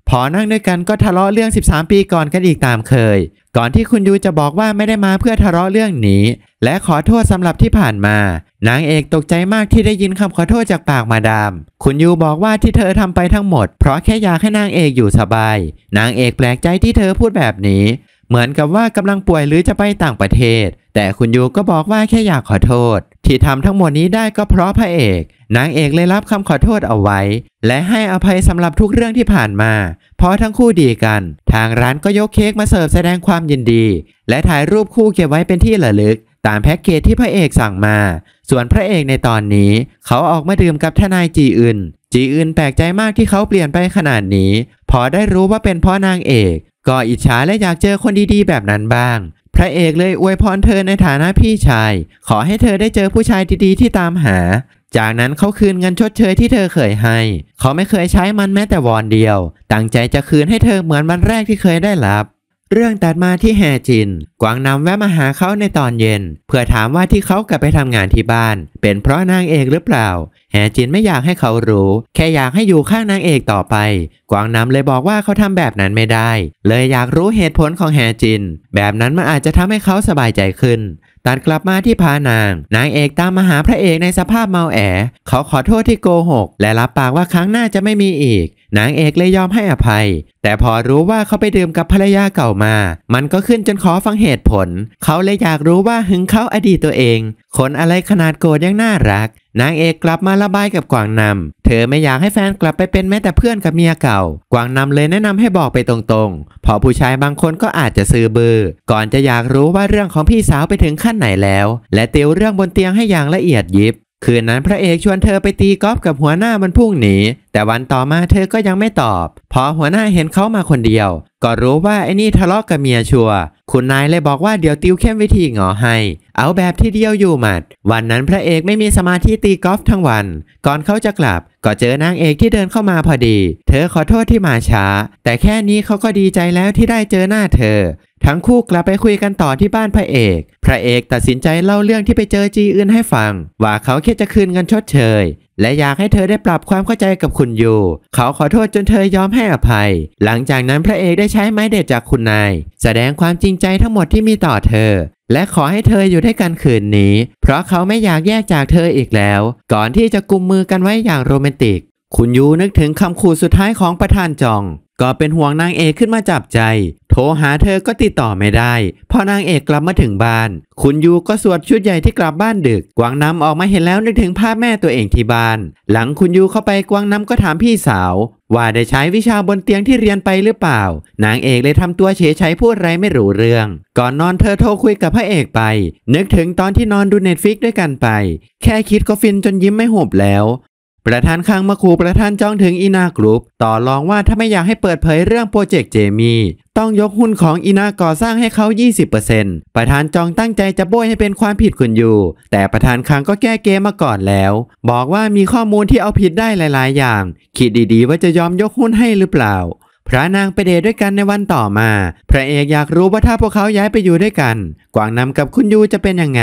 พอนั่งด้วยกันก็ทะเลาะเรื่อง 13 ปีก่อนกันอีกตามเคย ก่อนที่คุณยูจะบอกว่าไม่ได้มาเพื่อทะเลาะเรื่องนี้ และขอโทษสำหรับที่ผ่านมานางเอกตกใจมากที่ได้ยินคำขอโทษจากปากมาดามคุณยูบอกว่าที่เธอทำไปทั้งหมด เพราะแค่อยากให้นางเอกอยู่สบายนางเอกแปลกใจที่เธอพูดแบบนี้เหมือนกับว่ากำลังป่วยหรือจะไปต่างประเทศ แต่คุณยูก็บอกว่าแค่อยากขอโทษ ที่ทำทั้งหมดนี้ได้ก็เพราะพระเอก นางเอกเลยรับคำขอโทษเอาไว้ และให้อภัยสำหรับทุกเรื่องที่ผ่านมา เพราะทั้งคู่ดีกัน ทางร้านก็ยกเค้กมาเสิร์ฟแสดงความยินดี และถ่ายรูปคู่เก็บไว้เป็นที่ระลึก ตามแพ็กเกจที่พระเอกสั่งมา ส่วนพระเอกในตอนนี้ เขาออกมาดื่มกับทนายจีอึนจีอึนแปลกใจมากที่เขาเปลี่ยนไปขนาดนี้ พอได้รู้ว่าเป็นเพราะนางเอกก็อิจฉาและอยากเจอคนดีๆแบบนั้นบ้าง พระเอกเลยอวยพรเธอในฐานะพี่ชาย ขอให้เธอได้เจอผู้ชายดี ๆ ที่ตามหา จากนั้นเขาคืนเงินชดเชยที่เธอเคยให้ เขาไม่เคยใช้มันแม้แต่วอนเดียว ตั้งใจจะคืนให้เธอเหมือนวันแรกที่เคยได้รับเรื่องตัดมาที่แฮจิน กวางนำแวะมาหาเขาในตอนเย็น เพื่อถามว่าที่เขากลับไปทำงานที่บ้าน เป็นเพราะนางเอกหรือเปล่าแฮจินไม่อยากให้เขารู้แค่อยากให้อยู่ข้างนางเอกต่อไป กวางนำเลยบอกว่าเขาทำแบบนั้นไม่ได้ เลยอยากรู้เหตุผลของแฮจิน แบบนั้นมันอาจจะทำให้เขาสบายใจขึ้นตัดกลับมาที่พานาง นางเอกตามมาหาพระเอกในสภาพเมาแอ เขาขอโทษที่โกหกและรับปากว่าครั้งหน้าจะไม่มีอีกนางเอกเลยยอมให้อภัย แต่พอรู้ว่าเขาไปดื่มกับภรรยาเก่ามา มันก็ขึ้นจนขอฟังเหตุผลเขาเลยอยากรู้ว่าหึงเขาอดีตตัวเอง คนอะไรขนาดโกรธยังน่ารักนางเอกกลับมาระบายกับกวางนำเธอไม่อยากให้แฟนกลับไปเป็นแม้แต่เพื่อนกับเมียเก่า กวางนำเลยแนะนำให้บอกไปตรงๆพอผู้ชายบางคนก็อาจจะซื้อเบอร์ก่อนจะอยากรู้ว่าเรื่องของพี่สาวไปถึงขั้นไหนแล้ว และเตียวเรื่องบนเตียงให้อย่างละเอียดยิบคืนนั้นพระเอกชวนเธอไปตีกอล์ฟกับหัวหน้ามันพุ่งหนี แต่วันต่อมาเธอก็ยังไม่ตอบ พอหัวหน้าเห็นเขามาคนเดียว ก็รู้ว่าไอ้นี่ทะเลาะกกับเมียชัวคุณนายเลยบอกว่าเดี๋ยวติวเข้มวิธีหงอให้ เอาแบบที่เดียวอยู่หมัดวันนั้นพระเอกไม่มีสมาธิตีกอล์ฟทั้งวัน ก่อนเขาจะกลับ ก็เจอนางเอกที่เดินเข้ามาพอดี เธอขอโทษที่มาช้า แต่แค่นี้เขาก็ดีใจแล้วที่ได้เจอหน้าเธอ ทั้งคู่กลับไปคุยกันต่อที่บ้านพระเอก พระเอกตัดสินใจเล่าเรื่องที่ไปเจอจีอื่นให้ฟัง ว่าเขาแค่จะคืนเงินชดเชยและอยากให้เธอได้ปรับความเข้าใจกับคุณยู เขาขอโทษจนเธอยอมให้อภัย หลังจากนั้นพระเอกได้ใช้ไม้เด็ดจากคุณนายแสดงความจริงใจทั้งหมดที่มีต่อเธอ และขอให้เธออยู่ด้วยกันคืนนี้ เพราะเขาไม่อยากแยกจากเธออีกแล้ว ก่อนที่จะกุมมือกันไว้อย่างโรแมนติก คุณยูนึกถึงคำขู่สุดท้ายของประธานจองก็เป็นห่วงนางเอกขึ้นมาจับใจ โทรหาเธอก็ติดต่อไม่ได้ พอนางเอกกลับมาถึงบ้าน คุณยูก็สวดชุดใหญ่ที่กลับบ้านดึก กวางน้ำออกมาเห็นแล้วนึกถึงภาพแม่ตัวเองที่บ้าน หลังคุณยูเข้าไปกวางน้ำก็ถามพี่สาว ว่าได้ใช้วิชาบนเตียงที่เรียนไปหรือเปล่า นางเอกเลยทำตัวเฉยใช้พูดไรไม่รู้เรื่อง ก่อนนอนเธอโทรคุยกับพระเอกไป นึกถึงตอนที่นอนดูเน็ตฟิกด้วยกันไป แค่คิดก็ฟินจนยิ้มไม่หุบแล้วประธานคังมาคูประธานจ้องถึงอีนากรุ๊ปต่อรองว่าถ้าไม่อยากให้เปิดเผยเรื่องโปรเจกต์เจมีต้องยกหุ้นของอีนาก่อสร้างให้เขา20%ประธานจองตั้งใจจะโบยให้เป็นความผิดคุณอยู่ แต่ประธานคังก็แก้เกมมาก่อนแล้ว บอกว่ามีข้อมูลที่เอาผิดได้หลาย ๆ อย่างคิดดีๆว่าจะยอมยกหุ้นให้หรือเปล่า พระนางไปเดทด้วยกันในวันต่อมา พระเอกอยากรู้ว่าถ้าพวกเขาย้ายไปอยู่ด้วยกัน กวางนำกับคุณยูจะเป็นยังไง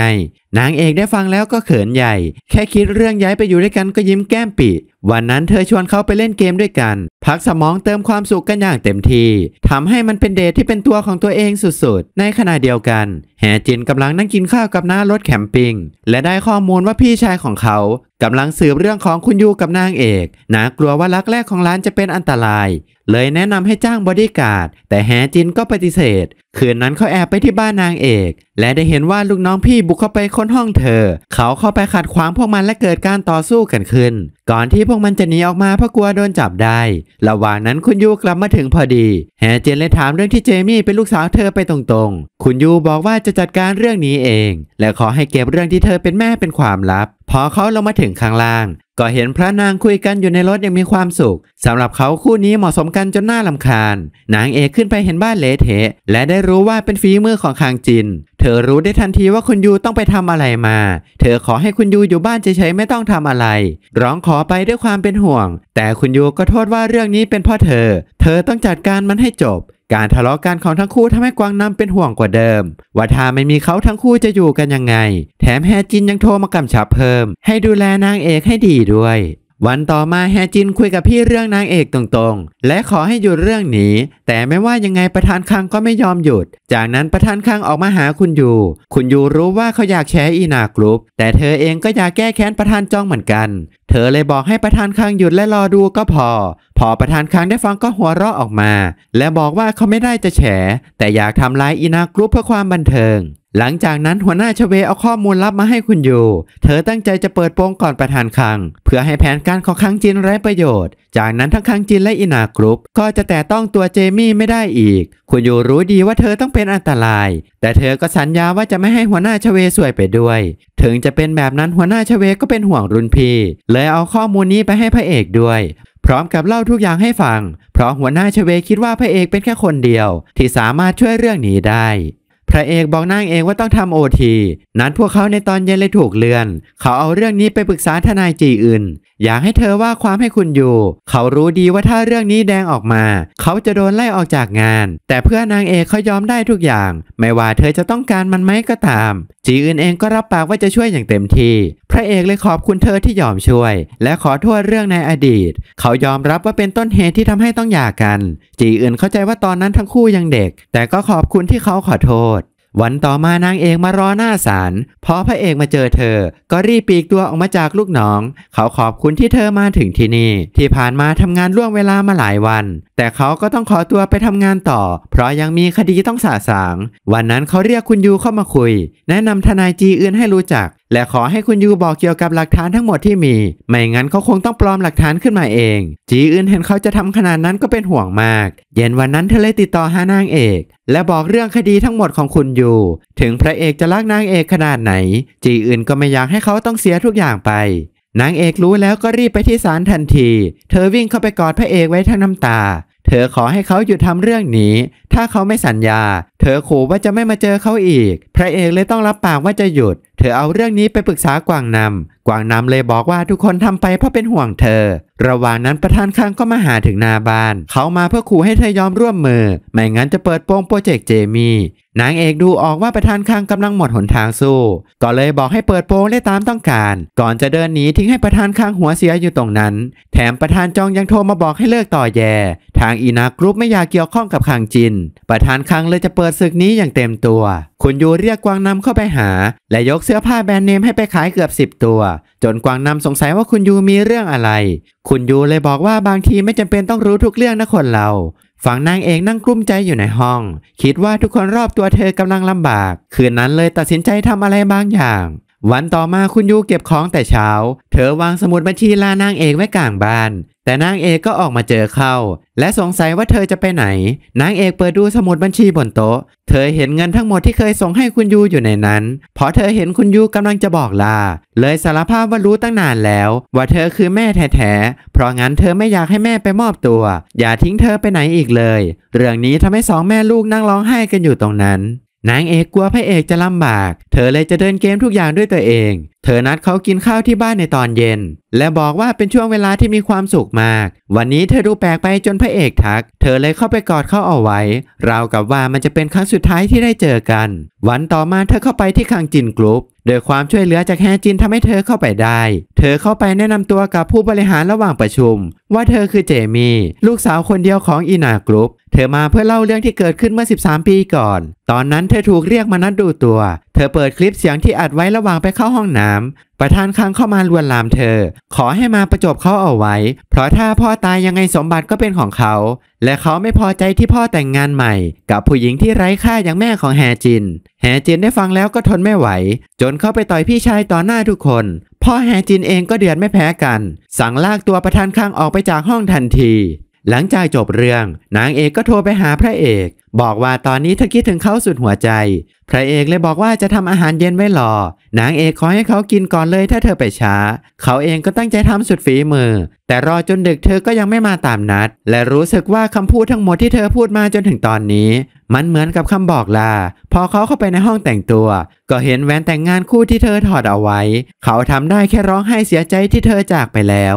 นางเอกได้ฟังแล้วก็เขินใหญ่ แค่คิดเรื่องย้ายไปอยู่ด้วยกันก็ยิ้มแก้มปีวันนั้นเธอชวนเขาไปเล่นเกมด้วยกัน พักสมองเติมความสุขกันอย่างเต็มที่ทำให้มันเป็นเดทที่เป็นตัวของตัวเองสุดๆ ในขณะเดียวกัน แฮจินกำลังนั่งกินข้าวกับน้ารถแคมปิง้ง และได้ข้อมูลว่าพี่ชายของเขากำลังสืบเรื่องของคุณยูกับนางเอกนากลัวว่ารักแรกของร้านจะเป็นอันตราย เลยแนะนำให้จ้างบอดี้การ์ด แต่แฮจินก็ปฏิเสธคืนนั้นเขาแอบไปที่บ้านนางเอก และได้เห็นว่าลูกน้องพี่บุกเข้าไปค้นห้องเธอ เขาเข้าไปขัดขวางพวกมันและเกิดการต่อสู้กันขึ้นก่อนที่พวกมันจะหนีออกมาเพราะกลัวโดนจับได้ ระหว่างนั้นคุณยูกลับมาถึงพอดี แฮเจนเลยถามเรื่องที่เจมี่เป็นลูกสาวเธอไปตรงๆ คุณยูบอกว่าจะจัดการเรื่องนี้เอง และขอให้เก็บเรื่องที่เธอเป็นแม่เป็นความลับ พอเขาลงมาถึงข้างล่าง ก็เห็นพระนางคุยกันอยู่ในรถอย่างมีความสุขสำหรับเขาคู่นี้เหมาะสมกันจนน่าลำคาญ นางเอกขึ้นไปเห็นบ้านเละเทะและได้รู้ว่าเป็นฝีมือของคางจินธอรู้ได้ทันทีว่าคุณยูต้องไปทำอะไรมา เธอขอให้คุณยูอยู่บ้านเฉยๆ ไม่ต้องทำอะไร ร้องขอไปด้วยความเป็นห่วง แต่คุณยูก็โทษว่าเรื่องนี้เป็นพ่อเธอ เธอต้องจัดการมันให้จบ การทะเลาะกันของทั้งคู่ทำให้กวางนำเป็นห่วงกว่าเดิม ว่าถ้าไม่มีเขาทั้งคู่จะอยู่กันยังไง แถมแฮจินยังโทรมากำชับเพิ่ม ให้ดูแลนางเอกให้ดีด้วยวันต่อมาแฮจินคุยกับพี่เรื่องนางเอกตรง ๆ และขอให้หยุดเรื่องนี้ แต่ไม่ว่ายังไงประธานคังก็ไม่ยอมหยุด จากนั้นประธานคังออกมาหาคุณยูคุณยูรู้ว่าเขาอยากแชร์อีนากรุ๊ปแต่เธอเองก็อยากแก้แค้นประธานจ้องเหมือนกันเธอเลยบอกให้ประธานคังหยุดและรอดูก็พอ พอประธานคังได้ฟังก็หัวเราะออกมา และบอกว่าเขาไม่ได้จะแฉ แต่อยากทำลายอินากรุ๊ปเพื่อความบันเทิง หลังจากนั้นหัวหน้าชเวเอาข้อมูลลับมาให้คุณยูเธอตั้งใจจะเปิดโปงก่อนประธานคัง เพื่อให้แผนการของคังจินไร้ประโยชน์ จากนั้นทั้งคังจินและอินากรุ๊ปก็จะแต่ต้องตัวเจมี่ไม่ได้อีก คุณยูรู้ดีว่าเธอต้องเป็นอันตราย แต่เธอก็สัญญาว่าจะไม่ให้หัวหน้าชเวสวยไปด้วย ถึงจะเป็นแบบนั้นหัวหน้าชเวก็เป็นห่วงรุ่นพี่เลยเอาข้อมูลนี้ไปให้พระเอกด้วย พร้อมกับเล่าทุกอย่างให้ฟัง เพราะหัวหน้าชเวคิดว่าพระเอกเป็นแค่คนเดียว ที่สามารถช่วยเรื่องนี้ได้พระเอกบอกนางเอกว่าต้องทำโอที นัดพวกเขาในตอนเย็นเลยถูกเลื่อน เขาเอาเรื่องนี้ไปปรึกษาทนายจีอื่น อยากให้เธอว่าความให้คุณอยู่ เขารู้ดีว่าถ้าเรื่องนี้แดงออกมา เขาจะโดนไล่ออกจากงาน แต่เพื่อนางเอกเขายอมได้ทุกอย่าง ไม่ว่าเธอจะต้องการมันไหมก็ตามจีอื่นเองก็รับปากว่าจะช่วยอย่างเต็มที่พระเอกเลยขอบคุณเธอที่ยอมช่วย และขอโทษเรื่องในอดีต เขายอมรับว่าเป็นต้นเหตุที่ทำให้ต้องหย่ากันจีอื่นเข้าใจว่าตอนนั้นทั้งคู่ยังเด็ก แต่ก็ขอบคุณที่เขาขอโทษวันต่อมานางเอกมารอหน้าศาลพอพระเอกมาเจอเธอ ก็รีบปีกตัวออกมาจากลูกน้อง เขาขอบคุณที่เธอมาถึงที่นี่ที่ผ่านมาทำงานล่วงเวลามาหลายวัน แต่เขาก็ต้องขอตัวไปทำงานต่อ เพราะยังมีคดีต้องสาสาง วันนั้นเขาเรียกคุณยูเข้ามาคุย แนะนำทนายจีอื่นให้รู้จักและขอให้คุณยูบอกเกี่ยวกับหลักฐานทั้งหมดที่มี ไม่งั้นเขาคงต้องปลอมหลักฐานขึ้นมาเอง จีอื่นเห็นเขาจะทำขนาดนั้นก็เป็นห่วงมาก เย็นวันนั้นเธอเลยติดต่อหานางเอก และบอกเรื่องคดีทั้งหมดของคุณยูถึงพระเอกจะรักนางเอกขนาดไหน จีอื่นก็ไม่อยากให้เขาต้องเสียทุกอย่างไปนางเอกรู้แล้วก็รีบไปที่ศาลทันที เธอวิ่งเข้าไปกอดพระเอกไว้ทั้งน้ำตาเธอขอให้เขาหยุดทำเรื่องนี้ ถ้าเขาไม่สัญญา เธอขู่ว่าจะไม่มาเจอเขาอีก พระเอกเลยต้องรับปากว่าจะหยุดเธอเอาเรื่องนี้ไปปรึกษากวางนำ กวางนำเลยบอกว่าทุกคนทำไปเพราะเป็นห่วงเธอ ระหว่างนั้นประธานคังก็มาหาถึงนาบาน เขามาเพื่อขู่ให้เธอยอมร่วมมือ ไม่งั้นจะเปิดโปงโปรเจกต์เจมี่ นางเอกดูออกว่าประธานคังกำลังหมดหนทางสู้ ก็เลยบอกให้เปิดโปงได้ตามต้องการ ก่อนจะเดินหนีทิ้งให้ประธานคังหัวเสียอยู่ตรงนั้น แถมประธานจองยังโทรมาบอกให้เลิกต่อแย่ ทางอีนากรุ๊ปไม่อยากเกี่ยวข้องกับคังจิน ประธานคังเลยจะเปิดศึกนี้อย่างเต็มตัวคุณยูเรียกกวางนำเข้าไปหาและยกเสื้อผ้าแบรนด์เนมให้ไปขายเกือบ 10 ตัว จนกวางนำสงสัยว่าคุณยูมีเรื่องอะไร คุณยูเลยบอกว่าบางทีไม่จำเป็นต้องรู้ทุกเรื่องนะคนเรา ฝั่งนางเองนั่งกลุ้มใจอยู่ในห้อง คิดว่าทุกคนรอบตัวเธอกำลังลำบาก คืนนั้นเลยตัดสินใจทำอะไรบางอย่างวันต่อมาคุณยูเก็บของแต่เช้า เธอวางสมุดบัญชีลานางเอกไว้กลางบ้าน แต่นางเอกก็ออกมาเจอเข้า และสงสัยว่าเธอจะไปไหน นางเอกเปิดดูสมุดบัญชีบนโต๊ะเธอเห็นเงินทั้งหมดที่เคยส่งให้คุณยูอยู่ในนั้นเพราะเธอเห็นคุณยูกำลังจะบอกลา เลยสารภาพว่ารู้ตั้งนานแล้ว ว่าเธอคือแม่แท้ๆเพราะงั้นเธอไม่อยากให้แม่ไปมอบตัว อย่าทิ้งเธอไปไหนอีกเลย เรื่องนี้ทำให้สองแม่ลูกนั่งร้องไห้กันอยู่ตรงนั้นนางเอกกลัวพระเอกจะลำบาก เธอเลยจะเดินเกมทุกอย่างด้วยตัวเองเธอนัดเขากินข้าวที่บ้านในตอนเย็น และบอกว่าเป็นช่วงเวลาที่มีความสุขมาก วันนี้เธอดูแปลกไปจนพระเอกทัก เธอเลยเข้าไปกอดเขาเอาไว้ราวกับว่ามันจะเป็นครั้งสุดท้ายที่ได้เจอกัน วันต่อมาเธอเข้าไปที่คังจินกรุ๊ป โดยความช่วยเหลือจากแฮจินทำให้เธอเข้าไปได้ เธอเข้าไปแนะนำตัวกับผู้บริหารระหว่างประชุม ว่าเธอคือเจมี่ลูกสาวคนเดียวของอินากรุ๊ป เธอมาเพื่อเล่าเรื่องที่เกิดขึ้นเมื่อ 13 ปีก่อน ตอนนั้นเธอถูกเรียกมานัดดูตัว เธอเปิดคลิปเสียงที่อัดไว้ระหว่างไปเข้าห้องน้ำประธานคังเข้ามาลวนลามเธอ ขอให้มาประจบเขาเอาไว้ เพราะถ้าพ่อตายยังไงสมบัติก็เป็นของเขา และเขาไม่พอใจที่พ่อแต่งงานใหม่ กับผู้หญิงที่ไร้ค่าอย่างแม่ของแฮจิน แฮจินได้ฟังแล้วก็ทนไม่ไหว จนเข้าไปต่อยพี่ชายต่อหน้าทุกคน พ่อแฮจินเองก็เดือดไม่แพ้กัน สั่งลากตัวประธานคังออกไปจากห้องทันทีหลังจากจบเรื่อง นางเอกก็โทรไปหาพระเอก บอกว่าตอนนี้เธอคิดถึงเขาสุดหัวใจ พระเอกเลยบอกว่าจะทำอาหารเย็นไว้รอนางเอกขอให้เขากินก่อนเลยถ้าเธอไปช้า เขาเองก็ตั้งใจทำสุดฝีมือ แต่รอจนดึกเธอก็ยังไม่มาตามนัด และรู้สึกว่าคำพูดทั้งหมดที่เธอพูดมาจนถึงตอนนี้ มันเหมือนกับคำบอกลาพอเขาเข้าไปในห้องแต่งตัว ก็เห็นแหวนแต่งงานคู่ที่เธอถอดเอาไว้ เขาทำได้แค่ร้องไห้เสียใจที่เธอจากไปแล้ว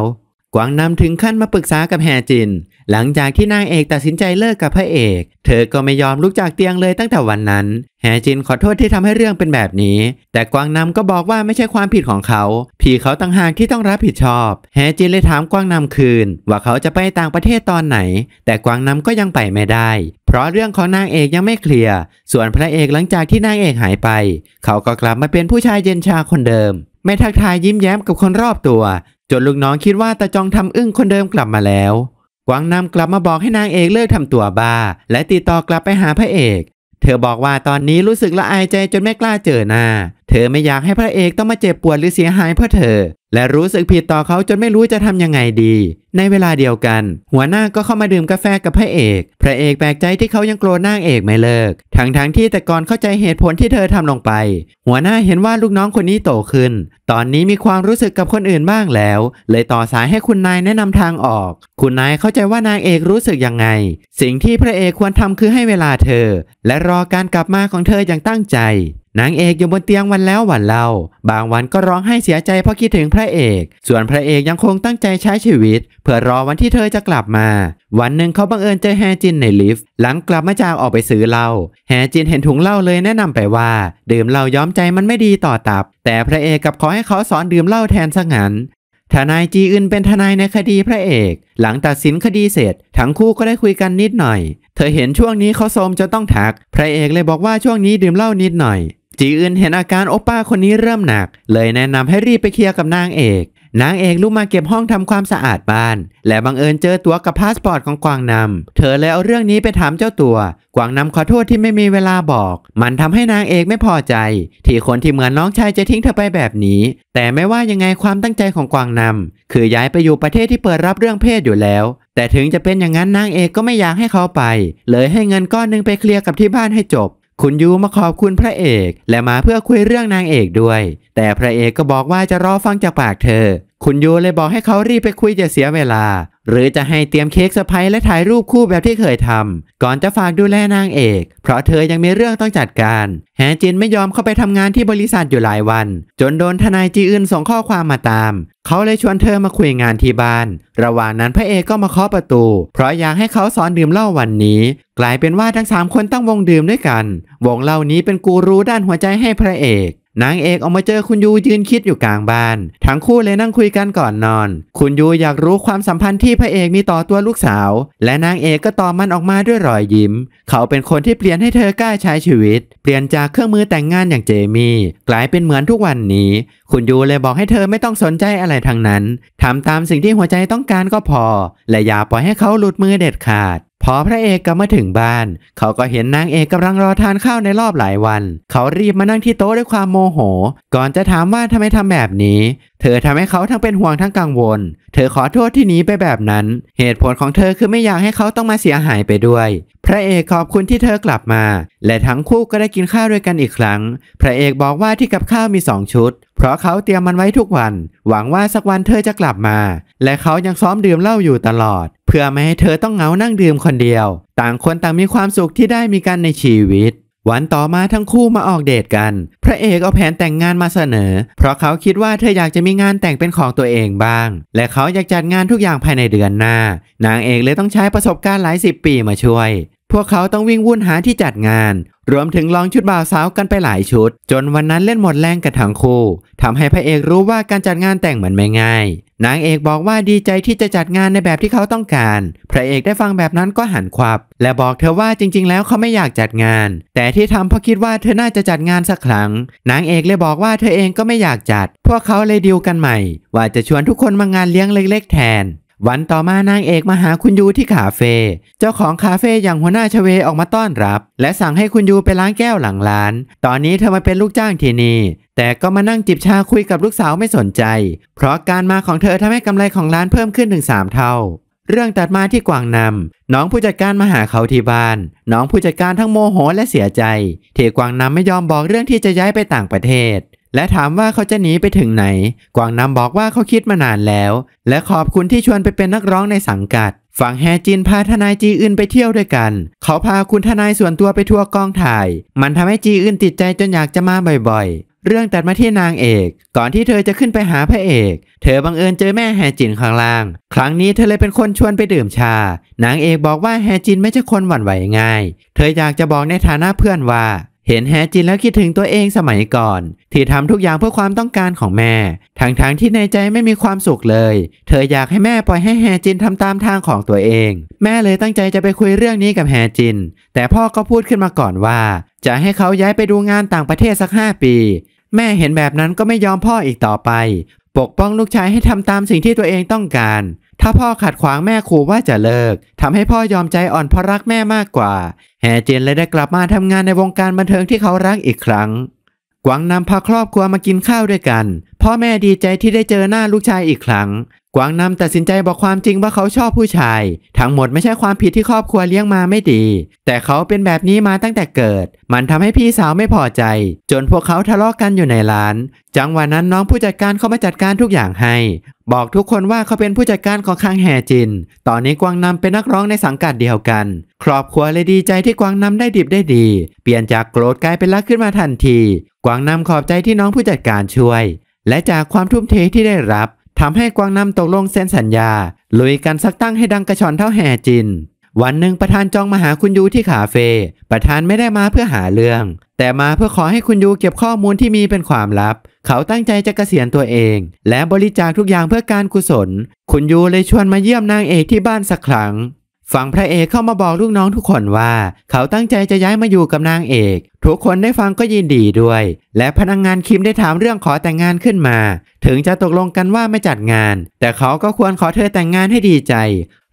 กวางนำถึงขั้นมาปรึกษากับแฮจิน หลังจากที่นางเอกตัดสินใจเลิกกับพระเอก เธอก็ไม่ยอมลุกจากเตียงเลยตั้งแต่วันนั้น แฮจินขอโทษที่ทำให้เรื่องเป็นแบบนี้ แต่กวางนำก็บอกว่าไม่ใช่ความผิดของเขาพี่เขาต่างหากที่ต้องรับผิดชอบ แฮจินเลยถามกวางนำคืนว่าเขาจะไปต่างประเทศตอนไหน แต่กวางนำก็ยังไปไม่ได้ เพราะเรื่องของนางเอกยังไม่เคลียร์ ส่วนพระเอกหลังจากที่นางเอกหายไป เขาก็กลับมาเป็นผู้ชายเย็นชาคนเดิม ไม่ทักทายยิ้มแย้มกับคนรอบตัวจนลูกน้องคิดว่าตาจองทำอึ้งคนเดิมกลับมาแล้วกวางนำกลับมาบอกให้นางเอกเลิกทำตัวบ้า และติดต่อกลับไปหาพระเอก เธอบอกว่าตอนนี้รู้สึกละอายใจจนไม่กล้าเจอหน้าเธอไม่อยากให้พระเอกต้องมาเจ็บปวดหรือเสียหายเพื่อเธอ และรู้สึกผิดต่อเขาจนไม่รู้จะทำยังไงดี ในเวลาเดียวกัน หัวหน้าก็เข้ามาดื่มกาแฟกับพระเอก พระเอกแปลกใจที่เขายังโกรธนางเอกไม่เลิก ทั้งๆทที่แต่ก่อนเข้าใจเหตุผลที่เธอทำลงไป หัวหน้าเห็นว่าลูกน้องคนนี้โตขึ้น ตอนนี้มีความรู้สึกกับคนอื่นบ้างแล้ว เลยต่อสายให้คุณนายแนะนำทางออก คุณนายเข้าใจว่านางเอกรู้สึกยังไง สิ่งที่พระเอกควรทำคือให้เวลาเธอ และรอการกลับมาของเธออย่างตั้งใจนางเอกอยู่บนเตียงวันแล้ววันเล่า บางวันก็ร้องไห้เสียใจเพราะคิดถึงพระเอก ส่วนพระเอกยังคงตั้งใจใช้ชีวิตเพื่อรอวันที่เธอจะกลับมา วันหนึ่งเขาบังเอิญเจอแฮจินในลิฟต์ หลังกลับมาจากออกไปซื้อเหล้า แฮจินเห็นถุงเหล้าเลยแนะนำไปว่า ดื่มเหล้าย้อมใจมันไม่ดีต่อตับ แต่พระเอกกับขอให้เขาสอนดื่มเหล้าแทนซะงั้น ทนายจีอึนเป็นทนายในคดีพระเอก หลังตัดสินคดีเสร็จ ทั้งคู่ก็ได้คุยกันนิดหน่อย เธอเห็นช่วงนี้เขาโทมจะต้องทักพระเอกเลยบอกว่าช่วงนี้ดื่มเหล้านิดหน่อยจีอึนเห็นอาการโอป้าคนนี้เริ่มหนัก เลยแนะนำให้รีบไปเคลียร์กับนางเอก นางเอกลุกมาเก็บห้องทำความสะอาดบ้าน และบังเอิญเจอตัวกับพาสปอร์ตของกวางนำเธอเลยเอาเรื่องนี้ไปถามเจ้าตัว กวางนำขอโทษที่ไม่มีเวลาบอก มันทำให้นางเอกไม่พอใจ ที่คนที่เหมือนน้องชายจะทิ้งเธอไปแบบนี้ แต่ไม่ว่ายังไงความตั้งใจของกวางนำคือย้ายไปอยู่ประเทศที่เปิดรับเรื่องเพศอยู่แล้ว แต่ถึงจะเป็นอย่างนั้นนางเอกก็ไม่อยากให้เขาไป เลยให้เงินก้อนนึงไปเคลียร์กับที่บ้านให้จบคุณยูมาขอบคุณพระเอกและมาเพื่อคุยเรื่องนางเอกด้วย แต่พระเอกก็บอกว่าจะรอฟังจากปากเธอ คุณยูเลยบอกให้เขารีบไปคุยจะเสียเวลาหรือจะให้เตรียมเค้กเซอร์ไพรส์และถ่ายรูปคู่แบบที่เคยทำ ก่อนจะฝากดูแลนางเอก เพราะเธอยังมีเรื่องต้องจัดการแฮจินไม่ยอมเข้าไปทำงานที่บริษัทอยู่หลายวัน จนโดนทนายจีอึนส่งข้อความมาตาม เขาเลยชวนเธอมาคุยงานที่บ้าน ระหว่างนั้นพระเอกก็มาเคาะประตู เพราะอยากให้เขาสอนดื่มเหล้าวันนี้ กลายเป็นว่าทั้ง3คนตั้งวงดื่มด้วยกัน วงเหล้านี้เป็นกูรูด้านหัวใจให้พระเอกนางเอกออกมาเจอคุณยูยืนคิดอยู่กลางบ้าน ทั้งคู่เลยนั่งคุยกันก่อนนอน คุณยูอยากรู้ความสัมพันธ์ที่พระเอกมีต่อตัวลูกสาว และนางเอกก็ตอบมันออกมาด้วยรอยยิ้ม เขาเป็นคนที่เปลี่ยนให้เธอกล้าใช้ชีวิต เปลี่ยนจากเครื่องมือแต่งงานอย่างเจมี่กลายเป็นเหมือนทุกวันนี้ คุณยูเลยบอกให้เธอไม่ต้องสนใจอะไรทั้งนั้นทำตามสิ่งที่หัวใจต้องการก็พอ และอย่าปล่อยให้เขาหลุดมือเด็ดขาดพอพระเอกกลับมาถึงบ้าน เขาก็เห็นนางเอกกำลังรอทานข้าวในรอบหลายวัน เขารีบมานั่งที่โต๊ะด้วยความโมโห ก่อนจะถามว่าทำไมทำแบบนี้เธอทำให้เขาทั้งเป็นห่วงทั้งกังวล เธอขอโทษที่หนีไปแบบนั้น เหตุผลของเธอคือไม่อยากให้เขาต้องมาเสียหายไปด้วย พระเอกขอบคุณที่เธอกลับมา และทั้งคู่ก็ได้กินข้าวด้วยกันอีกครั้ง พระเอกบอกว่าที่กับข้าวมีสองชุด เพราะเขาเตรียมมันไว้ทุกวัน หวังว่าสักวันเธอจะกลับมา และเขายังซ้อมดื่มเหล้าอยู่ตลอด เพื่อไม่ให้เธอต้องเหงานั่งดื่มคนเดียว ต่างคนต่างมีความสุขที่ได้มีกันในชีวิตวันต่อมาทั้งคู่มาออกเดทกัน พระเอกเอาแผนแต่งงานมาเสนอ เพราะเขาคิดว่าเธออยากจะมีงานแต่งเป็นของตัวเองบ้าง และเขาอยากจัดงานทุกอย่างภายในเดือนหน้า นางเอกเลยต้องใช้ประสบการณ์หลายสิบปีมาช่วย พวกเขาต้องวิ่งวุ่นหาที่จัดงานรวมถึงลองชุดบ่าวสาวกันไปหลายชุด จนวันนั้นเล่นหมดแรงกันทั้งคู่ทำให้พระเอกรู้ว่าการจัดงานแต่งมันไม่ง่ายนางเอกบอกว่าดีใจที่จะจัดงานในแบบที่เขาต้องการ พระเอกได้ฟังแบบนั้นก็หันควับ และบอกเธอว่าจริง ๆแล้วเขาไม่อยากจัดงาน แต่ที่ทำเพราะคิดว่าเธอน่าจะจัดงานสักครั้ง นางเอกเลยบอกว่าเธอเองก็ไม่อยากจัด พวกเขาเลยดีลกันใหม่ ว่าจะชวนทุกคนมางานเลี้ยงเล็ก ๆ แทนวันต่อมานางเอกมาหาคุณยูที่คาเฟ่ เจ้าของคาเฟ่อย่างหัวหน้าชเวออกมาต้อนรับ และสั่งให้คุณยูไปล้างแก้วหลังร้าน ตอนนี้เธอมาเป็นลูกจ้างที่นี่ แต่ก็มานั่งจิบชาคุยกับลูกสาวไม่สนใจ เพราะการมาของเธอทำให้กำไรของร้านเพิ่มขึ้นถึง3เท่า เรื่องตัดมาที่กวางนำน้องผู้จัดการมาหาเขาที่บ้าน น้องผู้จัดการทั้งโมโหและเสียใจเทกวางนำไม่ยอมบอกเรื่องที่จะย้ายไปต่างประเทศและถามว่าเขาจะหนีไปถึงไหน กวางนำบอกว่าเขาคิดมานานแล้ว และขอบคุณที่ชวนไปเป็นนักร้องในสังกัด ฝั่งแฮจินพาทนายจีอึนไปเที่ยวด้วยกัน เขาพาคุณทนายส่วนตัวไปทัวร์กองถ่าย มันทำให้จีอึนติดใจจนอยากจะมาบ่อยๆ เรื่องตัดมาที่นางเอก ก่อนที่เธอจะขึ้นไปหาพระเอก เธอบังเอิญเจอแม่แฮจินข้างล่าง ครั้งนี้เธอเลยเป็นคนชวนไปดื่มชา นางเอกบอกว่าแฮจินไม่ใช่คนหวั่นไหวง่าย เธออยากจะบอกในฐานะเพื่อนว่าเห็นแฮจินแล้วคิดถึงตัวเองสมัยก่อน ที่ทำทุกอย่างเพื่อความต้องการของแม่ทั้งๆทที่ในใจไม่มีความสุขเลย เธออยากให้แม่ปล่อยให้แฮจินทำตามทางของตัวเอง แม่เลยตั้งใจจะไปคุยเรื่องนี้กับแฮจิน แต่พ่อก็พูดขึ้นมาก่อนว่า จะให้เขาย้ายไปดูงานต่างประเทศสัก 5 ปี แม่เห็นแบบนั้นก็ไม่ยอมพ่ออีกต่อไป ปกป้องลูกชายให้ทำตามสิ่งที่ตัวเองต้องการถ้าพ่อขัดขวางแม่ขู่ว่าจะเลิก ทำให้พ่อยอมใจอ่อนเพราะรักแม่มากกว่าแฮเจนเลยได้กลับมาทำงานในวงการบันเทิงที่เขารักอีกครั้ง กวางนำพาครอบครัวมากินข้าวด้วยกัน พ่อแม่ดีใจที่ได้เจอหน้าลูกชายอีกครั้งวางนำตัดสินใจบอกความจริงว่าเขาชอบผู้ชาย ทั้งหมดไม่ใช่ความผิดที่ครอบครัวเลี้ยงมาไม่ดี แต่เขาเป็นแบบนี้มาตั้งแต่เกิด มันทำให้พี่สาวไม่พอใจ จนพวกเขาทะเลาะกกันอยู่ในร้าน จังหวะนั้นน้องผู้จัดการเข้ามาจัดการทุกอย่างให้ บอกทุกคนว่าเขาเป็นผู้จัดการของคังแฮจิน ตอนนี้กวางนำเป็นนักร้องในสังกัดเดียวกัน ครอบครัวเลยดีใจที่กวางนำได้ดิบได้ดี เปลี่ยนจากโกรธกลายเป็นรักขึ้นมาทันที กวางนำขอบใจที่น้องผู้จัดการช่วย และจากความทุ่มเทที่ได้รับทำให้กวางนำตกลงเซ็นสัญญา ลุยกันสักตั้งให้ดังกระชอนเท่าแห่จิน วันหนึ่งประธานจองมาหาคุณยูที่คาเฟ่ ประธานไม่ได้มาเพื่อหาเรื่อง แต่มาเพื่อขอให้คุณยูเก็บข้อมูลที่มีเป็นความลับ เขาตั้งใจจะกะเกษียณตัวเอง และบริจาคทุกอย่างเพื่อการกุศล คุณยูเลยชวนมาเยี่ยมนางเอกที่บ้านสักครั้งฝั่งพระเอกเข้ามาบอกลูกน้องทุกคนว่า เขาตั้งใจจะย้ายมาอยู่กับนางเอกทุกคนได้ฟังก็ยินดีด้วย และพนักงงานคิมได้ถามเรื่องขอแต่งงานขึ้นมา ถึงจะตกลงกันว่าไม่จัดงาน แต่เขาก็ควรขอเธอแต่งงานให้ดีใจ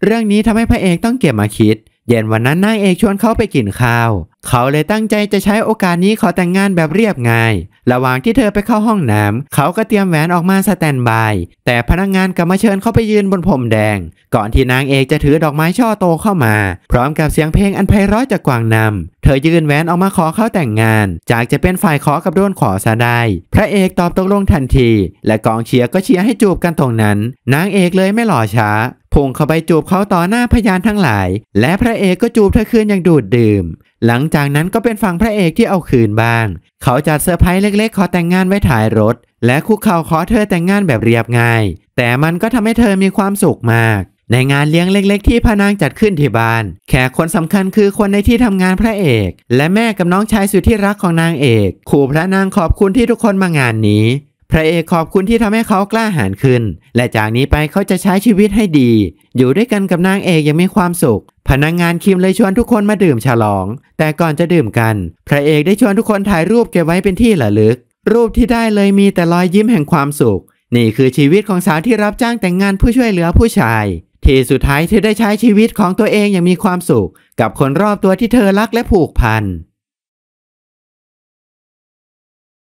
เรื่องนี้ทำให้พระเอกต้องเก็บมาคิดเย็นวันนั้นนางเอกชวนเขาไปกินข้าว เขาเลยตั้งใจจะใช้โอกาสนี้ขอแต่งงานแบบเรียบง่าย ระหว่างที่เธอไปเข้าห้องน้ำ เขาก็เตรียมแหวนออกมาสแตนบาย แต่พนักงงานกลับมาเชิญเขาไปยืนบนพรมแดง ก่อนที่นางเอกจะถือดอกไม้ช่อโตเข้ามา พร้อมกับเสียงเพลงอันไพเราะจากกวางนำ เธอยืนแหวนออกมาขอเขาแต่งงาน จากจะเป็นฝ่ายขอกับโดนขอซะได้พระเอกตอบตกลงทันที และกองเชียร์ก็เชียร์ให้จูบกันตรงนั้น นางเอกเลยไม่หล่อช้าพุ่งเข้าไปจูบเขาต่อหน้าพยานทั้งหลาย และพระเอกก็จูบเธอคืนอย่างดูดดื่ม หลังจากนั้นก็เป็นฝั่งพระเอกที่เอาคืนบ้าง เขาจัดเซอร์ไพรส์เล็กๆ ขอแต่งงานไว้ถ่ายรถ และคุกเข่าขอเธอแต่งงานแบบเรียบง่าย แต่มันก็ทำให้เธอมีความสุขมาก ในงานเลี้ยงเล็ก ๆ ที่พนางจัดขึ้นที่บ้าน แขกคนสำคัญคือคนในที่ทำงานพระเอก และแม่กับน้องชายสุดที่รักของนางเอก ขู่พระนางขอบคุณที่ทุกคนมางานนี้พระเอกขอบคุณที่ทำให้เขากล้าหาญขึ้น และจากนี้ไปเขาจะใช้ชีวิตให้ดีอยู่ด้วยกันกับนางเอกยังมีความสุข พนักงงานคิมเลยชวนทุกคนมาดื่มฉลอง แต่ก่อนจะดื่มกัน พระเอกได้ชวนทุกคนถ่ายรูปเก็บไว้เป็นที่ระลึก รูปที่ได้เลยมีแต่รอยยิ้มแห่งความสุข นี่คือชีวิตของสาวที่รับจ้างแต่งงานผู้ช่วยเหลือผู้ชายที่สุดท้ายเธอได้ใช้ชีวิตของตัวเองอย่างมีความสุขกับคนรอบตัวที่เธอรักและผูกพัน